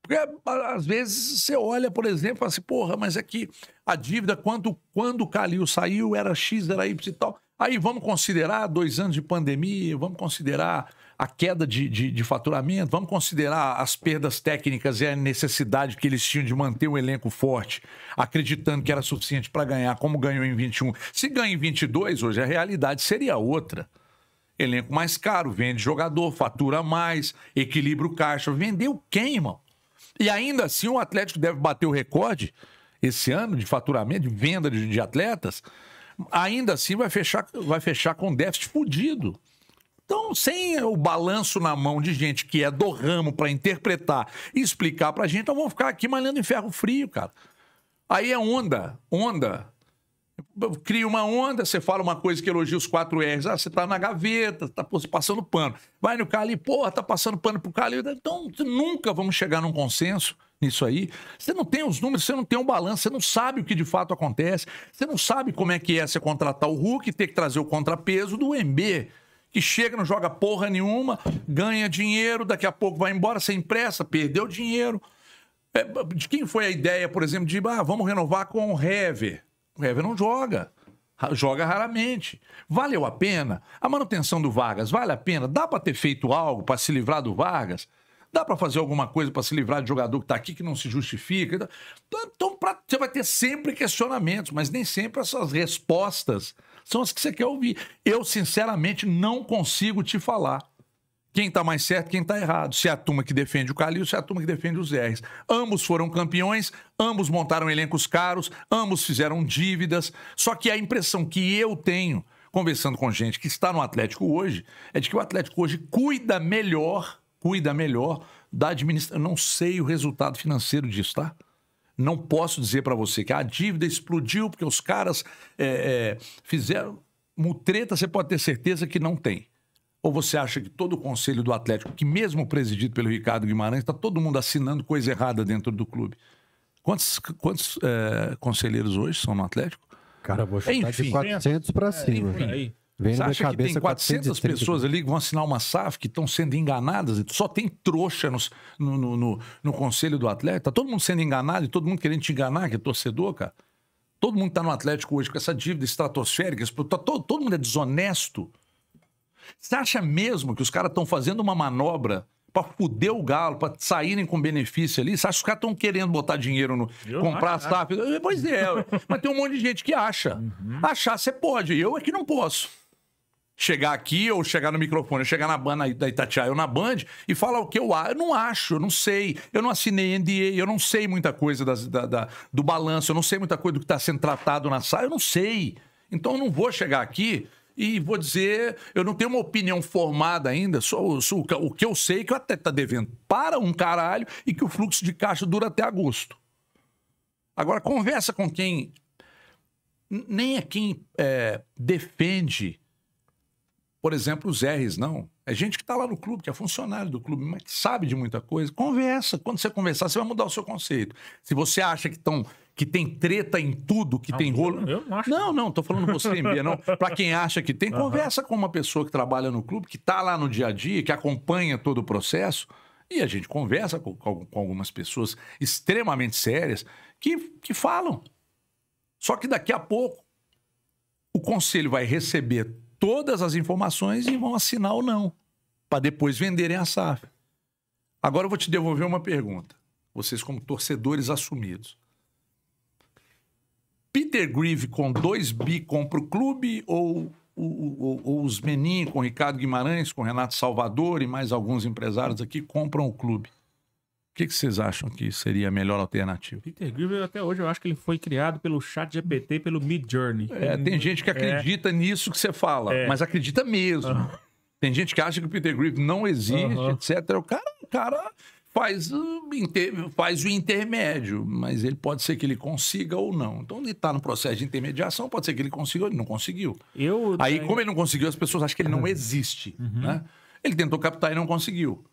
Speaker 3: Porque às vezes você olha, por exemplo, e fala assim, porra, mas é que a dívida, quando, quando o Calil saiu, era X, era Y e tal. Aí vamos considerar dois anos de pandemia, vamos considerar a queda de, de, de faturamento, vamos considerar as perdas técnicas e a necessidade que eles tinham de manter o elenco forte, acreditando que era suficiente para ganhar, como ganhou em 21. Se ganha em 22, hoje a realidade seria outra elenco mais caro, vende jogador, fatura mais, equilibra o caixa. Vendeu quem, irmão? E ainda assim, o Atlético deve bater o recorde esse ano de faturamento, de venda de, de atletas. Ainda assim, vai fechar, vai fechar com déficit fudido. Então, sem o balanço na mão de gente que é do ramo para interpretar e explicar para gente, então vamos ficar aqui malhando em ferro frio, cara. Aí é onda, onda. Cria uma onda, você fala uma coisa que elogia os quatro R's. Ah, você tá na gaveta, tá passando pano. Vai no Cali, porra, tá passando pano pro Cali. Então, nunca vamos chegar num consenso nisso aí. Você não tem os números, você não tem um balanço, você não sabe o que de fato acontece. Você não sabe como é que é você contratar o Hulk e ter que trazer o contrapeso do MB que chega, não joga porra nenhuma, ganha dinheiro, daqui a pouco vai embora sem pressa, perdeu dinheiro. É, de quem foi a ideia, por exemplo, de ah, vamos renovar com o Hever? O Hever não joga. Joga raramente. Valeu a pena? A manutenção do Vargas vale a pena? Dá para ter feito algo para se livrar do Vargas? Dá para fazer alguma coisa para se livrar de jogador que está aqui que não se justifica? Então, então, então, pra, você vai ter sempre questionamentos, mas nem sempre essas respostas são as que você quer ouvir. Eu, sinceramente, não consigo te falar quem está mais certo, quem está errado. Se é a turma que defende o Calil, se é a turma que defende os R's. Ambos foram campeões, ambos montaram elencos caros, ambos fizeram dívidas. Só que a impressão que eu tenho, conversando com gente que está no Atlético hoje, é de que o Atlético hoje cuida melhor, cuida melhor da administração. Eu não sei o resultado financeiro disso, tá? Não posso dizer para você que a dívida explodiu porque os caras é, é, fizeram. Mutreta, você pode ter certeza que não tem. Ou você acha que todo o conselho do Atlético, que mesmo presidido pelo Ricardo Guimarães, está todo mundo assinando coisa errada dentro do clube? Quantos, quantos é, conselheiros hoje são no Atlético? Cara, vou chutar enfim, de 400 para cima. É, Vem Você acha que tem 400 pessoas ali que vão assinar uma SAF, que estão sendo enganadas? Só tem trouxa no, no, no, no conselho do Atlético? Tá todo mundo sendo enganado e todo mundo querendo te enganar, que é torcedor, cara? Todo mundo está no Atlético hoje com essa dívida estratosférica, tá todo, todo mundo é desonesto. Você acha mesmo que os caras estão fazendo uma manobra para fuder o galo, para saírem com benefício ali? Você acha que os caras estão querendo botar dinheiro no. Eu comprar as SAF? Eh, pois é, mas tem um monte de gente que acha. Uhum. Achar você pode, eu é que não posso. Chegar aqui ou chegar no microfone, chegar na banda da Itatiaia ou na Band e falar o que eu acho. Eu não acho, eu não sei. Eu não assinei NDA, eu não sei muita coisa das, da, da, do balanço, eu não sei muita coisa do que está sendo tratado na sala, eu não sei. Então eu não vou chegar aqui e vou dizer, eu não tenho uma opinião formada ainda, só, só o que eu sei é que eu até está devendo para um caralho e que o fluxo de caixa dura até agosto. Agora, conversa com quem. Nem é quem é, defende, por exemplo, os R's, não. É gente que está lá no clube, que é funcionário do clube, mas que sabe de muita coisa. Conversa. Quando você conversar, você vai mudar o seu conceito. Se você acha que estão que tem treta em tudo, que não, tem rolo. Eu não acho. Não, não, tô falando você, Bia, não. Para quem acha que tem, uhum. conversa com uma pessoa que trabalha no clube, que tá lá no dia a dia, que acompanha todo o processo. E a gente conversa com, com algumas pessoas extremamente sérias que, que falam. Só que daqui a pouco o conselho vai receber todas as informações e vão assinar ou não, para depois venderem a SAF. Agora eu vou te devolver uma pergunta. Vocês, como torcedores assumidos, Peter Grieve com 2 bi compra o clube ou os Menin com Ricardo Guimarães, com Renato Salvador e mais alguns empresários aqui compram o clube. O que, que vocês acham que seria a melhor alternativa?
Speaker 2: Peter Grieve, até hoje, eu acho que ele foi criado pelo chat GPT pelo Mid Journey. É, tem gente que é. acredita
Speaker 3: é. nisso que você fala, é. mas acredita mesmo. Uhum. Tem gente que acha que o Peter Grieve não existe, uhum. etc. O cara, o cara faz, faz o intermédio, mas ele pode ser que ele consiga ou não. Então ele está no processo de intermediação, pode ser que ele consiga ou ele não conseguiu. Eu, Aí, como ele não conseguiu, as pessoas acham que ele não uhum. existe. Uhum. Né? Ele tentou captar e não conseguiu.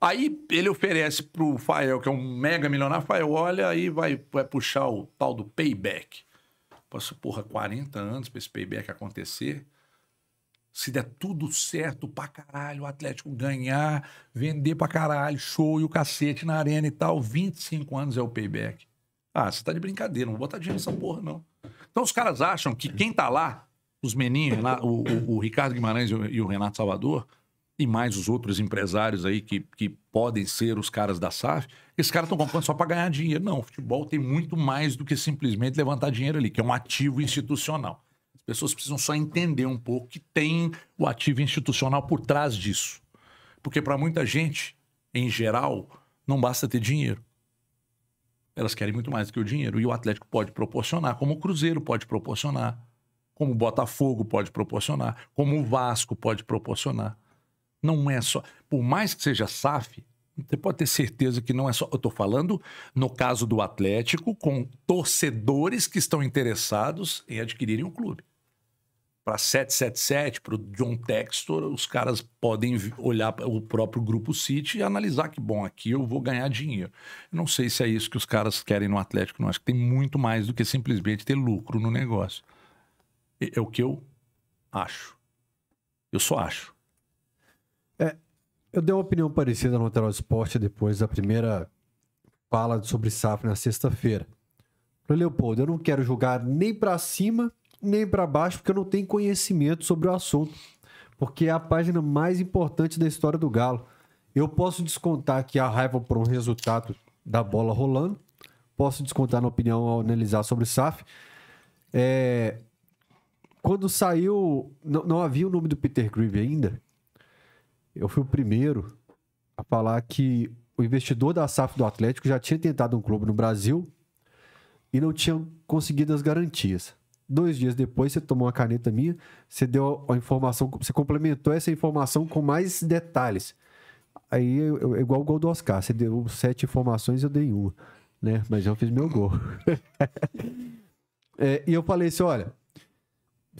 Speaker 3: Aí ele oferece para o Fael, que é um mega milionário, Fael, olha, aí vai, vai puxar o tal do payback. Posso, porra, 40 anos para esse payback acontecer se der tudo certo pra caralho, o Atlético ganhar, vender pra caralho, show e o cacete na arena e tal, 25 anos é o payback. Ah, você tá de brincadeira, não vou botar dinheiro nessa porra, não. Então os caras acham que quem tá lá, os meninos, lá, o, o, o, Ricardo Guimarães e o Renato Salvador, e mais os outros empresários aí que, que podem ser os caras da SAF, esses caras estão comprando só para ganhar dinheiro. Não, o futebol tem muito mais do que simplesmente levantar dinheiro ali, que é um ativo institucional pessoas precisam só entender um pouco que tem o ativo institucional por trás disso. Porque para muita gente, em geral, não basta ter dinheiro. Elas querem muito mais do que o dinheiro. E o Atlético pode proporcionar, como o Cruzeiro pode proporcionar, como o Botafogo pode proporcionar, como o Vasco pode proporcionar. Não é só. Por mais que seja SAF, você pode ter certeza que não é só. Eu estou falando, no caso do Atlético, com torcedores que estão interessados em adquirirem o um clube para 777, para o John Textor, os caras podem olhar o próprio Grupo City e analisar que, bom, aqui eu vou ganhar dinheiro. não sei se é isso que os caras querem no Atlético, não. Acho que tem muito mais do que simplesmente ter lucro no negócio. É o que eu acho. Eu só acho.
Speaker 1: É, eu dei uma opinião parecida no Lateral Esporte depois da primeira fala sobre SAF na sexta-feira. Falei, Leopoldo, eu não quero jogar nem para cima nem para baixo, porque eu não tenho conhecimento sobre o assunto, porque é a página mais importante da história do Galo. Eu posso descontar aqui a raiva por um resultado da bola rolando, posso descontar na opinião ao analisar sobre o SAF. É... Quando saiu, não, não havia o nome do Peter Grieve ainda, eu fui o primeiro a falar que o investidor da SAF do Atlético já tinha tentado um clube no Brasil e não tinha conseguido as garantias dois dias depois você tomou uma caneta minha, você deu a informação, você complementou essa informação com mais detalhes. Aí é igual o gol do Oscar, você deu sete informações, eu dei uma, né? Mas eu fiz meu gol. é, e eu falei assim, olha,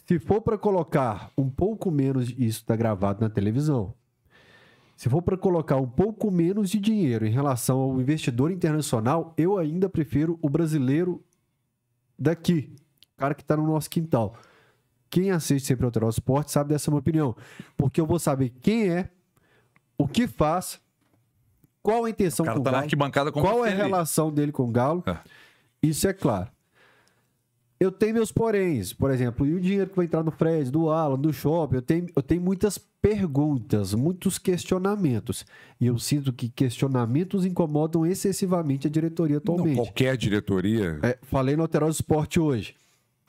Speaker 1: se for para colocar um pouco menos isso está gravado na televisão, se for para colocar um pouco menos de dinheiro em relação ao investidor internacional, eu ainda prefiro o brasileiro daqui, cara que está no nosso quintal. Quem assiste sempre ao Alterar o Esporte sabe dessa minha opinião. Porque eu vou saber quem é, o que faz, qual a intenção o com tá o Galo, qual é a relação dele com o Galo. É. Isso é claro. Eu tenho meus poréns, por exemplo, e o dinheiro que vai entrar no Fred, do Alan, do Shopping, eu tenho, eu tenho muitas perguntas, muitos questionamentos. E eu sinto que questionamentos incomodam excessivamente a diretoria atualmente. Não,
Speaker 3: qualquer diretoria.
Speaker 1: É, falei no Alterosa Esporte hoje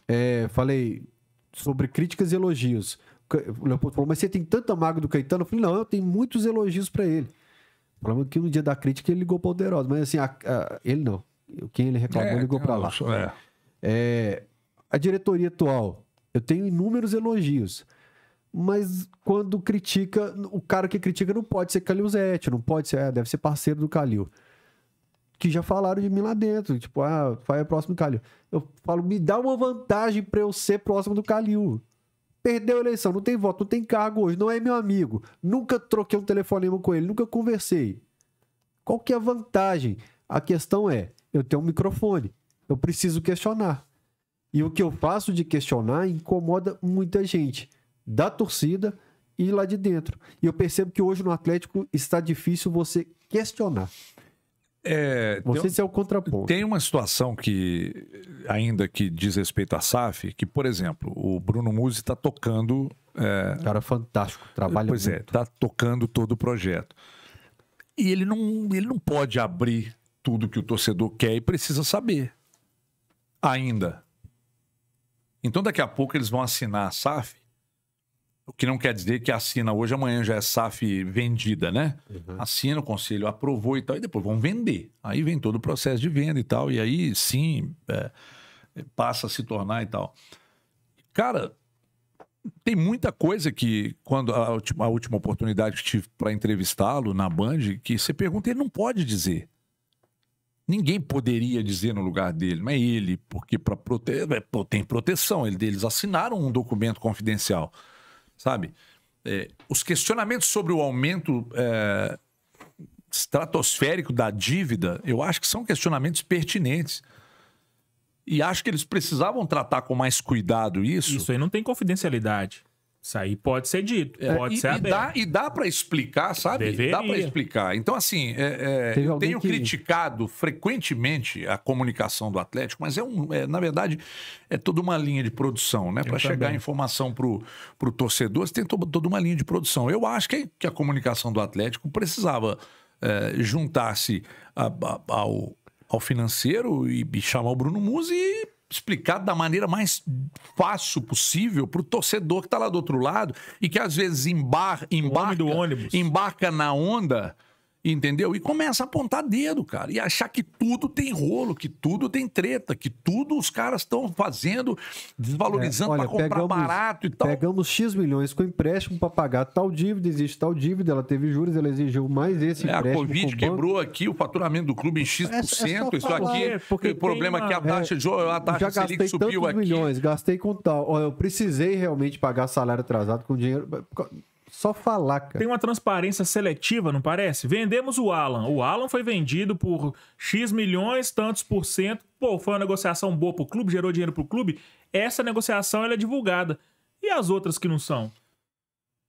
Speaker 1: é, falei sobre críticas e elogios. O Leopoldo falou, mas você tem tanta mágoa do Caetano? Eu falei, não, eu tenho muitos elogios para ele. é que no dia da crítica ele ligou poderoso, mas assim, a, a, ele não. Quem ele reclamou é, ligou para lá. É. É, a diretoria atual, eu tenho inúmeros elogios, mas quando critica, o cara que critica não pode ser Zete, não pode ser, é, deve ser parceiro do Calil que já falaram de mim lá dentro. Tipo, ah, vai é próximo do Calil. Eu falo, me dá uma vantagem para eu ser próximo do Calil. Perdeu a eleição, não tem voto, não tem cargo hoje, não é meu amigo. Nunca troquei um telefonema com ele, nunca conversei. Qual que é a vantagem? A questão é, eu tenho um microfone, eu preciso questionar. E o que eu faço de questionar incomoda muita gente, da torcida e lá de dentro. E eu percebo que hoje no Atlético está difícil você questionar.
Speaker 3: É, Vocês tem, é o contraponto. Tem uma situação que, ainda que diz respeito à SAF, que, por exemplo, o Bruno Musi está tocando. É, cara fantástico, trabalha pois é, muito. Pois é, está tocando todo o projeto. E ele não, ele não pode abrir tudo que o torcedor quer e precisa saber. Ainda. Então, daqui a pouco, eles vão assinar a SAF o que não quer dizer que assina hoje, amanhã já é SAF vendida, né? Uhum. Assina, o conselho aprovou e tal, e depois vão vender. Aí vem todo o processo de venda e tal, e aí sim é, é passa a se tornar e tal. Cara, tem muita coisa que, quando a última, a última oportunidade que tive para entrevistá-lo na Band, que você pergunta, ele não pode dizer. Ninguém poderia dizer no lugar dele, mas ele, porque para prote... É, tem proteção. Eles assinaram um documento confidencial sabe? É, os questionamentos sobre o aumento é, estratosférico da dívida, eu acho que são questionamentos pertinentes. E acho que eles precisavam tratar com mais cuidado isso. Isso aí não tem confidencialidade. Isso aí pode ser dito, é, pode e, ser aberto. E dá, e dá para explicar, sabe? Deveria. Dá para explicar. Então, assim, é, é, eu tenho que... criticado frequentemente a comunicação do Atlético, mas é, um, é, na verdade, é toda uma linha de produção, né? Para chegar a informação para o torcedor, você tem to, toda uma linha de produção. Eu acho que, que a comunicação do Atlético precisava é, juntar-se ao, ao financeiro e, e chamar o Bruno Musi e explicado da maneira mais fácil possível para o torcedor que está lá do outro lado e que às vezes embar, embarca, embarca na onda Entendeu? E começa a apontar dedo, cara, e achar que tudo tem rolo, que tudo tem treta, que tudo os caras estão fazendo, desvalorizando é, para comprar
Speaker 1: pegamos, barato e tal. Pegamos X milhões com empréstimo para pagar tal dívida, existe tal dívida, ela teve juros, ela exigiu mais esse é, empréstimo. A Covid
Speaker 3: quebrou aqui o faturamento do clube em X%, é, é isso aqui, é, porque o é problema uma... que a é, taxa, de é, a
Speaker 2: taxa já gastei Selic subiu aqui.
Speaker 1: milhões, gastei com tal, eu precisei realmente pagar salário atrasado com dinheiro só falar, cara. Tem
Speaker 2: uma transparência seletiva, não parece? Vendemos o Alan. O Alan foi vendido por X milhões, tantos por cento. Pô, foi uma negociação boa pro clube, gerou dinheiro pro clube. Essa negociação ela é divulgada. E as outras que não são?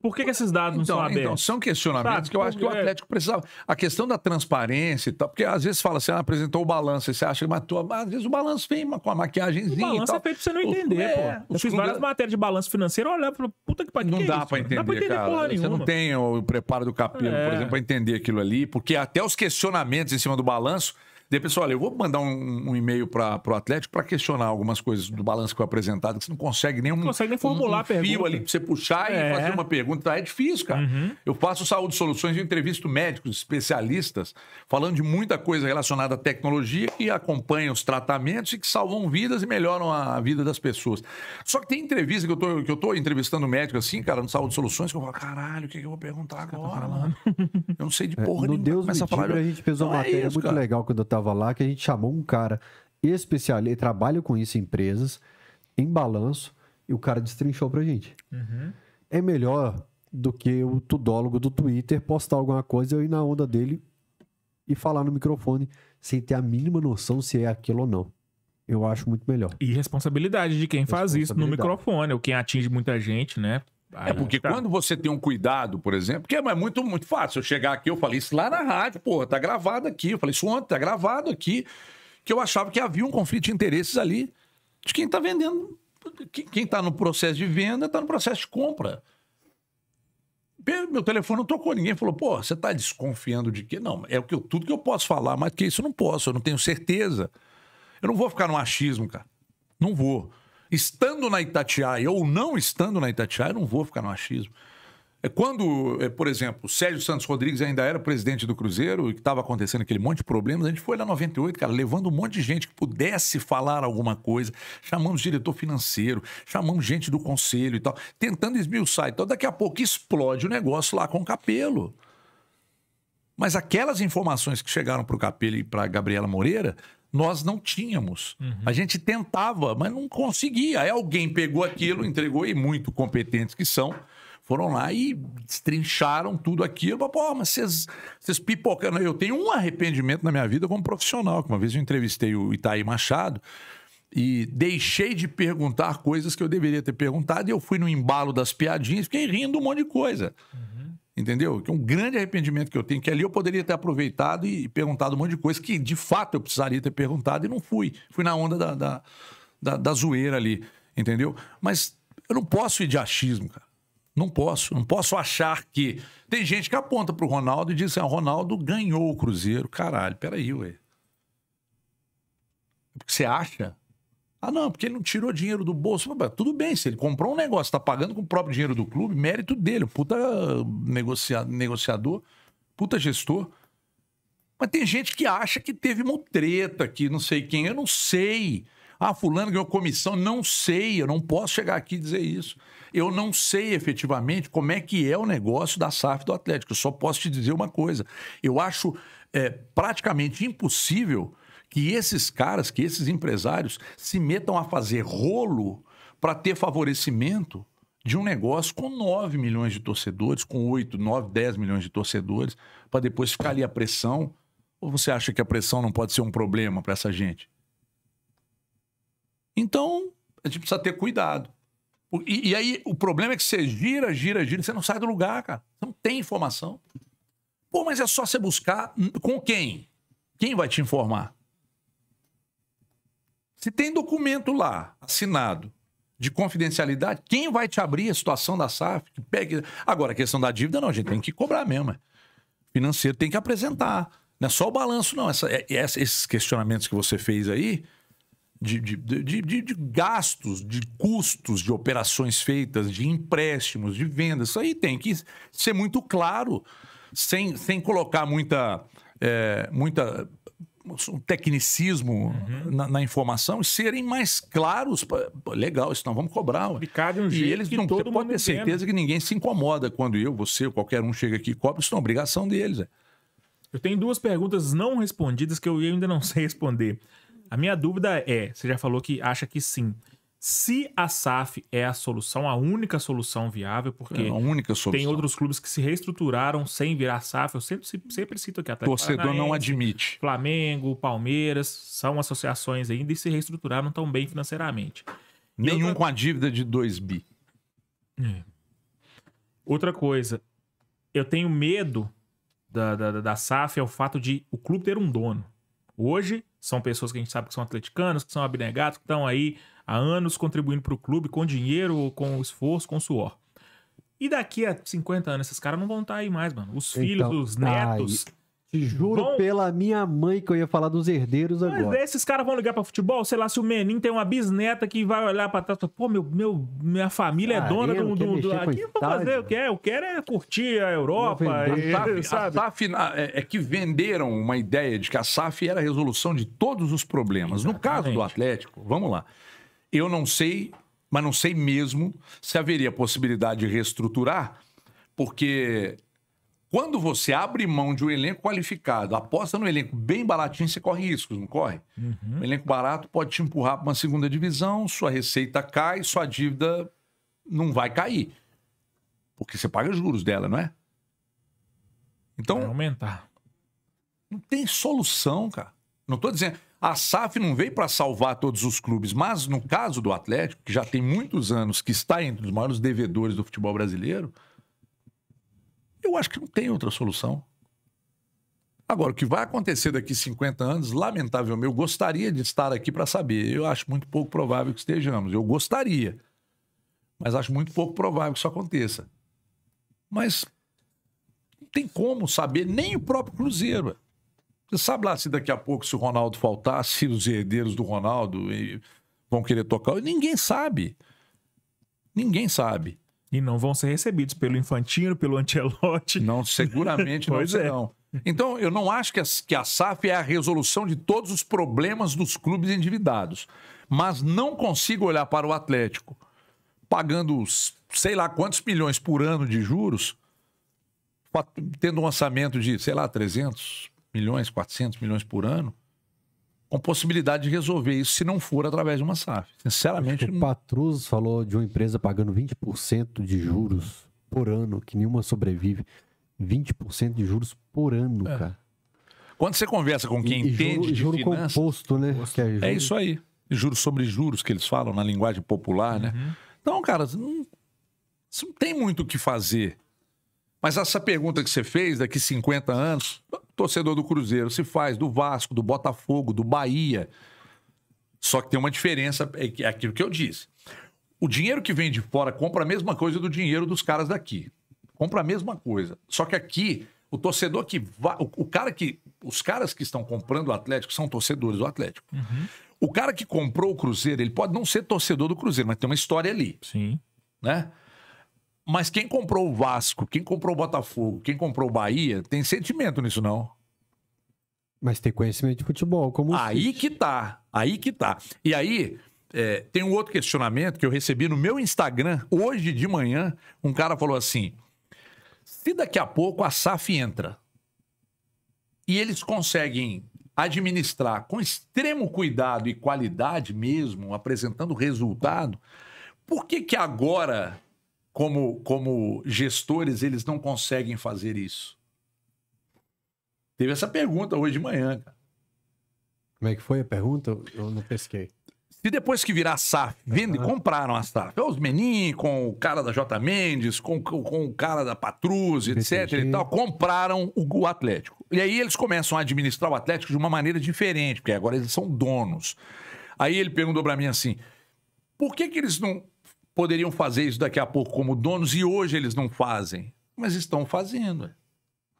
Speaker 3: Por que, que esses dados então, não são então, então, abertos? Então, são questionamentos Sabe, que eu acho que o Atlético precisava. A questão da transparência e tal, porque às vezes fala assim, ah, apresentou o balanço, e você acha que matou. Mas às vezes o balanço vem com a maquiagemzinha. O balanço é feito pra você não entender, é, pô. Eu fiz várias matérias de balanço
Speaker 2: financeiro, olha,
Speaker 3: puta que pariu. Não que entender. É não dá pra entender cara. porra Você não tem o preparo do capelo, é. por exemplo, pra entender aquilo ali, porque até os questionamentos em cima do balanço de pessoal, olha, eu vou mandar um, um e-mail para o Atlético para questionar algumas coisas do balanço que foi apresentado, que você não consegue nem, um, não consegue nem formular um, um fio ali para você puxar é. fazer uma pergunta. Tá, é difícil, cara. Uhum. Eu faço saúde soluções e entrevisto médicos, especialistas, falando de muita coisa relacionada à tecnologia que acompanha os tratamentos e que salvam vidas e melhoram a vida das pessoas. Só que tem entrevista que eu estou que eu entrevistando médico assim, cara, no Saúde Soluções, que eu falo, caralho, o que, que eu vou perguntar agora, mano?
Speaker 1: Eu não sei de é, porra é, nenhuma. Deus essa palavra a A gente pesou então uma é matéria isso, muito cara. legal quando eu tava estava lá que a gente chamou um cara especialista, trabalha com isso em empresas, em balanço, e o cara destrinchou pra gente. Uhum. É melhor do que o tudólogo do Twitter postar alguma coisa e eu ir na onda dele e falar no microfone sem ter a mínima noção se é aquilo ou não. Eu acho muito melhor. E
Speaker 2: responsabilidade de quem responsabilidade. faz isso no microfone, ou quem atinge muita
Speaker 3: gente, né? Ah, é, é porque tá. quando você tem um cuidado, por exemplo, que é muito, muito fácil. Eu chegar aqui, eu falei isso lá na rádio, porra, tá gravado aqui. Eu falei isso ontem, tá gravado aqui. Que eu achava que havia um conflito de interesses ali de quem tá vendendo. Quem tá no processo de venda, tá no processo de compra. Meu telefone não tocou, ninguém falou, pô, você tá desconfiando de quê? Não, é o que eu, tudo que eu posso falar, mas que isso eu não posso, eu não tenho certeza. Eu não vou ficar no achismo, cara. Não vou. Estando na Itatiaia ou não estando na Itatiaia, eu não vou ficar no achismo. É quando, é, por exemplo, Sérgio Santos Rodrigues ainda era presidente do Cruzeiro e estava acontecendo aquele monte de problemas, a gente foi lá em 98, cara, levando um monte de gente que pudesse falar alguma coisa. Chamamos diretor financeiro, chamamos gente do conselho e tal, tentando esmiuçar e tal. Daqui a pouco explode o negócio lá com o Capelo. Mas aquelas informações que chegaram para o Capelo e para Gabriela Moreira nós não tínhamos. Uhum. A gente tentava, mas não conseguia. Aí alguém pegou aquilo, entregou, e muito competentes que são, foram lá e destrincharam tudo aquilo. Mas, pô, mas vocês, vocês pipocando. Eu tenho um arrependimento na minha vida como profissional, que uma vez eu entrevistei o Itaí Machado e deixei de perguntar coisas que eu deveria ter perguntado, e eu fui no embalo das piadinhas, fiquei rindo um monte de coisa. Uhum. Entendeu? Que é um grande arrependimento que eu tenho, que ali eu poderia ter aproveitado e perguntado um monte de coisa que de fato eu precisaria ter perguntado e não fui. Fui na onda da, da, da, da zoeira ali, entendeu? Mas eu não posso ir de achismo, cara. Não posso, não posso achar que. Tem gente que aponta pro Ronaldo e diz assim: ah, Ronaldo ganhou o Cruzeiro. Caralho, peraí, ué. Porque você acha ah, não, porque ele não tirou dinheiro do bolso. Tudo bem, se ele comprou um negócio, está pagando com o próprio dinheiro do clube, mérito dele. Puta ah, negociador, puta gestor. Mas tem gente que acha que teve uma treta aqui, não sei quem, eu não sei. Ah, fulano ganhou comissão, não sei, eu não posso chegar aqui e dizer isso. Eu não sei efetivamente como é que é o negócio da SAF do Atlético. Eu só posso te dizer uma coisa. Eu acho é, praticamente impossível que esses caras, que esses empresários se metam a fazer rolo para ter favorecimento de um negócio com 9 milhões de torcedores, com 8, 9, 10 milhões de torcedores, para depois ficar ali a pressão? Ou você acha que a pressão não pode ser um problema para essa gente? Então, a gente precisa ter cuidado. E, e, aí, o problema é que você gira, gira, gira, você não sai do lugar, cara. Você não tem informação. Pô, mas é só você buscar hum, com quem? Quem vai te informar? Se tem documento lá assinado de confidencialidade, quem vai te abrir a situação da SAF? Que pegue... Agora, a questão da dívida, não, a gente tem que cobrar mesmo. É. financeiro tem que apresentar. Não é só o balanço, não. Essa, é, essa, esses questionamentos que você fez aí, de, de, de, de, gastos, de custos de operações feitas, de empréstimos, de vendas. Isso aí tem que ser muito claro, sem, sem colocar muita, é, muita um tecnicismo uhum. na, na, informação e serem mais claros. Pra, legal, isso não vamos cobrar. Um e eles não todo pode ter certeza que ninguém se incomoda quando eu, você, ou qualquer um chega aqui e cobra, isso não é obrigação deles. É.
Speaker 2: Eu tenho duas perguntas não respondidas que eu ainda não sei responder. A minha dúvida é: você já falou que acha que sim. Se a SAF é a solução, a única solução viável, porque é única solução. tem outros clubes que se reestruturaram sem virar SAF, eu sempre, sempre cito aqui até. Torcedor não admite. Flamengo, Palmeiras, são associações ainda e se reestruturaram tão bem financeiramente.
Speaker 3: Nenhum outra... com a dívida de 2 bi.
Speaker 2: É. Outra coisa, eu tenho medo da, da, da SAF é o fato de o clube ter um dono. Hoje, são pessoas que a gente sabe que são atleticanos, que são abnegados, que estão aí há anos contribuindo para o clube com dinheiro, com esforço, com suor. E daqui a 50 anos, esses caras não vão estar tá aí mais, mano. Os então, filhos, os netos.
Speaker 1: te juro vão... pela minha mãe que eu ia falar dos herdeiros Mas agora. Mas
Speaker 2: esses caras vão ligar para futebol? Sei lá, se o Menin tem uma bisneta que vai olhar para trás pô, meu, meu,
Speaker 1: minha família é ah, dona
Speaker 2: do. do, do aqui eu vou fazer o que é. Eu quero é curtir a Europa. E, a SAF, a SAF
Speaker 3: é, é, que venderam uma ideia de que a SAF era a resolução de todos os problemas. Exatamente. No caso do Atlético, vamos lá. Eu não sei, mas não sei mesmo se haveria possibilidade de reestruturar, porque quando você abre mão de um elenco qualificado, aposta no elenco bem baratinho, você corre riscos, não corre? Uhum. Um elenco barato pode te empurrar para uma segunda divisão, sua receita cai, sua dívida não vai cair. Porque você paga juros dela, não é? Então. Vai aumentar. Não tem solução, cara. Não estou dizendo. A SAF não veio para salvar todos os clubes, mas no caso do Atlético, que já tem muitos anos, que está entre os maiores devedores do futebol brasileiro, eu acho que não tem outra solução. Agora, o que vai acontecer daqui 50 anos, lamentavelmente, eu gostaria de estar aqui para saber. Eu acho muito pouco provável que estejamos. Eu gostaria, mas acho muito pouco provável que isso aconteça. Mas não tem como saber, nem o próprio Cruzeiro. Sabe lá se daqui a pouco, se o Ronaldo faltar, se os herdeiros do Ronaldo vão querer tocar. Ninguém sabe. Ninguém sabe. E não
Speaker 2: vão ser recebidos pelo Infantino,
Speaker 3: pelo Antelote. Não, seguramente não é. serão. É. Então, eu não acho que a, que a SAF é a resolução de todos os problemas dos clubes endividados. Mas não consigo olhar para o Atlético pagando sei lá quantos milhões por ano de juros, tendo um orçamento de, sei lá, 300 milhões, 400 milhões por ano, com possibilidade de resolver isso se não for através de uma SAF.
Speaker 1: Sinceramente. O Patrus falou de uma empresa pagando 20% de juros por ano, que nenhuma sobrevive. 20% de juros por ano, é. cara.
Speaker 3: Quando você conversa com quem e, entende. Juro, juro de finanças,
Speaker 1: composto, né? É, juro... é, isso
Speaker 3: aí. Juros sobre juros que eles falam na linguagem popular, né? uhum. né? Então, cara, não, não tem muito o que fazer. Mas essa pergunta que você fez, daqui 50 anos, torcedor do Cruzeiro se faz, do Vasco, do Botafogo, do Bahia. Só que tem uma diferença, é, é aquilo que eu disse. O dinheiro que vem de fora compra a mesma coisa do dinheiro dos caras daqui. Compra a mesma coisa. Só que aqui, o torcedor que vai. O, cara que. Os caras que estão comprando o Atlético são torcedores do Atlético. Uhum. O cara que comprou o Cruzeiro, ele pode não ser torcedor do Cruzeiro, mas tem uma história ali. Sim. Né? Mas quem comprou o Vasco, quem comprou o Botafogo, quem comprou o Bahia, tem sentimento
Speaker 1: nisso, não. Mas tem conhecimento de futebol, como. Aí
Speaker 3: que tá. Aí que tá. E aí, é, tem um outro questionamento que eu recebi no meu Instagram, hoje de manhã. Um cara falou assim: se daqui a pouco a SAF entra e eles conseguem administrar com extremo cuidado e qualidade mesmo, apresentando resultado, por que, que agora como, como gestores, eles não conseguem fazer isso? Teve essa pergunta hoje de manhã, cara.
Speaker 1: Como é que foi a pergunta? Eu não
Speaker 3: pesquei. Se depois que virar SAF, vende, uhum. compraram a SAF. Os Menin, com o cara da J. Mendes, com, com, o cara da Patrus, etc. e tal, compraram o, o, Atlético. E aí eles começam a administrar o Atlético de uma maneira diferente, porque agora eles são donos. Aí ele perguntou para mim assim: por que, que eles não poderiam fazer isso daqui a pouco como donos e hoje eles não fazem, mas estão fazendo.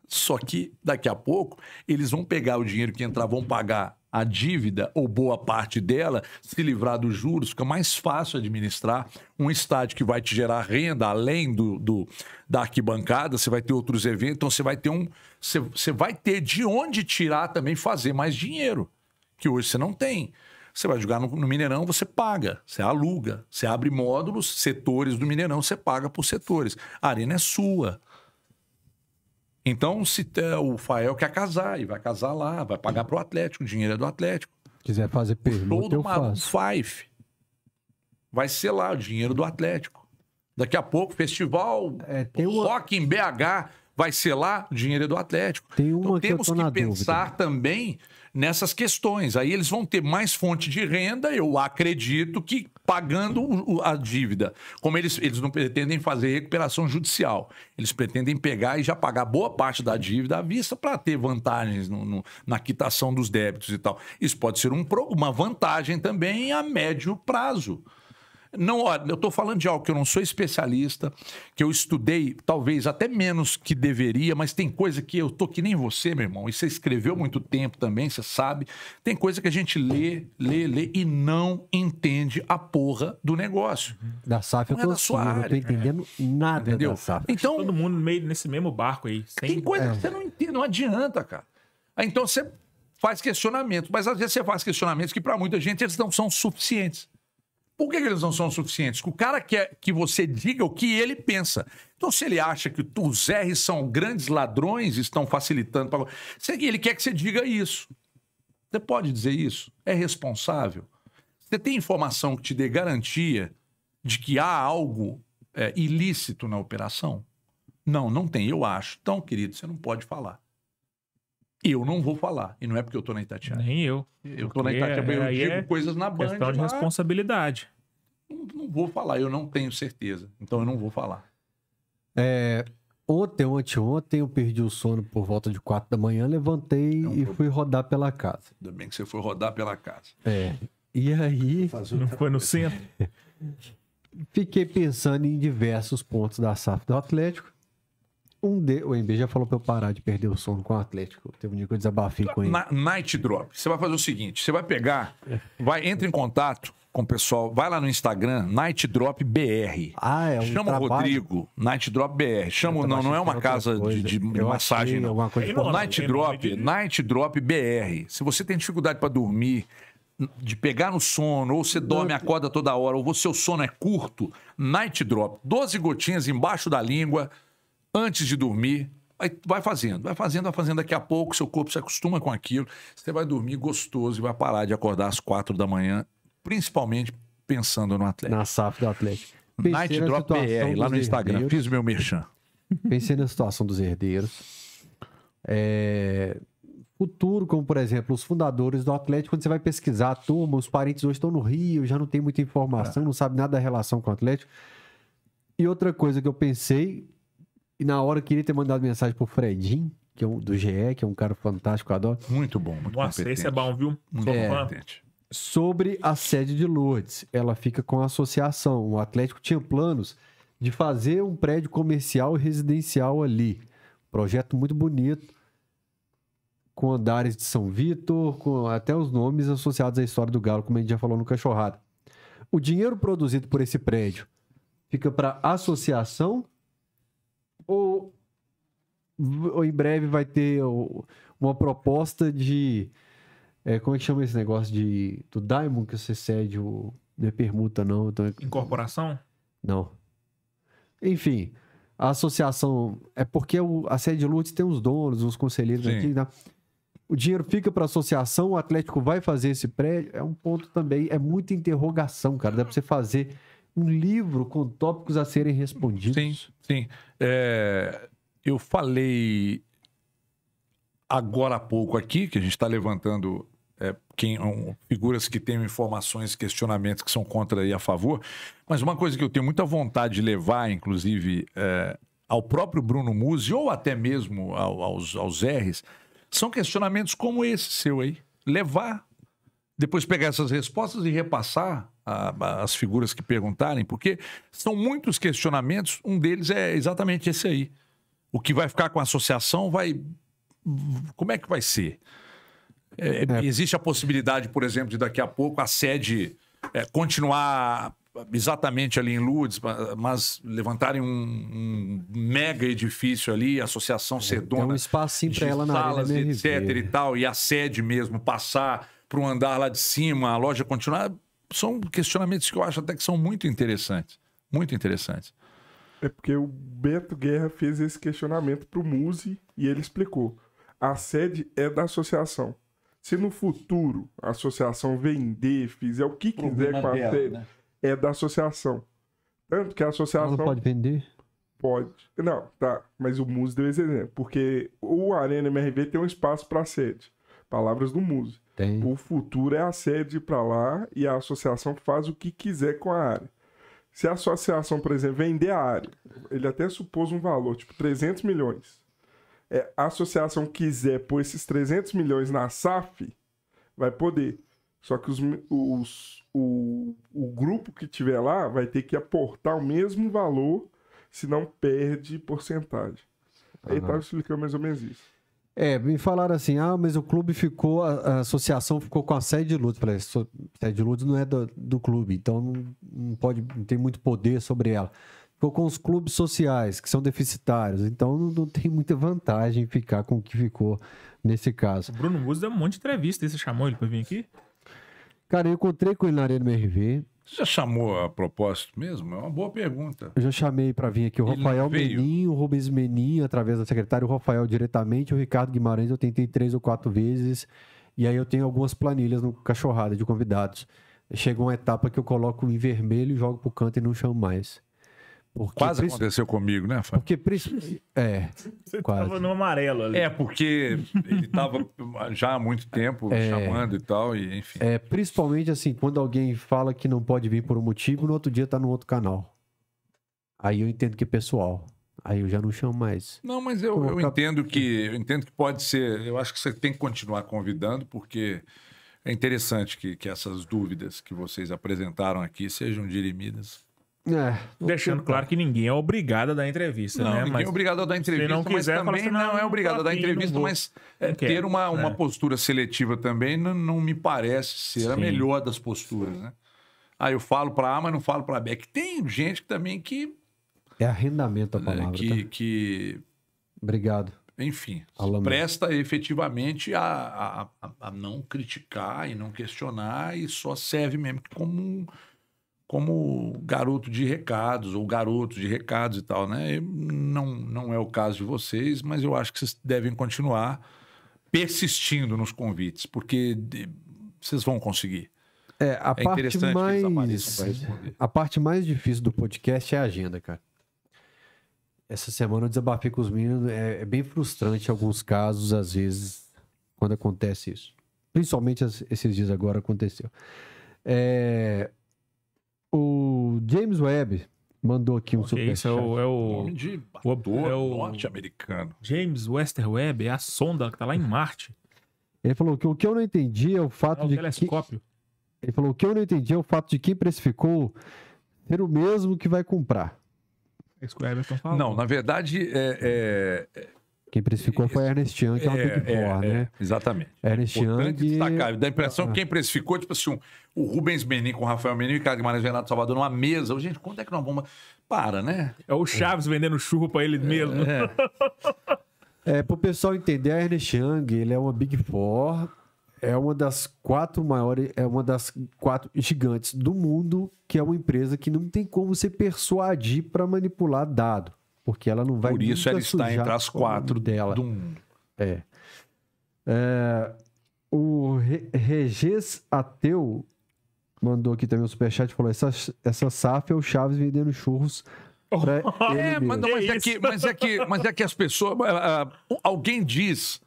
Speaker 3: Só que daqui a pouco eles vão pegar o dinheiro que entrar, vão pagar a dívida ou boa parte dela, se livrar dos juros, fica mais fácil administrar um estádio que vai te gerar renda além do, do da arquibancada, você vai ter outros eventos, então você vai ter um você, você vai ter de onde tirar também fazer mais dinheiro, que hoje você não tem. Você vai jogar no, no Mineirão, você paga, você aluga, você abre módulos, setores do Mineirão, você paga por setores. A arena é sua. Então, se o Fael quer casar e vai casar lá, vai pagar para o Atlético, o dinheiro é do Atlético.
Speaker 1: Quiser fazer pelo Todo eu faço.
Speaker 3: Five vai ser lá o dinheiro do Atlético. Daqui a pouco, festival é, uma... rock em BH vai ser lá o dinheiro do Atlético. Tem então, uma então, temos que, que pensar dúvida. também nessas questões. Aí eles vão ter mais fonte de renda, eu acredito, que pagando a dívida. Como eles, eles não pretendem fazer recuperação judicial, eles pretendem pegar e já pagar boa parte da dívida à vista para ter vantagens no, no, na quitação dos débitos e tal. Isso pode ser um, uma vantagem também a médio prazo. Não, eu estou falando de algo que eu não sou especialista, que eu estudei talvez até menos que deveria, mas tem coisa que eu tô que nem você, meu irmão. E você escreveu muito tempo também, você sabe. Tem coisa que a gente lê, lê, lê e não entende a porra do negócio. Da SAF é eu tô assim, não tô é. entendendo nada Entendeu? da SAF. Então, Todo mundo meio nesse mesmo barco aí. Sem... Tem coisa é. que você não entende, não adianta, cara. Então você faz questionamentos, mas às vezes você faz questionamentos que para muita gente eles não são suficientes. Por que, que eles não são suficientes? O cara quer que você diga o que ele pensa. Então, se ele acha que os R's são grandes ladrões e estão facilitando... para Ele quer que você diga isso. Você pode dizer isso? É responsável? Você tem informação que te dê garantia de que há algo é, ilícito na operação? Não, não tem, eu acho. Então, querido, você não pode falar eu não vou falar. E não é porque eu tô na Itatiaia. Nem eu. Eu tô na Itatiaia, eu digo é coisas na Band. Questão de lá. responsabilidade. Não, não, vou falar, eu não tenho certeza. Então eu não vou falar.
Speaker 1: É, ontem, ontem, ontem eu perdi o sono por volta de quatro da manhã, levantei não, e fui rodar pela casa.
Speaker 3: Ainda bem que você foi rodar pela casa.
Speaker 1: É. E aí... Não foi no centro? Fiquei pensando em diversos pontos da SAF do Atlético. Um de... O MB já falou pra eu parar de perder o sono com o Atlético. Teve um dia que eu desabafei com ele.
Speaker 3: Na, night Drop. Você vai fazer o seguinte: você vai pegar, vai, entra em contato com o pessoal, vai lá no Instagram, Night Drop BR. Ah, é um Chama trabalho. o Rodrigo, Night Drop BR. Chama, não, não é uma casa coisa. de, de massagem, achei, não. Coisa não, não. Night Drop, Night Drop BR. Se você tem dificuldade para dormir, de pegar no sono, ou você dorme, acorda toda hora, ou o seu sono é curto, Night Drop, 12 gotinhas embaixo da língua antes de dormir, vai, fazendo, vai fazendo, vai fazendo. Daqui a pouco, seu corpo se acostuma com aquilo, você vai dormir gostoso e vai parar de acordar às quatro da manhã, principalmente pensando no
Speaker 1: Atlético. Na SAF do Atlético.
Speaker 3: Pensei Night Drop BR, lá no Instagram. Herdeiros. Fiz
Speaker 1: o meu merchan. Pensei na situação dos herdeiros. É... Futuro, como por exemplo, os fundadores do Atlético, quando você vai pesquisar, turma, os parentes hoje estão no Rio, já não tem muita informação, é. não sabe nada da relação com o Atlético. E outra coisa que eu pensei, e na hora eu queria ter mandado mensagem pro Fredinho, que é um do GE, que é um cara fantástico, eu adoro. Muito bom, muito Nossa, esse é
Speaker 2: bom, viu? Muito é,
Speaker 1: Sobre a sede de Lourdes, ela fica com a associação. O Atlético tinha planos de fazer um prédio comercial e residencial ali. Projeto muito bonito, com andares de São Vitor, com até os nomes associados à história do Galo, como a gente já falou no Cachorrada. O dinheiro produzido por esse prédio fica para a associação ou, ou em breve vai ter uma proposta de. É, como é que chama esse negócio de, do Diamond que você cede? O, não é permuta, não. Então é...
Speaker 2: Incorporação?
Speaker 1: Não. Enfim, a associação. É porque o, a sede Lutz tem os donos, os conselheiros Sim. aqui, né? O dinheiro fica para a associação, o Atlético vai fazer esse prédio. É um ponto também, é muita interrogação, cara. Dá para você fazer um livro com tópicos a serem respondidos. Sim, sim. É, eu falei
Speaker 3: agora há pouco aqui, que a gente está levantando é, quem, um, figuras que têm informações, questionamentos que são contra e a favor, mas uma coisa que eu tenho muita vontade de levar, inclusive, é, ao próprio Bruno Musi ou até mesmo ao, aos, aos R's, são questionamentos como esse seu aí. Levar depois pegar essas respostas e repassar a, as figuras que perguntarem, porque são muitos questionamentos, um deles é exatamente esse aí. O que vai ficar com a associação vai. Como é que vai ser? É, é. é. Existe a possibilidade, por exemplo, de daqui a pouco a sede é, continuar exatamente ali em Lourdes, mas levantarem um, um mega edifício ali, a Associação Sedona. É, um
Speaker 1: espaço para ela na salas, etc
Speaker 3: e tal, e a sede mesmo passar para um andar lá de cima, a loja continuar. São questionamentos que eu acho até que são muito interessantes. Muito interessantes.
Speaker 4: É porque o Beto Guerra fez esse questionamento para o Muse e ele explicou. A sede é da associação. Se no futuro a associação vender, fizer o que quiser com a dela, sede, né? é da associação. Tanto que a associação. Ela pode vender? Pode. Não, tá. Mas o Muse deu esse exemplo. Porque o Arena MRV tem um espaço para sede. Palavras do muse. Tem. O futuro é a sede para lá e a associação faz o que quiser com a área. Se a associação, por exemplo, vender a área, ele até supôs um valor, tipo 300 milhões. É, a associação quiser pôr esses 300 milhões na SAF, vai poder. Só que os, os, o, o grupo que tiver lá vai ter que aportar o mesmo valor, senão perde porcentagem. Aí uhum. estava explicando mais ou menos isso.
Speaker 1: É, me falaram assim, ah, mas o clube ficou, a, a associação ficou com a sede de Lourdes. Falei, a sede de Lourdes não é do, do clube, então não, não, pode, não tem muito poder sobre ela. Ficou com os clubes sociais, que são deficitários, então não, não tem muita vantagem ficar com o que ficou nesse caso. O
Speaker 2: Bruno Musso deu um monte de entrevista, você chamou ele para vir aqui?
Speaker 1: Cara, eu encontrei com ele na Arena MRV,
Speaker 3: você já chamou a propósito mesmo? É uma boa pergunta.
Speaker 1: Eu já chamei para vir aqui o Rafael Menin, o Rubens Menin, através da secretária, o Rafael diretamente, o Ricardo Guimarães, eu tentei três ou quatro vezes. E aí eu tenho algumas planilhas no cachorrada de convidados. Chega uma etapa que eu coloco em vermelho, jogo pro canto e não chamo mais. Porque quase aconteceu comigo, né, Fábio? Porque é, Você estava
Speaker 3: no amarelo ali. É, porque ele estava já há muito tempo é, chamando e tal, e enfim.
Speaker 1: É, principalmente assim, quando alguém fala que não pode vir por um motivo, no outro dia está no outro canal. Aí eu entendo que é pessoal. Aí eu já não chamo mais. Não,
Speaker 3: mas eu, eu entendo que eu entendo que pode ser. Eu acho que você tem que continuar convidando, porque é interessante que, que essas dúvidas que vocês apresentaram aqui sejam dirimidas
Speaker 1: é, Deixando claro
Speaker 3: que ninguém é obrigado a dar entrevista, não, né? Ninguém é mas, é obrigado a dar entrevista, não quiser, mas também assim, não, não, é obrigado a dar entrevista, mas é, ter uma, uma é. postura seletiva também não, não me parece ser Sim. a melhor das posturas, né? Ah, eu falo para A, mas não falo para B. É que tem gente também que...
Speaker 1: É arrendamento a né, palavra. Que... Tá? que... Obrigado. Enfim, presta
Speaker 3: efetivamente a, a, a, a não criticar e não questionar e só serve mesmo como um como garoto de recados ou garoto de recados e tal, né? Não, não é o caso de vocês, mas eu acho que vocês devem continuar persistindo nos convites, porque vocês vão conseguir. É, a é parte mais
Speaker 1: a parte mais difícil do podcast é a agenda, cara. Essa semana eu desabafei com os meninos, é, é bem frustrante em alguns casos às vezes quando acontece isso. Principalmente esses dias agora aconteceu. É, o James Webb mandou aqui um okay, super Isso é o, é o, o de
Speaker 2: é, é o, norte-americano. James Wester Webb é a sonda que tá lá em Marte.
Speaker 1: Ele falou que o que eu não entendi é o fato é o de telescópio. que ele falou que o que eu não entendi é o fato de quem precificou ser o mesmo que vai comprar. É
Speaker 3: não, na verdade, é, é,
Speaker 1: quem precificou foi Ernest Young, que é uma é, Big é, é, né? É, exatamente. Ernest Young...
Speaker 3: destacar. Dá a impressão ah. que quem precificou, tipo assim, um, o Rubens Menin com o Rafael Menin, e o Guimarães Renato Salvador numa mesa. Gente, quando é que nós vamos... Para, né? É o Chaves vendendo churro para ele mesmo.
Speaker 1: É, é. é para o pessoal entender, a Ernest Young, ele é uma Big Four, é uma das quatro maiores, é uma das quatro gigantes do mundo, que é uma empresa que não tem como você persuadir para manipular dado porque ela não vai Por isso ela está entre as quatro dela. do mundo. É. é o Re Regis Ateu mandou aqui também o um superchat e falou: essa, essa SAF é o Chaves vendendo churros. Pra é, mas, mas, é
Speaker 3: que, mas, é que, mas é que as pessoas. Uh, alguém diz,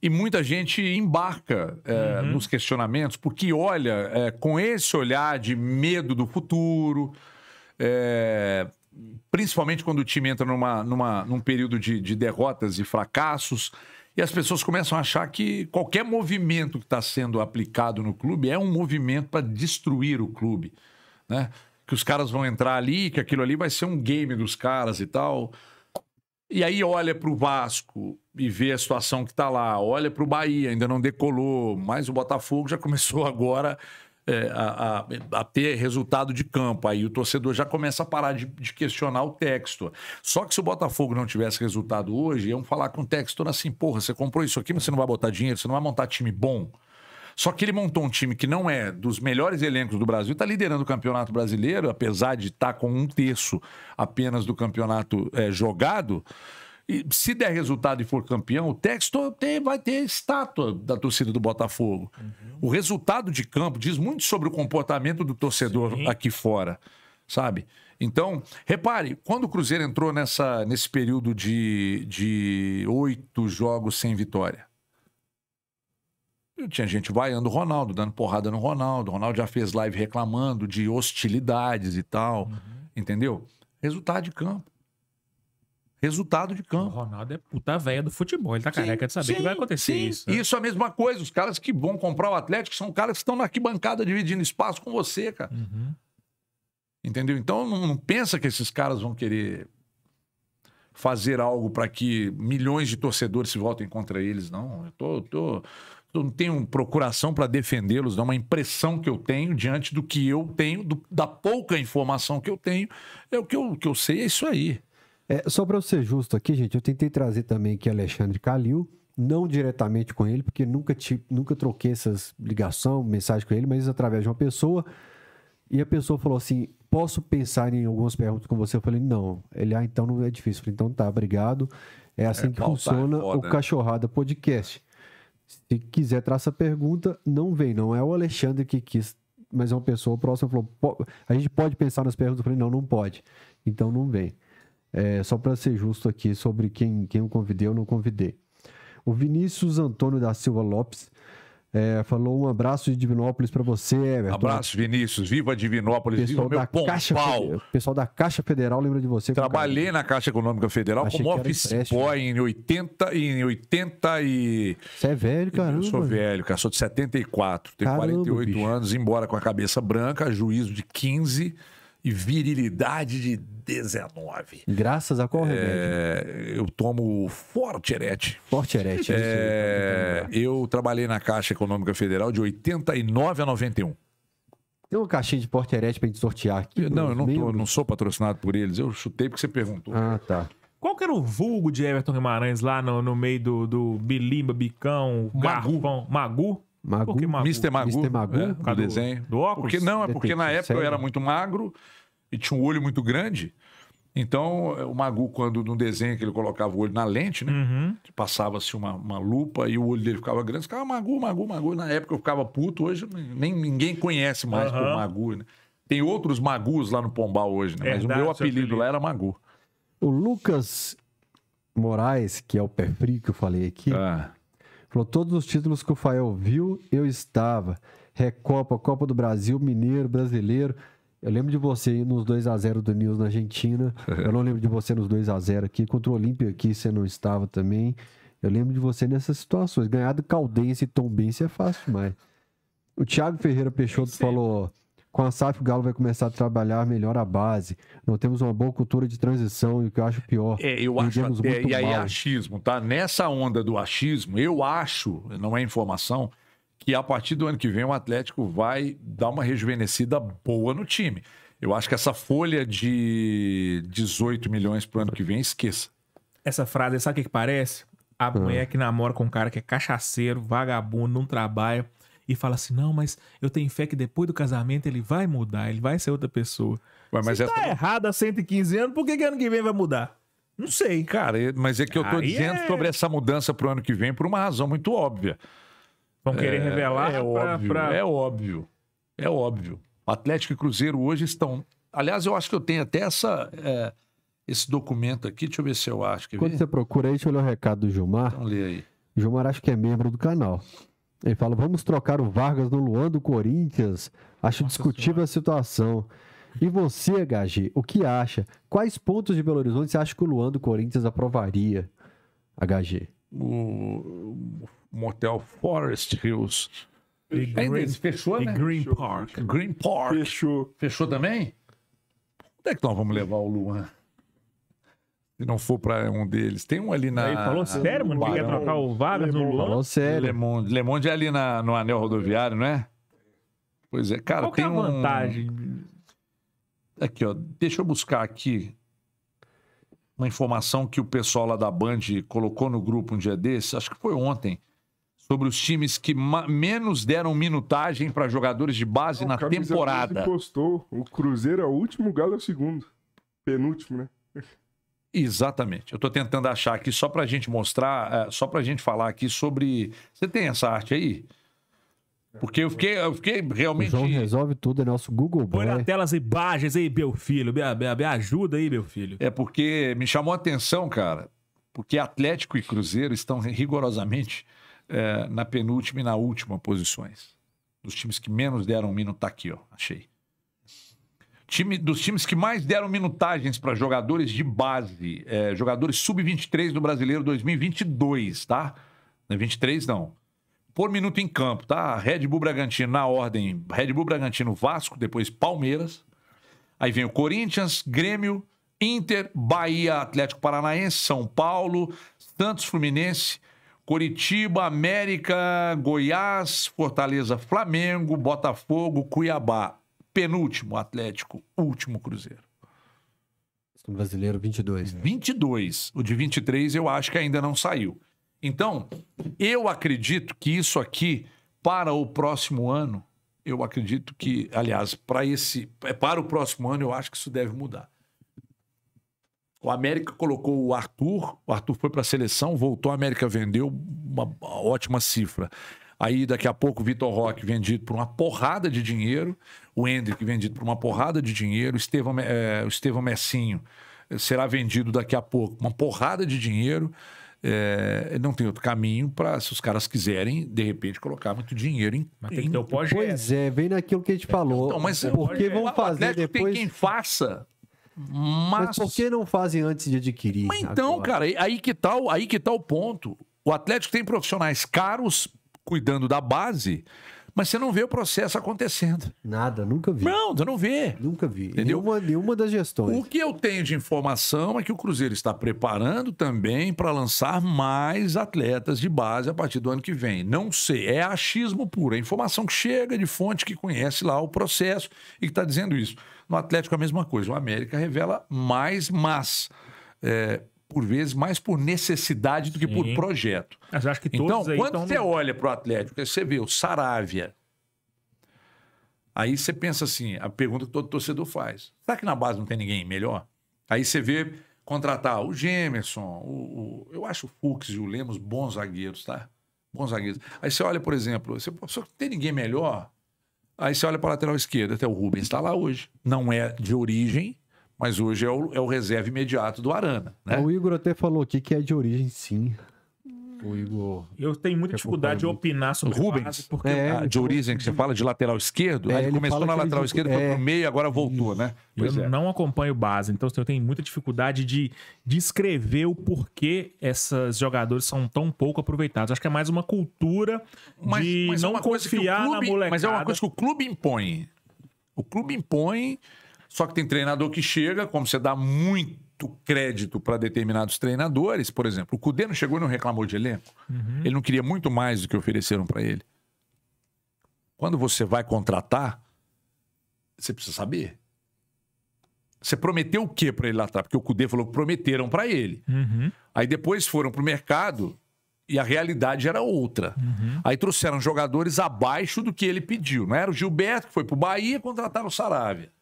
Speaker 3: e muita gente embarca é, uhum. nos questionamentos, porque olha é, com esse olhar de medo do futuro, é, principalmente quando o time entra numa, numa, num período de, de derrotas e fracassos, e as pessoas começam a achar que qualquer movimento que está sendo aplicado no clube é um movimento para destruir o clube. Né? Que os caras vão entrar ali, que aquilo ali vai ser um game dos caras e tal. E aí olha para o Vasco e vê a situação que está lá, olha para o Bahia, ainda não decolou, mas o Botafogo já começou agora é, a, a, a, ter resultado de campo. Aí o torcedor já começa a parar de, de, questionar o texto. Só que se o Botafogo não tivesse resultado hoje, iam falar com o texto assim: porra, você comprou isso aqui, mas você não vai botar dinheiro, você não vai montar time bom. Só que ele montou um time que não é dos melhores elencos do Brasil, está liderando o Campeonato Brasileiro, apesar de estar tá com um terço apenas do campeonato é, jogado. E se der resultado e for campeão, o Textor tem, vai ter estátua da torcida do Botafogo. Uhum. O resultado de campo diz muito sobre o comportamento do torcedor Sim. aqui fora, sabe? Então, repare, quando o Cruzeiro entrou nessa, nesse período de, de oito jogos sem vitória, tinha gente vaiando o Ronaldo, dando porrada no Ronaldo. O Ronaldo já fez live reclamando de hostilidades e tal, uhum. entendeu? Resultado de campo. Resultado de campo. O Ronaldo é puta velha do futebol. Ele tá sim, careca de saber sim, que vai acontecer sim. isso. Né? Isso é a mesma coisa. Os caras que vão comprar o Atlético são caras que estão na arquibancada dividindo espaço com você, cara. Uhum. Entendeu? Então não, não pensa que esses caras vão querer fazer algo para que milhões de torcedores se voltem contra eles, não. Eu tô, eu tô, eu não tenho procuração para defendê-los, não. É uma impressão que eu tenho diante do que eu tenho, do, da pouca informação que eu tenho, é o que eu, que eu sei, é isso aí.
Speaker 1: É, só para eu ser justo aqui, gente, eu tentei trazer também aqui Alexandre Calil, não diretamente com ele, porque nunca, te, nunca troquei essas ligação, mensagem com ele, mas através de uma pessoa. E a pessoa falou assim: posso pensar em algumas perguntas com você? Eu falei, não. Ele, ah, então não é difícil. Eu falei, então tá, obrigado. É, é assim é, que tá funciona foda, o né? Cachorrada Podcast. Se quiser a pergunta, não vem, não é o Alexandre que quis, mas é uma pessoa próxima falou, a gente pode pensar nas perguntas, eu falei, não, não pode. Então não vem. É, só para ser justo aqui sobre quem, quem eu convidei ou não convidei. O Vinícius Antônio da Silva Lopes é, falou um abraço de Divinópolis para você, Everton. Abraço,
Speaker 3: Vinícius. Viva Divinópolis. Pessoal Viva da meu Caixa Federal,
Speaker 1: Pessoal da Caixa Federal lembra de você. Trabalhei
Speaker 3: na Caixa Econômica Federal Achei como office boy em 80, em 80 e...
Speaker 1: Você é velho, cara. Eu sou
Speaker 3: velho, cara. Sou de 74. Tenho caramba, 48 bicho. anos, embora com a cabeça branca, juízo de 15 e virilidade de 19.
Speaker 1: Graças a qual
Speaker 3: é, remédio? eu tomo Forterete. Forterete. É, é tá então eu trabalhei na Caixa Econômica Federal de 89 a 91.
Speaker 1: Tem uma caixinha de Forterete pra gente sortear aqui? Não, eu não, tô, não, sou patrocinado por eles. Eu chutei porque você perguntou. Ah, tá.
Speaker 2: Qual que era o vulgo de Everton Guimarães lá no, no meio do, do bilimba, bicão, Magu. Magu? Magu. Magu? Mr. Magu. Mr. Magu. É, do, desenho. Do óculos? Porque, não, é porque na época eu era
Speaker 3: muito magro e tinha um olho muito grande. Então, eh, o Magu, quando num desenho que ele colocava o olho na lente, né? Uhum. Passava-se uma, uma, lupa e o olho dele ficava grande, ficava Magu, Magu, Magu. Na época eu ficava puto, hoje nem ninguém conhece mais uhum. o Magu, né? Tem outros Magus lá no Pombal hoje, né? Mas Verdade, o meu apelido, apelido, lá era Magu.
Speaker 1: O Lucas Moraes, que é o pé frio que eu falei aqui, ah. Falou, todos os títulos que o Fael viu, eu estava. Recopa, Copa do Brasil, Mineiro, Brasileiro. Eu lembro de você nos 2 a 0 do News na Argentina. Eu não lembro de você nos 2 a 0 aqui. Contra o Olímpio aqui, você não estava também. Eu lembro de você nessas situações. Ganhar do Caldense e Tombense é fácil demais. O Thiago Ferreira Peixoto falou... Com a SAF, o Galo vai começar a trabalhar melhor a base. Não temos uma boa cultura de transição, e o que eu acho pior. É, eu acho até, e aí mal.
Speaker 3: achismo, tá? Nessa onda do achismo, eu acho, não é informação, que a partir do ano que vem o Atlético vai dar uma rejuvenescida boa no time. Eu acho que essa folha de 18 milhões pro ano que vem, esqueça.
Speaker 2: Essa frase, sabe o que, que parece? A mulher ah. é que namora com um cara que é cachaceiro, vagabundo, não trabalha, e fala assim: não, mas eu tenho fé que depois do casamento ele vai mudar, ele vai ser outra pessoa. Ué, mas Se é tá tão... errado há 115 anos, por que, que ano que vem vai
Speaker 3: mudar? Não sei. Cara, mas é que eu tô Aí dizendo é... sobre essa mudança pro ano que vem por uma razão muito óbvia. Vão querer é, revelar? É, pra, óbvio, pra... é óbvio. É óbvio. O Atlético e Cruzeiro hoje estão. Aliás, eu acho que eu tenho até essa. É esse documento aqui, deixa eu ver se eu acho. Quando você
Speaker 1: procura aí, deixa eu ler o recado do Gilmar. Então lê aí. Gilmar acho que é membro do canal. Ele fala: vamos trocar o Vargas no Luan do Corinthians. Acho Nossa discutível senhora. a situação. E você, HG, o que acha? Quais pontos de Belo Horizonte você acha que o Luan do Corinthians aprovaria, HG? O
Speaker 3: motel Forest Hills. E Green, né? fechou, né? Green Park. Green Park. Fechou. Fechou também? Onde é que nós vamos levar o Luan? se não for para um deles. Tem um ali na. Ele falou sério, mano? que quer trocar o Vargas no Luan? Falou sério. Le é Monde. é ali na, no anel rodoviário, não é? Pois é, cara, Qual tem é a um... vantagem? Aqui, ó. Deixa eu buscar aqui uma informação que o pessoal lá da Band colocou no grupo um dia desses, acho que foi ontem, sobre os times que menos deram minutagem para jogadores de base na temporada.
Speaker 4: postou, o Cruzeiro é o último, o Galo é o segundo. Penúltimo, né?
Speaker 3: Exatamente. Eu estou tentando achar aqui só para a gente mostrar, é, só para a gente falar aqui sobre. Você tem essa arte aí? Porque eu fiquei, eu fiquei realmente. O João resolve tudo, é
Speaker 1: nosso Google Põe na tela
Speaker 3: as imagens aí, meu filho. Me, me, me ajuda aí, meu filho. É porque me chamou a atenção, cara. Porque Atlético e Cruzeiro estão rigorosamente é, na penúltima e na última posições. Dos times que menos deram um minuto, tá aqui, ó. Achei. Time, dos times que mais deram minutagens para jogadores de base, é, jogadores sub-23 do Brasileiro 2022, tá? Não é 23, não. Por minuto em campo, tá? Red Bull Bragantino na ordem, Red Bull Bragantino Vasco, depois Palmeiras. Aí vem o Corinthians, Grêmio, Inter, Bahia, Atlético Paranaense, São Paulo, Santos Fluminense, Coritiba, América, Goiás, Fortaleza, Flamengo, Botafogo, Cuiabá penúltimo Atlético, último Cruzeiro.
Speaker 1: No brasileiro, 22.
Speaker 3: Né? 22. O de 23 eu acho que ainda não saiu. Então, eu acredito que isso aqui, para o próximo ano, eu acredito que, aliás, para esse, é, para o próximo ano, eu acho que isso deve mudar. O América colocou o Arthur, o Arthur foi para a seleção, voltou, a América vendeu uma ótima cifra. Aí daqui a pouco o Vitor Roque vendido por uma porrada de dinheiro, o Hendrick vendido por uma porrada de dinheiro, o Estevão, é, Estevão Messinho eh, será vendido daqui a pouco uma porrada de dinheiro. É, não tem outro caminho para, se os caras quiserem, de repente, colocar muito dinheiro em. Mas
Speaker 1: tem que ter o pós Pois é, vem naquilo que a gente falou. Então, mas porque vão fazer o
Speaker 3: depois. Tem quem faça.
Speaker 1: Mas... mas por que não fazem antes de adquirir? Mas então, agora?
Speaker 3: cara, aí que, tá, aí que tá o ponto. O Atlético tem profissionais caros cuidando da base, mas você não vê o processo acontecendo. Nada, nunca
Speaker 1: vi. Não, você não vê. Nunca vi. Entendeu? Nenhuma, nenhuma das gestões. O
Speaker 3: que eu tenho de informação é que o Cruzeiro está preparando também para lançar mais atletas de base a partir do ano que vem. Não sei, é achismo puro. É informação que chega de fonte que conhece lá o processo e que está dizendo isso. No Atlético, a mesma coisa. O América revela mais, mas. É, por vezes, mais por necessidade do que Sim. por projeto. Mas acho que então, quando você no... olha para o Atlético, você vê o Saravia. Aí você pensa assim, a pergunta que todo torcedor faz. Será que na base não tem ninguém melhor? Aí você vê contratar o Gemerson, o, o eu acho o Fux e o Lemos bons zagueiros, tá? Bons zagueiros. Aí você olha, por exemplo, você, só que tem ninguém melhor? Aí você olha para a lateral esquerda, até
Speaker 1: o Rubens está lá hoje.
Speaker 3: Não é de origem, mas hoje é o, é o reserva imediato do Arana.
Speaker 1: Né? O Igor até falou aqui que é de origem, sim. O Igor.
Speaker 3: Eu tenho muita
Speaker 2: dificuldade de opinar sobre Rubens, base,
Speaker 1: porque é,
Speaker 2: de
Speaker 3: origem que você fala de lateral esquerdo,
Speaker 2: é, ele começou na lateral esquerda, é, foi pro
Speaker 3: meio, agora voltou, né? Pois eu é.
Speaker 2: não acompanho base, então eu tenho muita dificuldade de descrever de o porquê esses jogadores são tão pouco aproveitados. Acho que é mais uma
Speaker 3: cultura de mas é não confiar clube, na molecada. Mas é uma coisa que o clube impõe. O clube impõe só que tem treinador que chega, como você dá muito crédito para determinados treinadores, por exemplo, o Cudê não chegou e não reclamou de elenco. Uhum. Ele não queria muito mais do que ofereceram para ele. Quando você vai contratar, você precisa saber. Você prometeu o que para ele lá atrás? Porque o Cudê falou que prometeram para ele. Uhum. Aí depois foram para o mercado e a realidade era outra. Uhum. Aí trouxeram jogadores abaixo do que ele pediu. Não era o Gilberto que foi para o Bahia contrataram o Saravia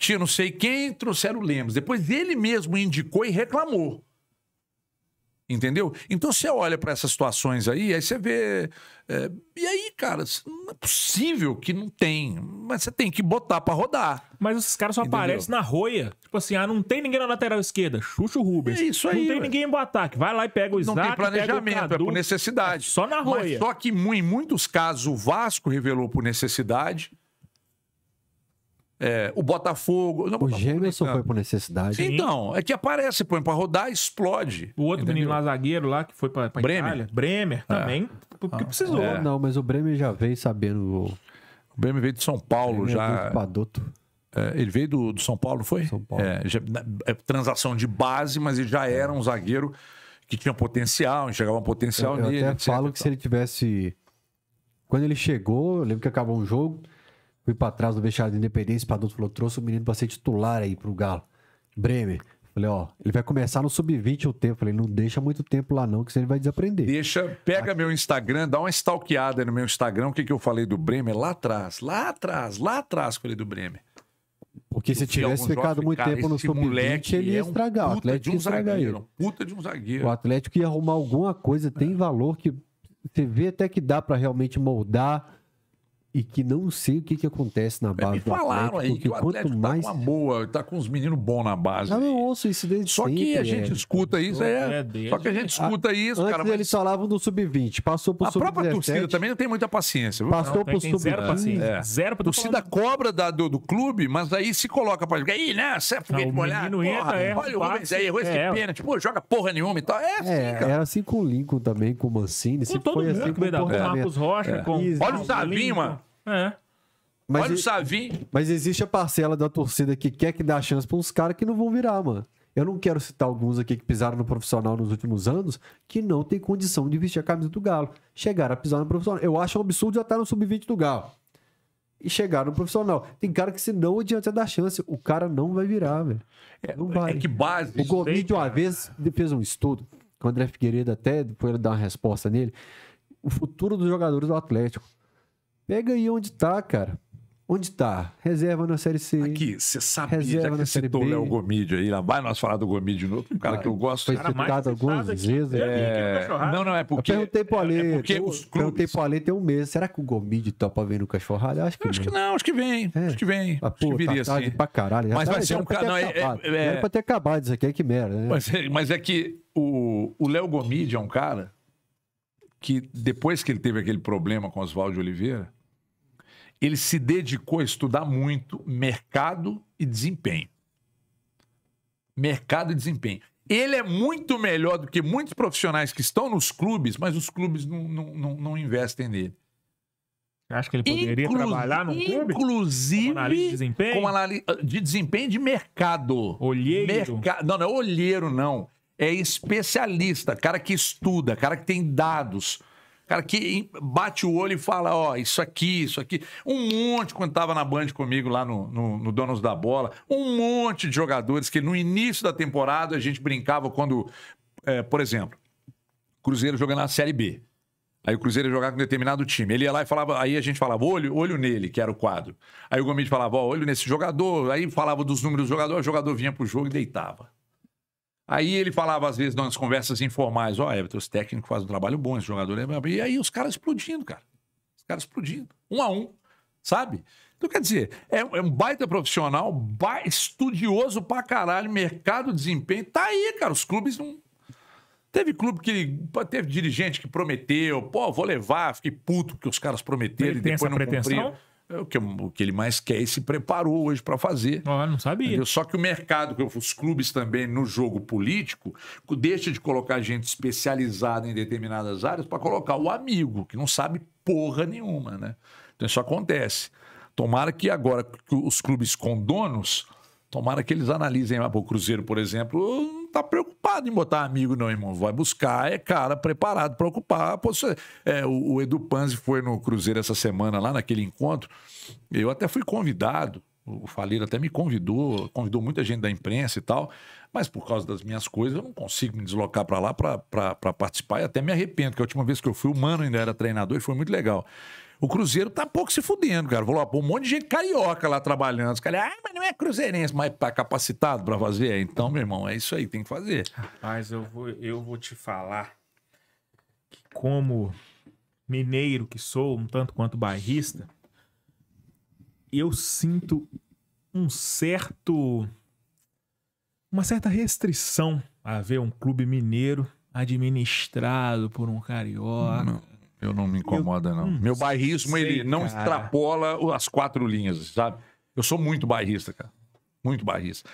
Speaker 3: tinha não sei quem, trouxeram o Lemos. Depois ele mesmo indicou e reclamou. Entendeu? Então você olha para essas situações aí, aí você vê. É, e aí, cara, não é possível que não tem. Mas você tem que
Speaker 2: botar para rodar. Mas esses caras só Entendeu? aparecem na roia. Tipo assim, ah, não tem ninguém na lateral esquerda. Xuxa o Rubens. É isso aí. Não tem véio. ninguém no ataque. Vai lá e pega o Isaac. Não tem planejamento, é por é necessidade.
Speaker 3: É só na roia. Mas só que em muitos casos o Vasco revelou por necessidade. É,
Speaker 1: o Botafogo. Não, o Botafogo, Gemerson foi por necessidade. Sim. Então, é
Speaker 3: que aparece, põe pra rodar, explode. O
Speaker 2: outro entendeu? menino lá, zagueiro lá, que foi pra, pra Bremer. Bremer é. também, é. porque ah, precisou. É.
Speaker 1: Não, mas o Bremer já veio sabendo. O Bremer veio de São Paulo é já.
Speaker 3: Padoto. É, ele veio do, do, São Paulo, foi? São Paulo. Já, transação de base, mas ele já era um zagueiro que tinha potencial, enxergava um potencial eu, nele. Eu até
Speaker 1: falo que se ele tivesse... Quando ele chegou, lembro que acabou um jogo, Fui para trás do vestiário de Independência, o Paduto falou, trouxe o menino para ser titular aí pro Galo. Bremer, Falei, ó, ele vai começar no sub-20 o tempo. Falei, não deixa muito tempo lá não, que senão ele vai desaprender.
Speaker 3: Deixa, pega Aqui. meu Instagram, dá uma stalkeada no meu Instagram, o que, que eu falei do Bremer lá atrás, lá atrás, lá atrás falei do Bremer.
Speaker 1: Porque se tivesse ficado muito tempo no sub-20, ele ia é um estragar. o Atlético um ia estragar zagueiro, ele. Puta de um zagueiro. O Atlético ia arrumar alguma coisa, tem é. valor que você vê até que dá para realmente moldar e que não sei o que, que acontece na é, base é, falaram do Atlético, aí que o Atlético tá mais... tá com uma
Speaker 3: boa, tá com os meninos bons na base. Ah, eu não ouço isso desde Só sempre, que a gente é, escuta é, isso, é. é. é Só que a gente ah, escuta a, isso, antes cara. Mas...
Speaker 1: Eles falavam do sub-20, passou pro sub A própria torcida também
Speaker 3: não tem muita paciência, viu? Passou não, pro sub-20. Zero paciência. É.
Speaker 1: Zero pra torcida cobra
Speaker 3: da, do, do, clube, mas aí se coloca pra jogar. Ih, né? Você é foguete Olha o Luiz, aí, errou esse pênalti. Pô, joga porra nenhuma e tal.
Speaker 1: É, assim, Era assim com o Lincoln também, com o Mancini. Com todo mundo, assim com o Marcos Rocha, Olha o Savinho, mano.
Speaker 3: É. Mas Olha o Savinho.
Speaker 1: Mas existe a parcela da torcida que quer que dê a chance para uns caras que não vão virar, mano. Eu não quero citar alguns aqui que pisaram no profissional nos últimos anos que não tem condição de vestir a camisa do Galo. Chegaram a pisar no profissional. Eu acho um absurdo já estar no sub-20 do Galo. E chegaram no profissional. Tem cara que, se não adianta é dar chance, o cara não vai virar, velho. É, não é vai. É que base. O de uma né? vez, fez um estudo com o André Figueiredo, até depois ele dar uma resposta nele. O futuro dos jogadores do Atlético Pega aí onde tá, cara. Onde tá? Reserva na Série C. Aqui, você sabe reserva já que na você citou o Léo
Speaker 3: Gomídio aí, lá vai nós falar do Gomídio no
Speaker 1: outro, um cara que eu gosto. Foi cara algumas vezes. Né? É... Não, não, é porque... Eu perguntei pro é, é Ale, é porque os clubes... perguntei pro Ale tem um mês, será que o Gomídio topa vir no Cachorralho? Acho que acho que
Speaker 3: não, acho que vem, é. acho que
Speaker 1: vem. Ah, pô, acho que tá viria tá assim. pra caralho. Mas tá, vai ser um cara... Não, é, é... Era pra ter acabado isso aqui, é que merda, né?
Speaker 3: Mas é, que o Léo Gomídio é um cara que depois que ele teve aquele problema com Oswaldo Oliveira ele se dedicou a estudar muito mercado e desempenho. Mercado e desempenho. Ele é muito melhor do que muitos profissionais que estão nos clubes, mas os clubes não, não, não, não investem nele. Acho que ele poderia Inclu trabalhar num clube? Inclusive, com análise de desempenho? Ah, de desempenho de mercado. Olheiro? Merca... Não, não é olheiro, não. É especialista, cara que estuda, cara que tem dados. Cara que bate o olho e fala, ó, oh, isso aqui, isso aqui. Um monte, quando estava na Band comigo lá no, no, no, Donos da Bola, um monte de jogadores que no início da temporada a gente brincava quando, é, por exemplo, Cruzeiro jogando na Série B. Aí o Cruzeiro ia jogar com determinado time. Ele ia lá e falava, aí a gente falava, olho, olho nele, que era o quadro. Aí o Gomes falava, ó, olho nesse jogador, aí falava dos números do jogador, o jogador vinha pro jogo e deitava. Aí ele falava, às vezes, nas conversas informais, ó, oh, Everton, os técnicos fazem um trabalho bom, esse jogador é... E aí os caras explodindo, cara. Os caras explodindo. Um a um, sabe? Então, quer dizer, é, é, um baita profissional, ba... estudioso pra caralho, mercado, desempenho. Tá aí, cara. Os clubes não... Teve clube que. Teve dirigente que prometeu, pô, vou levar, fiquei puto porque os caras prometeram e depois não cumpriram. É o que, o que ele mais quer e se preparou hoje para fazer. Ah, não sabia. Entendeu? Só que o mercado, os clubes também no jogo político, deixa de colocar gente especializada em determinadas áreas para colocar o amigo, que não sabe porra nenhuma, né? Então isso acontece. Tomara que agora que os clubes com donos, tomara que eles analisem. Ah, o Cruzeiro, por exemplo, tá preocupado em botar amigo, não, irmão. Vai buscar, é cara preparado para ocupar. É, o, o Edu Panzi foi no Cruzeiro essa semana, lá naquele encontro. Eu até fui convidado o Faleiro até me convidou, convidou muita gente da imprensa e tal, mas por causa das minhas coisas eu não consigo me deslocar para lá para participar e até me arrependo, que a última vez que eu fui, o Mano ainda era treinador e foi muito legal. O Cruzeiro tá pouco se fudendo, cara. Vou lá pô, um monte de gente carioca lá trabalhando. Os caras, ah, mas não é cruzeirense, mas tá capacitado para fazer? Então, meu irmão, é isso aí, tem que fazer. Rapaz, eu vou, eu vou te falar que como
Speaker 2: mineiro que sou, um tanto quanto bairrista, eu sinto um certo uma certa restrição a ver um clube mineiro administrado por um carioca. Não.
Speaker 3: Eu não me incomoda, não. Meu bairrismo, sei, ele não cara. extrapola as quatro linhas, sabe? Eu sou muito bairrista, cara. Muito bairrista.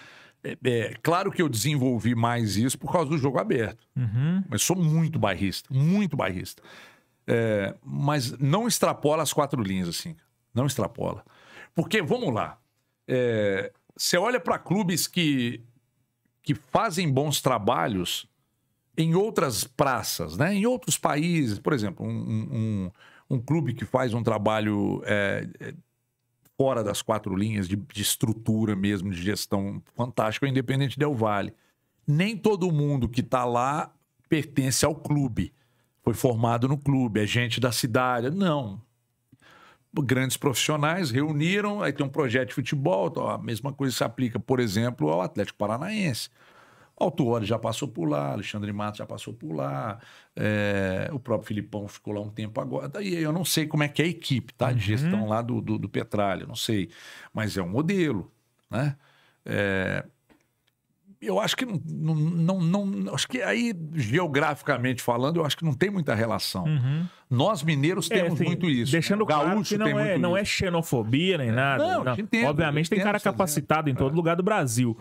Speaker 3: É, é, claro que eu desenvolvi mais isso por causa do jogo aberto. Uhum. Mas sou muito bairrista, muito bairrista. É, mas não extrapola as quatro linhas, assim. Não extrapola. Porque, vamos lá, é, você olha para clubes que, que fazem bons trabalhos em outras praças, né? em outros países. Por exemplo, um, um, um clube que faz um trabalho é, é, fora das quatro linhas de, de, estrutura mesmo, de gestão fantástica, é o Independente Del Vale. Nem todo mundo que está lá pertence ao clube. Foi formado no clube, é gente da cidade. Não. Grandes profissionais reuniram, aí tem um projeto de futebol, a mesma coisa se aplica, por exemplo, ao Atlético Paranaense. Altuori já passou por lá, Alexandre Matos já passou por lá, é, o próprio Filipão ficou lá um tempo agora. Daí eu não sei como é que é a equipe tá, de uhum. gestão uhum. lá do, do, do Petralha, não sei. Mas é um modelo, né? É, eu acho que não, não, não, não, acho que aí geograficamente falando, eu acho que não tem muita relação. Uhum. Nós mineiros é, temos é, assim, muito isso. Deixando né? Gaúcho claro que não é, não isso. é xenofobia nem é. nada. Não,
Speaker 2: Obviamente tem cara capacitado em todo é. lugar do Brasil.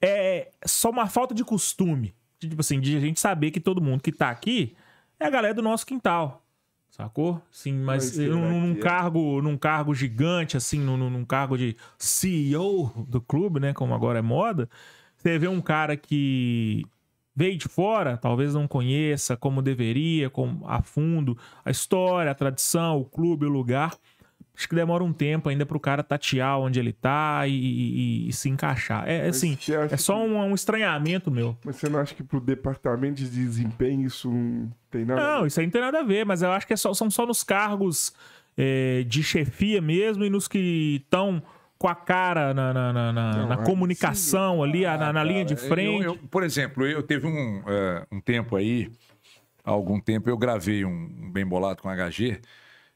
Speaker 2: É, é só uma falta de costume. Tipo assim, de a gente saber que todo mundo que tá aqui é a galera do nosso quintal. Sacou? Sim, mas num, é? cargo, num cargo gigante, assim, num, num, cargo de CEO do clube, né? Como agora é moda, você vê um cara que veio de fora, talvez não conheça como deveria, como a fundo, a história, a tradição, o clube, o lugar acho que demora um tempo ainda pro cara tatear onde ele tá e, e, e se encaixar. É Mas assim, é só um, um, estranhamento meu.
Speaker 4: Mas você não acha que pro departamento de desempenho isso não tem nada
Speaker 2: Não, a ver? isso aí não tem nada a ver, mas eu acho que é só, são só nos cargos
Speaker 4: é, de chefia mesmo e nos que estão
Speaker 2: com a cara na, na, na, não, na é comunicação sim. ali, ah, na, cara, linha de frente. Eu,
Speaker 3: eu, por exemplo, eu teve um, uh, um tempo aí, há algum tempo, eu gravei um, bem bolado com a HG,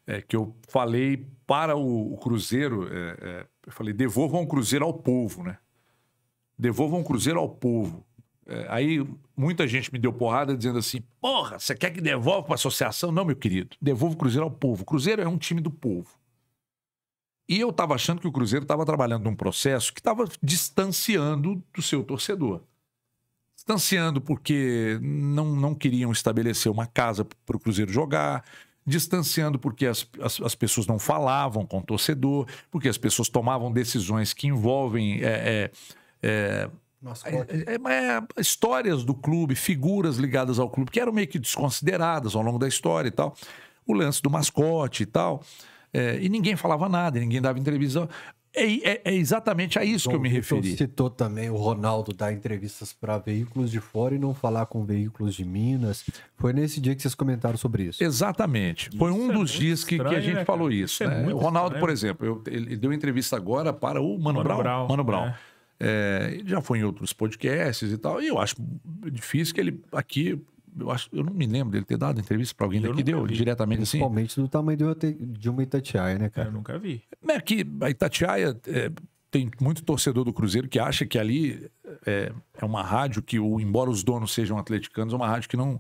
Speaker 3: é, que eu falei para o, o Cruzeiro, é, é, eu falei, devolvam o Cruzeiro ao povo, né? Devolvam o Cruzeiro ao povo. É, aí muita gente me deu porrada dizendo assim: porra, você quer que devolva para a associação? Não, meu querido, devolva o Cruzeiro ao povo. O Cruzeiro é um time do povo. E eu estava achando que o Cruzeiro estava trabalhando num processo que estava distanciando do seu torcedor. Distanciando porque não, não queriam estabelecer uma casa para o Cruzeiro jogar, distanciando porque as, as, as, pessoas não falavam com o torcedor, porque as pessoas tomavam decisões que envolvem é é é, é, é, é, histórias do clube, figuras ligadas ao clube, que eram meio que desconsideradas ao longo da história e tal. O lance do mascote e tal. e ninguém falava nada, ninguém dava entrevista. É, é, é, exatamente a isso que eu então, me então referi. Você
Speaker 1: citou também o Ronaldo dar entrevistas para veículos de fora e não falar com veículos de Minas. Foi nesse dia que vocês comentaram sobre isso. Exatamente.
Speaker 3: Isso Foi um é dos dias que, estranho, que, a gente né, falou isso. isso é né? o Ronaldo, estranho. por exemplo, eu, ele deu entrevista agora para o Mano, Mano Brown. Brown. Mano Brown. Né? É, ele já foi em outros podcasts e tal, e eu acho difícil que ele aqui eu, acho, eu não me lembro dele ter dado entrevista para alguém eu daqui, deu vi. diretamente
Speaker 1: Principalmente assim. Principalmente do tamanho de uma Itatiaia, né, cara? Eu nunca vi.
Speaker 3: É que a Itatiaia é, tem muito torcedor do Cruzeiro que acha que ali é, é uma rádio que, o, embora os donos sejam atleticanos, é uma rádio que não,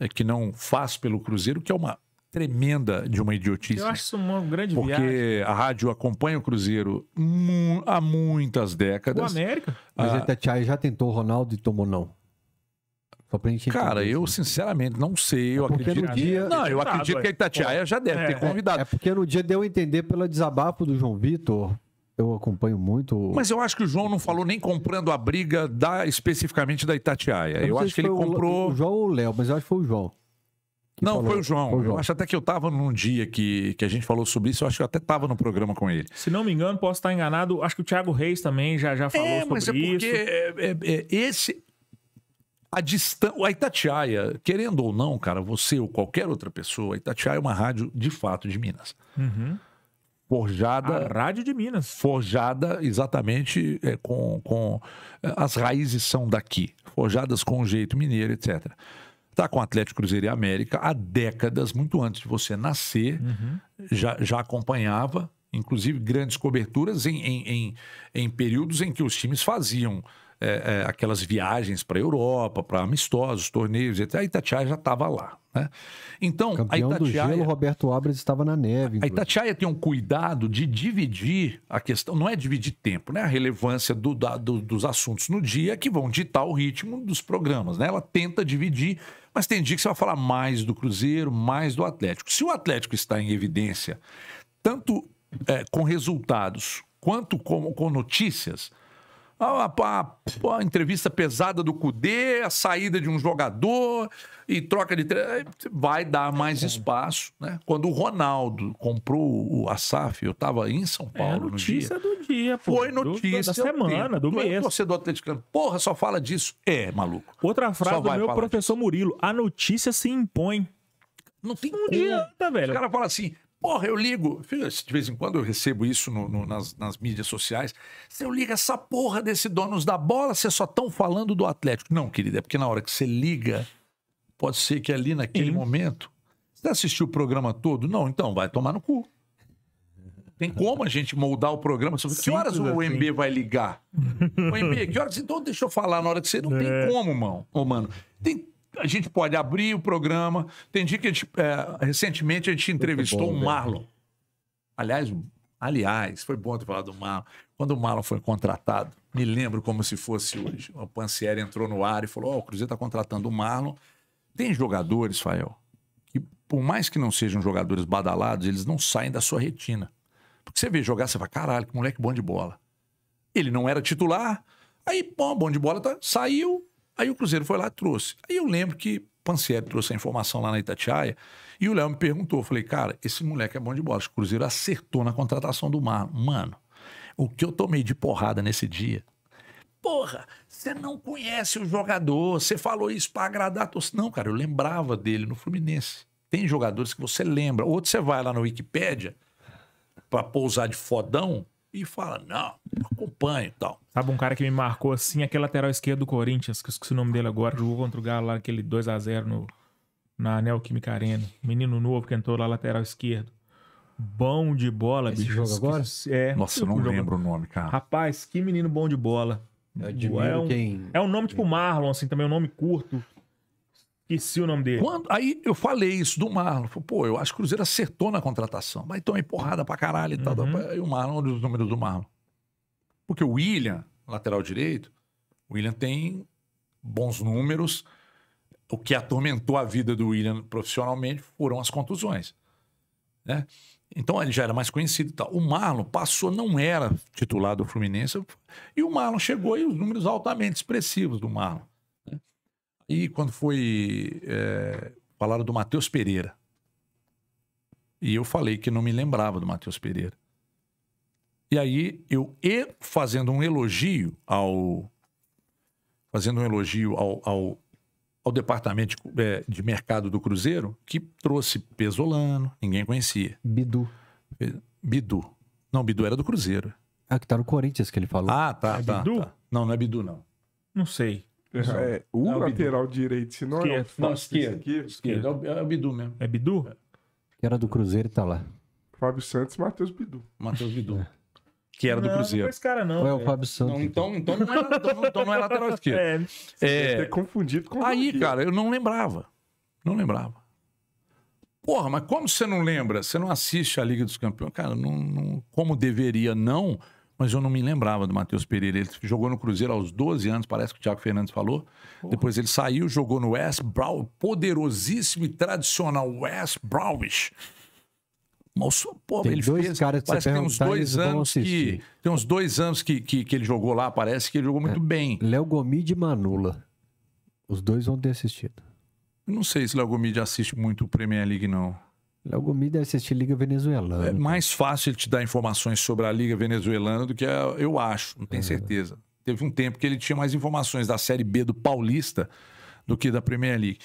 Speaker 3: é, que não faz pelo Cruzeiro, que é uma tremenda de uma idiotice. Eu acho isso uma grande porque viagem. Porque a rádio acompanha o Cruzeiro
Speaker 1: mu
Speaker 3: há muitas décadas. O América. Mas ah, a
Speaker 1: Itatiaia já tentou Ronaldo e tomou não. Só pra gente Cara, eu isso. Assim. sinceramente não sei. É eu acredito. Dia... É não, eu acredito que a é. Itatiaia já deve é, ter é. convidado. É, porque no dia deu a entender pelo desabafo do João Vitor. Eu acompanho muito.
Speaker 3: Mas eu acho que o João não falou nem comprando a briga da, especificamente da Itatiaia. Eu, eu acho que ele comprou. O
Speaker 1: João ou o Léo, mas eu acho que foi o João. Não, foi, o João. foi o João. Eu acho
Speaker 3: até que eu estava num dia que, que a gente falou sobre isso, eu acho que eu até estava no programa com ele. Se não me engano, posso estar
Speaker 2: enganado, acho que o Thiago Reis também já, já falou é, sobre mas é porque É, é, é,
Speaker 3: esse, a distância. A Itatiaia, querendo ou não, cara, você ou qualquer outra pessoa, a Itatiaia é uma rádio de fato de Minas. Uhum. Forjada. A rádio de Minas. Forjada exatamente é, com. com é, as raízes são daqui, forjadas com o jeito mineiro, etc. Está com o Atlético Cruzeiro e América há décadas, muito antes de você nascer, uhum. já, já acompanhava, inclusive grandes coberturas em, em, em, em períodos em que os times faziam é, é, aquelas viagens para a Europa, para amistosos, torneios, etc. A Itatiaia já estava lá. Né? Então, Campeão a Itatiaia, do
Speaker 1: gelo, Roberto Abras estava na neve. Inclusive. A
Speaker 3: Itatiaia tem um cuidado de dividir a questão, não é dividir tempo, né? a relevância do, da, do, dos assuntos no dia que vão ditar o ritmo dos programas. Né? Ela tenta dividir, mas tem dia que você vai falar mais do Cruzeiro, mais do Atlético. Se o Atlético está em evidência, tanto é, com resultados quanto com, com notícias, a, a, a, entrevista pesada do Cudê, a saída de um jogador e troca de. Tre... Vai dar mais é. espaço. Né? Quando o Ronaldo comprou o Asaf, eu estava em São é, Paulo. É, notícia dia. do dia, pô. Foi notícia. Do, da semana, do, do é mês. Torcedor atleticano. Porra, só fala disso. É, maluco. Outra frase do meu professor
Speaker 2: disso. Murilo: a notícia se impõe. Não tem um como. Dia,
Speaker 3: tá, velho. o cara fala assim: Porra, eu ligo. De vez em quando eu recebo isso no, no, nas, nas, mídias sociais. Se eu ligo essa porra desse donos da bola, vocês só estão falando do Atlético. Não, querida, é porque na hora que você liga, pode ser que ali naquele momento. Você assistiu o programa todo? Não, então vai tomar no cu. Tem como a gente moldar o programa? que horas o MB assim. vai ligar? O MB, que horas? Então deixa eu falar na hora que você. Não é. tem como, mano. Ô, mano. Tem a gente pode abrir o programa. Tem dia que a gente, é, recentemente a gente entrevistou bom, o Marlon. Aliás, aliás, foi bom ter falado do Marlon. Quando o Marlon foi contratado, me lembro como se fosse hoje. O Pancieri entrou no ar e falou: Ó, oh, o Cruzeiro está contratando o Marlon. Tem jogadores, Fael, que por mais que não sejam jogadores badalados, eles não saem da sua retina. Porque você vê jogar, você fala: caralho, que moleque bom de bola. Ele não era titular. Aí, bom, bom de bola, tá, saiu, Aí o Cruzeiro foi lá trouxe. Aí eu lembro que Pancieri trouxe a informação lá na Itatiaia e o Léo me perguntou. Eu falei, cara, esse moleque é bom de bola. O Cruzeiro acertou na contratação do Mar. Mano, o que eu tomei de porrada nesse dia. Porra, você não conhece o jogador, você falou isso para agradar a torcida. Não, cara, eu lembrava dele no Fluminense. Tem jogadores que você lembra. Outro você vai lá na Wikipédia para pousar de fodão, e fala, não, acompanha e tal.
Speaker 2: Sabe um cara que me marcou assim, aquele lateral esquerdo do Corinthians, que eu esqueci o nome dele agora, jogou contra o Galo lá, aquele 2x0 no, na Neoquímica Arena. Menino novo que entrou lá, lateral esquerdo. Bom de bola, Esse bicho. jogo agora? É, Nossa, eu não jogo. lembro o nome, cara. Rapaz, que menino bom de bola. Eu admiro é um, quem... É um nome tipo Marlon, assim, também
Speaker 3: é um nome curto. Esqueci o nome dele. Quando, aí eu falei isso do Marlon. Falei, Pô, eu acho que o Cruzeiro acertou na contratação. Mas tomei porrada pra caralho e tal. Uhum. o Marlon, olha os números do Marlon. Porque o William, lateral direito, o William tem bons números. O que atormentou a vida do William profissionalmente foram as contusões. Né? Então ele já era mais conhecido e tal. O Marlon passou, não era titular do Fluminense. E o Marlon chegou e os números altamente expressivos do Marlon. E quando foi. É, falaram do Matheus Pereira. E eu falei que não me lembrava do Matheus Pereira. E aí eu, e fazendo um elogio ao. Fazendo um elogio ao, ao, ao departamento de, é, de, mercado do Cruzeiro, que trouxe Pesolano, ninguém conhecia. Bidu. Bidu. Não, Bidu era do Cruzeiro. Ah, que tá no Corinthians que ele falou. Ah, tá, é tá, Bidu? Tá. Não, não é Bidu, não. Não sei.
Speaker 2: É, é,
Speaker 4: o é lateral direito, se não é o Fábio. esquerdo. É esquerdo. esquerdo. É o Bidu mesmo.
Speaker 1: É Bidu? É. Que era do Cruzeiro e tá lá.
Speaker 4: Fábio Santos e Matheus Bidu. Matheus Bidu.
Speaker 1: É. Que era não, do
Speaker 4: Cruzeiro. Não, cara não. Ou é o Fábio Santos. Não, então, então, então, não é, então não então é lateral esquerdo. É, é...
Speaker 3: confundido com Aí, aqui. cara, eu não lembrava. Não lembrava. Porra, mas como você não lembra? Você não assiste a Liga dos Campeões? Cara, não, não como deveria não mas eu não me lembrava do Matheus Pereira. Ele jogou no Cruzeiro aos 12 anos, parece que o Thiago Fernandes falou. Porra. Depois ele saiu, jogou no West Brow poderosíssimo e tradicional West Browish Mas, pô, tem ele dois fez, caras que parece que tem uns dois anos que tem uns dois anos que, que, que, ele jogou lá, parece que ele jogou muito é.
Speaker 1: bem. Léo Gomide e Manula. Os dois vão ter assistido.
Speaker 3: não sei se Léo Gomide assiste muito o Premier League não.
Speaker 1: Léo Gomes deve assistir Liga Venezuelana.
Speaker 3: É mais fácil ele te dar informações sobre a Liga Venezuelana do que a, eu acho, não tenho é. certeza. Teve um tempo que ele tinha mais informações da Série B do Paulista do que da Premier League.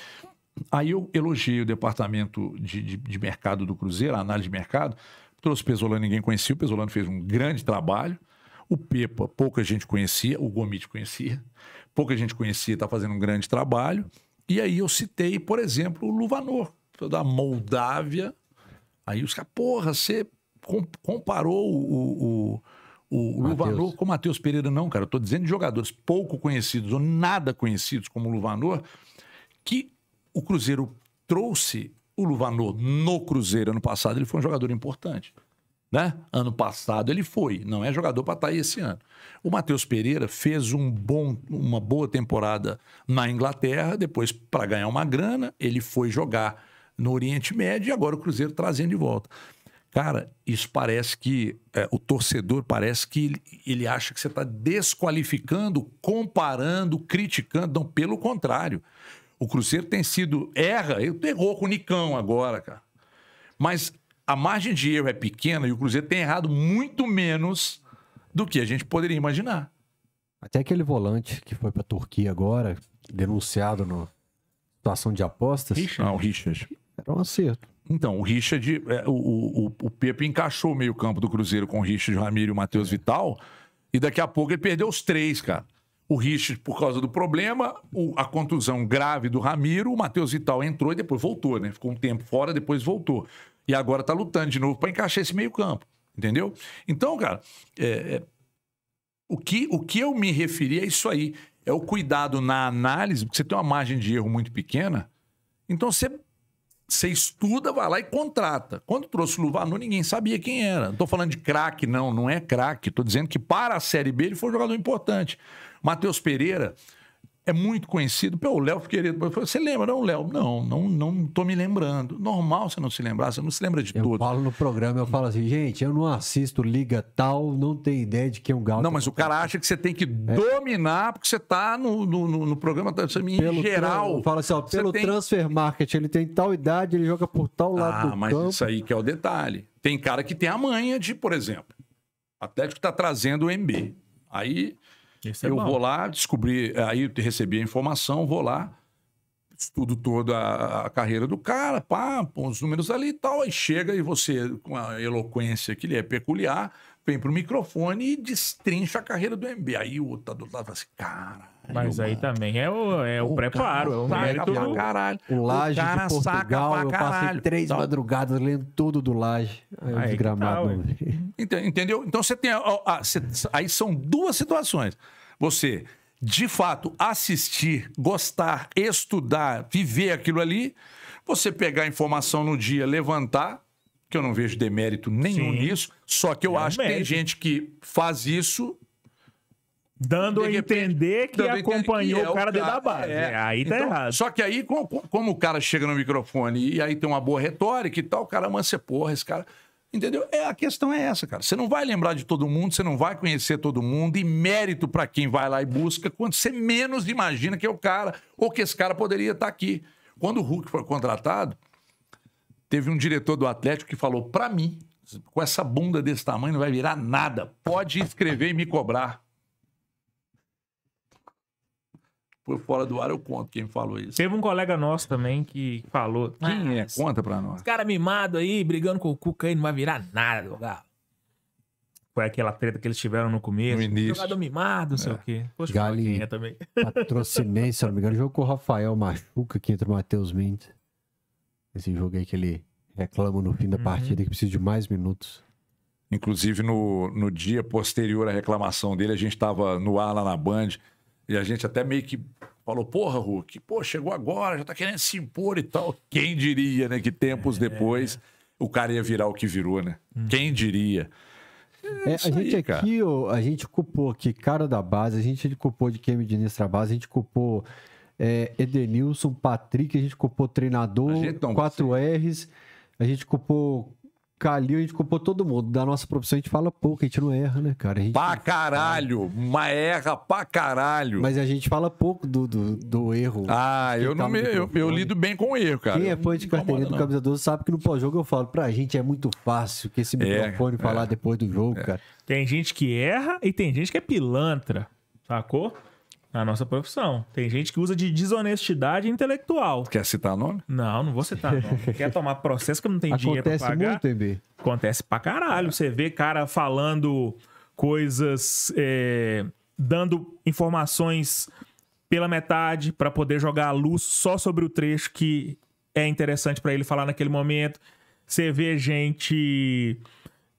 Speaker 3: Aí eu elogiei o departamento de, de, de mercado do Cruzeiro, a análise de mercado. Trouxe Pesolano, ninguém conhecia. O Pesolano fez um grande trabalho. O Pepa, pouca gente conhecia. O Gomit conhecia. Pouca gente conhecia, está fazendo um grande trabalho. E aí eu citei, por exemplo, o Luvanor, da Moldávia. Aí os caras, porra, você comparou o, o o Luvanor com o Matheus Pereira, não, cara. Eu tô dizendo de jogadores pouco conhecidos ou nada conhecidos como o Luvanor, que o Cruzeiro trouxe o Luvanor no Cruzeiro ano passado, ele foi um jogador importante. Né? Ano passado ele foi, não é jogador para estar tá aí esse ano. O Matheus Pereira fez um bom, uma boa temporada na Inglaterra, depois, para ganhar uma grana, ele foi jogar no Oriente Médio e agora o Cruzeiro trazendo de volta. Cara, isso parece que é, o torcedor parece que ele, ele acha que você está desqualificando, comparando, criticando. Não, pelo contrário. O Cruzeiro tem sido. Erra, eu errou com o Nicão agora, cara. Mas a margem de erro é pequena e o Cruzeiro tem errado muito menos do que a gente poderia imaginar.
Speaker 1: Até aquele volante que foi para a Turquia agora, denunciado no situação de apostas. Richard. Não, Richard. Era um acerto. Então, o
Speaker 3: Richard, é, o, o, o Pepe encaixou o meio-campo do Cruzeiro com o Richard, o Ramiro e o Matheus Vital. E daqui a pouco ele perdeu os três, cara. O Richard por causa do problema, o, a contusão grave do Ramiro, o Matheus Vital entrou e depois voltou, né? Ficou um tempo fora, depois voltou. E agora tá lutando de novo para encaixar esse meio-campo, entendeu? Então, cara, é, é, o, que, o que eu me referi é isso aí. É o cuidado na análise, porque você tem uma margem de erro muito pequena. Então você você estuda, vai lá e contrata. Quando trouxe o Luvanu, ninguém sabia quem era. Não estou falando de craque, não, não é craque. Estou dizendo que para a Série B ele foi um jogador importante. Matheus Pereira, é muito conhecido. Pô, o Léo Figueiredo. Você lembra,
Speaker 1: não, Léo? Não, não, não tô me lembrando. Normal você não se lembrar, você não se lembra de eu tudo. Eu falo no programa, eu falo assim, gente, eu não assisto Liga Tal, não tenho ideia de quem é um galo. Não,
Speaker 3: mas o cara acha que você tem que é.
Speaker 1: dominar, porque você tá no, no, no programa, você, tá
Speaker 3: em geral. Fala assim, ó, pelo tem... transfer
Speaker 1: market, ele tem tal idade, ele joga por tal lado. Ah, mas
Speaker 3: campo. isso aí que é o detalhe. Tem cara que tem a manha de, por exemplo, Atlético está trazendo o MB. Aí é eu é vou lá descobrir, aí recebi a informação, vou lá, estudo toda a, a carreira do cara, pá, põe os números ali e tal, aí chega e você, com a eloquência que lhe é peculiar, vem pro microfone e destrincha a carreira do MB. Aí o outro tá do outro lado fala assim, cara.
Speaker 2: Mas aí mano. também é o, é o,
Speaker 3: o preparo, é o mérito do... caralho.
Speaker 1: O Laje o cara de Portugal, saca pra Eu passei três tá. madrugadas lendo tudo do Laje. É, aí, aí desgramado.
Speaker 3: Tá, entendeu? Então você tem... aí são duas situações. Você, de fato, assistir, gostar, estudar, viver aquilo ali. Você pegar a informação no dia, levantar que eu não vejo demérito nenhum Sim. nisso, só que eu é acho um que tem gente que faz isso
Speaker 2: Dando a entender que acompanhou que é o cara dentro da base. É. é. Aí tá então,
Speaker 3: errado. Só que aí, como, como, o cara chega no microfone e aí tem uma boa retórica e tal, o cara mansa porra, esse cara. Entendeu? É, a questão é essa, cara. Você não vai lembrar de todo mundo, você não vai conhecer todo mundo, e mérito para quem vai lá e busca, quando você menos imagina que é o cara, ou que esse cara poderia estar tá aqui. Quando o Hulk foi contratado, Teve um diretor do Atlético que falou para mim, com essa bunda desse tamanho não vai virar nada. Pode escrever e me cobrar. Por fora do ar eu conto quem falou isso.
Speaker 2: Teve um colega nosso também que falou. Quem ah, é? é? Conta pra nós. Os cara mimado aí, brigando com o Cuca aí, não vai virar nada, lugar. Foi aquela treta que eles tiveram no começo. No início. Jogador mimado, não é. sei o quê. Poxa, Gali, também.
Speaker 1: patrocinei, se não me engano, jogou com o Rafael Machuca aqui entre o Matheus Mendes. Esse jogo aí que ele reclama no fim da uhum. partida que precisa de mais minutos. Inclusive,
Speaker 3: no, no dia posterior à reclamação dele, a gente estava no ar lá na Band e a gente até meio que falou: Porra, Hulk, pô, chegou agora, já tá querendo se impor e tal. Quem diria, né? Que tempos é... depois o cara ia virar o que virou, né? Hum. Quem diria?
Speaker 1: É, é, a gente aí, aqui, ó, a gente culpou que cara da base, a gente culpou de quem administra a base, a gente culpou é, Edenilson, Patrick, a gente copou treinador, quatro 4Rs, a gente copou Calil, a gente culpou todo mundo. Da nossa profissão a gente fala pouco, a gente não erra, né, cara? A gente... Pra caralho!
Speaker 3: Mas erra pra caralho!
Speaker 1: Mas a gente fala pouco do, do, do erro. Ah, eu tá não me, eu, eu, lido
Speaker 3: bem com o erro, cara. Quem é
Speaker 1: fã de carteirinha do Camisa 12 sabe que no pós-jogo eu falo, pra gente é muito fácil que esse é, microfone é, falar é, depois do jogo, é. cara. Tem gente que erra
Speaker 2: e tem gente que é pilantra, sacou? na nossa profissão. Tem gente que usa de desonestidade intelectual. Quer citar nome? Não, não vou citar nome. Quer tomar processo que não tem Acontece dinheiro pra pagar? Muito, MB. Acontece pra caralho. Você vê cara falando coisas, é, dando informações pela metade para poder jogar a luz só sobre o trecho que é interessante para ele falar naquele momento. Você vê gente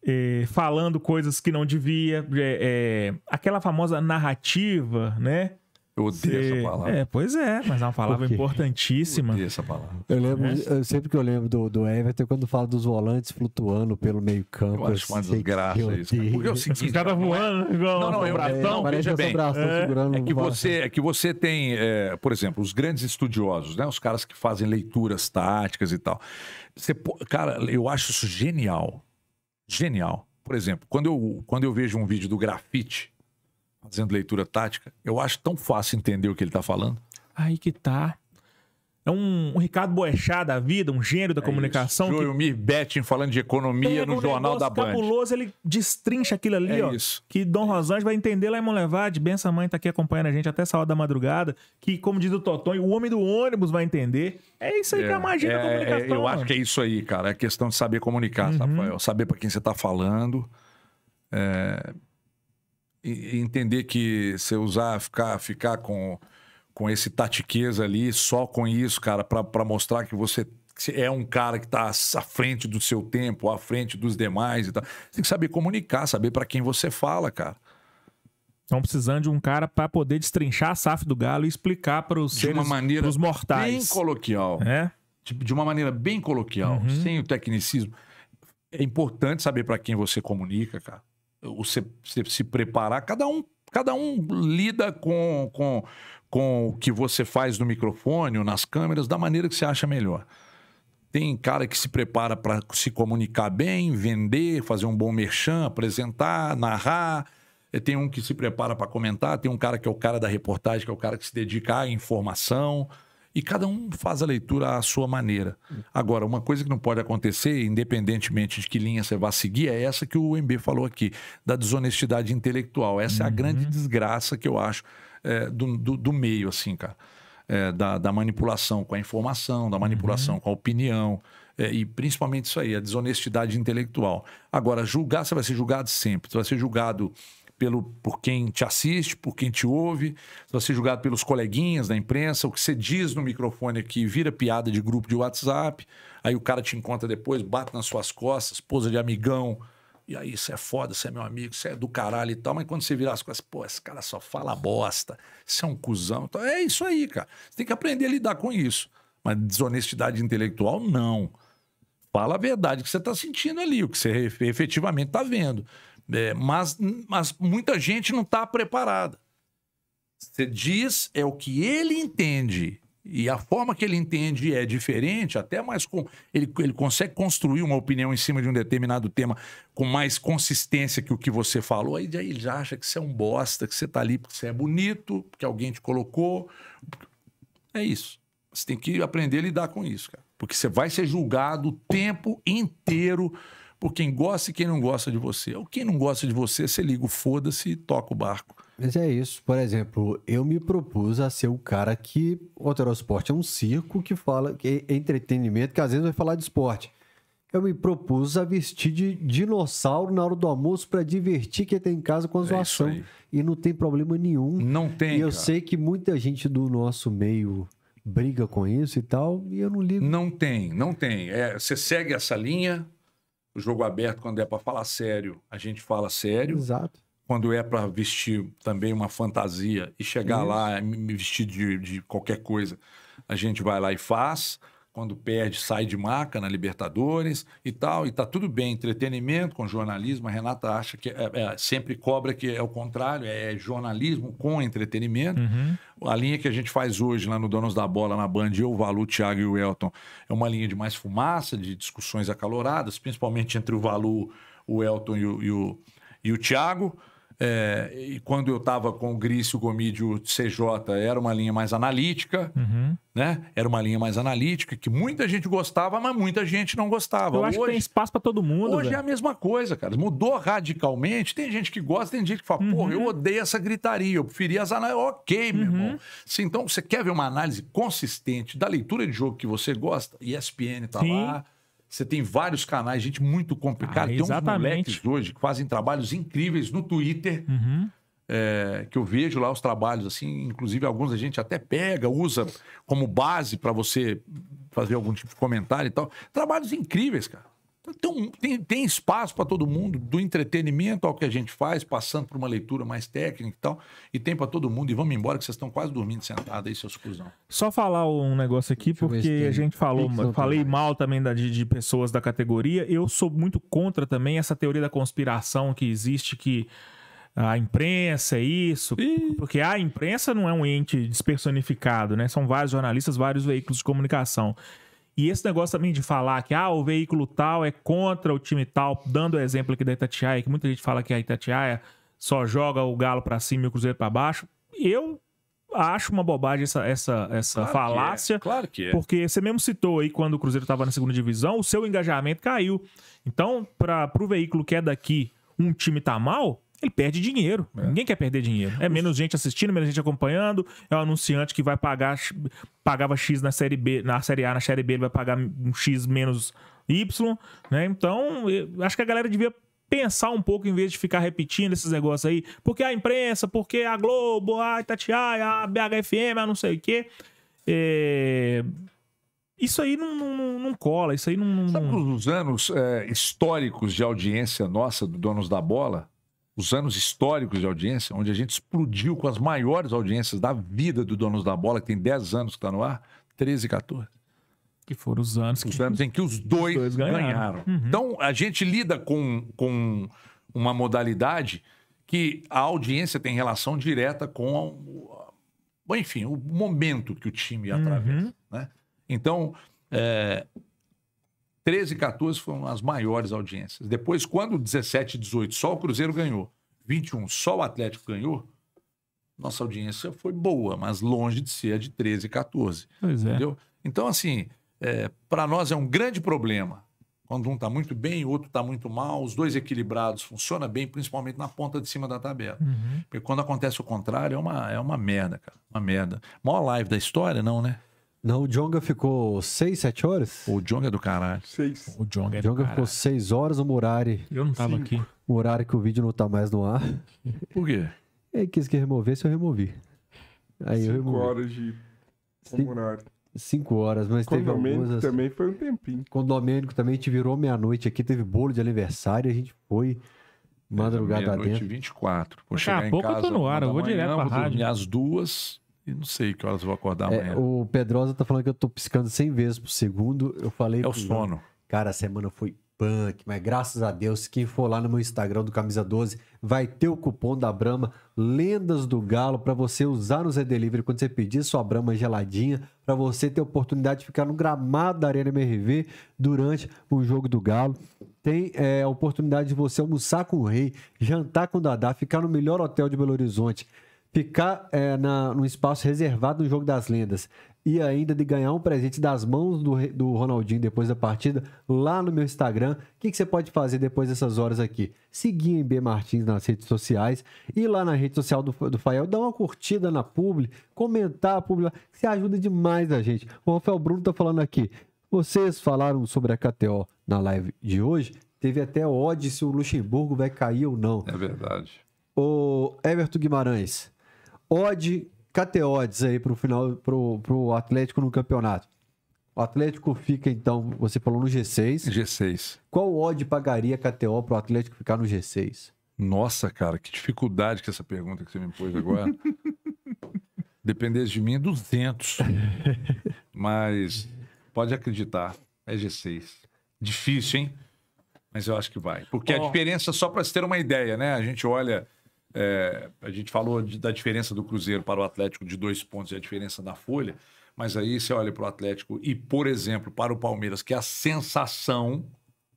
Speaker 2: é, falando coisas que não devia, é, é, aquela famosa narrativa, né? Eu odeio essa palavra. É, pois é, mas é uma palavra importantíssima. Eu odeio essa palavra.
Speaker 1: Eu lembro, é. eu, sempre que eu lembro do, do Everton, quando fala dos volantes flutuando pelo meio campo. Eu acho uma desgraça isso. Porque é o seguinte... Os é- voando né? igual não, não, eu, bração, é, veja é bem. Bração é, é, que você,
Speaker 3: é que você tem, é, por exemplo, os grandes estudiosos, né? Os caras que fazem leituras táticas e tal. Você, cara, eu acho isso genial. Genial. Por exemplo, quando eu, quando eu vejo um vídeo do grafite fazendo leitura tática, eu acho tão fácil entender o que ele está falando.
Speaker 2: Aí que tá. É um, um Ricardo Boechat da vida, um gênio da é comunicação. Isso. Júlio
Speaker 3: que... Betting falando de economia no um Jornal da Band.
Speaker 2: cabuloso, ele destrincha aquilo ali, é ó. Isso. Que Dom Rosange vai entender lá em Monlevade. Mãe tá aqui acompanhando a gente até essa hora da madrugada. Que, como diz o Toton, o homem do ônibus vai entender. É isso aí é, que é a é, magia é, da comunicação. eu mano. acho
Speaker 3: que é isso aí, cara. É questão de saber comunicar, uhum. Saber para quem você tá falando. É entender que você usar, ficar, ficar com, com esse tatiquez ali, só com isso, cara, para mostrar que você é um cara que está à frente do seu tempo, à frente dos demais e tal. Você tem que saber comunicar, saber para quem você fala, cara.
Speaker 2: Estão precisando de um cara para poder destrinchar a SAF do Galo e explicar para os seres, maneira pros mortais. bem
Speaker 3: coloquial. É? Tipo, de uma maneira bem coloquial, uhum. sem o tecnicismo. É importante saber para quem você comunica, cara você, se se preparar, cada um, cada um lida com, com, com o que você faz no microfone ou nas câmeras da maneira que você acha melhor. Tem cara que se prepara para se comunicar bem, vender, fazer um bom merchan, apresentar, narrar. Tem um que se prepara para comentar, tem um cara que é o cara da reportagem, que é o cara que se dedica à informação e cada um faz a leitura à sua maneira. Agora, uma coisa que não pode acontecer, independentemente de que linha você vá seguir, é essa que o MB falou aqui, da desonestidade intelectual. Essa uhum. é a uhum. grande desgraça que eu acho é, do, do, do, meio, assim, cara. É, da, da, manipulação com a informação, da manipulação uhum. com a opinião, é, e principalmente isso aí, a desonestidade intelectual. Agora, julgar, você vai ser julgado sempre, você vai ser julgado pelo, por quem te assiste, por quem te ouve, você você ser julgado pelos coleguinhas da imprensa, o que você diz no microfone aqui vira piada de grupo de WhatsApp, aí o cara te encontra depois, bate nas suas costas, esposa de amigão, e aí você é foda, você é meu amigo, você é do caralho e tal, mas quando você vira as coisas, pô, esse cara só fala bosta, você é um cuzão, então, é isso aí, cara. Você tem que aprender a lidar com isso. Mas desonestidade intelectual, não. Fala a verdade que você está sentindo ali, o que você efetivamente está vendo. É, mas, mas muita gente não está preparada. Você diz, é o que ele entende. E a forma que ele entende é diferente, até mais com. Ele, ele consegue construir uma opinião em cima de um determinado tema com mais consistência que o que você falou. Aí, aí ele já acha que você é um bosta, que você está ali porque você é bonito, porque alguém te colocou. É isso. Você tem que aprender a lidar com isso, cara. Porque você vai ser julgado o tempo inteiro por quem gosta e quem não gosta de você. É Ou quem não gosta de você, você liga o foda-se e
Speaker 1: toca o barco. Mas é isso. Por exemplo, eu me propus a ser o cara que. O esporte é um circo que fala. que é entretenimento, que às vezes vai falar de esporte. Eu me propus a vestir de dinossauro na hora do almoço para divertir quem tem tá em casa com a é zoação. É e não tem problema nenhum. Não tem. E eu cara. sei que muita gente do nosso meio briga com isso e tal, e eu não ligo. Não
Speaker 3: tem, não tem. É, você segue essa linha, o jogo aberto, quando é para falar sério, a gente fala sério. Exato. Quando é para vestir também uma fantasia e chegar Isso. lá, me vestir de, de qualquer coisa, a gente vai lá e faz quando perde, sai de maca na Libertadores e tal, e tá tudo bem, entretenimento com jornalismo, a Renata acha que é, é, sempre cobra que é o contrário, é jornalismo com entretenimento. Uhum. A linha que a gente faz hoje lá no Donos da Bola, na Band, eu, o Valu, o Thiago e o Elton, é uma linha de mais fumaça, de discussões acaloradas, principalmente entre o Valu, o Elton e o, e o, e o Thiago. É, e quando eu estava com o Grício o CJ, era uma linha mais analítica, uhum. né? Era uma linha mais analítica, que muita gente gostava, mas muita gente não gostava. Eu acho hoje, que tem espaço para todo mundo. Hoje é a mesma coisa, cara. Mudou radicalmente. Tem gente que gosta, tem gente que fala, uhum. porra, eu uhum. odeio essa gritaria, eu preferia as análises. Ok, meu uhum. irmão. Se, então, você quer ver uma análise consistente da leitura de jogo que você gosta? ESPN tá Sim. lá. Você tem vários canais, gente muito complicada. Ah, tem exatamente. uns moleques hoje que fazem trabalhos incríveis no Twitter. Uhum. É, que eu vejo lá os trabalhos, assim, inclusive alguns a gente até pega, usa como base para você fazer algum tipo de comentário e tal. Trabalhos incríveis, cara. Então, tem, tem espaço para todo mundo, do entretenimento ao que a gente faz, passando por uma leitura mais técnica e tal. E tem para todo mundo. E vamos embora, que vocês estão quase dormindo sentado aí, seus cuzão. Só
Speaker 2: falar um negócio aqui, Deixa porque a gente falou, falei
Speaker 3: mal também da, de, de,
Speaker 2: pessoas da categoria. Eu sou muito contra também essa teoria da conspiração que existe, que a imprensa é isso. Porque a imprensa não é um ente despersonificado, né? São vários jornalistas, vários veículos de comunicação. E esse negócio também de falar que ah, o veículo tal é contra o time tal, dando o exemplo aqui da Itatiaia, que muita gente fala que a Itatiaia só joga o Galo para cima e o Cruzeiro para baixo. Eu acho uma bobagem essa, essa, essa claro falácia. Que é, claro que é. Porque você mesmo citou aí quando o Cruzeiro estava na segunda divisão, o seu engajamento caiu. Então, para o veículo que é daqui, um time tá mal, ele perde dinheiro. É. Ninguém quer perder dinheiro. É menos gente assistindo, menos gente acompanhando. É um anunciante que vai pagar, pagava X na série B, na série A, na série B, ele vai pagar um X menos Y, né? Então, acho que a galera devia pensar um pouco em vez de ficar repetindo esses negócios aí, porque a imprensa, porque a Globo, a ah, Itatiaia, a ah, BHFM, a ah, não sei o quê.
Speaker 3: É... Isso aí não, não, não, cola, isso aí não. não... Sabe os anos é, históricos de audiência nossa do Donos da Bola? os anos históricos de audiência, onde a gente explodiu com as maiores audiências da vida do Donos da Bola, que tem 10 anos que está no ar, 13 e 14. Que foram os anos, os que... anos em que os dois, os dois ganharam. ganharam. Uhum. Então, a gente lida com, com uma modalidade que a audiência tem relação direta com, enfim, o momento que o time uhum. atravessa. Uhum. Né? Então, é, 13 e 14 foram as maiores audiências. Depois, quando 17 e 18 só o Cruzeiro ganhou, 21 só o Atlético ganhou, nossa audiência foi boa, mas longe de ser a de 13 e 14. Pois é. entendeu? É. Então, assim, é, para nós é um grande problema. Quando um está muito bem, o outro está muito mal, os dois equilibrados funciona bem, principalmente na ponta de cima da tabela. Uhum. Porque quando acontece o contrário, é uma, é uma merda, cara. Uma merda. Maior live da história, não, né?
Speaker 1: Não, o Jonga ficou 6, 7 horas? O Jonga é do caralho. 6. O Jonga é do Jonga ficou 6 horas, o Murari. Eu não tava aqui. O horário que o vídeo não tá mais no ar. Por quê? Ele quis que removesse, eu removi. Aí Cinco eu removi.
Speaker 4: horas de Cin... Murari.
Speaker 1: 5 horas, mas teve algumas. Assim. também foi um tempinho. Domênico também, a gente virou meia-noite aqui, teve bolo de aniversário, a gente foi. Madrugada dentro. Meia-noite
Speaker 4: 24.
Speaker 1: Vou Daqui chegar a pouco em casa, eu tô no ar, eu vou manhã, direto pra vou rádio.
Speaker 3: às duas e não sei que horas eu vou acordar é, amanhã. É, o
Speaker 1: Pedrosa tá falando que eu tô piscando 100 vezes por segundo. Eu falei. É o sono. cara, a semana foi punk, mas graças a Deus, quem for lá no meu Instagram do Camisa 12 vai ter o cupom da Brama Lendas do Galo para você usar no Zé Delivery quando você pedir sua Brama geladinha, para você ter a oportunidade de ficar no gramado da Arena MRV durante o jogo do Galo. Tem é, a oportunidade de você almoçar com o Rei, jantar com o Dadá, ficar no melhor hotel de Belo Horizonte ficar é, na, num espaço reservado no Jogo das Lendas e ainda de ganhar um presente das mãos do, do Ronaldinho depois da partida, lá no meu Instagram. O que, que, você pode fazer depois dessas horas aqui? Seguir em B Martins nas redes sociais, e lá na rede social do, do Fael, dar uma curtida na publi, comentar a publi, você ajuda demais a gente. O Rafael Bruno tá falando aqui. Vocês falaram sobre a KTO na live de hoje. Teve até ódio se o Luxemburgo vai cair ou não. É
Speaker 4: verdade.
Speaker 1: O Everton Guimarães, odd, cateodes aí pro final, pro, pro Atlético no campeonato. O Atlético fica, então, você falou no G6. G6. Qual odd pagaria KTO pro Atlético ficar no G6? Nossa, cara, que dificuldade que essa pergunta que você me pôs agora.
Speaker 3: Dependesse de mim, é 200. Mas pode acreditar, é G6. Difícil, hein? Mas eu acho que vai. Porque oh. a diferença, só para você ter uma ideia, né? A gente olha é, a gente falou de, da diferença do Cruzeiro para o Atlético de dois pontos e a diferença na folha, mas aí você olha para o Atlético e, por exemplo, para o Palmeiras, que é a sensação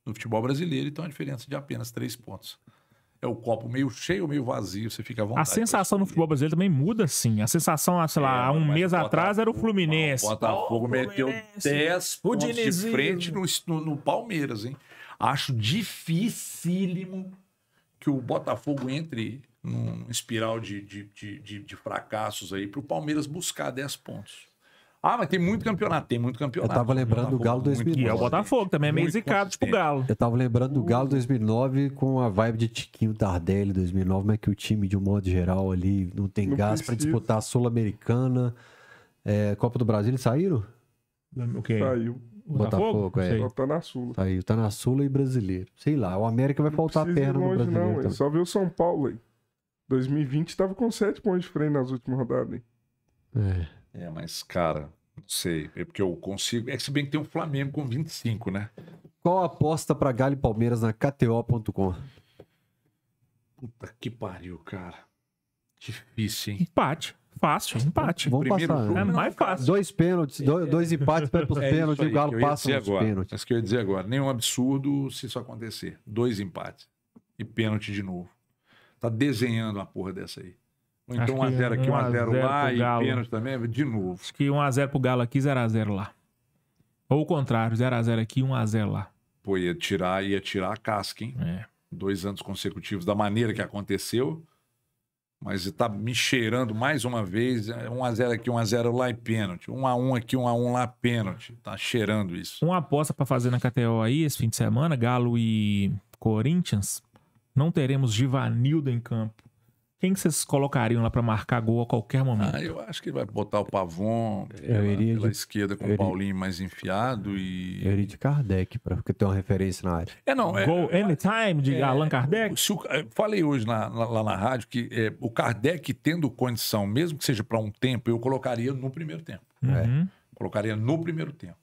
Speaker 3: no futebol brasileiro, então a diferença de apenas três pontos. É o copo meio cheio, meio vazio, você fica à vontade. A
Speaker 2: sensação no futebol brasileiro também muda, sim. A sensação, sei lá, é, há um mês atrás era o Fluminense. O
Speaker 3: Botafogo oh, meteu 10 pontos de frente no, no, no Palmeiras, hein? Acho dificílimo que o Botafogo entre num espiral de, de, de, de, de fracassos aí para o Palmeiras buscar 10 pontos. Ah, mas tem muito campeonato, tem muito campeonato. Eu tava lembrando o do Galo 2009. E é o Botafogo também, é meio zicado tipo Galo.
Speaker 1: Eu tava lembrando do Galo 2009 com a vibe de Tiquinho Tardelli 2009, mas que o time, de um modo geral, ali não tem não gás para disputar a Sul-Americana. É, Copa do Brasil, eles saíram? Okay. Saiu. Botafogo, Botafogo é. Tá na Sula. Saiu, tá na Sula e brasileiro. Sei lá, o América vai faltar a perna no brasileiro. Não, é só ver o São Paulo aí.
Speaker 4: 2020 estava com 7 pontos de freio nas últimas rodadas. Hein?
Speaker 3: É. é, mas, cara, não sei. É porque eu consigo. É que se bem que tem o um Flamengo com 25, né?
Speaker 1: Qual a aposta para Galo e Palmeiras na KTO.com?
Speaker 3: Puta que pariu, cara. Difícil, hein? Empate. Fácil,
Speaker 2: empate. Vamos
Speaker 1: Primeiro passar. Né? Jogo, é mais fácil. Dois pênaltis, é. dois, empates para os é pênaltis e o Galo passa os pênaltis.
Speaker 3: É isso que eu ia dizer agora. Nenhum absurdo se isso acontecer. Dois empates. E pênalti de novo tá desenhando uma porra dessa aí. Ou então 1x0 aqui, 1x0 lá e pênalti também, de novo. Acho que 1x0 pro Galo
Speaker 2: aqui, 0x0 lá. Ou o contrário, 0x0 aqui, 1x0 lá.
Speaker 3: Pô, ia tirar, ia tirar a casca, hein? É. Dois anos consecutivos, da maneira que aconteceu. Mas tá me cheirando mais uma vez. 1x0 é, aqui, 1x0 lá e pênalti. 1x1 aqui, 1x1 lá, pênalti. Tá cheirando isso.
Speaker 2: Uma aposta pra fazer na KTO aí esse fim de semana, Galo e Corinthians. Não teremos Givanildo em campo. Quem que vocês colocariam lá para marcar gol a qualquer momento? Ah, eu
Speaker 3: acho que ele vai botar o Pavon pela, é, pela de... esquerda com o Paulinho mais enfiado e. Eu iria de Kardec, porque ter uma referência na área. É, não. É, gol é, anytime de é, Allan Kardec? Se o, é, falei hoje na, na, lá na rádio que é, o Kardec, tendo condição, mesmo que seja para um tempo, eu colocaria no primeiro tempo. Uhum. Colocaria no primeiro tempo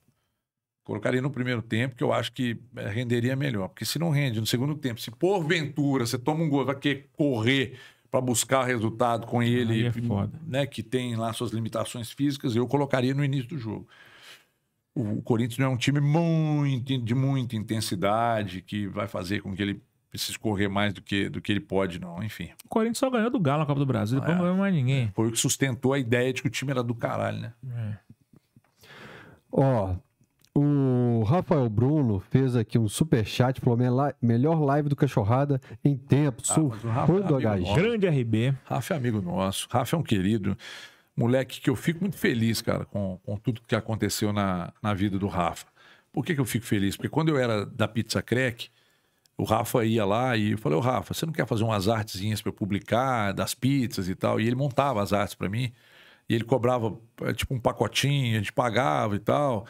Speaker 3: colocaria no primeiro tempo, que eu acho que eh, renderia melhor. Porque se não rende no segundo tempo, se porventura você toma um gol, vai querer correr para buscar resultado com ele, é né, que tem lá suas limitações físicas, eu colocaria no início do jogo. O, Corinthians não é um time muito, de muita intensidade, que vai fazer com que ele precise correr mais do que, do que ele pode, não. Enfim. O Corinthians só ganhou do Galo na Copa do Brasil, depois é. não ganhou mais ninguém. Foi o que sustentou a ideia de que o time era do caralho, né? É.
Speaker 1: Ó, oh, o Rafael Bruno fez aqui um super chat, falou melhor live do Cachorrada em tempo, ah, surfando do HG. Grande RB.
Speaker 3: Rafa é amigo nosso, Rafa é um querido. Moleque que eu fico muito feliz, cara, com, com tudo que aconteceu na, na vida do Rafa. Por que, que eu fico feliz? Porque quando eu era da Pizza Crack, o Rafa ia lá e eu falei, ô Rafa, você não quer fazer umas artezinhas para eu publicar, das pizzas e tal? E ele montava as artes para mim. E ele cobrava, tipo, um pacotinho, a gente pagava e tal.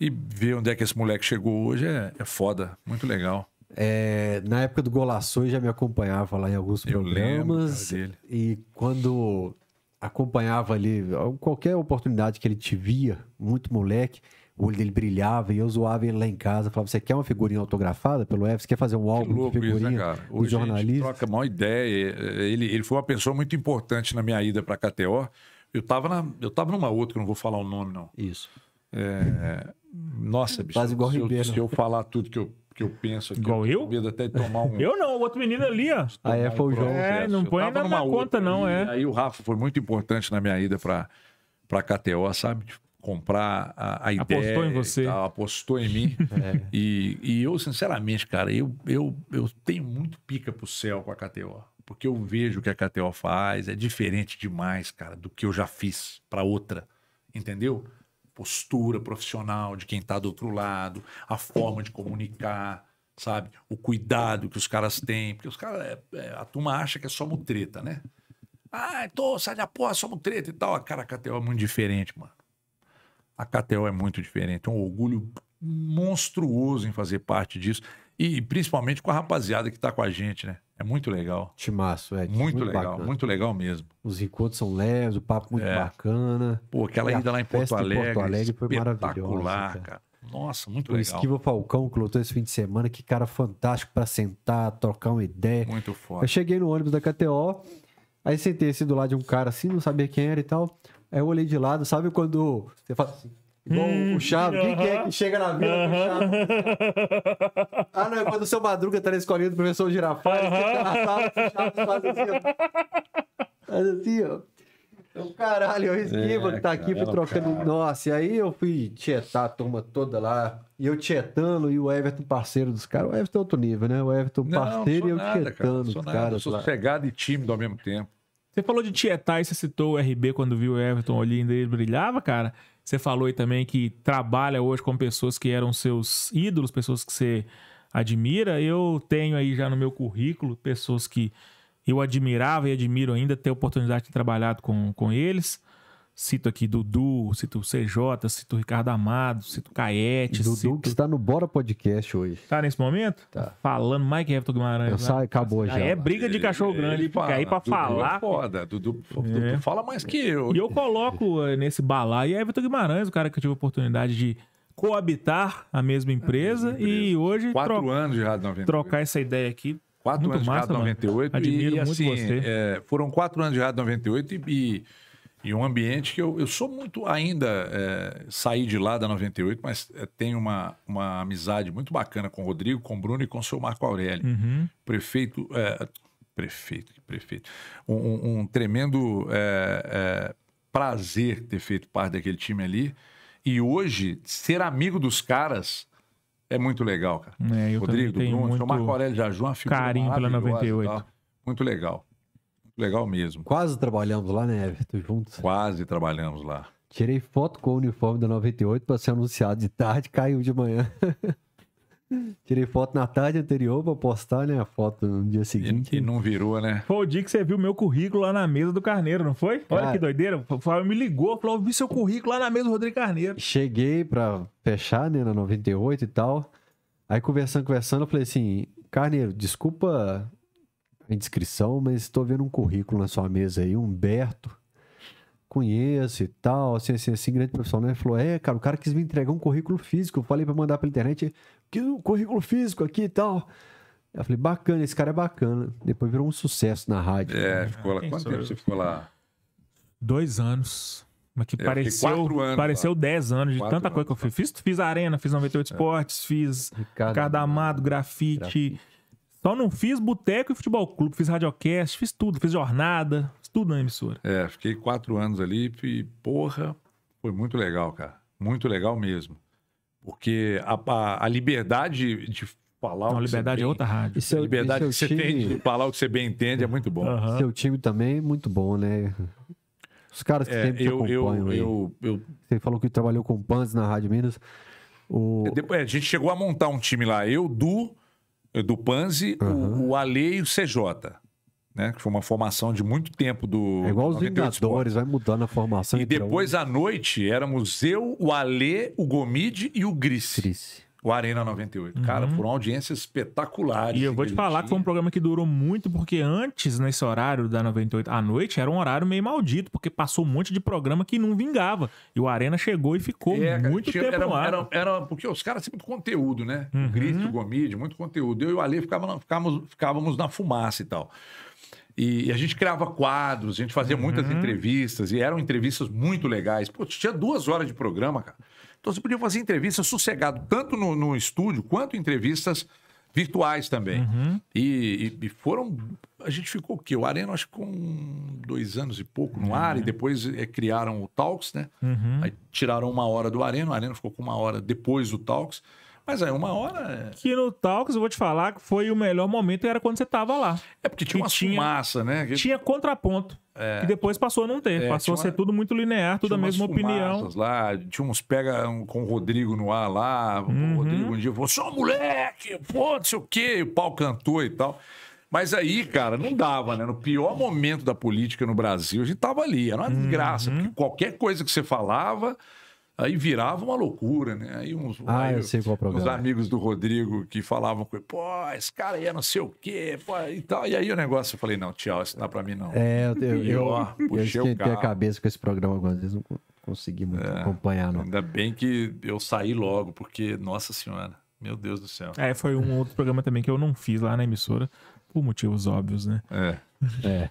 Speaker 3: E ver onde é que esse moleque chegou hoje é, é foda,
Speaker 1: muito legal. É, na época do Golaço eu já me acompanhava lá em alguns eu programas. Lembro, e quando acompanhava ali qualquer oportunidade que ele te via, muito moleque, o olho dele brilhava e eu zoava ele lá em casa. Falava: Você quer uma figurinha autografada pelo F? Você quer fazer um álbum de né, figurinha? O né, jornalista?
Speaker 3: troca a maior ideia. É, ele, ele foi uma pessoa muito importante na minha ida para a KTO. Eu estava eu tava numa outra, que eu não vou falar o nome, não. Isso. É... Nossa, bicho. Faz igual se, Eu, se eu falar tudo que eu, que eu penso aqui, igual eu, eu até tomar um. eu
Speaker 2: não, o outro menino ali, ó. Aí é, foi o João. É, não põe na conta, não, é. Aí o
Speaker 3: Rafa foi muito importante na minha ida pra, pra KTO, sabe? comprar a, a ideia. Apostou em você. Tal, apostou em mim. é. e, e eu, sinceramente, cara, eu, eu, eu tenho muito pica pro céu com a KTO. Porque eu vejo o que a KTO faz, é diferente demais, cara, do que eu já fiz para outra. Entendeu? postura profissional de quem está do outro lado, a forma de comunicar, sabe? O cuidado que os caras têm, porque os caras, é, é, a turma acha que é só mutreta, né? Ah, tô, sai da porra, só mutreta e tal. Ah, cara, a KTO é muito diferente, mano. A KTO é muito diferente, é um orgulho monstruoso em fazer parte disso e principalmente com a rapaziada que está com a gente, né? É muito legal.
Speaker 1: Timaço, é. Muito, muito legal, bacana. muito legal mesmo. Os encontros são leves, o papo muito é. bacana. Pô, aquela ida lá em Porto Alegre, Porto Alegre foi maravilhosa.
Speaker 3: cara. Nossa, muito o legal. Esquiva
Speaker 1: Falcão que lotou esse fim de semana, que cara fantástico para sentar, trocar uma ideia. Muito forte. Eu cheguei no ônibus da KTO, aí sentei assim do lado de um cara assim, não sabia quem era e tal. Aí eu olhei de lado, sabe quando você fala assim, Bom, hum, o Chave. Uh -huh. Quem que é que chega na vila uh -huh. com o Chaves? Ah, não, é quando o seu Madruga tá na escolinha do professor Girafales, uh -huh. fica na sala, o Chaves faz assim, ó. Faz assim, ó. Então, caralho, eu esquiva é, que tá aqui, fui é, trocando. É cara. Nossa, e aí eu fui tietar a turma toda lá. E eu tietando e o Everton, parceiro dos caras. O Everton é outro nível, né? O Everton, não, parceiro, não e eu tietando cara, os caras. Eu sou
Speaker 3: sossegado e tímido ao mesmo tempo.
Speaker 2: Você falou de tietar e você citou o RB quando viu o Everton, olhando ele brilhava, cara. Você falou aí também que trabalha hoje com pessoas que eram seus ídolos, pessoas que você admira. Eu tenho aí já no meu currículo pessoas que eu admirava e admiro ainda, ter oportunidade de trabalhar com, com eles. Cito aqui Dudu, cito o CJ, cito o Ricardo Amado, cito o Caete. Dudu cito... que está
Speaker 1: no Bora Podcast hoje. Tá nesse momento?
Speaker 2: Tá. Falando Mike Everton Guimarães. Eu né? saio, acabou já. É briga de cachorro grande. Ele fala, aí pra Dudu é falar. É foda.
Speaker 3: Dudu, é. Dudu, fala mais
Speaker 2: que eu. E eu coloco eh, nesse balaio é Everton Guimarães, o cara que eu tive a oportunidade de coabitar a mesma empresa. E hoje. Quatro anos de Rádio 98. Trocar essa ideia aqui. Quatro muito anos massa, de Rádio 98. Mano. Admiro e, muito assim, você.
Speaker 3: É, foram quatro anos de Rádio 98 e, e e um ambiente que eu, eu sou muito ainda, é, saí de lá da 98, mas é, tenho uma, uma amizade muito bacana com o Rodrigo, com o Bruno e com o seu Marco Aurélio. Uhum. Prefeito, é, prefeito, prefeito. Um, um tremendo é, é, prazer ter feito parte daquele time ali. E hoje, ser amigo dos caras é muito legal, cara. É, Rodrigo, Bruno, o Marco Aurélio já João, uma figura Carinho pela 98. Muito legal legal mesmo.
Speaker 1: Quase trabalhamos lá, né, Everton? Juntos. Quase trabalhamos lá. Tirei foto com o uniforme da 98 para ser anunciado de tarde, caiu de manhã. Tirei foto na tarde anterior para postar né, a foto no dia seguinte. E, e, não
Speaker 3: virou, né?
Speaker 1: Foi o dia que você viu meu currículo lá
Speaker 2: na mesa do Carneiro, não foi?
Speaker 1: Cara, Olha que doideira. O Fábio me ligou, falou: vi seu currículo lá na mesa do Rodrigo Carneiro. Cheguei para fechar, né, na 98 e tal. Aí conversando, conversando, eu falei assim: Carneiro, desculpa inscrição, mas estou vendo um currículo na sua mesa aí, Humberto. Conheço e tal, assim, assim, assim, grande profissional. Né? Ele falou: É, cara, o cara quis me entregar um currículo físico. Eu falei para mandar pela internet: Que um currículo físico aqui e tal. Eu falei: Bacana, esse cara é bacana. Depois virou um sucesso na rádio. É, ah, ficou lá. Quem Quanto tempo você ficou lá? Dois anos. Mas que é, pareceu, anos, pareceu dez anos de quatro tanta anos, coisa que eu fiz. Fiz, fiz arena, fiz 98 é. esportes, fiz Ricardo, Ricardo
Speaker 2: Amado, grafite. grafite só não fiz boteco e futebol clube, fiz radiocast, fiz tudo, fiz jornada, fiz tudo na emissora.
Speaker 3: É, fiquei quatro anos ali e, porra, foi muito legal, cara. Muito legal mesmo. Porque a, a, a liberdade de falar não, o que liberdade você é outra rádio. Seu, a liberdade que você time... tem de falar o que você bem entende é muito bom. Uhum. Seu
Speaker 1: time também é muito bom, né? Os caras que é, sempre eu, acompanham. Eu, eu, eu, Você falou que trabalhou com Pans na Rádio Minas. O...
Speaker 3: É, a gente chegou a montar um time lá. Eu, Du, eh, do Panzi, uhum. o, o Ale e o CJ. Né? Que foi uma formação de muito tempo do. É igual os Vingadores,
Speaker 1: vai mudando a formação. E depois
Speaker 3: à noite éramos eu, o Ale, o Gomide e o Gris. Gris. O Arena 98. Uhum. Cara, foram audiências espetaculares. E eu vou te falar
Speaker 2: que foi um programa que durou muito, porque antes, nesse horário da 98 à noite, era um horário meio maldito, porque passou um monte de programa que não vingava. E o Arena chegou e ficou é, muito tinha, tempo era, lá. Era,
Speaker 3: era, porque os caras sempre conteúdo, né? Uhum. O Grito, o Gomide, muito conteúdo. Eu e o Ale ficávamos, ficávamos, ficávamos na fumaça e tal. E, a gente criava quadros, a gente fazia uhum. muitas entrevistas, e eram entrevistas muito legais. Pô, tinha duas horas de programa, cara. Então você podia fazer entrevistas sossegado, tanto no, no estúdio quanto entrevistas virtuais também. Uhum. E, e, e, foram. A gente ficou o quê? O Arena, acho que com dois anos e pouco no uhum. ar, e é. depois é, criaram o Talks, né? Uhum. Aí tiraram uma hora do Arena, o Arena ficou com uma hora depois do Talks. Mas aí uma hora. É. Que no Talks, eu vou te falar
Speaker 2: que foi o melhor momento era quando você tava lá. É porque tinha uma tinha, fumaça, né? Que... Tinha contraponto. É, depois passou a não ter. É, passou a ser
Speaker 3: tudo muito linear, tudo a mesma opinião. Lá, tinha uns pega um, com o Rodrigo no ar lá. Uhum. O Rodrigo um dia falou: é só moleque, pô, não sei o quê. E o pau cantou e tal. Mas aí, cara, não dava, né? No pior momento da política no Brasil, a gente tava ali. Era uma desgraça, uhum. porque qualquer coisa que você falava Aí virava uma loucura, né? Aí uns, ah, aí, eu sei qual é uns amigos do Rodrigo que falavam com ele, pô, esse cara aí é não sei o quê, pô, e tal. E aí o negócio, eu falei, não, tchau, isso não dá pra mim, não. É, eu, eu, eu, ó, eu esquentei a cabeça
Speaker 1: com esse programa algumas vezes, não consegui muito é, acompanhar, não. Ainda
Speaker 3: bem que eu saí logo, porque, nossa senhora, meu Deus do céu. É,
Speaker 1: foi
Speaker 2: um outro programa também que eu não fiz lá na emissora, por motivos óbvios, né? É. É.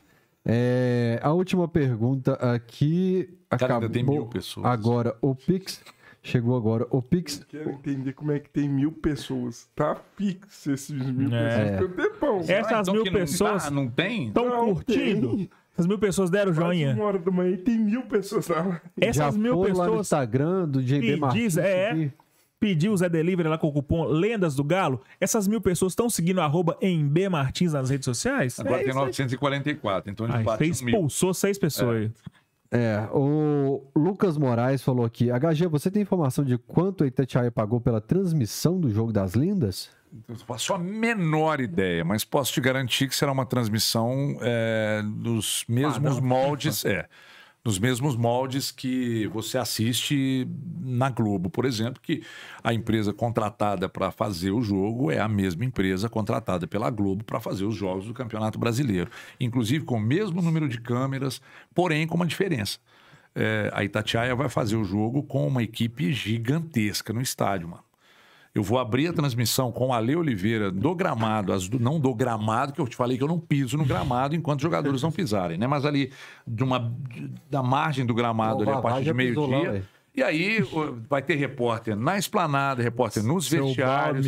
Speaker 2: É,
Speaker 1: a última pergunta aqui. Cara, acabou tem mil pessoas. Agora, o Pix. Chegou agora. O Pix. Eu
Speaker 4: quero entender como é que tem mil pessoas. Tá Pix esses
Speaker 1: mil é. pessoas. Tem um Essas ah, então mil pessoas. Não, dá, não tem? Estão
Speaker 4: curtindo. Tem. Essas mil pessoas deram joinha. Uma hora da manhã tem mil pessoas lá. Essas Já mil pessoas. Lá no
Speaker 1: Instagram do JB
Speaker 4: Martins. Diz,
Speaker 2: é. Que pediu o Zé Delivery lá com o cupom Lendas do Galo. Essas mil pessoas estão seguindo arroba em B Martins nas redes sociais? Agora é tem
Speaker 3: 944, então
Speaker 2: a gente ah, expulsou seis pessoas.
Speaker 1: É. é. o Lucas Moraes falou aqui. HG, você tem informação de quanto a Itatiaia pagou pela transmissão do Jogo das Lendas?
Speaker 3: Eu faço a menor ideia, mas posso te garantir que será uma transmissão é, dos mesmos ah, moldes. É nos mesmos moldes que você assiste na Globo, por exemplo, que a empresa contratada para fazer o jogo é a mesma empresa contratada pela Globo para fazer os jogos do Campeonato Brasileiro, inclusive com o mesmo número de câmeras, porém com uma diferença. É, a Itatiaia vai fazer o jogo com uma equipe gigantesca no estádio, mano. Eu vou abrir a transmissão com o Ale Oliveira do gramado, do, não do gramado, que eu te falei que eu não piso no gramado enquanto os jogadores não pisarem, né? Mas ali de uma, da margem do gramado, Bom, ali a partir de é meio-dia e aí vai ter repórter na esplanada, repórter nos Seu vestiários.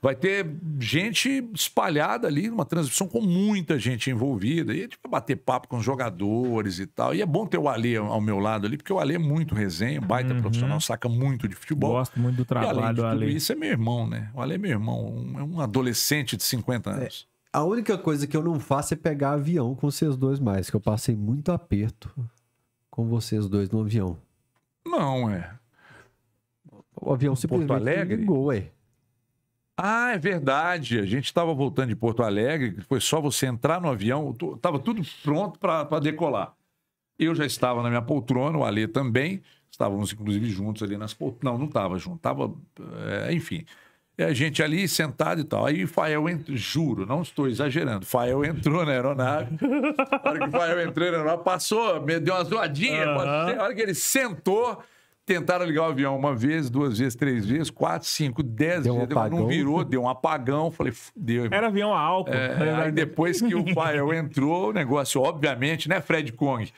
Speaker 3: vai ter gente espalhada ali, numa transmissão com muita gente envolvida. E tipo, bater papo com os jogadores e tal. E é bom ter o Alê ao meu lado ali, porque o Alê é muito resenha, baita uhum. profissional, saca muito
Speaker 1: de futebol. Gosto muito do trabalho e, além de do Ale. Isso
Speaker 3: é meu irmão, né? O Alê é meu irmão, um, é um adolescente de 50 é, anos.
Speaker 1: É. A única coisa que eu não faço é pegar avião com vocês dois mais, que eu passei muito aperto com vocês dois no avião.
Speaker 3: Não, é.
Speaker 1: O avião se Porto Alegre? ligou, ué.
Speaker 3: Ah, é verdade. A gente estava voltando de Porto Alegre, foi só você entrar no avião, estava tudo pronto para decolar. Eu já estava na minha poltrona, o Alê também. Estávamos, inclusive, juntos ali nas poltronas. Não, não estava junto, É, enfim. É, a gente ali sentado e tal. Aí Fael entrou, juro, não estou exagerando. Fael entrou na aeronave. a hora que o Fael entrou na aeronave, passou, deu umas zoadinha Uhum. A hora que ele sentou. Tentaram ligar o avião uma vez, duas vezes, três vezes, quatro, cinco, dez deu vezes. Um não virou, deu um apagão. Falei, fudeu. Irmão. Era
Speaker 4: avião a álcool. É,
Speaker 3: aí depois que o Fael entrou, o negócio, obviamente, né, Fred Kong?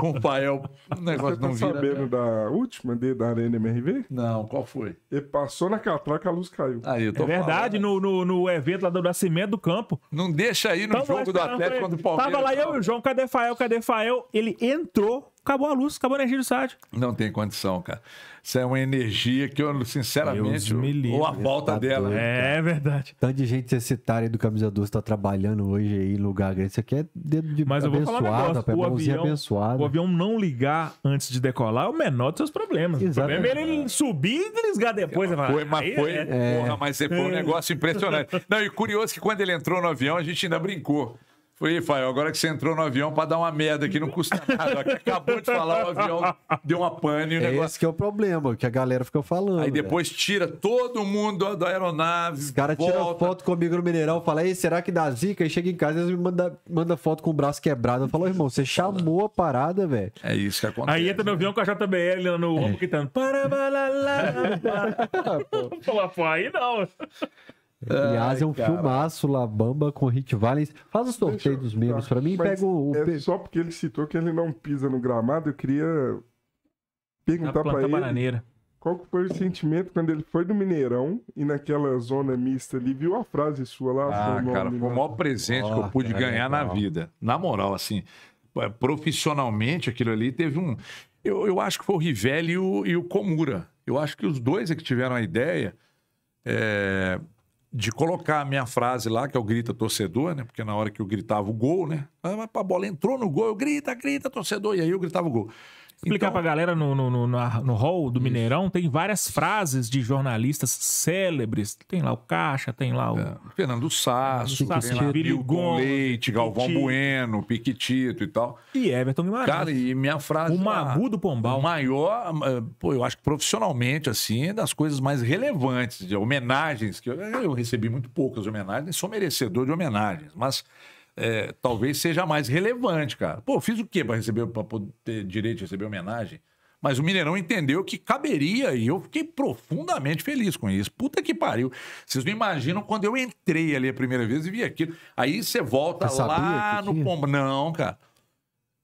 Speaker 3: Com o Fael,
Speaker 2: o negócio Você tá não tá vira. sabendo né?
Speaker 4: da última de, da Arena MRV? Não, qual foi? Ele passou na catraca, a luz caiu. Aí, eu tô é verdade,
Speaker 2: no, no, no, evento lá do Nascimento do Campo. Não deixa aí no jogo do Atlético quando o Palmeiras. Tava lá
Speaker 4: eu e o João, cadê Fael,
Speaker 2: cadê Fael? Ele entrou acabou a luz, acabou a energia do estádio.
Speaker 3: Não tem condição, cara. Isso é uma energia que eu, sinceramente, ou a volta tá dela. Doido, é
Speaker 1: verdade. Tanto de gente excitada do Camisa 12 está trabalhando hoje aí em lugar grande. Isso aqui é dedo de Mas eu vou falar um negócio, o, é avião, abençoado. o
Speaker 2: avião não ligar antes de decolar é o menor dos seus problemas. Exatamente. O problema é ele subir e desligar depois. É, foi, mas foi, é. porra,
Speaker 3: mas é, foi um é. negócio impressionante. Não, e curioso que quando ele entrou no avião, a gente ainda brincou. Falei, Fael, agora que você entrou no avião para dar uma merda aqui, não custa nada. Acabou de falar, o avião
Speaker 1: deu uma pane. É negócio... esse que é o problema, que a galera fica falando. Aí né? depois
Speaker 3: velho. tira todo mundo da aeronave. Os caras tiram
Speaker 1: foto comigo no Mineirão, fala, ei, será que dá zica? Aí chega em casa e eles me mandam manda foto com o braço quebrado. Eu falo, irmão, você chamou a parada, velho. É isso que acontece.
Speaker 2: Aí entra no né? avião com a JBL
Speaker 1: lá no é. ombro é. gritando. Para, para,
Speaker 2: lá, para. Pô, aí não.
Speaker 1: Aliás, Ai, é um cara. filmaço lá, Bamba com Hit Valens. Faz o sorteio mesmo. dos membros para mim e pega o. É só porque
Speaker 4: ele citou que ele não pisa no gramado, eu queria perguntar para ele. Bananeira. Qual foi o sentimento quando ele foi no Mineirão e naquela zona mista ali, viu a frase sua lá? Ah, cara, foi o maior
Speaker 3: presente oh, que eu pude ganhar legal. na vida. Na moral, assim, é, profissionalmente aquilo ali teve um. Eu, eu acho que foi o Rivelli e o, e o Comura. Eu acho que os dois é que tiveram a ideia. É, de colocar a minha frase lá, que é o grita torcedor, né? Porque na hora que eu gritava o gol, né? Ah, a bola entrou no gol, eu grita, grita torcedor, e aí eu gritava o gol. Explicar então, pra galera no, no, no, no hall do isso. Mineirão,
Speaker 2: tem várias frases de jornalistas célebres. Tem lá o Caixa, tem lá o. É,
Speaker 3: Fernando Sasso, Sasso tem lá Leite, Galvão Piquitito. Bueno, Piquitito e tal. E Everton Guimarães. Cara, e minha frase. O Magu do Pombal. O maior, é, pô, eu acho que profissionalmente, assim, é das coisas mais relevantes, de homenagens, que eu, eu recebi muito poucas homenagens, sou merecedor de homenagens, mas é, talvez seja mais relevante, cara. Pô, fiz o quê para receber para ter direito de receber homenagem? Mas o Mineirão entendeu que caberia e eu fiquei profundamente feliz com isso. Puta que pariu. Vocês não imaginam quando eu entrei ali a primeira vez e vi aquilo. Aí você volta lá no pombo. Não, cara.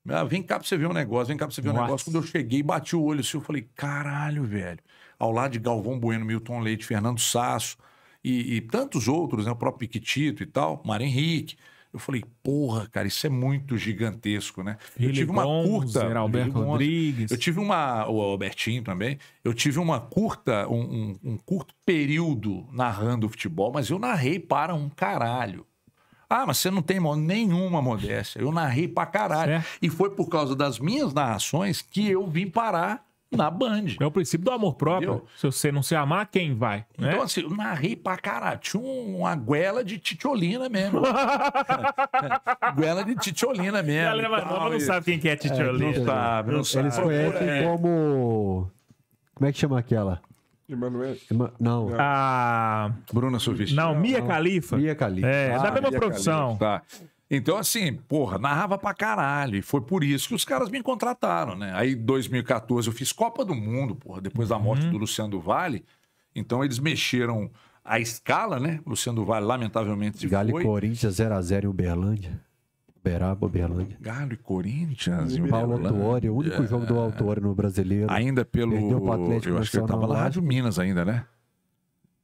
Speaker 3: Ah, vem cá pra você ver um negócio, vem cá pra você ver Nossa. um negócio. Quando eu cheguei, bati o olho assim, eu falei, caralho, velho. Ao lado de Galvão Bueno, Milton Leite, Fernando Sasso e, e tantos outros, né? O próprio Piquitito e tal, Mário Henrique. Eu falei, porra, cara, isso é muito gigantesco, né? eu tive uma curta. Gonzer, Alberto Rodrigues. Eu tive uma. O Albertinho também. Eu tive uma curta, um, um, um curto período narrando futebol, mas eu narrei para um caralho. Ah, mas você não tem nenhuma modéstia. Eu narrei pra caralho. Certo. E foi por causa das minhas narrações que eu vim parar na Band. É o princípio do amor próprio. Entendeu? Se você não se amar, quem vai? Né? Então, assim, eu narrei pra caralho. Tinha uma guela de titiolina mesmo. guela de titiolina mesmo. Então, não
Speaker 1: sabe quem que é titiolina. É, não sabe, não sabe. Eles conhecem é. como... Como é que chama aquela? Emanuel. Ema... Não. a ah, Bruna Sufis. Não, Mia Califa.
Speaker 3: Mia Califa. É, ah, da mesma Mia profissão. Califa, tá. Então, assim, porra, narrava pra caralho. E foi por isso que os caras me contrataram, né? Aí, em 2014, eu fiz Copa do Mundo, porra, depois da uhum. morte uhum. do Luciano do Vale. Então, eles mexeram a escala, né? Luciano do Vale, lamentavelmente, Galo foi. e
Speaker 1: Corinthians, 0x0 em Uberlândia. Uberaba, Uberlândia. Galo e Corinthians. E Paulo Autuori, o único é... jogo do é. Autuori no brasileiro. Ainda pelo. Perdeu pro Atlético eu acho que eu tava na Rádio Minas ainda, né?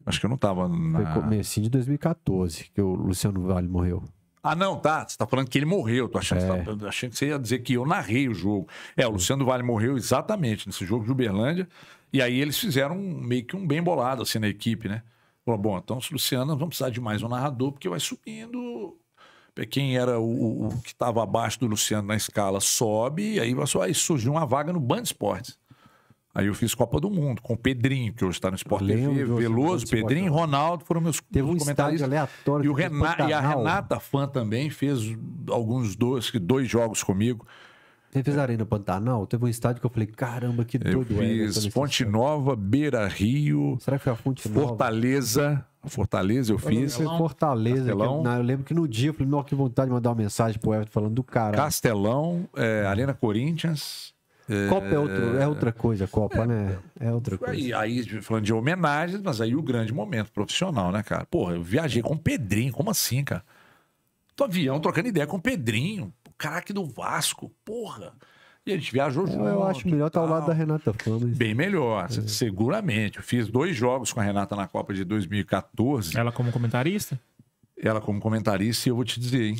Speaker 1: Acho que eu não tava na. Foi comecinho de 2014 que o Luciano Vale morreu.
Speaker 3: Ah, não, tá. Você tá falando que ele morreu. Tô achando, tá é. que você ia dizer que eu narrei o jogo. É, o Luciano Vale morreu exatamente nesse jogo de Uberlândia. E aí eles fizeram um, meio que um bem bolado assim na equipe, né? Falou, bom, então, Luciano, vamos precisar de mais um narrador, porque vai subindo. É, quem era o, o que estava abaixo do Luciano na escala sobe, e aí, aí surgiu uma vaga no Band Esportes. Aí eu fiz Copa do Mundo com o Pedrinho, que hoje está no Sport TV, Veloso, Pedrinho, Ronaldo foram meus Teve meus um comentários. aleatório. E, o Renata, e a Renata Fã também fez alguns dois, dois jogos comigo. Você
Speaker 1: fez Arena Pantanal? Teve um estádio que eu falei, caramba, que doido. Eu é, né,
Speaker 3: fiz é, Fonte Nova, Beira Rio. Será que foi a Fonte Nova? Fortaleza. Fortaleza eu fiz. Eu Fortaleza. Castelão. Que eu, eu,
Speaker 1: lembro que no dia eu falei, nossa, que vontade de mandar uma mensagem pro Everton falando do cara.
Speaker 3: Castelão, é, Arena Corinthians. Copa é, outro, é outra
Speaker 1: coisa, Copa, é, né? É outra coisa.
Speaker 3: Aí, aí, falando de homenagens, mas aí o grande momento profissional, né, cara? Porra, eu viajei com o Pedrinho, como assim, cara? Tô avião trocando ideia com o Pedrinho, o craque do Vasco, porra. E a gente viajou junto. Eu acho melhor estar tá ao lado
Speaker 1: da Renata Fama.
Speaker 3: Bem melhor, é. seguramente. Eu fiz dois jogos com a Renata na Copa de 2014. Ela como comentarista? Ela como comentarista, e eu vou te dizer, hein?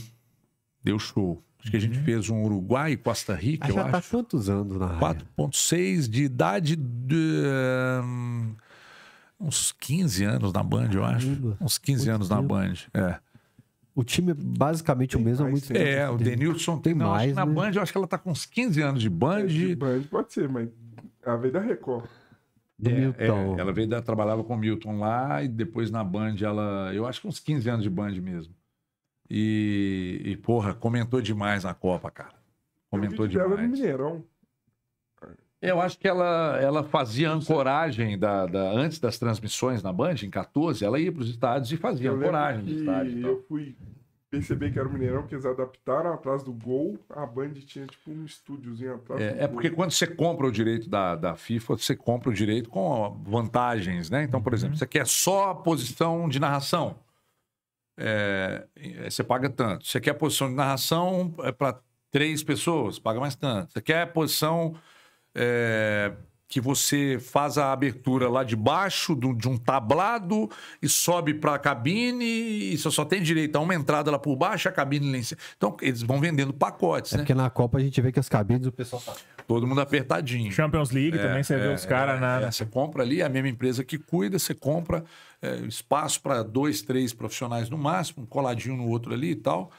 Speaker 3: Deu show. Acho que a gente uhum. fez um Uruguai e Costa Rica, eu ah, já eu tá acho. quantos anos na área? 4.6 de idade de, um, uns 15 anos na Band, eu acho. Caramba, uns 15 anos tempo. na Band,
Speaker 1: é. O time é basicamente tem o mesmo há muito tempo. É, o Denilson
Speaker 4: tem, não, mais, na né? Band, eu acho que ela está com uns 15 anos de Band. É, de Band pode ser, mas ela é veio da Record.
Speaker 1: Do
Speaker 3: é, é Milton. É, ela veio da, trabalhava com o Milton lá e depois na Band ela, eu acho que uns 15 anos de Band mesmo. E, e, porra, comentou demais na Copa, cara.
Speaker 4: Comentou demais. Mineirão.
Speaker 3: Eu acho que ela, ela fazia ancoragem da, da, antes das transmissões na Band, em 14, ela ia para os estádios e fazia eu ancoragem de
Speaker 4: estádio. Então. Eu fui perceber que era o Mineirão, que eles adaptaram atrás do gol, a Band tinha tipo um estúdiozinho atrás. É, é porque
Speaker 3: quando você compra o direito da, da FIFA, você compra o direito com vantagens, né? Então, por uhum. exemplo, uhum. você quer só a posição de narração. É, é, você paga tanto. Você quer posição de narração é para três pessoas, paga mais tanto. Você quer posição é, que você faz a abertura lá de baixo de um tablado e sobe para a cabine e você só tem direito a uma entrada lá por baixo, a cabine lá em cima. Então, eles vão vendendo pacotes, é né? Porque na
Speaker 1: Copa a gente vê que as cabines o pessoal tá
Speaker 3: todo mundo apertadinho. Champions League é, também, você é, vê os caras é, na... É, você compra ali, é a mesma empresa que cuida, você compra é, espaço para dois, três profissionais no máximo, um coladinho no outro ali e tal.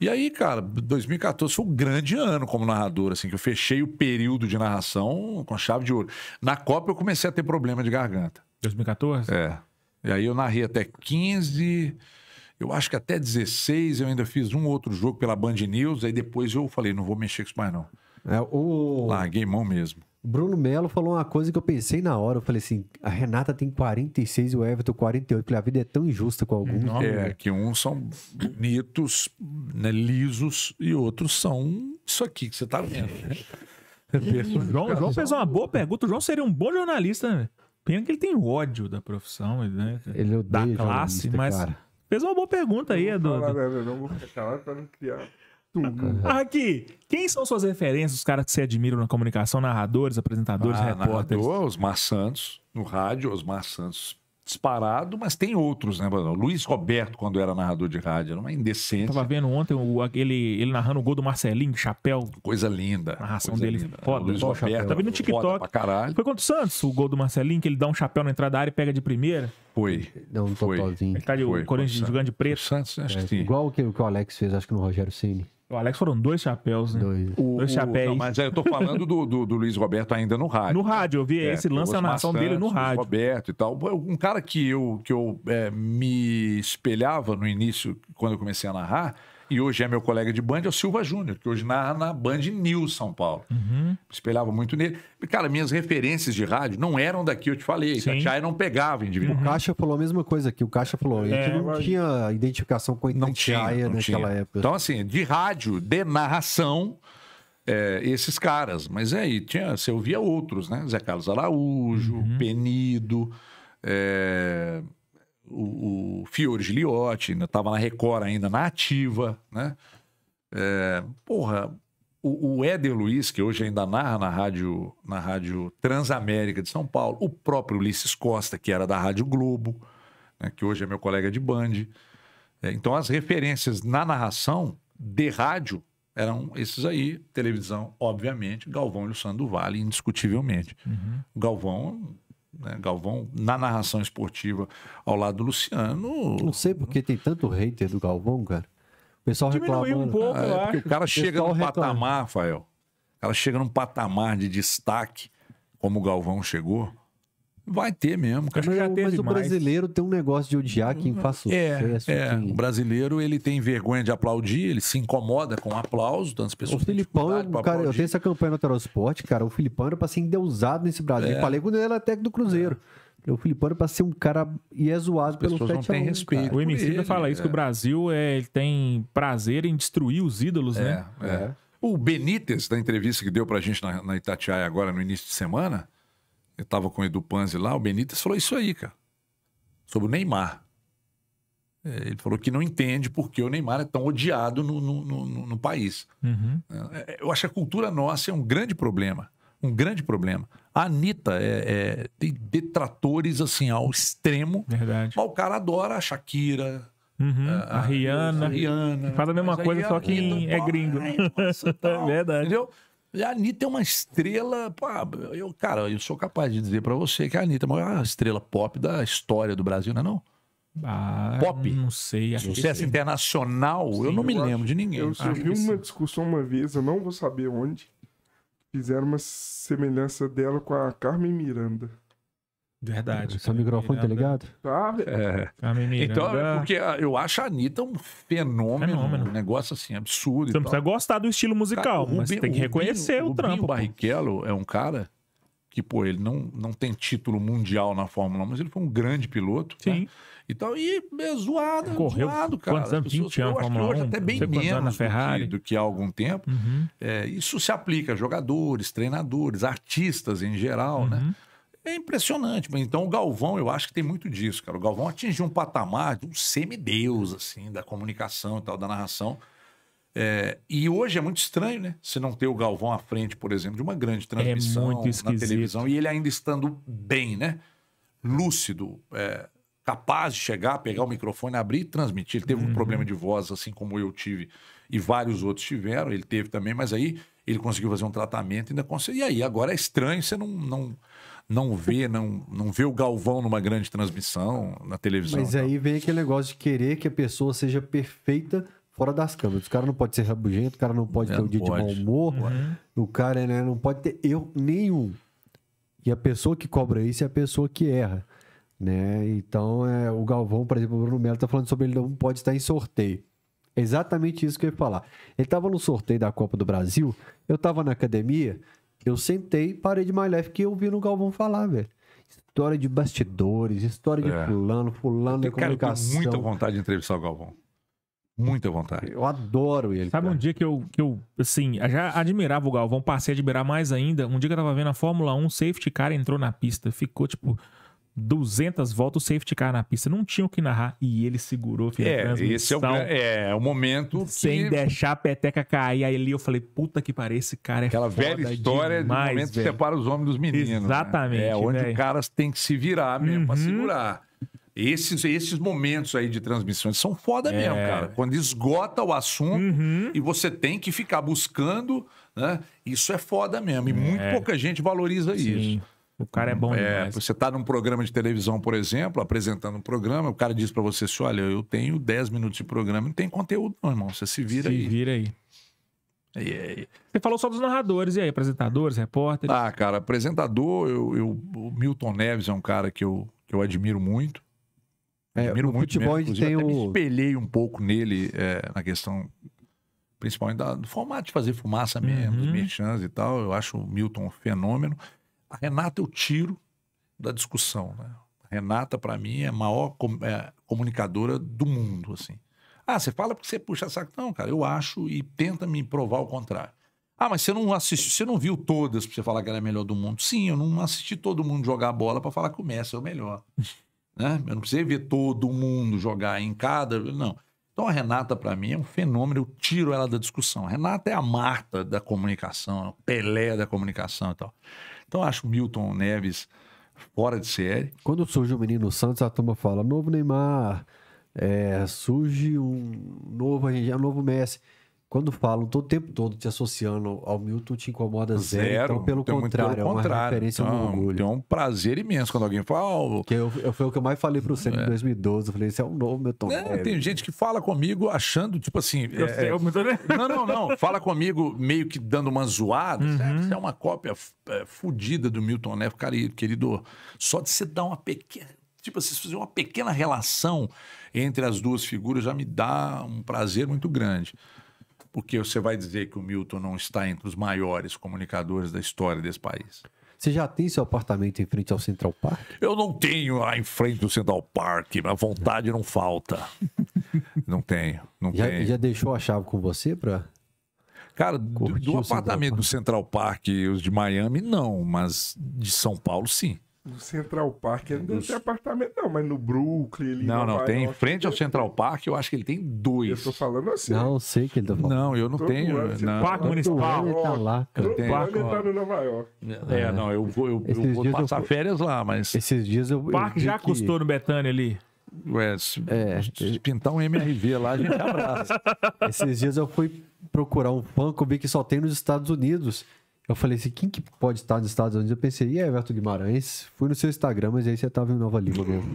Speaker 3: E aí, cara, 2014 foi um grande ano como narrador, assim, que eu fechei o período de narração com chave de ouro. Na Copa eu comecei a ter problema de garganta. 2014? É. E aí eu narrei até 15, eu acho que até 16 eu ainda fiz um outro jogo pela Band News, aí depois eu falei, não vou mexer com isso
Speaker 1: mais não. É, o... Larguei mão mesmo. Bruno Melo falou uma coisa que eu pensei na hora. Eu falei assim: a Renata tem 46 e o Everton 48. Porque a vida é tão injusta com alguns. Não, é, né? que uns são
Speaker 3: bonitos, né, lisos, e outros são isso aqui que você tá vendo. Né? É João, João fez uma boa pergunta. O João seria um bom jornalista, né?
Speaker 2: Pena que ele tem ódio da profissão, né? Ele odeia da classe, mas. Cara. Fez uma boa pergunta aí, Edu. Não, não, não vou ficar calado pra não criar Hum. Ah, aqui, quem são suas referências, os caras que você admira na comunicação, narradores, apresentadores, ah, repórteres?
Speaker 3: Narrador, Osmar Santos, no rádio, Osmar Santos disparado, mas tem outros, né, Bruno? Luiz Roberto, quando era narrador de rádio, era uma indecência.
Speaker 2: tava vendo ontem o, aquele, ele narrando o gol do Marcelinho, chapéu. Coisa
Speaker 3: linda. A narração coisa dele linda. foda. Luiz Roberto. Chapéu. Tava no TikTok.
Speaker 2: Foi contra o Santos, o gol do Marcelinho, que ele dá um chapéu na entrada da área e pega de primeira. Foi. Deu um totózinho. Ele tá foi, o Corinthians jogando de preto. O Santos, acho é, que sim.
Speaker 1: Igual o que, o que o Alex fez, acho que no Rogério Ceni.
Speaker 2: O Alex foram dois chapéus, né? Dois, o, dois chapéus. Não, mas é, eu tô falando
Speaker 3: do, do, do, Luiz Roberto ainda no rádio. No rádio, eu vi é, esse lance nação narração dele no rádio. Luiz Roberto e tal. Um cara que eu, que eu é, me espelhava no início, quando eu comecei a narrar, e hoje é meu colega de band, é o Silva Júnior, que hoje narra na Band New São Paulo. Uhum. Espelhava muito nele. Cara, minhas referências de rádio não eram daqui, eu te falei. Tatiaia não pegava indivíduo. Uhum.
Speaker 1: O Caixa falou a mesma coisa que o Caixa falou. É, a gente é, não mas... tinha identificação com a não Tatiaia naquela tinha. época.
Speaker 3: Então, assim, de rádio, de narração, é, esses caras. Mas aí, é, tinha, você ouvia outros, né? Zé Carlos Araújo, uhum. Penido. É o, o Fiore ainda né, estava na Record ainda, na ativa, né? É, porra, o, o Éder Luiz, que hoje ainda narra na rádio, na rádio Transamérica de São Paulo, o próprio Ulisses Costa, que era da Rádio Globo, né, que hoje é meu colega de band. É, então, as referências na narração de rádio eram esses aí. Televisão, obviamente, Galvão e Luciano do Vale, indiscutivelmente. Uhum. O Galvão né, Galvão, na narração esportiva ao lado do Luciano. Não sei porque tem tanto hater
Speaker 1: do Galvão, cara. O pessoal reclama. Um pouco, ah, é, eu acho. O cara o chega num reclama.
Speaker 3: patamar, Fael. O cara chega num patamar de destaque, como o Galvão chegou,
Speaker 1: Vai ter mesmo, cara. Mas, já teve mas o brasileiro tem um negócio de odiar quem faz sucesso. É, é. Quem... o
Speaker 3: brasileiro ele tem vergonha de aplaudir, ele se incomoda com o aplauso, tantas pessoas. O
Speaker 1: Filipão, cara, aplaudir. eu tenho essa campanha no esporte cara. O Filipão era pra ser endeusado nesse Brasil. É. Eu falei quando ele era é técnico do Cruzeiro. É. O Filipão era pra ser um cara e é zoado pelo não tem respeito. Cara. O MC fala isso, é. que o
Speaker 2: Brasil é, ele tem prazer em destruir os ídolos, né?
Speaker 3: É. O Benítez, da entrevista que deu pra gente na, na Itatiaia agora no início de semana eu estava com o Edu Panzi lá, o Benítez falou isso aí, cara. Sobre o Neymar. É, ele falou que não entende porque o Neymar é tão odiado no, no, no, no país. Uhum. É, é, eu acho que a cultura nossa é um grande problema. Um grande problema. A Anitta é, é, tem detratores assim ao extremo. Verdade. Mas o cara adora a Shakira.
Speaker 4: Uhum. A, a, Rihanna. A Rihanna.
Speaker 3: Faz a mesma coisa, a só que é gringo. Ai,
Speaker 4: nossa, é verdade.
Speaker 3: Entendeu? E a Anitta é uma estrela. Pô, eu, cara, eu sou capaz de dizer para você que a Anitta é a maior estrela pop da história do Brasil, não é? Não? Ah, pop? Não sei. Sucesso
Speaker 4: internacional, Sim, eu não me lembro de ninguém. Eu, eu ah, vi uma discussão uma vez, eu não vou saber onde, fizeram uma semelhança dela com a Carmen Miranda.
Speaker 3: Verdade. Seu microfone tá ligado? Tá. É. Tá, então, é porque eu acho a Anitta um fenômeno, fenômeno. um negócio assim, absurdo. Você não precisa gostar do estilo musical, cara, mas tem que reconhecer o, Binho, o trampo. O Barrichello é um cara que, pô, ele não, não tem título mundial na Fórmula 1, mas ele foi um grande piloto. Né? Sim. Né? Então, e é zoado, Correu zoado, cara. Quantos anos? 20 anos, Fórmula hoje 1, até bem menos na Ferrari. Do, que, do que há algum tempo. Uhum. É, isso se aplica a jogadores, treinadores, artistas em geral, né? uhum. né? É impressionante, mas então o Galvão, eu acho que tem muito disso, cara. O Galvão atingiu um patamar de um semideus, assim, da comunicação e tal, da narração. É, e hoje é muito estranho, né? Se não ter o Galvão à frente, por exemplo, de uma grande é transmissão é na televisão e ele ainda estando bem, né? Lúcido, é, capaz de chegar, pegar o microfone, abrir e transmitir. Ele teve uhum. um problema de voz, assim como eu tive e vários outros tiveram. Ele teve também, mas aí ele conseguiu fazer um tratamento, e ainda conseguiu. E aí agora é estranho você não, não não vê, não, não vê o Galvão numa grande transmissão na televisão. Mas
Speaker 1: aí então. vem aquele negócio de querer que a pessoa seja perfeita fora das câmeras. O cara não pode ser rabugento, o cara não pode é, ter um dia pode. de mau humor, uhum. o cara né, não pode ter erro nenhum. E a pessoa que cobra isso é a pessoa que erra. Né? Então, é, o Galvão, por exemplo, o Bruno Melo está falando sobre ele não pode estar em sorteio. É exatamente isso que eu ia falar. Ele estava no sorteio da Copa do Brasil, eu estava na academia, eu sentei, parei de My Life, que eu vi no Galvão falar, velho. História de bastidores, história de é. fulano, fulano eu de comunicação. Cara, eu muita
Speaker 3: vontade de entrevistar o Galvão. Muita vontade. Eu adoro ele.
Speaker 2: Sabe cara. um dia que eu, que eu, assim, já admirava o Galvão, passei a admirar mais ainda. Um dia que eu tava vendo a Fórmula 1, safety car entrou na pista. Ficou, tipo, 200 voltas, o safety car na pista. Não tinha o que narrar e ele segurou, filho, é, Esse é o,
Speaker 3: é, é o momento Sem que...
Speaker 2: deixar a peteca cair. Aí ali eu falei, puta que pariu, esse cara é Aquela velha história demais, do momento velho. que
Speaker 3: separa os homens dos meninos. Né? Exatamente. Né? É onde os caras têm que se virar mesmo uhum. pra segurar. Esses, esses momentos aí de transmissões são foda é. mesmo, cara. Quando esgota o assunto uhum. e você tem que ficar buscando, né? Isso é foda mesmo. E é. muito pouca gente valoriza Sim. isso. O cara é bom é, demais. Você está num programa de televisão, por exemplo, apresentando um programa, o cara diz para você assim, olha, eu tenho 10 minutos de programa, não tem conteúdo não, irmão, você se vira se aí. Se vira aí. aí? Você falou só dos
Speaker 2: narradores, e aí, apresentadores, repórteres? Ah,
Speaker 3: cara, apresentador, eu, eu, o Milton Neves é um cara que eu, que eu admiro muito.
Speaker 1: É, admiro é, muito futebol mesmo, tem o... me espelhei
Speaker 3: um pouco nele é, na questão, principalmente da, do formato de fazer fumaça mesmo, uhum. dos merchans e tal. Eu acho o Milton um fenômeno. A Renata eu tiro da discussão, né? A Renata, para mim, é a maior com, é, comunicadora do mundo, assim. Ah, você fala porque você puxa saco. Não, cara, eu acho e tenta me provar o contrário. Ah, mas você não assistiu, você não viu todas pra você falar que é a melhor do mundo. Sim, eu não assisti todo mundo jogar bola para falar que o Messi é o melhor. né? Eu não precisei ver todo mundo jogar em cada. Não. Então a Renata, para mim, é um fenômeno, eu tiro ela da discussão. A Renata é a Marta da comunicação, a é Pelé da comunicação e tal. Então, acho Milton Neves fora de
Speaker 1: série. Quando surge o menino Santos, a turma fala: novo Neymar, é, surge um novo, um novo Messi quando falam todo o tempo todo te associando ao Milton, te incomoda zero. Então zero. Então, pelo contrário, pelo é uma referência então, no ah, orgulho. É um prazer imenso quando alguém fala. Oh, que eu, eu, foi o que eu mais falei para você é. em 2012. Eu falei, esse é um novo Milton é, Tem gente que fala
Speaker 3: comigo achando, tipo assim. Eu é, sei, eu é, não, não, não. Fala comigo meio que dando uma zoada. Uhum. Isso é uma cópia é, fodida do Milton Neves, cara, querido. Só de você dar uma pequena tipo assim, fazer uma pequena relação entre as duas figuras já me dá um prazer muito grande porque você vai dizer que o Milton não está entre os maiores comunicadores da história desse país.
Speaker 1: Você já tem seu apartamento em frente ao Central Park?
Speaker 3: Eu não tenho lá em frente ao Central Park, mas vontade não falta.
Speaker 1: não tenho, não já, tenho. Já deixou a chave com você para Cara, do, apartamento Central
Speaker 3: do Central Park os de Miami, não, mas de São Paulo, sim.
Speaker 4: No Central Park, ele não Nos... tem apartamento, não, mas no Brooklyn. não, não, tem. Em
Speaker 3: frente ao Central Park, eu acho que ele tem dois. Eu tô falando assim. Não, sei que ele tá falando. Não, eu não Todo tenho. não. Assim, parque Municipal. Ele tá lá, cara. Todo ele tá
Speaker 4: no Nova York. É, é
Speaker 3: não, eu vou, eu, eu vou passar eu... férias lá, mas. Esses
Speaker 1: dias eu. O parque eu já que... custou no
Speaker 3: Betânia ali. Ué, é, se, é, se pintar um MRV
Speaker 4: lá, a gente abraça.
Speaker 1: Esses dias eu fui procurar um Funko, vi que só tem nos Estados Unidos. Eu falei assim, quem que pode estar nos Estados Unidos? Eu pensei, e é Everton Guimarães? Fui no seu Instagram, mas aí você estava em Nova Lima mesmo.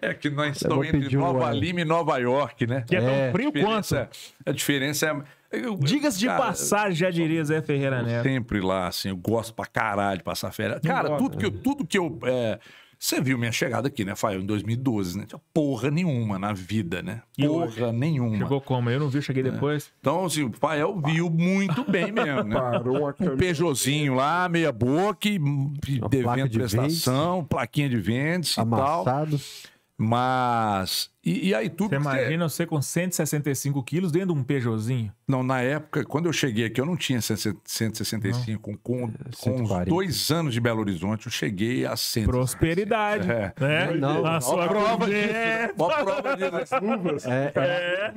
Speaker 3: É que nós estamos entre Nova Lima e Nova York, né? Que é, é tão frio quanto. É, a diferença é. Diga-se de passagem,
Speaker 1: já diria Zé
Speaker 2: Ferreira
Speaker 3: Neto. Sempre lá, assim, eu gosto pra caralho de passar férias. Cara, tudo né? que eu, tudo que eu é, você viu minha chegada aqui, né, Fael, em 2012, né? porra nenhuma na vida, né? Porra
Speaker 2: nenhuma. Chegou como? Eu não vi, cheguei é. depois.
Speaker 3: Então, assim, o Fael viu muito bem mesmo, né? Parou a Um Peugeotzinho lá, meia boca, e devendo de prestação, vence. plaquinha de vendas e tal. Mas e, e aí tudo. Você imagina você com
Speaker 2: 165 quilos dentro de um Peugeotzinho?
Speaker 3: Não, na época, quando eu cheguei aqui, eu não tinha 165. Não. Com, com uns dois anos de Belo Horizonte, eu cheguei a 100. Prosperidade.
Speaker 1: É.
Speaker 2: Né? Não, não. A sua prova de. Né? É. prova
Speaker 3: de.
Speaker 2: É, é.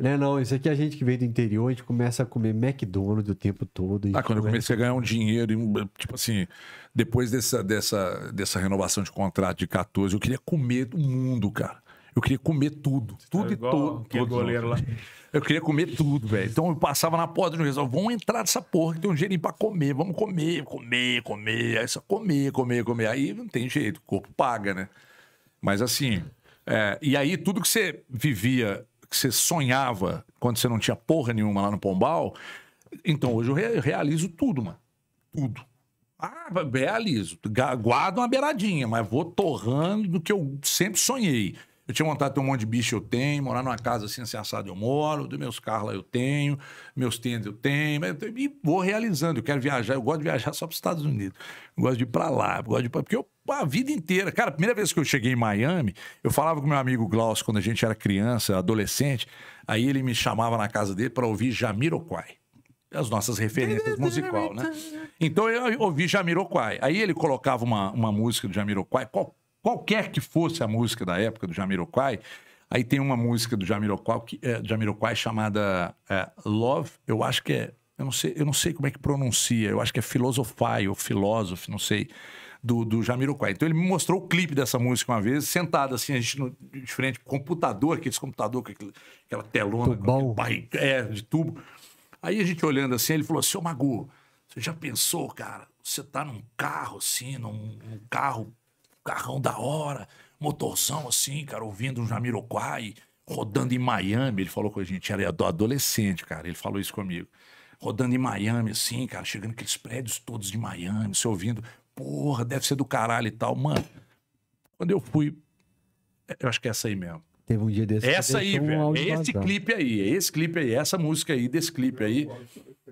Speaker 1: Né, não, não, isso aqui é a gente que vem do interior, a gente começa a comer McDonald's o tempo todo.
Speaker 3: Ah, quando eu comecei a ganhar um dinheiro, tipo assim, depois dessa, dessa, dessa renovação de contrato de 14, eu queria comer do mundo, cara. Eu queria comer tudo. Você tá tudo tá e todo. Que goleiro lá. Eu queria comer tudo, velho. Então eu passava na porta do restaurante, vamos entrar nessa porra que tem um jeito pra comer, vamos comer, comer, comer. Aí só comer, comer, comer. Aí não tem jeito, o corpo paga, né? Mas assim, é, e aí tudo que você vivia, que você sonhava quando você não tinha porra nenhuma lá no Pombal, então hoje eu re realizo tudo, mano. Tudo. Ah, realizo. Guardo uma beiradinha, mas vou torrando do que eu sempre sonhei. Eu tinha vontade de ter um monte de bicho, eu tenho. Morar numa casa assim, assim assado, eu moro. Dos meus carros lá, eu tenho. Meus tendas, eu tenho. E vou realizando. Eu quero viajar. Eu gosto de viajar só para os Estados Unidos. Eu gosto de ir para lá. Eu gosto de ir pra... Porque eu, a vida inteira... Cara, a primeira vez que eu cheguei em Miami, eu falava com meu amigo Glaucio, quando a gente era criança, adolescente. Aí ele me chamava na casa dele para ouvir Jamiroquai as nossas referências musical, né? Então eu ouvi Jamiroquai. Aí ele colocava uma, uma música do Jamiroquai, qualquer qualquer que fosse a música da época do Jamiroquai, aí tem uma música do Jamiroquai, que, é, Jamiroquai chamada é, Love, eu acho que é, eu não, sei, eu não sei como é que pronuncia, eu acho que é Filosofai ou filósof, não sei, do, do Jamiroquai. Então ele me mostrou o clipe dessa música uma vez, sentado assim, a gente no, de frente, computador, aquele computador com aquela telona, com barriga, é, de tubo. Aí a gente olhando assim, ele falou assim, ô Magu, você já pensou, cara, você tá num carro assim, num, num carro carrão da hora, motorzão assim, cara, ouvindo o Jamiroquai, rodando em Miami. Ele falou com a gente, era é adolescente, cara, ele falou isso comigo. Rodando em Miami, assim, cara, chegando aqueles prédios todos de Miami, se ouvindo, porra, deve ser do caralho e tal. Mano, quando eu fui, eu acho que é essa aí mesmo. Teve um dia desse. Essa aí, um velho. É esse clipe aí, é esse clipe aí, essa música aí, desse clipe aí.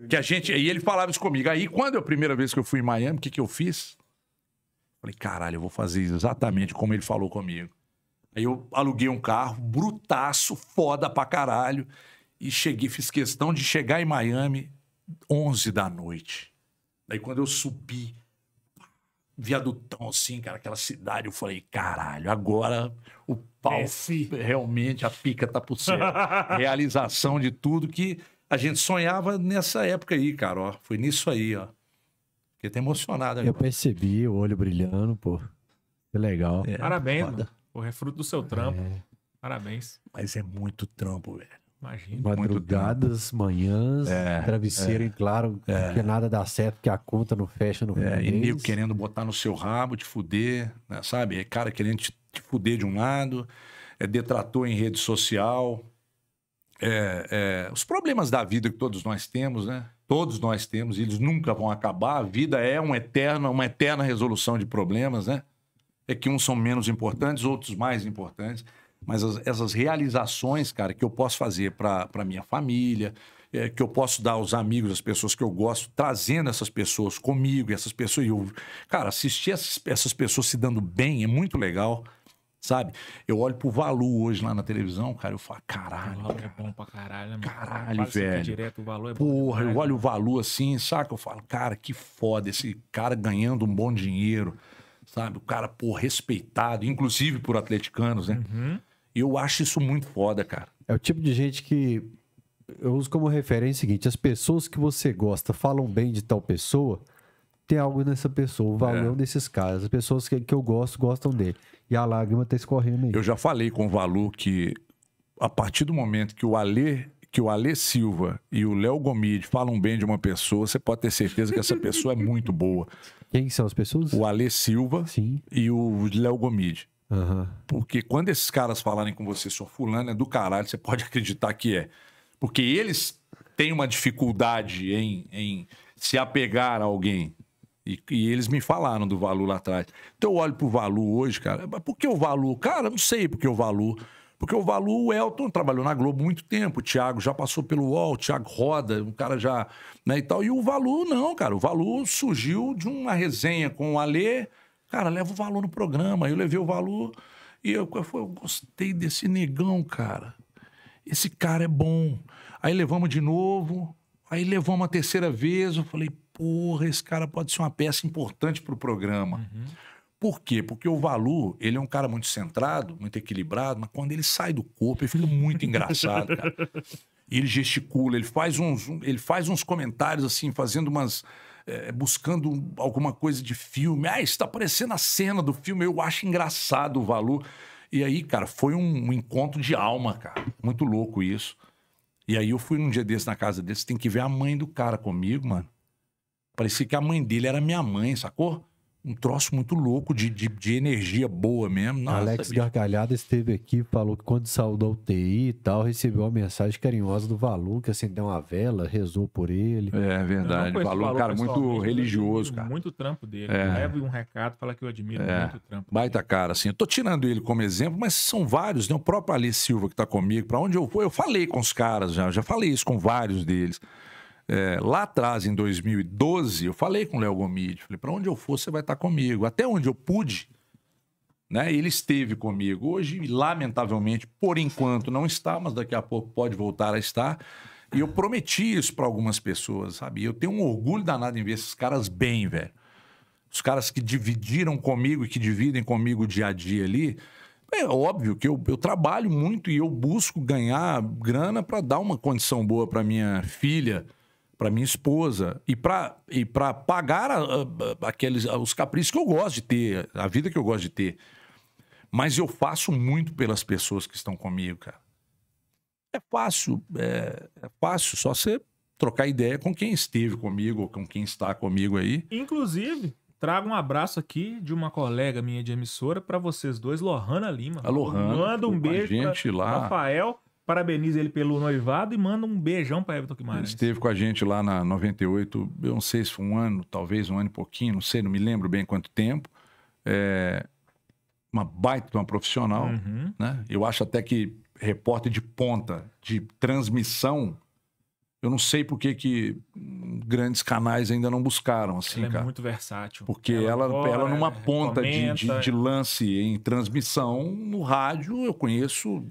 Speaker 3: Que a gente. E ele falava isso comigo. Aí, quando é a primeira vez que eu fui em Miami, o que, que eu fiz? Falei, caralho, eu vou fazer exatamente como ele falou comigo. Aí eu aluguei um carro, brutaço, foda pra caralho, e cheguei, fiz questão de chegar em Miami 11 da noite. Daí quando eu subi, viadutão assim, cara, aquela cidade, eu falei, caralho, agora o pau é Esse... realmente, a pica tá por céu. Realização de tudo que a gente sonhava nessa época aí, cara, ó. Foi nisso aí, ó. Fiquei até emocionado.
Speaker 2: Eu
Speaker 1: percebi o olho brilhando, pô. Que legal. É, Parabéns,
Speaker 2: foda. mano. é fruto do seu trampo. É. Parabéns. Mas é muito trampo, velho.
Speaker 3: Imagina.
Speaker 1: Madrugadas, manhãs, é, travesseiro é, em claro, é, que nada dá certo, que a conta não fecha no é, E
Speaker 3: querendo botar no seu rabo, te fuder, né, sabe? É cara querendo te, te, fuder de um lado, é detrator em rede social. É, é os problemas da vida que todos nós temos, né? Todos nós temos, e eles nunca vão acabar. A vida é uma eterna, uma eterna resolução de problemas, né? É que uns são menos importantes, outros mais importantes. Mas as, essas realizações, cara, que eu posso fazer para minha família, é, que eu posso dar aos amigos, às pessoas que eu gosto, trazendo essas pessoas comigo, essas pessoas. Eu, cara, assistir essas, essas pessoas se dando bem é muito legal. Sabe? Eu olho pro Valu hoje lá na televisão, cara, eu falo,
Speaker 4: caralho.
Speaker 2: O Valu é cara. é bom pra caralho, né, mano. Caralho, velho. Direto,
Speaker 3: o Valu é Porra, eu olho né? o Valu assim, saca? Eu falo, cara, que foda esse cara ganhando um bom dinheiro, sabe? O cara, pô, respeitado, inclusive por atleticanos, né? Uhum. Eu acho isso muito foda, cara.
Speaker 1: É o tipo de gente que eu uso como referência o seguinte: as pessoas que você gosta falam bem de tal pessoa, tem algo nessa pessoa, o valor é. é. desses caras. As pessoas que, que eu gosto gostam dele. E a lágrima tá escorrendo aí.
Speaker 3: Eu já falei com o Valu que a partir do momento que o Alê que o Alê Silva e o Léo Gomide falam bem de uma pessoa, você pode ter certeza que essa pessoa é muito boa. Quem são as pessoas? O Alê Silva Sim. e o Léo Gomide. Uhum. Porque quando esses caras falarem com você, só fulano é do caralho, você pode acreditar que é. Porque eles têm uma dificuldade em, em se apegar a alguém. E, e, eles me falaram do Valu lá atrás. Então eu olho pro Valu hoje, cara. Por que o Valu? Cara, não sei por que o Valu. Porque o Valu, o Elton trabalhou na Globo muito tempo, o Thiago já passou pelo UOL, o Thiago Roda, um cara já, né, e tal. E o Valu não, cara. O Valu surgiu de uma resenha com o Alê. Cara, leva o Valu no programa. Eu levei o Valu e eu, eu gostei desse negão, cara. Esse cara é bom. Aí levamos de novo, aí levamos uma terceira vez, eu falei, porra, esse cara pode ser uma peça importante para o programa. Uhum. Por quê? Porque o Valu, ele é um cara muito centrado, muito equilibrado, mas quando ele sai do corpo, ele fica muito engraçado, cara. Ele gesticula, ele faz uns, ele faz uns comentários assim, fazendo umas. É, buscando alguma coisa de filme. Ah, isso tá parecendo a cena do filme. Eu acho engraçado o Valu. E aí, cara, foi um, um encontro de alma, cara. Muito louco isso. E aí eu fui num dia desse na casa dele. Você tem que ver a mãe do cara comigo, mano. Parecia que a mãe dele era minha mãe, sacou? Um troço muito louco de, de, de energia boa mesmo. Nossa, Alex
Speaker 1: bicho. Gargalhada esteve aqui, falou que quando saiu da UTI e tal, recebeu uma mensagem carinhosa do que acendeu uma vela, rezou por ele. É verdade. O é um cara, muito
Speaker 3: religioso, cara.
Speaker 2: Muito trampo dele. É. Leva um recado, fala que eu admiro é. muito trampo.
Speaker 1: Baita
Speaker 3: cara, assim. Eu tô tirando ele como exemplo, mas são vários, né? O próprio Ali Silva que tá comigo, para onde eu vou? eu falei com os caras já, eu já falei isso com vários deles. É, lá atrás, em 2012, eu falei com o Léo Gomide, falei, para onde eu for, você vai estar tá comigo. Até onde eu pude, né? Ele esteve comigo. Hoje, lamentavelmente, por enquanto não está, mas daqui a pouco pode voltar a estar. E eu prometi isso para algumas pessoas, sabe? Eu tenho um orgulho danado em ver esses caras bem, velho. Os caras que dividiram comigo e que dividem comigo o dia a dia ali. É óbvio que eu, eu trabalho muito e eu busco ganhar grana para dar uma condição boa para minha filha para minha esposa e para e pra pagar a, a, aqueles, os caprichos que eu gosto de ter, a vida que eu gosto de ter. Mas eu faço muito pelas pessoas que estão comigo, cara. É fácil, é, é fácil, só você trocar ideia com quem esteve comigo ou com quem está comigo aí.
Speaker 2: Inclusive, trago um abraço aqui de uma colega minha de emissora para vocês dois, Lohana Lima. A Lohana. Manda um beijo
Speaker 3: Rafael
Speaker 2: parabeniza ele pelo noivado e manda um beijão para Everton Guimarães. Ele
Speaker 3: esteve com a gente lá na 98, eu não sei se foi um ano, talvez um ano e pouquinho, não sei, não me lembro bem quanto tempo. É uma baita uma profissional, uhum. né? Eu acho até que repórter de ponta, de transmissão, eu não sei por que, que grandes canais ainda não buscaram, assim, ela é cara. é muito versátil. Porque ela, ela, ela numa é, ponta comenta, de, de, é. de lance em transmissão, no rádio eu conheço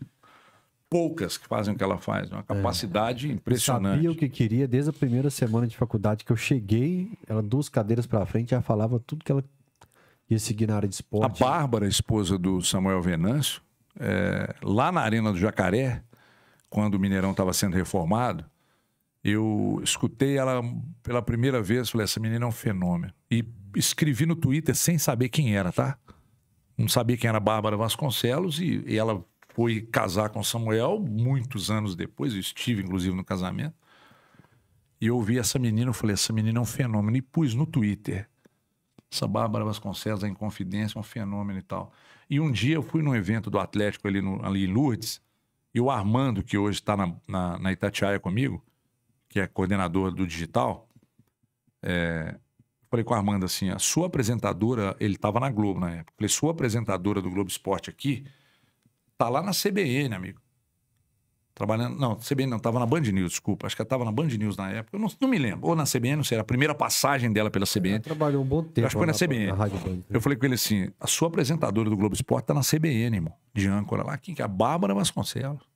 Speaker 3: poucas que fazem o que ela faz. Né? Uma é. capacidade é. impressionante. Sabia
Speaker 1: o que queria desde a primeira semana de faculdade que eu cheguei, ela duas cadeiras para frente, já falava tudo que ela ia seguir na área de esporte.
Speaker 3: A Bárbara, esposa do Samuel Venâncio, é, lá na Arena do Jacaré, quando o Mineirão estava sendo reformado, eu escutei ela pela primeira vez, falei, essa menina é um fenômeno. E escrevi no Twitter sem saber quem era, tá? Não sabia quem era Bárbara Vasconcelos e, e ela foi casar com Samuel, muitos anos depois, eu estive inclusive no casamento, e eu vi essa menina, eu falei, essa menina é um fenômeno, e pus no Twitter, essa Bárbara Vasconcelos, a Inconfidência, é um fenômeno e tal. E um dia eu fui num evento do Atlético ali, no, ali em Lourdes, e o Armando, que hoje está na, na, na, Itatiaia comigo, que é coordenador do digital, é, falei com o Armando assim, a sua apresentadora, ele estava na Globo na época, falei, sua apresentadora do Globo Esporte aqui Tá lá na CBN, amigo. Trabalhando. Não, CBN não, tava na Band News, desculpa. Acho que ela tava na Band News na época. Eu não, não me lembro. Ou na CBN, não sei. Era a primeira passagem dela pela CBN. Ela
Speaker 1: trabalhou um bom tempo. Eu acho que foi na, na CBN. Na Rádio
Speaker 3: Band. Né? Eu falei com ele assim: a sua apresentadora do Globo Esporte tá na CBN, irmão. De âncora lá. Quem que é? A Bárbara Vasconcelos.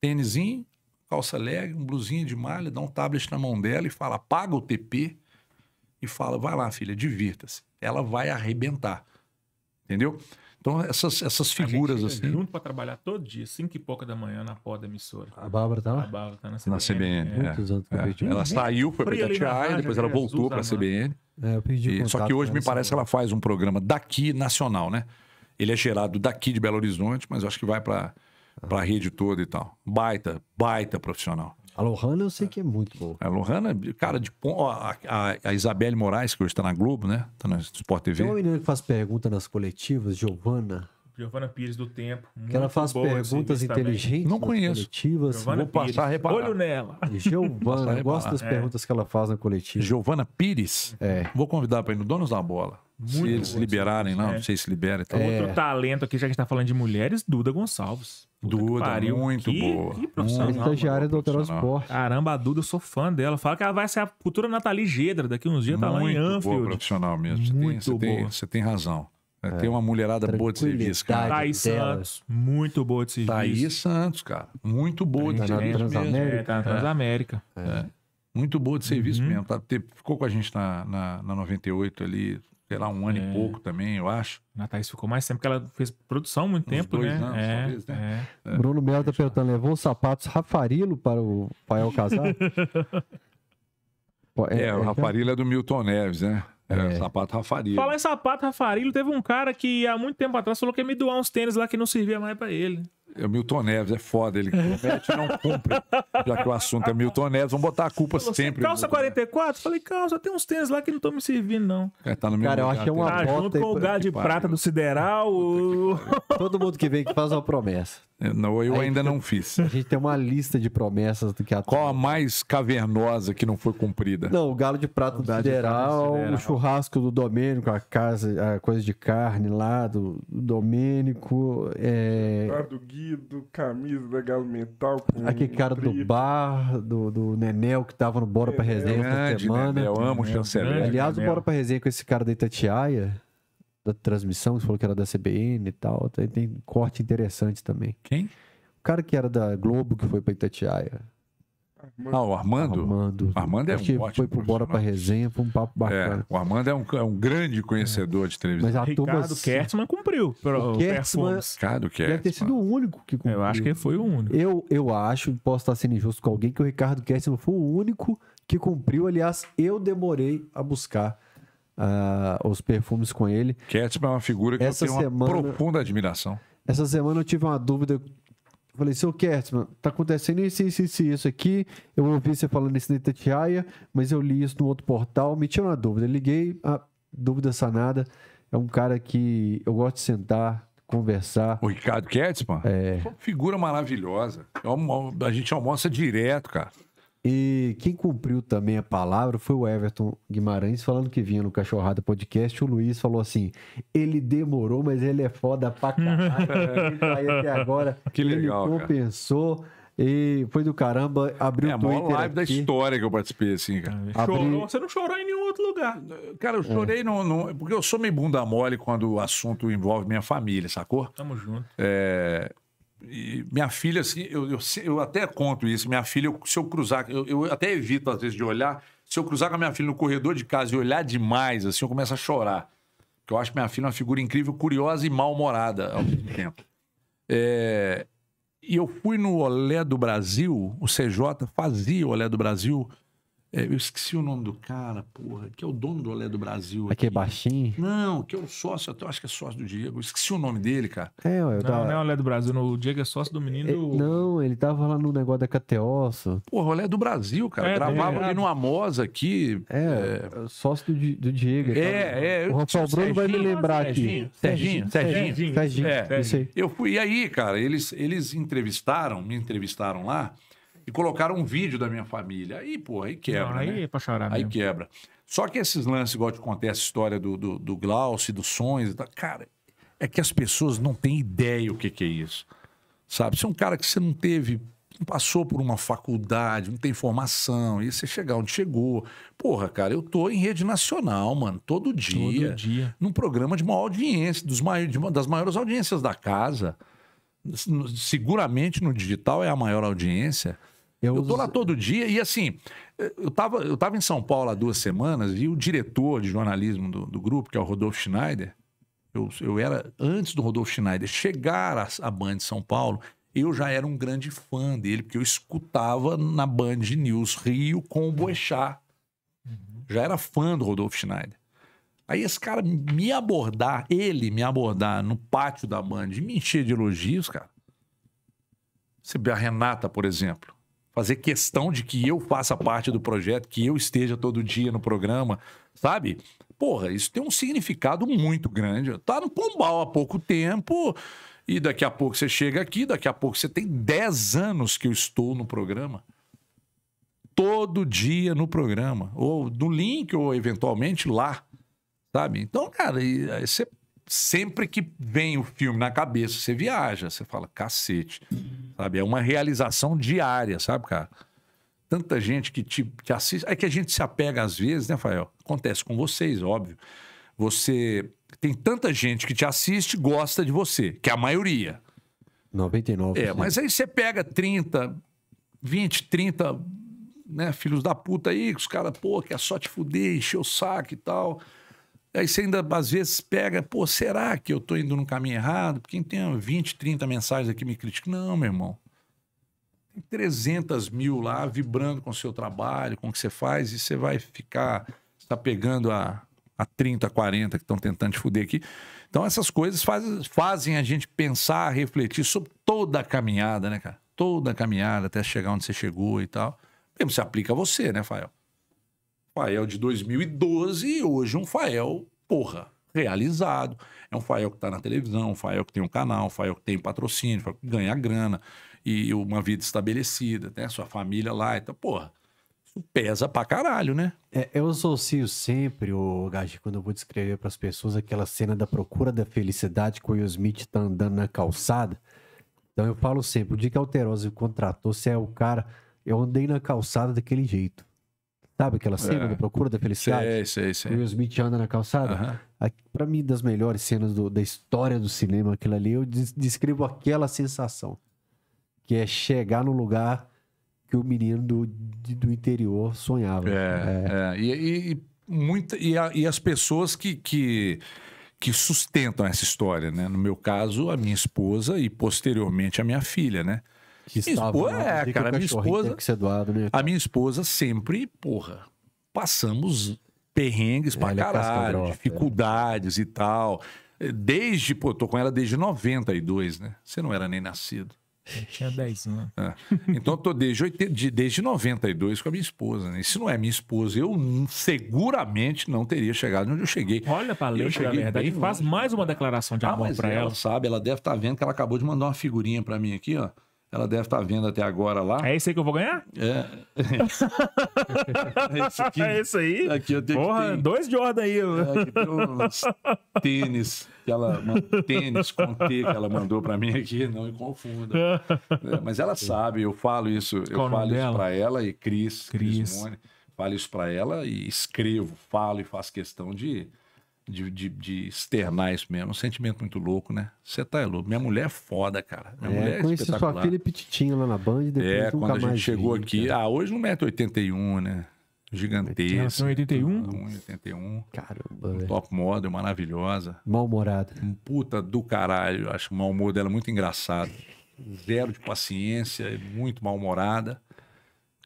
Speaker 3: Tênisinho, calça leg, um blusinho de malha, dá um tablet na mão dela e fala: paga o TP e fala: vai lá, filha, divirta-se. Ela vai arrebentar. Entendeu? Então, essas, essas figuras a gente assim. Junto
Speaker 2: para trabalhar todo dia, 5 e pouca da manhã na pó da emissora. A Bárbara tá lá? A Bárbara tá na CBN. Na CBN. É. é. Muitos anos
Speaker 3: é. Ela saiu, foi para a depois ela voltou para a CBN.
Speaker 1: É, eu pedi e, contato, só que hoje me parece
Speaker 3: que ela faz um programa daqui, nacional, né? Ele é gerado daqui de Belo Horizonte, mas eu acho que vai para a rede toda e tal. Baita, baita profissional. A Lohana eu sei que é muito boa. A Lohana, cara, de a, a, Isabelle Moraes, que hoje está na Globo, né? Está na Sport TV. Tem uma
Speaker 1: menina que faz pergunta nas coletivas, Giovana.
Speaker 2: Giovana Pires do Tempo. Que ela faz perguntas inteligentes. Não conheço. Coletivas. Giovana Vou Pires. passar a reparar. Olho nela. Giovana, eu gosto das é. perguntas
Speaker 1: que ela faz na coletiva. Giovana Pires?
Speaker 3: É. Vou convidar para ir no Donos da Bola. Muito se eles liberarem, não, é. não sei se libera então. É. Outro
Speaker 2: talento aqui, já que a gente está falando de mulheres, Duda Gonçalves. Duda, pariu. muito que, boa. Que profissional. Muito é estagiária
Speaker 1: do Alterosa Esporte.
Speaker 2: Caramba, a Duda, eu sou fã dela. Fala que ela vai ser a futura Nathalie Gedra daqui uns dias, muito tá lá em Anfield. Boa
Speaker 3: profissional mesmo. Você muito tem, boa. Você tem, tem razão. É, tem uma é, mulherada boa de serviço, cara. Thaís Santos, muito boa de serviço. Thaís Santos, cara. Muito boa de serviço. Tá na Transamérica. É, tá na é. Transamérica. É. É. Muito boa de serviço uhum. mesmo. Tá, ficou com a gente na, na, na 98 ali, sei lá, um ano é. e pouco também, eu acho. A Thaís ficou mais tempo, porque ela
Speaker 2: fez produção muito Uns tempo, dois né? Anos, é, talvez,
Speaker 1: né? É. é. Bruno Melo tá perguntando, levou os sapatos Rafarilo para o Pael casar? É, é, o é Rafarilo
Speaker 3: é do Milton Neves, né? É, sapato Rafarilo. Falar
Speaker 2: em sapato Rafarilo, teve um cara que há muito tempo atrás falou que ia me doar uns tênis lá que não servia mais para ele.
Speaker 3: É Milton Neves, é foda, ele promete
Speaker 2: e não cumpre.
Speaker 3: Já que o assunto é Milton Neves, vamos botar a culpa Falou, assim, sempre. Calça
Speaker 2: 44? Falei, calça, tem uns tênis lá que não estão me servindo, não.
Speaker 3: É, tá no meu Cara, eu acho que é uma tá bota. Junto com o gado de prata
Speaker 2: do Sideral. O...
Speaker 1: Todo mundo que vem que faz uma promessa.
Speaker 3: Eu, é, não, eu ainda não fiz. A gente tem uma lista de promessas do que a Qual a mais cavernosa que não foi cumprida?
Speaker 1: Não, o galo de prata do sideral, o churrasco do Domênico, a casa, a coisa de carne lá do, Domênico. É... Eduardo
Speaker 4: Gui vestido, camisa da Galo Mental. Aquele cara do
Speaker 1: bar, do, do Nenel, que tava no Bora é, pra Resenha essa semana. Nenel, eu amo o chanceler. É Aliás, o Bora pra Resenha com esse cara da Itatiaia, da transmissão, que falou que era da CBN e tal. Tem, tem corte interessante também. Quem? O cara que era da Globo, que foi pra Itatiaia. Ah, o Armando?
Speaker 3: Armando, Armando é um que ótimo. Foi pro
Speaker 1: Bora pra Resenha, foi um papo é,
Speaker 3: bacana. É, o Armando é um, é um grande conhecedor é. de televisão. Mas a Ricardo turma... Kertzmann
Speaker 1: cumpriu. O Kertzmann, Kertzmann. Deve ter sido o único que cumpriu. Eu acho que foi o único. Eu, eu acho, posso estar sendo injusto com alguém, que o Ricardo Kertzmann foi o único que cumpriu. Aliás, eu demorei a buscar. Uh, os perfumes com ele. Ketchman é uma figura que Essa eu tenho semana... uma profunda admiração. Essa semana eu tive uma dúvida falei, seu Kertzman, tá acontecendo isso, isso, isso, isso aqui. Eu ouvi você falando isso na Itatiaia, mas eu li isso no outro portal, me tinha uma dúvida. Liguei, a dúvida sanada. É um cara que eu gosto de sentar, conversar. O Ricardo Kertzman? É.
Speaker 3: figura maravilhosa. É a gente almoça direto, cara.
Speaker 1: E quem cumpriu também a palavra foi o Everton Guimarães, falando que vinha no Cachorrada Podcast. O Luiz falou assim: ele demorou, mas ele é foda pra caralho. ele tá aí até agora. Que legal. Ele compensou. Cara. E foi do caramba, abriu é, o Twitter. É a maior live aqui. da
Speaker 3: história que eu participei, assim, cara. Chorou,
Speaker 2: você não chorou em nenhum outro lugar.
Speaker 3: Cara, eu é. chorei, é. no, no, porque eu sou meio bunda mole quando o assunto envolve minha família, sacou? Tamo junto. É, e minha filha, assim, eu, eu, eu, até conto isso. Minha filha, se eu cruzar, eu, eu, até evito às vezes de olhar. Se eu cruzar com a minha filha no corredor de casa e olhar demais, assim, eu começo a chorar. Porque eu acho minha filha uma figura incrível, curiosa e mal-humorada ao mesmo tempo. É... E eu fui no Olé do Brasil, o CJ fazia o Olé do Brasil é, eu esqueci o nome do cara, porra, que é o dono do Olé do Brasil. É é aqui, é
Speaker 1: baixinho?
Speaker 3: Não, que é o sócio, até acho que é sócio do Diego. esqueci o nome dele, cara. É, eu não, da... não é o Olé do Brasil, o Diego é sócio do menino. É,
Speaker 1: Não, ele tava lá no negócio da Cateosso.
Speaker 3: Porra, Olé do Brasil, cara. É, né? Gravava é, ali no Amosa aqui. É, é,
Speaker 1: sócio do, do Diego. É, então. é. O Rafael Bruno vai me lembrar aqui. Serginho, Serginho. Serginho, Serginho.
Speaker 3: Eu fui, e aí, cara, eles, eles entrevistaram, me entrevistaram lá e colocaram um vídeo da minha família. Aí, pô, aí quebra. Não, aí né? é pra chorar Aí mesmo. quebra. Só que esses lances, igual te contei essa história do, do, do Glaucio, dos sonhos e tal, cara, é que as pessoas não têm ideia o que, que é isso. Sabe? Se é um cara que você não teve não passou por uma faculdade, não tem formação, e você chegar onde chegou. Porra, cara, eu tô em rede nacional, mano, todo dia. Todo dia. Num programa de maior audiência, dos mai... das maiores audiências da casa. Seguramente no digital é a maior audiência. Eu, eu tô lá todo dia e assim, eu tava, eu tava em São Paulo há duas semanas e o diretor de jornalismo do, do grupo, que é o Rodolfo Schneider, eu, eu era, antes do Rodolfo Schneider chegar à, à Band de São Paulo, eu já era um grande fã dele, porque eu escutava na Band News Rio com o Boechat. Uhum. Já era fã do Rodolfo Schneider. Aí esse cara me abordar, ele me abordar no pátio da Band, me encher de elogios, cara. Você vê a Renata, por exemplo fazer questão de que eu faça parte do projeto, que eu esteja todo dia no programa, sabe? Porra, isso tem um significado muito grande. Tá no Pombal há pouco tempo e daqui a pouco você chega aqui, daqui a pouco você tem 10 anos que eu estou no programa. Todo dia no programa, ou no link, ou eventualmente lá, sabe? Então, cara, eh, você sempre que vem o filme na cabeça, você viaja, você fala, cacete sabe? É uma realização diária, sabe, cara? Tanta gente que te que assiste. É que a gente se apega às vezes, né, Fael? Acontece com vocês, óbvio. Você tem tanta gente que te assiste gosta de você, que é a maioria. 99%. É, mas aí você pega 30, 20, 30, né, filhos da puta aí, que os caras, pô, quer só te fuder, encher o saco e tal. Aí você ainda às vezes pega, pô, será que eu estou indo no caminho errado? Porque tem 20, ah, 30 mensagens aqui me criticam. Não, meu irmão. Tem 300 mil lá vibrando com o seu trabalho, com o que você faz, e você vai ficar, está pegando a, a 30, 40 que estão tentando te fuder aqui. Então essas coisas faz, fazem a gente pensar, refletir sobre toda a caminhada, né, cara? Toda a caminhada até chegar onde você chegou e tal. Mesmo se aplica a você, né, Fael? Fael de 2012 e hoje um Fael, porra, realizado. É um Fael que está na televisão, um Fael que tem um canal, um Fael que tem patrocínio, um Fael que ganha grana e uma vida estabelecida, né? Sua família lá, então, porra, isso pesa pra caralho, né?
Speaker 1: É, eu associo sempre, o Gaji, quando eu vou descrever para as pessoas aquela cena da procura da felicidade com o Will Smith tá andando na calçada. Então eu falo sempre, o dia que Alterosa contratou, você é o cara, eu andei na calçada daquele jeito. Sabe aquela cena é. da procura da felicidade? Sei, sei, sei. O Will Smith anda na calçada. Uhum. Para mim, das melhores cenas do, da história do cinema, aquilo ali, eu descrevo aquela sensação. Que é chegar no lugar que o menino do, do interior sonhava. É, é.
Speaker 3: é. E, e, muita, e, a, e as pessoas que, que, que, sustentam essa história, né? No meu caso, a minha esposa e posteriormente a minha filha, né? Que estava, é, cara, a minha esposa.
Speaker 1: Doado, né? A
Speaker 3: minha esposa sempre, porra, passamos perrengues é, pra caralho, né? dificuldades é. e tal. Desde, pô, tô com ela desde 92, né? Você não era nem nascido.
Speaker 2: Eu tinha 10 anos.
Speaker 3: É. Então eu tô desde, 80, de, desde 92 com a minha esposa, né? E se não é minha esposa, eu seguramente não teria chegado onde eu cheguei. Olha pra ler na verdade, faz mais uma declaração de ah, amor ah, pra ela. ela. sabe, ela deve estar tá vendo que ela acabou de mandar uma figurinha pra mim aqui, ó. Ela deve estar vendo até agora lá. É isso aí que eu vou ganhar?
Speaker 4: É. é isso, aqui, é isso aí. Aqui eu tenho Porra, tem, dois ordem aí. Né? É, aqui tem uns tênis, que ela, tênis com T
Speaker 3: que ela mandou para mim aqui, não me confunda. É, mas ela sabe, eu falo isso, eu falo isso para ela e Cris, Cris, Mone, falo isso para ela e escrevo, falo e faço questão de de, de, de, externar isso mesmo. É um sentimento muito louco, né? Você tá é louco. Minha mulher é foda, cara. Minha é, mulher é conheci sua filha
Speaker 1: petitinho lá na Band. Depois é, nunca quando a gente mais
Speaker 3: chegou vi, aqui... Cara. Ah, hoje não mete 81, né? Gigantesca.
Speaker 1: 181 81?
Speaker 3: 181 Caramba, um Top model, maravilhosa. Mal-humorada. Um puta do caralho. Acho o mal humor dela muito engraçado. Zero de paciência, é muito mal-humorada.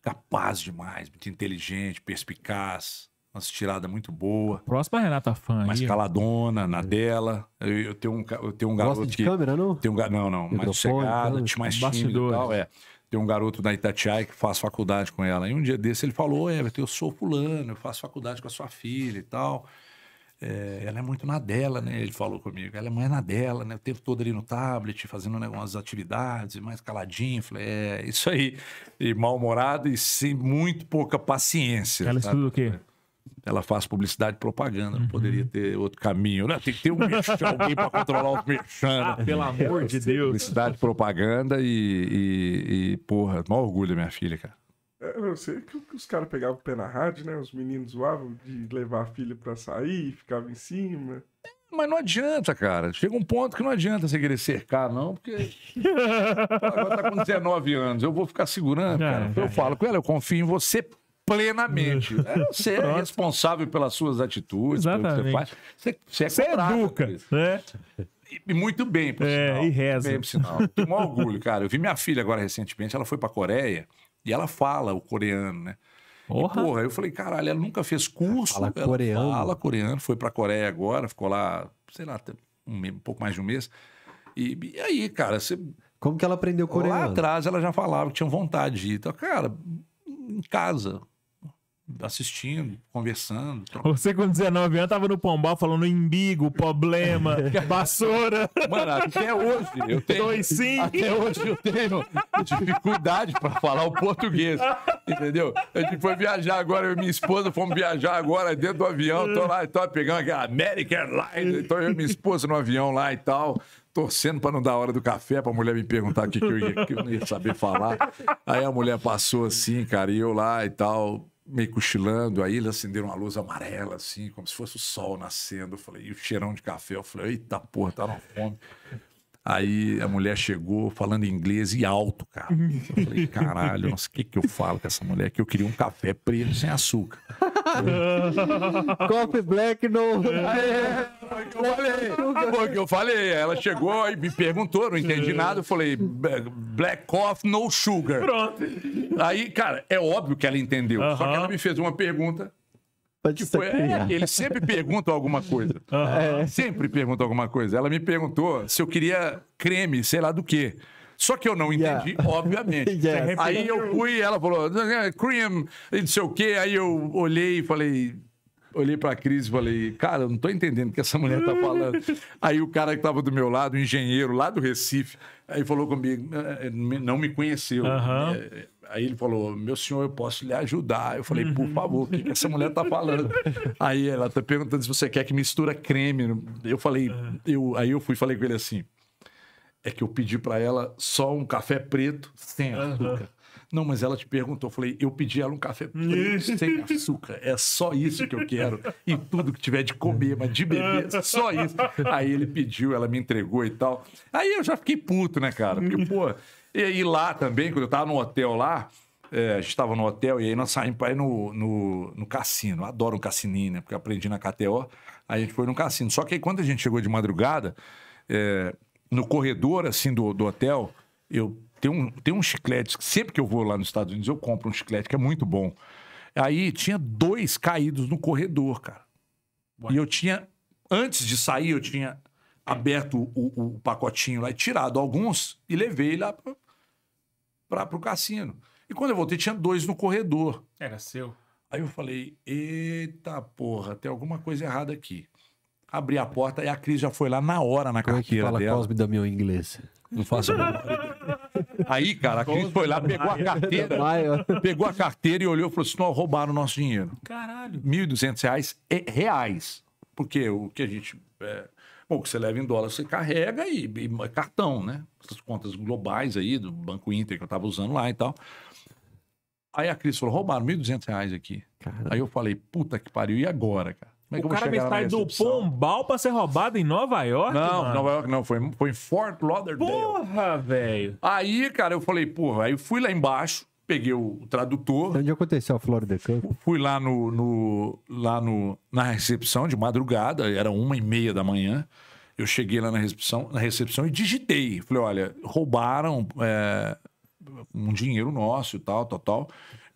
Speaker 3: Capaz demais, muito inteligente, perspicaz umas tiradas muito boa. Próxima Renata Fã. mais aí, caladona, na dela. É. Eu, eu, tenho um, eu tenho um garoto Gosta de que, câmera, não? Tem um, não, não. Mais chegado, mais tímido e tal. É. Tem um garoto da Itatiaia que faz faculdade com ela. E um dia desse ele falou, Everton, eu sou fulano, eu faço faculdade com a sua filha e tal. É, ela é muito na dela, né? Ele falou comigo. Ela é mãe na dela, né? O tempo todo ali no tablet, fazendo né, algumas atividades, mais caladinho. Falei, é, isso aí. E mal-humorado e sem muito pouca paciência. Ela sabe? estuda o quê? ela faz publicidade e propaganda. Não uhum. poderia ter outro caminho, né? Tem que ter um merchan, alguém para controlar os merchan. Né? Ah, pelo amor de Deus. Publicidade, propaganda e, e, e porra, maior orgulho da minha filha, cara.
Speaker 4: É, eu sei que os caras pegavam o pé na rádio, né? Os meninos zoavam de levar a filha para sair, ficava em cima.
Speaker 3: Mas não adianta, cara. Chega um ponto que não adianta você querer cercar, não,
Speaker 4: porque. Agora tá com 19 anos, eu vou ficar segurando, cara.
Speaker 3: eu falo com ela, eu confio em você plenamente. É, você é responsável pelas suas atitudes, Exatamente. pelo que você faz. Você, é educa, né? E muito bem, por é, sinal. E reza. Bem, por sinal. Tenho orgulho, cara. Eu vi minha filha agora recentemente, ela foi a Coreia e ela fala o coreano, né? Porra. E, porra, eu falei, caralho, ela nunca fez curso. Ela fala ela coreano. Fala coreano, foi a Coreia agora, ficou lá, sei lá, um, um pouco mais de um mês. E, e aí, cara, você... Como que ela aprendeu coreano? Lá atrás ela já falava que tinha vontade de ir. Então, cara, em casa, assistindo, conversando. Você
Speaker 2: com 19 anos tava no Pombal falando embigo, problema, vassoura. Mano, até hoje
Speaker 3: eu tenho. Dois sim. Até hoje eu tenho dificuldade para falar o português. Entendeu? A gente foi viajar agora, eu e minha esposa fomos viajar agora dentro do avião. Tô lá, tô pegando aquela American Airlines. Tô então eu e minha esposa no avião lá e tal torcendo para não dar a hora do café, para a mulher me perguntar o que, que, eu ia, que eu não ia saber falar. Aí a mulher passou assim, cara, e eu lá e tal meio cochilando, aí eles acenderam uma luz amarela, assim, como se fosse o sol nascendo. Eu falei, e o cheirão de café. Eu falei, eita porra, tá na fome. Aí a mulher chegou falando inglês e alto, cara. Eu falei, caralho, nossa, o que, que eu falo com essa mulher? Que eu queria um café preto sem açúcar.
Speaker 1: Coffee black no. foi
Speaker 3: eu falei. que eu falei. Ela chegou e me perguntou, não entendi nada. Eu falei, black coffee, no sugar. Pronto. Aí, cara, é óbvio que ela entendeu. Só que ela me fez uma pergunta Pra tipo, é, eles sempre perguntam alguma coisa. Uhum. Sempre perguntam alguma coisa. Ela me perguntou se eu queria creme, sei lá do quê. Só que eu não entendi, yeah. obviamente. yes. Aí eu fui e ela falou, é, é, cream, não sei o quê. Aí eu olhei e falei, olhei pra Cris e falei, cara, eu não tô entendendo o que essa mulher tá falando. Aí o cara que tava do meu lado, o engenheiro lá do Recife, Aí falou comigo, não eh, eh, me conheceu. Uhum. aí ele falou, meu senhor, eu posso lhe ajudar. Eu falei, por uhum. favor, o que, que essa mulher tá falando? aí ela tá perguntando se você quer que mistura creme. Eu falei, eu, aí eu fui falei com ele assim, é que eu pedi para ela só um café preto sem açúcar. Uhum. Não, mas ela te perguntou. Eu falei, eu pedi ela um café preto hum. sem açúcar. É só isso que eu quero. E tudo que tiver de comer, mas de beber, só isso. Aí ele pediu, ela me entregou e tal. Aí eu já fiquei puto, né, cara? Porque, pô. E aí lá também, quando eu tava no hotel lá, é, a gente estava no hotel e aí nós saímos para ir no, no, no cassino. adoro um cassininho, né? Porque aprendi na KTO. Aí a gente foi no cassino. Só que aí quando a gente chegou de madrugada, é, no corredor, assim, do, do hotel, eu tem um, tem um chiclete, que sempre que eu vou lá nos Estados Unidos, eu compro um chiclete que é muito bom. Aí tinha dois caídos no corredor, cara. E eu tinha, antes de sair, eu tinha aberto o, o pacotinho lá e tirado alguns e levei lá para o cassino. E quando eu voltei, tinha dois no corredor. Era seu. Aí eu falei: eita porra, tem alguma coisa errada aqui. Abri a porta e a Cris já foi lá na hora na Como é que fala dela. Cosme da meu inglês. Não faço. Aí, cara, a Cris foi lá, pegou a carteira, pegou a carteira e olhou e falou assim: não, roubaram o nosso dinheiro. Caralho. 1.200 reais é reais. Porque o que a gente. É... Bom, o que você leva em dólar, você carrega e, e é cartão, né? Essas contas globais aí do Banco Inter que eu tava usando lá e tal. Aí a Cris falou: roubaram 1.200 reais aqui. Aí eu falei: puta que pariu, e agora, cara? É o cara me sai do Pombal pra ser roubado em Nova York? Não, mano? Nova York não, foi, foi em Fort Lauderdale. Porra, velho. Aí, cara, eu falei, porra, aí fui lá embaixo, peguei
Speaker 1: o tradutor. Então, onde aconteceu a Florida Cup?
Speaker 3: Fui lá no, no lá no, na recepção de madrugada, era uma e meia da manhã. Eu cheguei lá na recepção, na recepção e digitei. Falei, olha, roubaram é, um dinheiro nosso e tal, tal, tal.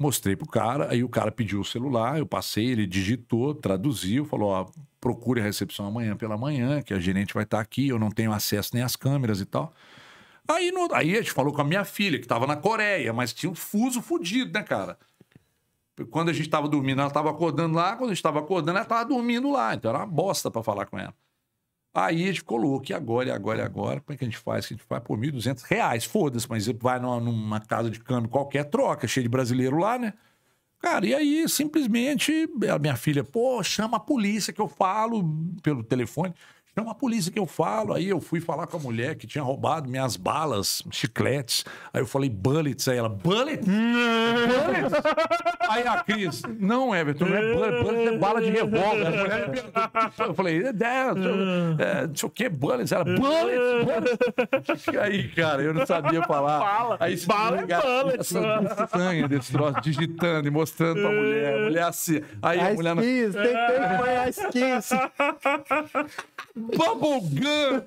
Speaker 3: Mostrei pro cara, aí o cara pediu o celular, eu passei, ele digitou, traduziu, falou: ó, procure a recepção amanhã pela manhã, que a gerente vai estar tá aqui, eu não tenho acesso nem às câmeras e tal. Aí, no, aí a gente falou com a minha filha, que estava na Coreia, mas tinha um fuso fudido, né, cara? Quando a gente estava dormindo, ela estava acordando lá, quando a gente estava acordando, ela estava dormindo lá, então era uma bosta para falar com ela. Aí a gente colocou que agora, é agora, é agora. Como é que a gente faz? a gente faz por 1.200 reais. Foda-se, mas vai numa, numa, casa de câmbio qualquer, troca, cheio de brasileiro lá, né? Cara, e aí simplesmente a minha filha, pô, chama a polícia que eu falo pelo telefone. Chama é a polícia que eu falo. Aí eu fui falar com a mulher que tinha roubado minhas balas, chicletes. Aí eu falei, bullets. Aí ela, bullets? bullets? Aí a Cris, não, Everton, não é bullet, bullet é bala de revólver. Eu falei, é, é, é, não sei o que, bullets. Ela, bullets, bullets. Aí, cara, eu não sabia falar. Bala, aí, bala é bullets. Sangue desse troço, digitando e mostrando pra mulher. A mulher assim. Aí a, a mulher... Skins, não... tem que acompanhar
Speaker 4: a skins. Bubblegum!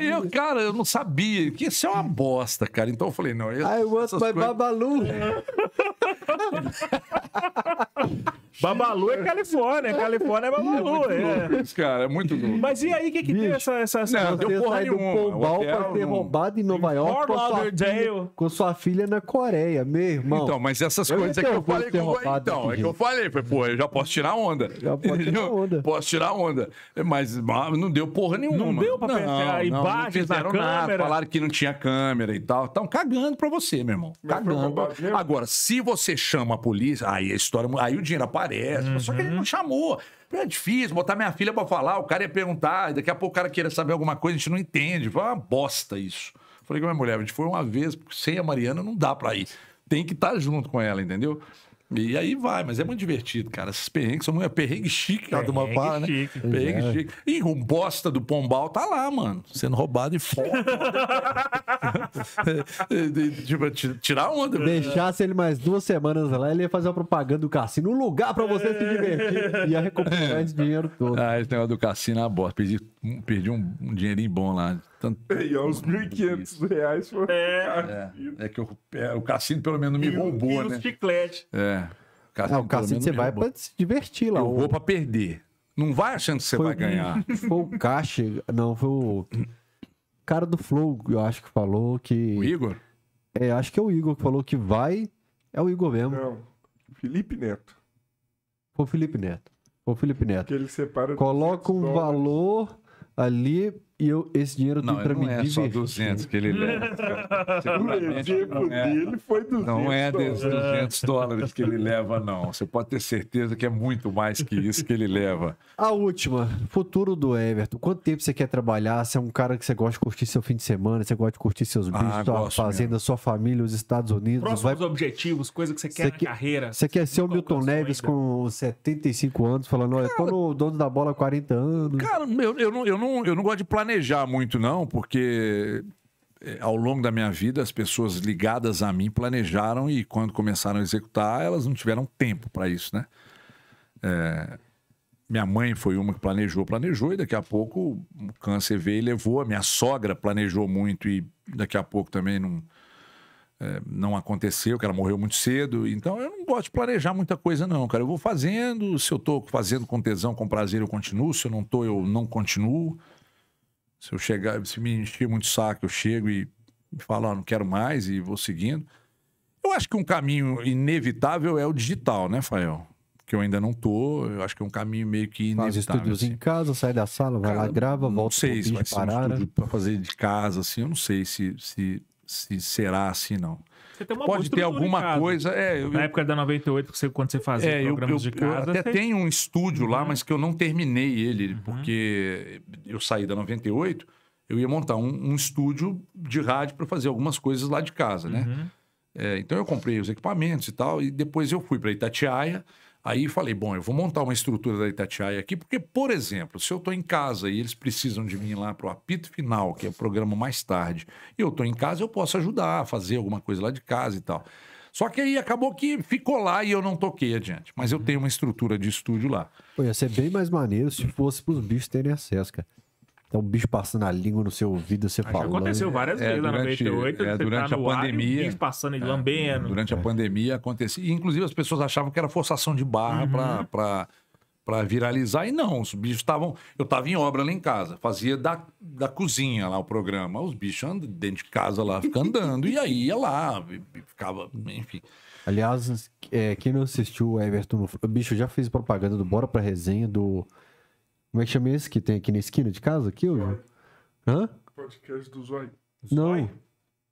Speaker 4: e eu, cara, eu
Speaker 3: não sabia. Que isso é uma bosta, cara. Então eu falei, não. Eu, I want my coisas... babalu. Babalu é Califórnia, é. Califórnia é, é
Speaker 2: Babalu. É
Speaker 3: cara, é muito louco.
Speaker 2: Mas e aí, o que, que Bicho, tem essa. essa, essa não, deu porra do Pombal pra ter
Speaker 1: roubado em Nova York com sua, filha, com sua, filha, na Coreia, meu irmão. Então, mas essas eu coisas é que eu, falei. Com... Então, é que eu
Speaker 3: falei, foi, pô, eu já posso tirar onda. Já posso tirar onda. Posso tirar onda. Mas, mas não deu porra nenhuma. Não deu pra não, pegar não, imagens na câmera. Nada, falaram que não tinha câmera e tal. Estão cagando pra você, meu irmão. Cagando. Agora, se você chama a polícia, aí a história. Aí o dinheiro aparece aparece. Uhum. Só que ele não chamou. Ah, é difícil botar minha filha para falar, o cara ia perguntar, daqui a pouco o cara queria saber alguma coisa, a gente não entende. Foi uma bosta isso. Falei com a minha mulher, a gente foi uma vez, porque sem a Mariana não dá para ir. Tem que estar tá junto com ela, entendeu? E aí vai, mas é muito divertido, cara. Esses perrengues são é perrengue chique, perrengue uma Duma né? Chique. Perrengue é. chique. E um bosta do Pombal tá lá, mano, sendo roubado e foda. É, tipo, tirar onda. Né? Deixasse
Speaker 1: ele mais duas semanas lá, ele ia fazer uma propaganda do cassino. Um lugar pra você se divertir. É. Ia recuperar esse dinheiro
Speaker 3: todo. Ah, esse negócio do cassino é uma bosta. Perdi, perdi um, um dinheirinho bom lá. Tanto... E uns
Speaker 4: 1.500 reais foi. É,
Speaker 3: é, é que eu, é, o cassino pelo menos me e roubou, e né?
Speaker 4: chiclete.
Speaker 3: É. O cassino, não, o cassino você vai para se divertir lá. Eu ou... vou para perder. Não vai achando que você foi, vai ganhar.
Speaker 1: Foi o Caixa, não, foi o cara do Flow, eu acho que falou que. O Igor? É, acho que é o Igor que falou que vai. É o Igor mesmo. Não, Felipe Neto. Foi o Felipe Neto. Foi o Felipe Neto. Que ele separa Coloca um valor ali e eu, esse dinheiro eu tenho não, pra não me é divertir. Não é só
Speaker 4: 200 que ele leva. o exemplo é. dele foi 200 Não é desses
Speaker 3: 200 dólares que ele leva, não. Você pode ter certeza que é muito mais que isso que ele leva.
Speaker 1: A última, futuro do Everton. Quanto tempo você quer trabalhar? Você é um cara que você gosta de curtir seu fim de semana, você gosta de curtir seus ah, bichos, ah, sua fazenda, mesmo. sua família, os Estados Unidos. Próximos
Speaker 2: vai... objetivos, coisas
Speaker 1: que você quer você na que... carreira. Você quer ser o Milton Neves ainda. com 75 anos, falando, olha, cara... tô no dono da bola há 40 anos. Cara, eu,
Speaker 3: eu, não, eu, não, eu não gosto de planejar planejar muito, não, porque eh, ao longo da minha vida, as pessoas ligadas a mim planejaram e quando começaram a executar, elas não tiveram tempo para isso, né? É... minha mãe foi uma que planejou, planejou e daqui a pouco o câncer veio e levou. A minha sogra planejou muito e daqui a pouco também não, é... não aconteceu, que ela morreu muito cedo. Então eu não gosto de planejar muita coisa, não, cara. Eu vou fazendo, se eu estou fazendo com tesão, com prazer, eu continuo. Se eu não estou eu não continuo. Se eu chegar, se me encher muito saco, eu chego e, falo, não quero mais e vou seguindo. Eu acho que um caminho inevitável é o digital, né, Fael? Que eu ainda não tô, eu acho que é um caminho meio que inevitável. Faz estúdios assim.
Speaker 1: em casa, sai da sala, vai Cara, lá, grava, não volta. Não sei se vai parar, um
Speaker 3: para fazer de casa, assim, eu não sei se, se, se será assim, não você tem uma Pode ter alguma coisa. É,
Speaker 2: eu, Na época da 98, você, quando você fazia é, programas eu, eu, de casa. Eu até você... tenho
Speaker 3: um estúdio uhum. lá, mas que eu não terminei ele, uhum. porque eu saí da 98, eu ia montar um, um estúdio de rádio para fazer algumas coisas lá de casa, né? Uhum. É, então eu comprei os equipamentos e tal, e depois eu fui para Itatiaia. Aí falei, bom, eu vou montar uma estrutura da Itatiaia aqui, porque, por exemplo, se eu estou em casa e eles precisam de mim lá para o apito final, que é o programa mais tarde, e eu estou em casa, eu posso ajudar, fazer alguma coisa lá de casa e tal. Só que aí acabou que ficou lá e eu não toquei adiante. Mas eu uhum. tenho uma estrutura de estúdio lá.
Speaker 1: Pô, ia ser bem mais maneiro se fosse para os bichos terem acesso, cara. Tá um bicho passando a língua no seu ouvido, você falando. aconteceu várias é, vezes lá durante, na 98. É, tá durante tá a pandemia. Ar, passando e é, lambendo. Durante a é. pandemia
Speaker 3: acontecia. Inclusive, as pessoas achavam que era forçação de barra uhum. para para viralizar. E não, os bichos estavam. Eu estava em obra lá em casa, fazia da, da cozinha lá o programa. Os bichos andam dentro de casa lá, ficam andando. e aí ia lá, ficava, enfim.
Speaker 1: Aliás, é, quem não assistiu o Everton no. Bicho, já fez propaganda do Bora pra Resenha do como é que chama esse que tem aqui na esquina de casa? Aqui, Zóio. Hã?
Speaker 4: Podcast do Zóio.
Speaker 1: Não.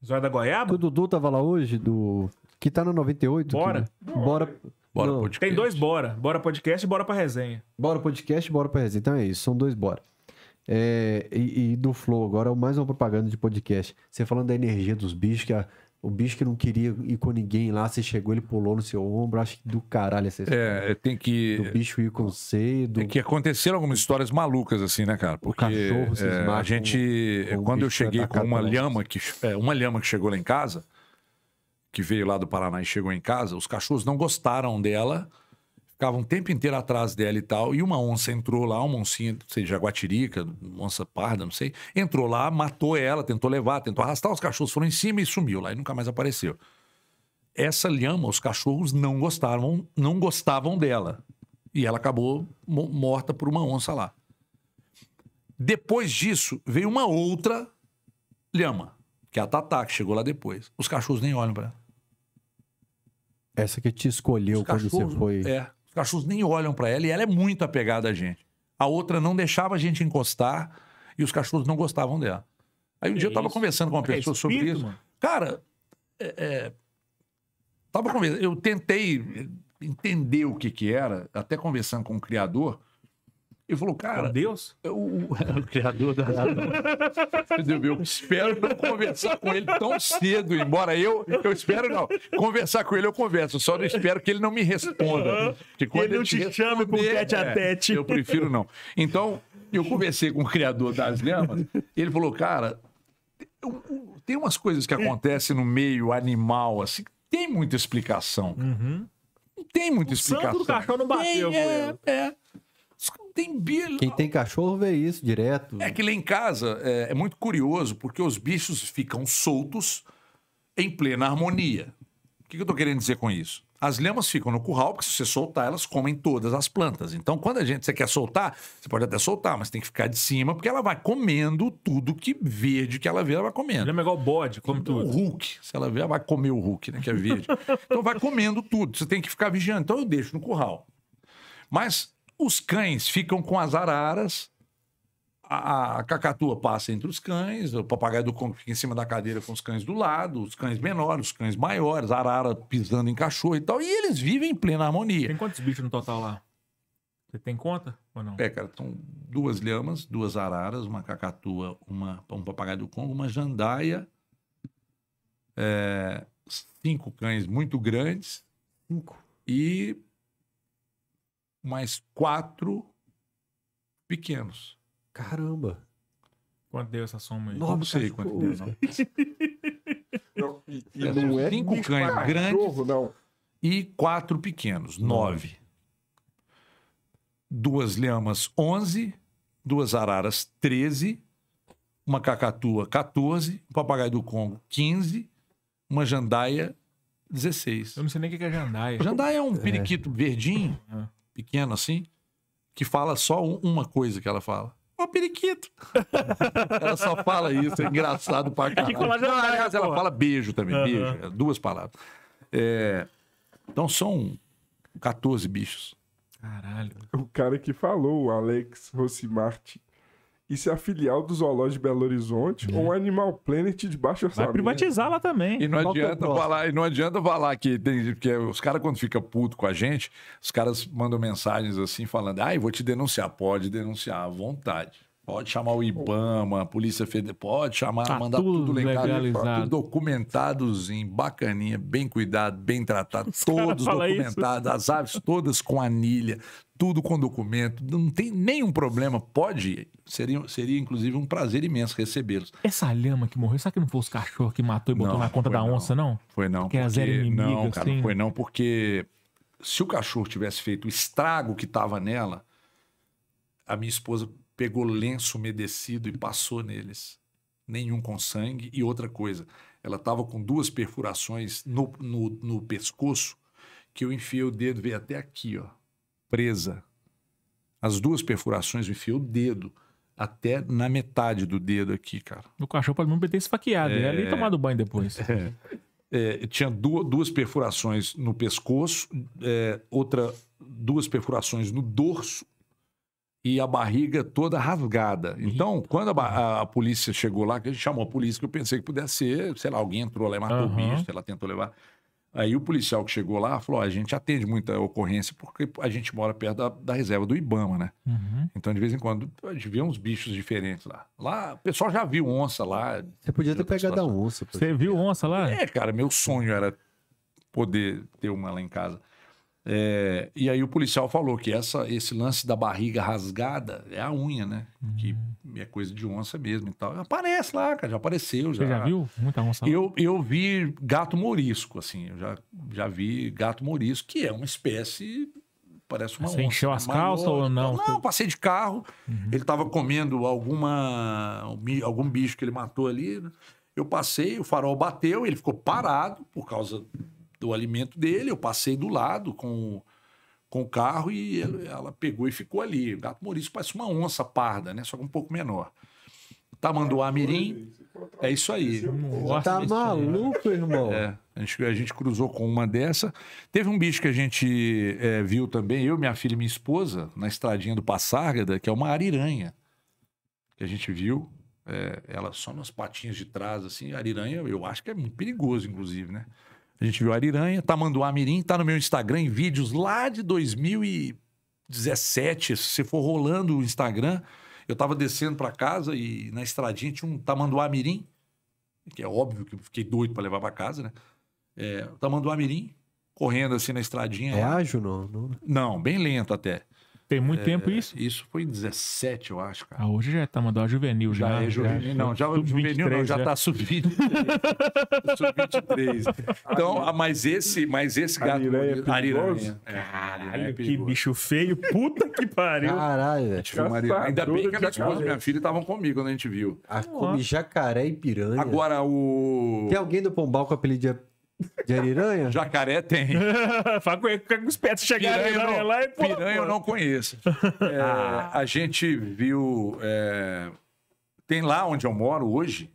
Speaker 1: Zóio da Goiaba? O Dudu tava lá hoje, do. Que tá no 98. Bora. né? Bora. Bora Não. podcast. Tem dois
Speaker 2: bora. Bora podcast e bora pra resenha.
Speaker 1: Bora podcast e bora pra resenha. Então é isso, são dois bora. É, e, e, do Flow agora, é mais uma propaganda de podcast. Você falando da energia dos bichos, que a, o bicho que não queria ir com ninguém lá, você chegou, ele pulou no seu ombro, acho que do caralho essa é,
Speaker 3: história. É, tem que. Do bicho
Speaker 1: ir com cedo. Do...
Speaker 3: que acontecer algumas histórias malucas, assim, né, cara? Porque o cachorro é, A gente. Com, com quando eu cheguei com uma lhama que. É, uma lhama que chegou lá em casa, que veio lá do Paraná e chegou em casa, os cachorros não gostaram dela ficava um tempo inteiro atrás dela e tal. E uma onça entrou lá, uma oncinha, não sei, jaguatirica, onça parda, não sei. Entrou lá, matou ela, tentou levar, tentou arrastar. Os cachorros foram em cima e sumiu lá e nunca mais apareceu. Essa lhama, os cachorros não gostavam, não gostavam dela. E ela acabou morta por uma onça lá. Depois disso, veio uma outra lhama, que é a Tatá, que chegou lá depois. Os cachorros nem olham para ela.
Speaker 1: Essa que te escolheu quando você foi.
Speaker 3: É. Os cachorros nem olham para ela e ela é muito apegada a gente. A outra não deixava a gente encostar e os cachorros não gostavam dela. Aí um é dia eu estava conversando com uma é pessoa é espírito, sobre isso. Mano. Cara, é, é tava conversando, eu tentei entender o que que era, até conversando com o um criador, ele falou, cara. Com Deus? É é o criador da Entendeu? Eu espero não conversar com ele tão cedo, embora eu. Eu espero não. Conversar com ele, eu converso. Só não espero que ele não me responda. que quando ele, ele não te chame com tete a é, tete. É, eu prefiro não. Então, eu conversei com o criador das lhamas. Ele falou, cara, tem umas coisas que acontecem no meio animal, assim, que tem muita explicação. Uhum. Tem muita o explicação. O santo do cartão não bateu. Tem, é, é. Tem
Speaker 1: Quem tem cachorro vê isso direto.
Speaker 3: É que lá em casa é, é muito curioso, porque os bichos ficam soltos em plena harmonia. O que, que eu estou querendo dizer com isso? As lhamas ficam no curral, porque se você soltar, elas comem todas as plantas. Então, quando a gente você quer soltar, você pode até soltar, mas tem que ficar de cima, porque ela vai comendo tudo que verde que ela vê, ela vai comendo. Lhama é igual bode, come então, tudo. O Hulk, se ela vê, ela vai comer o Hulk, né, que é verde. então, vai comendo tudo, você tem que ficar vigiando. Então, eu deixo no curral. Mas os cães ficam com as araras, a, a cacatua passa entre os cães, o papagaio do Congo fica em cima da cadeira com os cães do lado, os cães menores, os cães maiores, a arara pisando em cachorro e tal, e eles vivem em plena harmonia. Tem quantos bichos no total lá? Você tem conta ou não? É, cara, são duas lhamas, duas araras, uma cacatua, uma, um papagaio do Congo, uma jandaia, é, cinco cães muito grandes. Cinco. E mais quatro pequenos. Caramba! Quanto deu essa soma
Speaker 2: aí? não sei quanto deu, não.
Speaker 4: e, e é, não é cinco cães grandes não.
Speaker 3: e quatro pequenos, nove. Duas lhamas, onze. Duas araras, treze. Uma cacatua, quatorze. Um papagaio do Congo, quinze Uma jandaia, dezesseis Eu não sei nem o que é
Speaker 2: jandaia. Jandaia é um é. periquito
Speaker 3: é. verdinho. É pequeno assim, que fala só um, uma coisa que ela fala. Ô, periquito! ela só fala isso, é engraçado pra caralho. É Não, aliás, é, ela fala beijo também, uhum. beijo. É duas palavras. É...
Speaker 4: Então são 14 bichos. Caralho. O cara que falou, o Alex Rossimarte, isso é a filial do Zoológico de Belo Horizonte é. ou Animal Planet de baixo orçamento. Vai privatizar lá também. E não, adianta falar,
Speaker 3: e não adianta falar que tem, porque os caras, quando fica puto com a gente, os caras mandam mensagens assim falando: ah, vou te denunciar. Pode denunciar à vontade. Pode chamar o IBAMA, a Polícia Federal, pode chamar, tá mandar tudo, tudo legalizado. Tudo documentadozinho, bacaninha, bem cuidado, bem tratado, Os todos documentados, isso. as aves todas com anilha, tudo com documento, não tem nenhum problema, pode ir. Seria, seria inclusive um prazer imenso recebê-los.
Speaker 2: Essa lhama que morreu, será que não foi os cachorros que matou e botou não, na conta da onça, não?
Speaker 3: Foi não. Porque, porque era zero inimiga, Não, cara, assim. foi não, porque se o cachorro tivesse feito o estrago que estava nela, a minha esposa pegou lenço umedecido e passou neles. Nenhum com sangue. E outra coisa, ela estava com duas perfurações no, no, no pescoço que eu enfiei o dedo, veio até aqui, ó, presa. As duas perfurações, eu enfiei o dedo até na metade do dedo aqui, cara.
Speaker 2: O cachorro pode não ter esfaqueado, né? é... né? Ali tomado banho depois.
Speaker 3: É. É, tinha duas, duas, perfurações no pescoço, é, outra duas perfurações no dorso e a barriga toda rasgada. Uhum. Então, quando a, a, a, polícia chegou lá, que a gente chamou a polícia, que eu pensei que pudesse ser, sei lá, alguém entrou lá e matou uhum. o bicho, ela tentou levar. Aí o policial que chegou lá falou: a gente atende muita ocorrência porque a gente mora perto da, da reserva do Ibama, né? Uhum. Então, de vez em quando, a gente vê uns bichos diferentes lá. Lá, o pessoal já viu onça lá. Você podia ter pegado situação. a onça. Você viu onça lá? É, cara, meu sonho era poder ter uma lá em casa. É, e aí o policial falou que essa, esse lance da barriga rasgada é a unha, né? Uhum. Que hum. é coisa de onça mesmo e tal. Aparece lá, cara, já apareceu. Você já, já viu muita onça? Eu, eu vi gato morisco, assim, eu já, já vi gato morisco, que é uma espécie parece uma Você onça. encheu né? as calças ou não? Não, passei de carro. Uhum. Ele estava comendo alguma algum bicho que ele matou ali. Né? Eu passei, o farol bateu, ele ficou parado por causa do alimento dele, eu passei do lado com, com o carro e ela pegou e ficou ali. O gato Maurício parece uma onça parda, né? Só que um pouco menor. Tamanduá é, Mirim, é isso aí. tá maluco, irmão? É, a, gente, a gente cruzou com uma dessa. Teve um bicho que a gente é, viu também, eu, minha filha e minha esposa, na estradinha do Passárgada, que é uma ariranha. Que a gente viu, é, ela só nas patinhas de trás, assim, ariranha, eu acho que é muito perigoso, inclusive, né? A gente viu Ariranha, Tamanduá tá Mirim, tá no meu Instagram em vídeos lá de 2017. Se for rolando o Instagram, eu tava descendo para casa e na estradinha tinha um Tamanduá tá Mirim, que é óbvio que eu fiquei doido para levar para casa, né? É, Tamanduá tá Mirim, correndo assim na estradinha. É
Speaker 1: ágil, não?
Speaker 3: Não, né? bem lento até. Tem muito é, tempo isso? Isso foi em 17, eu acho, cara.
Speaker 2: Ah, hoje já é tá, Tamanduá Juvenil, já. Já é, né? é Juvenil, não. Já né? tá sub Juvenil não, já, já tá
Speaker 3: sub-23. sub-23. Então, ah, mas esse, mas esse gato. Ariranha. É Ariranha. É, é Caralho,
Speaker 2: é que
Speaker 1: bicho feio. Puta que pariu. Caralho, velho. Ainda bem que a minha esposa e minha filha
Speaker 3: estavam comigo quando a gente viu. Ah, come
Speaker 1: jacaré e piranha. Agora o. Tem alguém do Pombal com apelido de de ariranha?
Speaker 3: Jacaré tem. Fala com os pets
Speaker 1: chegando lá e pô, Piranha eu
Speaker 3: não conheço. É, a gente viu. É, tem lá onde eu moro hoje,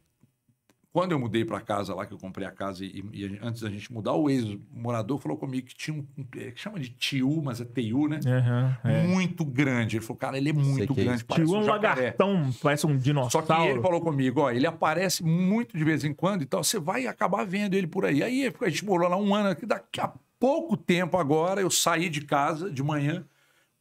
Speaker 3: quando eu mudei para casa lá, que eu comprei a casa e, e antes da gente mudar, o ex-morador falou comigo que tinha um, é, que chama de tiu, mas é TIU, né? Uhum, é. Muito grande. Ele falou, cara, ele é muito é grande. É tiu é um, um lagartão, parece um dinossauro. Só que ele falou comigo, ó, ele aparece muito de vez em quando e tal, você vai acabar vendo ele por aí. Aí a gente morou lá um ano, daqui a pouco tempo agora, eu saí de casa de manhã,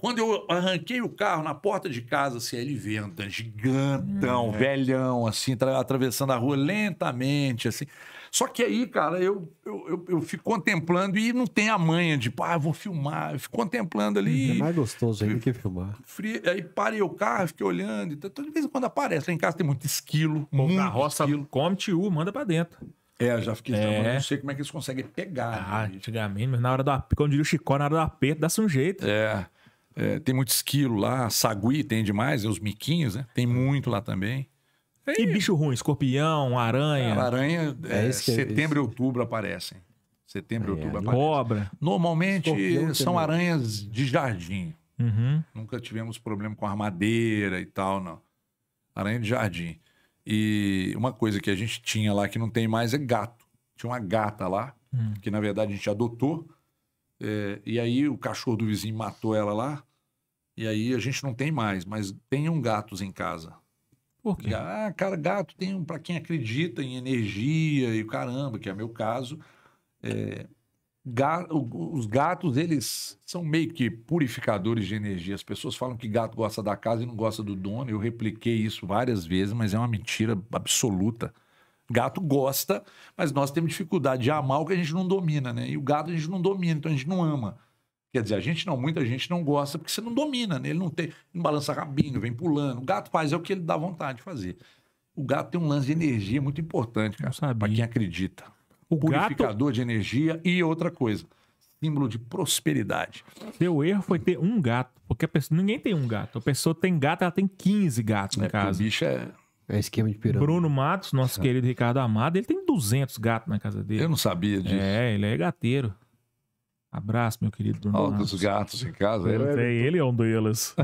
Speaker 3: quando eu arranquei o carro na porta de casa, ele assim, Venta, gigantão, hum, velhão, assim, atravessando a rua lentamente, assim. Só que aí, cara, eu, eu, eu, eu fico contemplando e não tem a manha de, pá, ah, vou filmar. Eu fico contemplando ali. É mais
Speaker 1: gostoso ainda que filmar.
Speaker 3: Frio, aí parei o carro, fiquei olhando. E então, de vez em quando aparece. Lá em casa tem muito esquilo. Bom, muito roça, esquilo. come tio, manda pra dentro. É, já fiquei é. Então, não sei como é que eles conseguem pegar.
Speaker 2: Ah, né? antigamente, mas na hora do aperto,
Speaker 3: quando diria o Chicó, na hora do aperto, dá-se um jeito. É. É, tem muito esquilo lá, sagui tem demais, é os miquinhos, né? Tem muito lá também.
Speaker 2: É e bicho ruim, escorpião, aranha. aranha,
Speaker 3: é, é, é setembro e outubro aparecem. Setembro e é, outubro aparecem. Cobra. Normalmente escorpião são também. aranhas de jardim. Uhum. Nunca tivemos problema com armadeira e tal, não. Aranha de jardim. E uma coisa que a gente tinha lá que não tem mais é gato. Tinha uma gata lá, hum. que na verdade a gente adotou. É, e aí o cachorro do vizinho matou ela lá. E aí a gente não tem mais, mas tem um gatos em casa. Por quê? Ah, cara, gato tem um para quem acredita em energia e caramba, que é meu caso. É, os gatos, eles são meio que purificadores de energia. As pessoas falam que gato gosta da casa e não gosta do dono. Eu repliquei isso várias vezes, mas é uma mentira absoluta. Gato gosta, mas nós temos dificuldade de amar o que a gente não domina, né? E o gato a gente não domina, então a gente não ama. Quer dizer, a gente não, muita gente não gosta porque você não domina, né? Ele não tem, não balança rabinho, vem pulando. O gato faz é o que ele dá vontade de fazer. O gato tem um lance de energia muito importante, para quem acredita. O purificador gato... de energia e outra coisa, símbolo
Speaker 2: de prosperidade. Seu erro foi ter um gato, porque pessoa, ninguém tem um gato. A pessoa tem gato, ela tem 15 gatos é, casa. O bicho é é esquema de pirâmide. Bruno Matos, nosso querido Ricardo Amado, ele tem 200 gatos na casa dele. Eu não sabia disso. É, ele é gateiro. Abraço, meu querido Bruno os dos gatos em casa. Ele, ele, é, ele é um deles.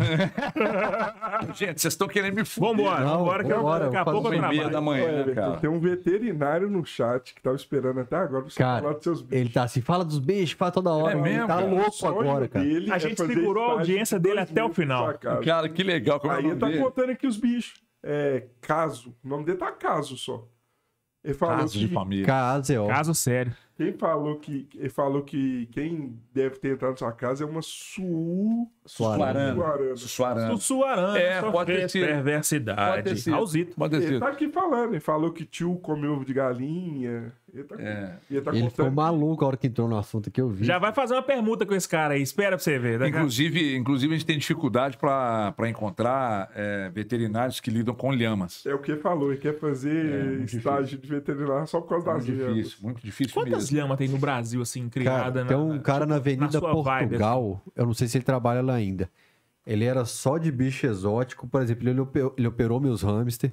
Speaker 3: Gente, vocês estão querendo me fuder. Vambora, não, vambora, que vambora, daqui a pouco eu meia da manhã, Olha, cara? Tem
Speaker 4: um veterinário no chat que tava esperando até agora pra você cara, falar dos seus bichos. Ele tá assim, fala dos bichos, fala toda hora. É mesmo, ele tá cara. louco agora, cara. A é gente é segurou a audiência dele até o final. Cara, que legal. Como é Aí ele tá contando aqui os bichos é, Caso. O nome dele tá Caso só. Ele falou caso que, de família. Caso, é Caso sério. Quem falou que, ele falou que quem deve ter entrado na sua casa é uma su... Suarana. Suarana. Suarana. É, pode ter sido.
Speaker 1: Perversidade. Pode ter sido. Ele tá
Speaker 4: aqui falando. Ele falou que tio comeu ovo de galinha. Ele tá, é. ele tá ele ficou
Speaker 1: maluco a hora que entrou no assunto que eu vi. Já vai
Speaker 4: fazer
Speaker 3: uma permuta com esse cara aí, espera pra você ver.
Speaker 1: Tá inclusive,
Speaker 3: inclusive, a gente tem dificuldade para encontrar é, veterinários que lidam com lhamas.
Speaker 4: É o que falou, ele quer fazer é, estágio difícil. de veterinário só por causa das muito Difícil, muito difícil Quantas mesmo.
Speaker 3: lhamas tem no Brasil, assim,
Speaker 4: criada? Cara, tem um na, cara na
Speaker 1: tipo, Avenida na assim? Portugal, vibe, eu não sei se ele trabalha lá ainda. Ele era só de bicho exótico, por exemplo, ele operou, ele operou meus hamsters.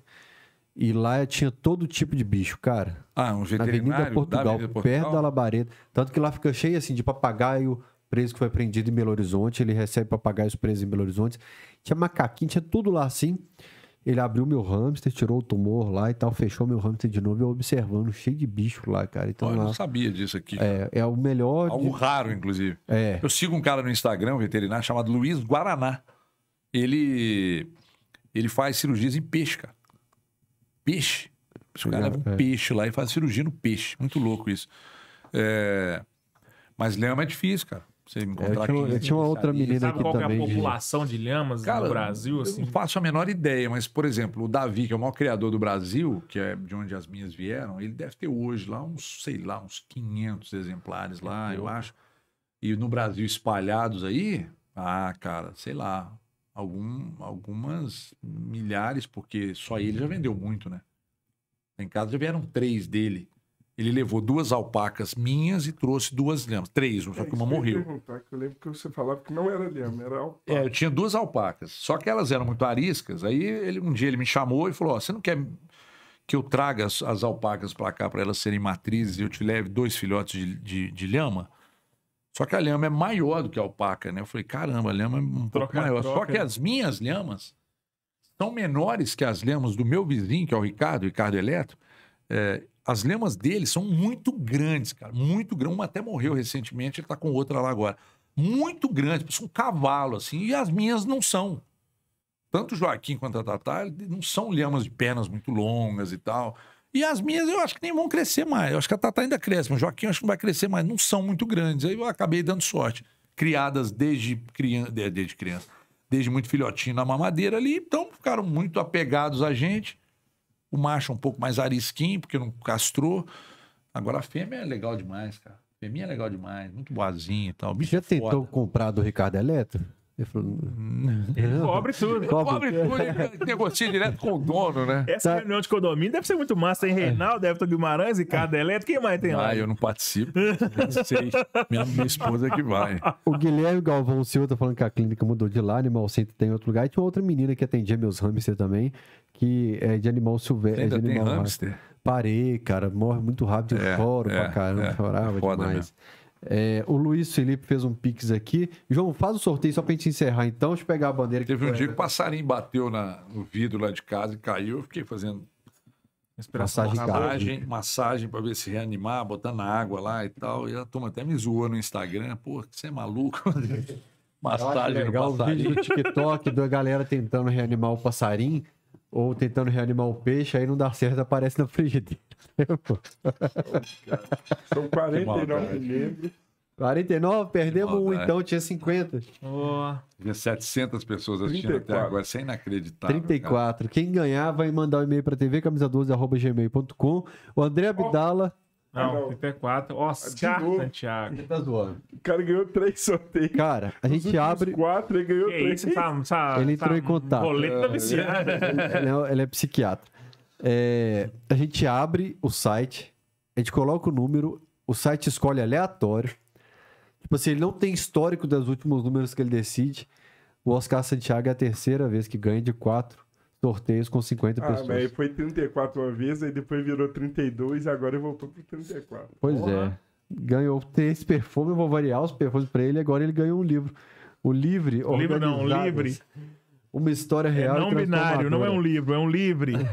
Speaker 1: E lá tinha todo tipo de bicho, cara. Ah, é um veterinário na Avenida Portugal, da Avenida Portugal, perto da Labareda. Tanto que lá fica cheio, assim, de papagaio preso que foi prendido em Belo Horizonte. Ele recebe papagaios presos em Belo Horizonte. Tinha macaquinho, tinha tudo lá, assim. Ele abriu meu hamster, tirou o tumor lá e tal, fechou meu hamster de novo, eu observando, cheio de bicho lá, cara. Então, eu não
Speaker 3: sabia disso aqui. É,
Speaker 1: é o melhor. Algo de... raro, inclusive. É.
Speaker 3: Eu sigo um cara no Instagram, um veterinário, chamado Luiz Guaraná. Ele, ele faz cirurgias em peixe, cara peixe.
Speaker 1: Os caras levam um é.
Speaker 3: peixe lá e fazem cirurgia no peixe. Muito louco isso. É... Mas lhama é difícil, cara. Você é, encontrar é, eu tinha, eu tinha uma outra menina Sabe aqui qual é a população de lhamas cara, no Brasil? Assim? não faço a menor ideia, mas, por exemplo, o Davi, que é o maior criador do Brasil, que é de onde as minhas vieram, ele deve ter hoje lá uns, sei lá, uns 500 exemplares lá, eu acho. E no Brasil espalhados aí, ah, cara, sei lá, algum, algumas milhares, porque só ele já vendeu muito, né? Em casa já vieram três dele. Ele levou duas alpacas minhas e trouxe duas lhamas. Três, só que uma é morreu.
Speaker 4: Que eu lembro que você falava que não era lhama, era alpaca.
Speaker 3: É, eu tinha duas alpacas, só que elas eram muito ariscas. Aí ele, um dia ele me chamou e falou: oh, você não quer que eu traga as, as alpacas para cá para elas serem matrizes e eu te leve dois filhotes de, de, de lhama? Só que a lhama é maior do que a alpaca, né? Eu falei, caramba, a lhama é um troca, pouco maior. Troca. Só que as minhas lhamas são menores que as lhamas do meu vizinho, que é o Ricardo, o Ricardo Eletro. É, as lamas dele são muito grandes, cara. Muito grande. Uma até morreu recentemente, ele tá com outra lá agora. Muito grande, parece um cavalo, assim. E as minhas não são. Tanto o Joaquim quanto a Tatá não são lhamas de pernas muito longas e tal. E as minhas eu acho que nem vão crescer mais. Eu acho que a Tata ainda cresce, mas o Joaquim eu acho que não vai crescer mais. Não são muito grandes. Aí eu acabei dando sorte. Criadas desde criança, desde criança, desde muito filhotinho na mamadeira ali, então ficaram muito apegados a gente. O macho um pouco mais arisquinho, porque não
Speaker 1: castrou. Agora a fêmea
Speaker 3: é legal demais, cara. A fêmea é legal demais, muito boazinha e tal.
Speaker 1: Bicho Já é tentou foda. comprar do Ricardo Eletro? Ele falou. Hum. Ele cobre tudo. Ele cobre, tudo.
Speaker 3: Negocia direto com o dono, né? Essa
Speaker 2: tá. reunião de condomínio deve ser muito massa, hein? É. Reinaldo, Everton Guimarães e cada elétrico. Quem mais tem lá?
Speaker 3: Ah, eu não participo. Não sei. Minha, minha esposa é que
Speaker 2: vai.
Speaker 1: O Guilherme Galvão Silva tá falando que a clínica mudou de lá, Animal Center tem outro lugar. E tinha outra menina que atendia meus hamster também, que é de animal silvestre. é de animal tem hamster? Parei, cara. Morre muito rápido. Eu é, choro é, pra caramba. É, chorava é demais. Mesmo. É, o Luiz Felipe fez um pix aqui. João, faz o sorteio só pra gente encerrar então. Deixa eu pegar a bandeira Teve um dia que o
Speaker 3: passarinho bateu na, no vidro lá de casa e caiu. Eu fiquei fazendo massagem, massagem, massagem para ver se reanimar, botando água lá e tal. E a turma até me zoou no Instagram. Pô, você é maluco? massagem legal, no passarinho. O vídeo do
Speaker 1: TikTok da galera tentando reanimar o passarinho ou tentando reanimar o peixe, aí não dá certo, aparece na frigideira. Né,
Speaker 4: São 49 membros.
Speaker 1: 49, perdemos um, então tinha 50. Oh.
Speaker 3: Tinha 700 pessoas assistindo 34. até agora, isso é inacreditável.
Speaker 2: 34.
Speaker 1: Cara. Quem ganhar vai mandar o um e-mail para tvcamisa12.gmail.com. O André Abdala... Oh
Speaker 4: não,
Speaker 2: 34. Oscar Santiago. Você tá zoando.
Speaker 4: O cara ganhou
Speaker 1: três sorteios. Cara, a gente abre. Quatro, ele ganhou 3. três. tá, tá, Ele entrou tá em contato. É viciada. É ele é psiquiatra. É, a gente abre o site, a gente coloca o número, o site escolhe aleatório. Tipo assim, ele não tem histórico dos últimos números que ele decide. O Oscar Santiago é a terceira vez que ganha de quatro sorteios com 50 ah, pessoas. Mas
Speaker 4: foi 34 uma vez, aí depois virou 32 e agora voltou pro 34. Pois Olá.
Speaker 1: é. Ganhou esse perfume, eu vou variar os perfumes para ele, agora ele ganhou um livro. O Livre. Livro não, o Livre uma história é real. É não binário, não é um
Speaker 2: livro, é um livre.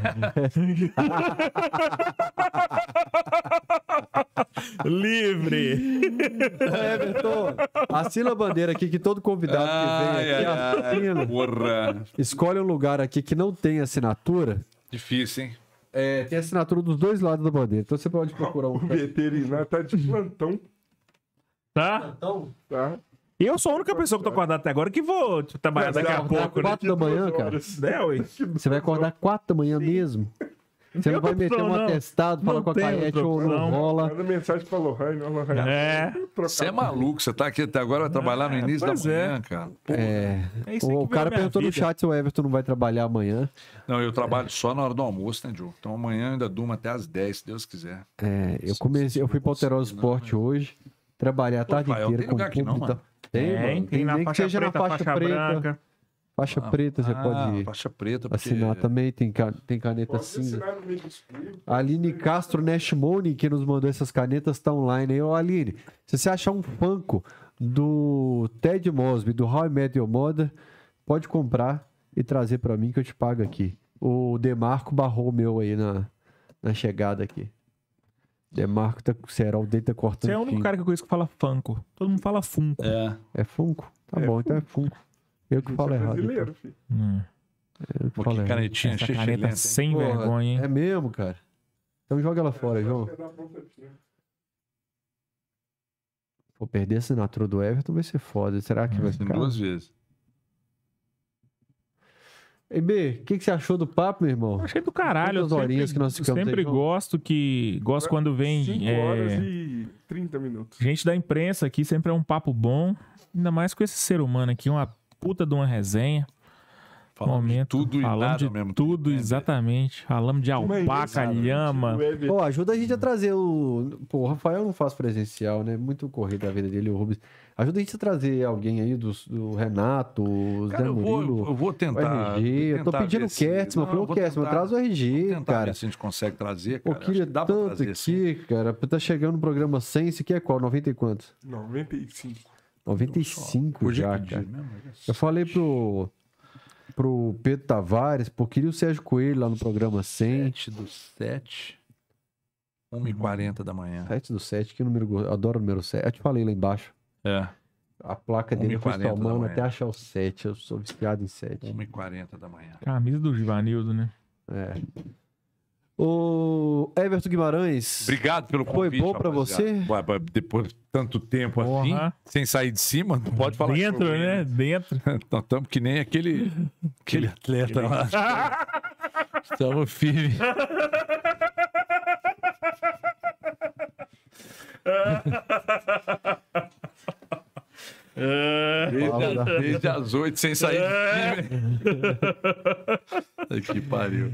Speaker 1: livre! É, é, assina a bandeira aqui que todo convidado que vem aqui ai, assina. Porra. Escolhe um lugar aqui que não tem assinatura.
Speaker 3: Difícil, hein?
Speaker 1: É, tem assinatura dos dois lados da bandeira. Então você pode procurar um. O veterinário tá de plantão. Tá?
Speaker 3: Plantão?
Speaker 2: Tá. E eu sou a única pessoa que tô acordada até agora que vou trabalhar daqui a pouco. 4 né? da
Speaker 1: manhã, cara. É, você vai acordar 4 da manhã mesmo? Você não, vai meter um não. atestado, falar com a Caete ou não rola. Manda mensagem pra Lohane, ó, né, É.
Speaker 4: Você é maluco, você tá aqui até agora, vai
Speaker 1: trabalhar no é, início da é. manhã, é. Né? cara. é. é o cara perguntou vida. no chat se o Everton não vai trabalhar amanhã.
Speaker 3: Não, eu trabalho é. só na hora do almoço, né, Diogo? Então amanhã eu ainda durmo até às 10, se Deus
Speaker 4: quiser.
Speaker 1: É, eu comecei, eu fui pra Alterosa Esporte hoje, trabalhei a tarde inteira com o público. Tem, tem, tem, na faixa preta, na faixa, faixa preta, branca. Faixa ah, preta, ah, você pode faixa preta, porque... assinar também, tem, tem caneta assim. cinza. Né? Aline Castro Nash Money, que nos mandou essas canetas, tá online aí. Ô, Aline, se você achar um Funko do Ted Mosby, do How I Met Your Mother, pode comprar e trazer para mim que eu te pago aqui. O Demarco barrou o meu aí na, na chegada aqui. Demarco é tá, Serol dele tá cortando. Você é o único cara
Speaker 2: que eu conheço que fala Funko. Todo mundo fala Funko.
Speaker 1: É. É Funko? Tá é bom, funko. então é Funko. Eu que é falo é errado. Brasileiro, então. filho. Hum. É, eu que Pô, canetinha, Essa caneta lenta, sem Porra, vergonha, hein? É mesmo, cara. Então joga ela fora, é, João. Vou né? perder a assinatura do Everton vai ser foda. Será que vai, vai ser? Duas vezes. EB, o que, que, você achou do papo, meu irmão? Achei do caralho. As horinhas que nós ficamos. Eu sempre aí,
Speaker 2: gosto que. Gosto quando vem. 5 é, horas é,
Speaker 4: e 30 minutos.
Speaker 2: Gente da imprensa aqui sempre é um papo bom. Ainda mais com esse ser humano aqui, uma puta de uma resenha falando Momento, de tudo e nada de mesmo. Tudo, né, exatamente. Falamos de é alpaca, né? lhama. É
Speaker 1: pô, ajuda a gente a trazer o. Pô, o Rafael não faz presencial, né? Muito corrido a vida dele, o Rubens. Ajuda a gente a trazer alguém aí do, do Renato, os cara, Zé Murilo, eu, vou, eu vou tentar. O RG. Tentar eu tô pedindo o Kertzman, pelo Kertzman, traz o RG, tentar cara. Ver se
Speaker 3: a gente consegue trazer, cara. Pô, queria dá tanto
Speaker 1: aqui, cara. Tá chegando no programa 100, esse aqui é qual? 90 e quanto?
Speaker 4: 95.
Speaker 1: 95 já, cara. Mesmo, é eu falei pro pro Pedro Tavares, pô, queria o Sérgio Coelho lá no programa 100. 7 do 7, 1h40 uhum. da manhã. 7 do 7, que número gostoso. Adoro o número 7. Eu te falei lá embaixo. É. A placa dele foi tomando até achar o 7. Eu sou viciado em 7. 1h40 da manhã.
Speaker 2: Camisa do Givanildo, né?
Speaker 1: É. O Everton Guimarães.
Speaker 3: Obrigado pelo convite. Foi bom para você? Ué, depois de tanto tempo uhum. assim, sem sair de cima, não pode falar. Dentro, né? né? Dentro. Nós estamos que nem aquele, aquele atleta lá.
Speaker 5: estamos firme.
Speaker 3: Desde, desde as oito, sem sair de cima. que pariu.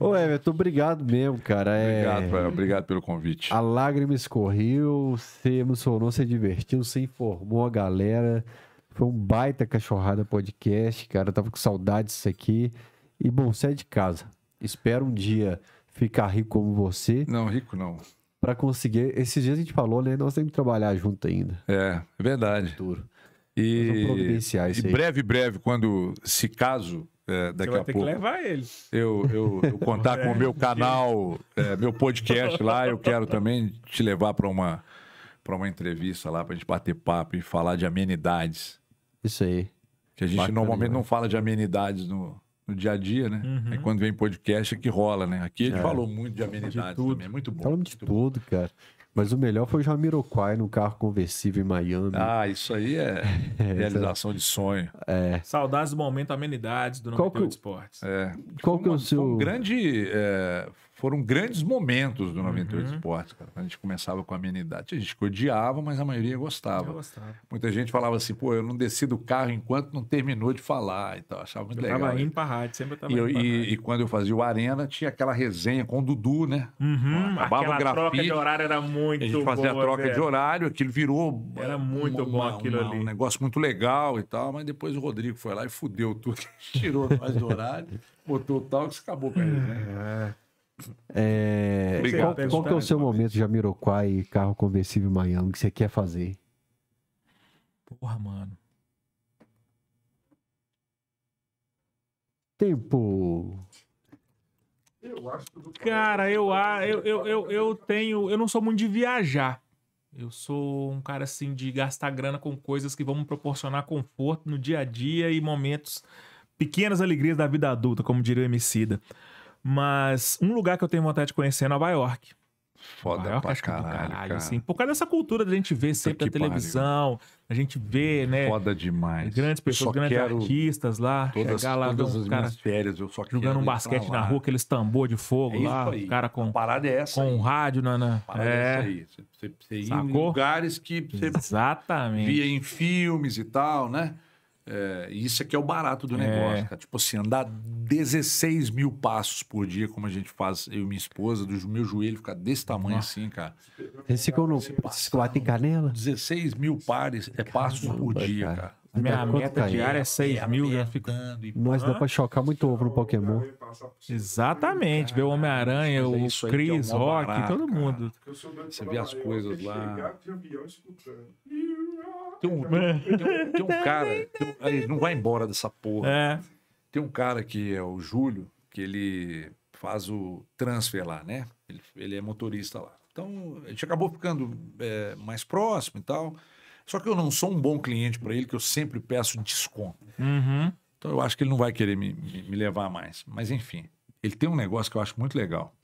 Speaker 1: Ô, Everton, obrigado mesmo, cara. É obrigado, velho.
Speaker 3: obrigado pelo convite.
Speaker 1: A lágrima escorreu, você emocionou, você divertiu, você informou a galera. Foi um baita cachorrada podcast, cara. Eu tava com saudade disso aqui. E, bom, sai é de casa. Espero um dia ficar rico como você. Não, rico não. Para conseguir. Esses dias a gente falou, né? Nós temos que trabalhar junto ainda.
Speaker 3: É, é verdade. futuro. E, e breve, breve, quando se caso é, daqui Você vai ter que levar ele. Eu, eu, eu contar com o meu é. canal, é, meu podcast lá, eu quero também te levar para uma, uma entrevista lá, para a gente bater papo e falar de amenidades. Isso aí. Que a gente Bacana, normalmente não fala de amenidades no, no dia a dia, né? Uhum. quando vem podcast é que rola, né? Aqui a gente é. falou
Speaker 1: muito de amenidades de tudo. também, é muito bom. Falamos de tudo, cara. Mas o melhor foi o Jamiroquai no carro conversível em Miami. Ah,
Speaker 2: isso aí é,
Speaker 1: é então realização de sonho. É.
Speaker 2: Saudades do momento amenidades do Nome Qual
Speaker 3: Esportes. É. Qual que é o seu... Um grande... É, foram grandes momentos do 98 uhum. Esportes. Cara. A gente começava com amenidade. Tinha gente que odiava, mas a maioria gostava. gostava. Muita gente falava assim, pô, eu não desci do carro enquanto não terminou de falar e tal. Achava muito eu legal. Tava indo pra
Speaker 2: rádio, sempre tava e, eu,
Speaker 3: e, e, quando eu fazia o Arena, tinha aquela resenha com o Dudu, né?
Speaker 2: Uhum. Acabava aquela grafite, troca de horário era muito bom. A gente fazia boa, a troca velho. de horário,
Speaker 3: aquilo virou... Era muito uma, bom uma, aquilo uma, ali. Um negócio muito legal e tal, mas depois o Rodrigo foi lá e fudeu tudo. Tirou mais do horário, botou o tal, que acabou com ele, né? É.
Speaker 1: É... qual, qual que é o seu momento, Jamiroquai, carro conversível Miami, que você quer fazer?
Speaker 2: Porra, mano.
Speaker 1: Tempo.
Speaker 4: Eu acho que Cara, eu, eu, eu, eu,
Speaker 2: eu tenho. Eu não sou muito de viajar. Eu sou um cara assim de gastar grana com coisas que vão me proporcionar conforto no dia a dia e momentos, pequenas alegrias da vida adulta, como diria o Emicida. da. Mas um lugar que eu tenho vontade de conhecer é Nova York.
Speaker 4: Foda Nova York,
Speaker 3: pra caralho, caralho
Speaker 2: cara. assim. Por causa dessa cultura da gente ver sempre na televisão, a gente vê, hum, né? Foda demais. Grandes pessoas, só grandes artistas lá. Todas, chegar lá, todas as cara
Speaker 3: férias, eu só jogando um basquete na rua,
Speaker 2: aqueles tambor de fogo é lá. O cara com, parada é essa com um rádio na... Parada é. essa é. aí.
Speaker 3: Você, você, ia em lugares que você Exatamente. via em filmes e tal, né? É, isso aqui é o barato do é. negócio, é. cara. Tipo assim, andar 16 mil passos por dia, como a gente faz, eu e minha esposa, do meu joelho ficar desse tamanho Nossa. assim, cara. Esse ficou no quatro em canela? 16 mil pares, é passos por dia, cara.
Speaker 2: cara. minha meta diária é
Speaker 1: 6 tá mil, já né? fico... E... Nós dá pra chocar muito ovo no Pokémon.
Speaker 2: Exatamente, ver o Homem-Aranha, é o é Chris, é Rock, barato, todo mundo.
Speaker 3: Você vê as coisas
Speaker 4: lá. Chegar, tem um, tem, tem um cara.
Speaker 3: Tem, não vai embora dessa porra. É. Tem um cara que é o Júlio, que ele faz o transfer lá, né? Ele, ele é motorista lá. Então, a gente acabou ficando é, mais próximo e tal. Só que eu não sou um bom cliente para ele, que eu sempre peço desconto. Uhum. Então, eu acho que ele não vai querer me, me, me levar mais. Mas, enfim, ele tem um negócio que eu acho muito legal.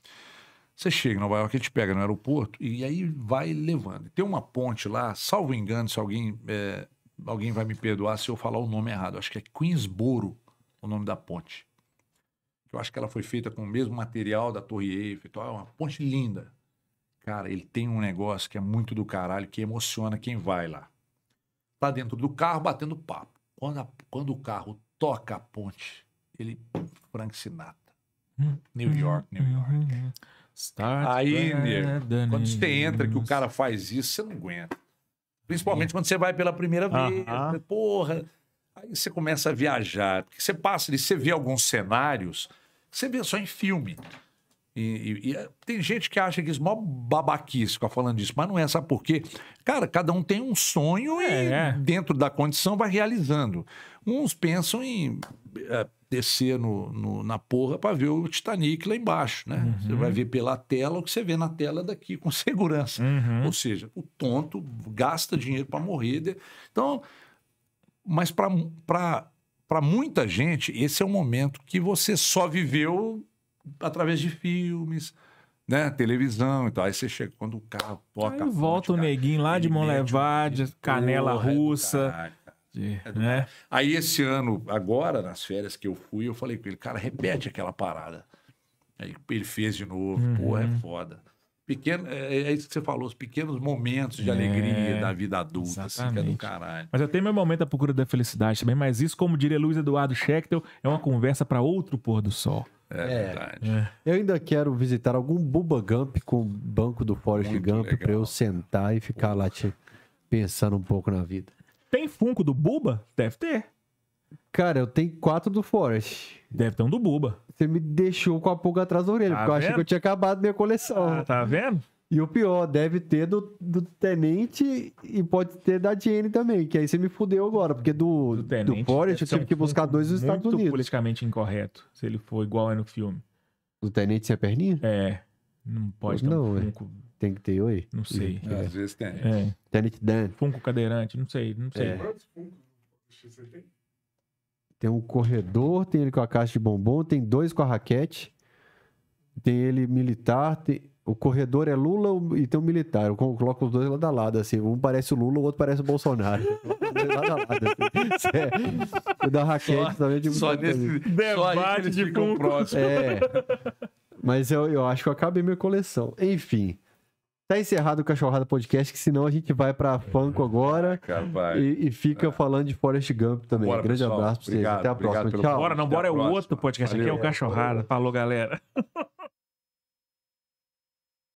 Speaker 3: Você chega em Nova York, a te pega no aeroporto e aí vai levando. Tem uma ponte lá, salvo engano, se alguém, é, alguém vai me perdoar se eu falar o nome errado. Acho que é Queensboro o nome da ponte. Eu acho que ela foi feita com o mesmo material da Torre Eiffel. Então é uma ponte linda. Cara, ele tem um negócio que é muito do caralho, que emociona quem vai lá. Tá dentro do carro batendo papo. Quando, a, quando o carro toca a ponte, ele. Frank Sinatra. Hum. New York, New York. Uhum, uhum, uhum. Start Aí, quando você entra que o cara faz isso, você não aguenta. Principalmente quando você vai pela primeira vez. Uh -huh. Porra. Aí você começa a viajar. Porque você passa ali, você vê alguns cenários que você vê só em filme. E, e, e eh, tem gente que acha que isso é mó babaquice ficar falando disso, mas não é, sabe por quê? Cara, cada um tem um sonho é. e é. dentro da condição vai realizando. Uns pensam em eh, descer no, no na porra para ver o Titanic lá embaixo, né? Uhum. Você vai ver pela tela o que você vê na tela daqui com segurança. Uhum. Ou seja, o tonto gasta dinheiro para morrer. Então, mas para muita gente, esse é um momento que você só viveu através de filmes, né? Televisão e tal. Aí você chega quando o carro toca.
Speaker 2: Aí volta o neguinho lá de mão levada, canela
Speaker 3: russa. É, né? É, né? Aí esse ano, agora, nas férias que eu fui, eu falei com ele, cara, repete aquela parada. Aí ele fez de novo, é uhum. porra, é foda. Pequeno, é, isso que você falou, os pequenos momentos de é, alegria da vida adulta, assim, que é do caralho.
Speaker 2: Mas eu tenho meu momento à procura da felicidade também, mas isso, como diria Luiz Eduardo Schechtel, é uma conversa para
Speaker 1: outro pôr do sol. É, é verdade. É. Eu ainda quero visitar algum Bubba Gump com o banco do Forest Muito Gump para eu sentar e ficar lá te, pensando um pouco na vida. Tem Funko do Buba? Deve ter. Cara, eu tenho quatro do Forest. Deve ter um do Buba. Você me deixou com a pulga atrás da orelha, tá porque vendo? eu achei que eu tinha acabado minha coleção. Ah, tá vendo? E o pior, deve ter do, do Tenente e pode ter da Jenny também, que aí você me fudeu agora, porque do, do, tenente, do Forest eu é tive que buscar dois nos Estados
Speaker 2: Unidos. politicamente incorreto, se ele for igual é no filme.
Speaker 1: Do Tenente sem a perninha? É. Não pode ter não, um é. funko é. Tem que ter oi? Não sei. É. Às vezes tem. É. Tenant Dan. Funko
Speaker 2: cadeirante, não sei, não sei. É.
Speaker 5: Quantos você tem?
Speaker 1: Tem um corredor, tem ele com a caixa de bombom, tem dois com a raquete, tem ele militar, tem... o corredor é Lula e tem um militar. Eu coloco os dois lado a lado, assim. Um parece o Lula, o outro parece o Bolsonaro. assim.
Speaker 5: é.
Speaker 1: O da raquete só, também. Tipo, só nesse
Speaker 5: debate
Speaker 4: de Funko. É.
Speaker 1: Mas eu, eu acho que eu acabei minha coleção. Enfim. Tá encerrado o Cachorrada Podcast, que senão a gente vai pra Funko agora e, e fica é. falando de Forest Gump também. Bora, Grande pessoal. abraço pra vocês. Obrigado, Até a próxima. Tchau. Bora, não, bora é o outro podcast Valeu. aqui, é o Cachorrada.
Speaker 2: Valeu. Falou, galera.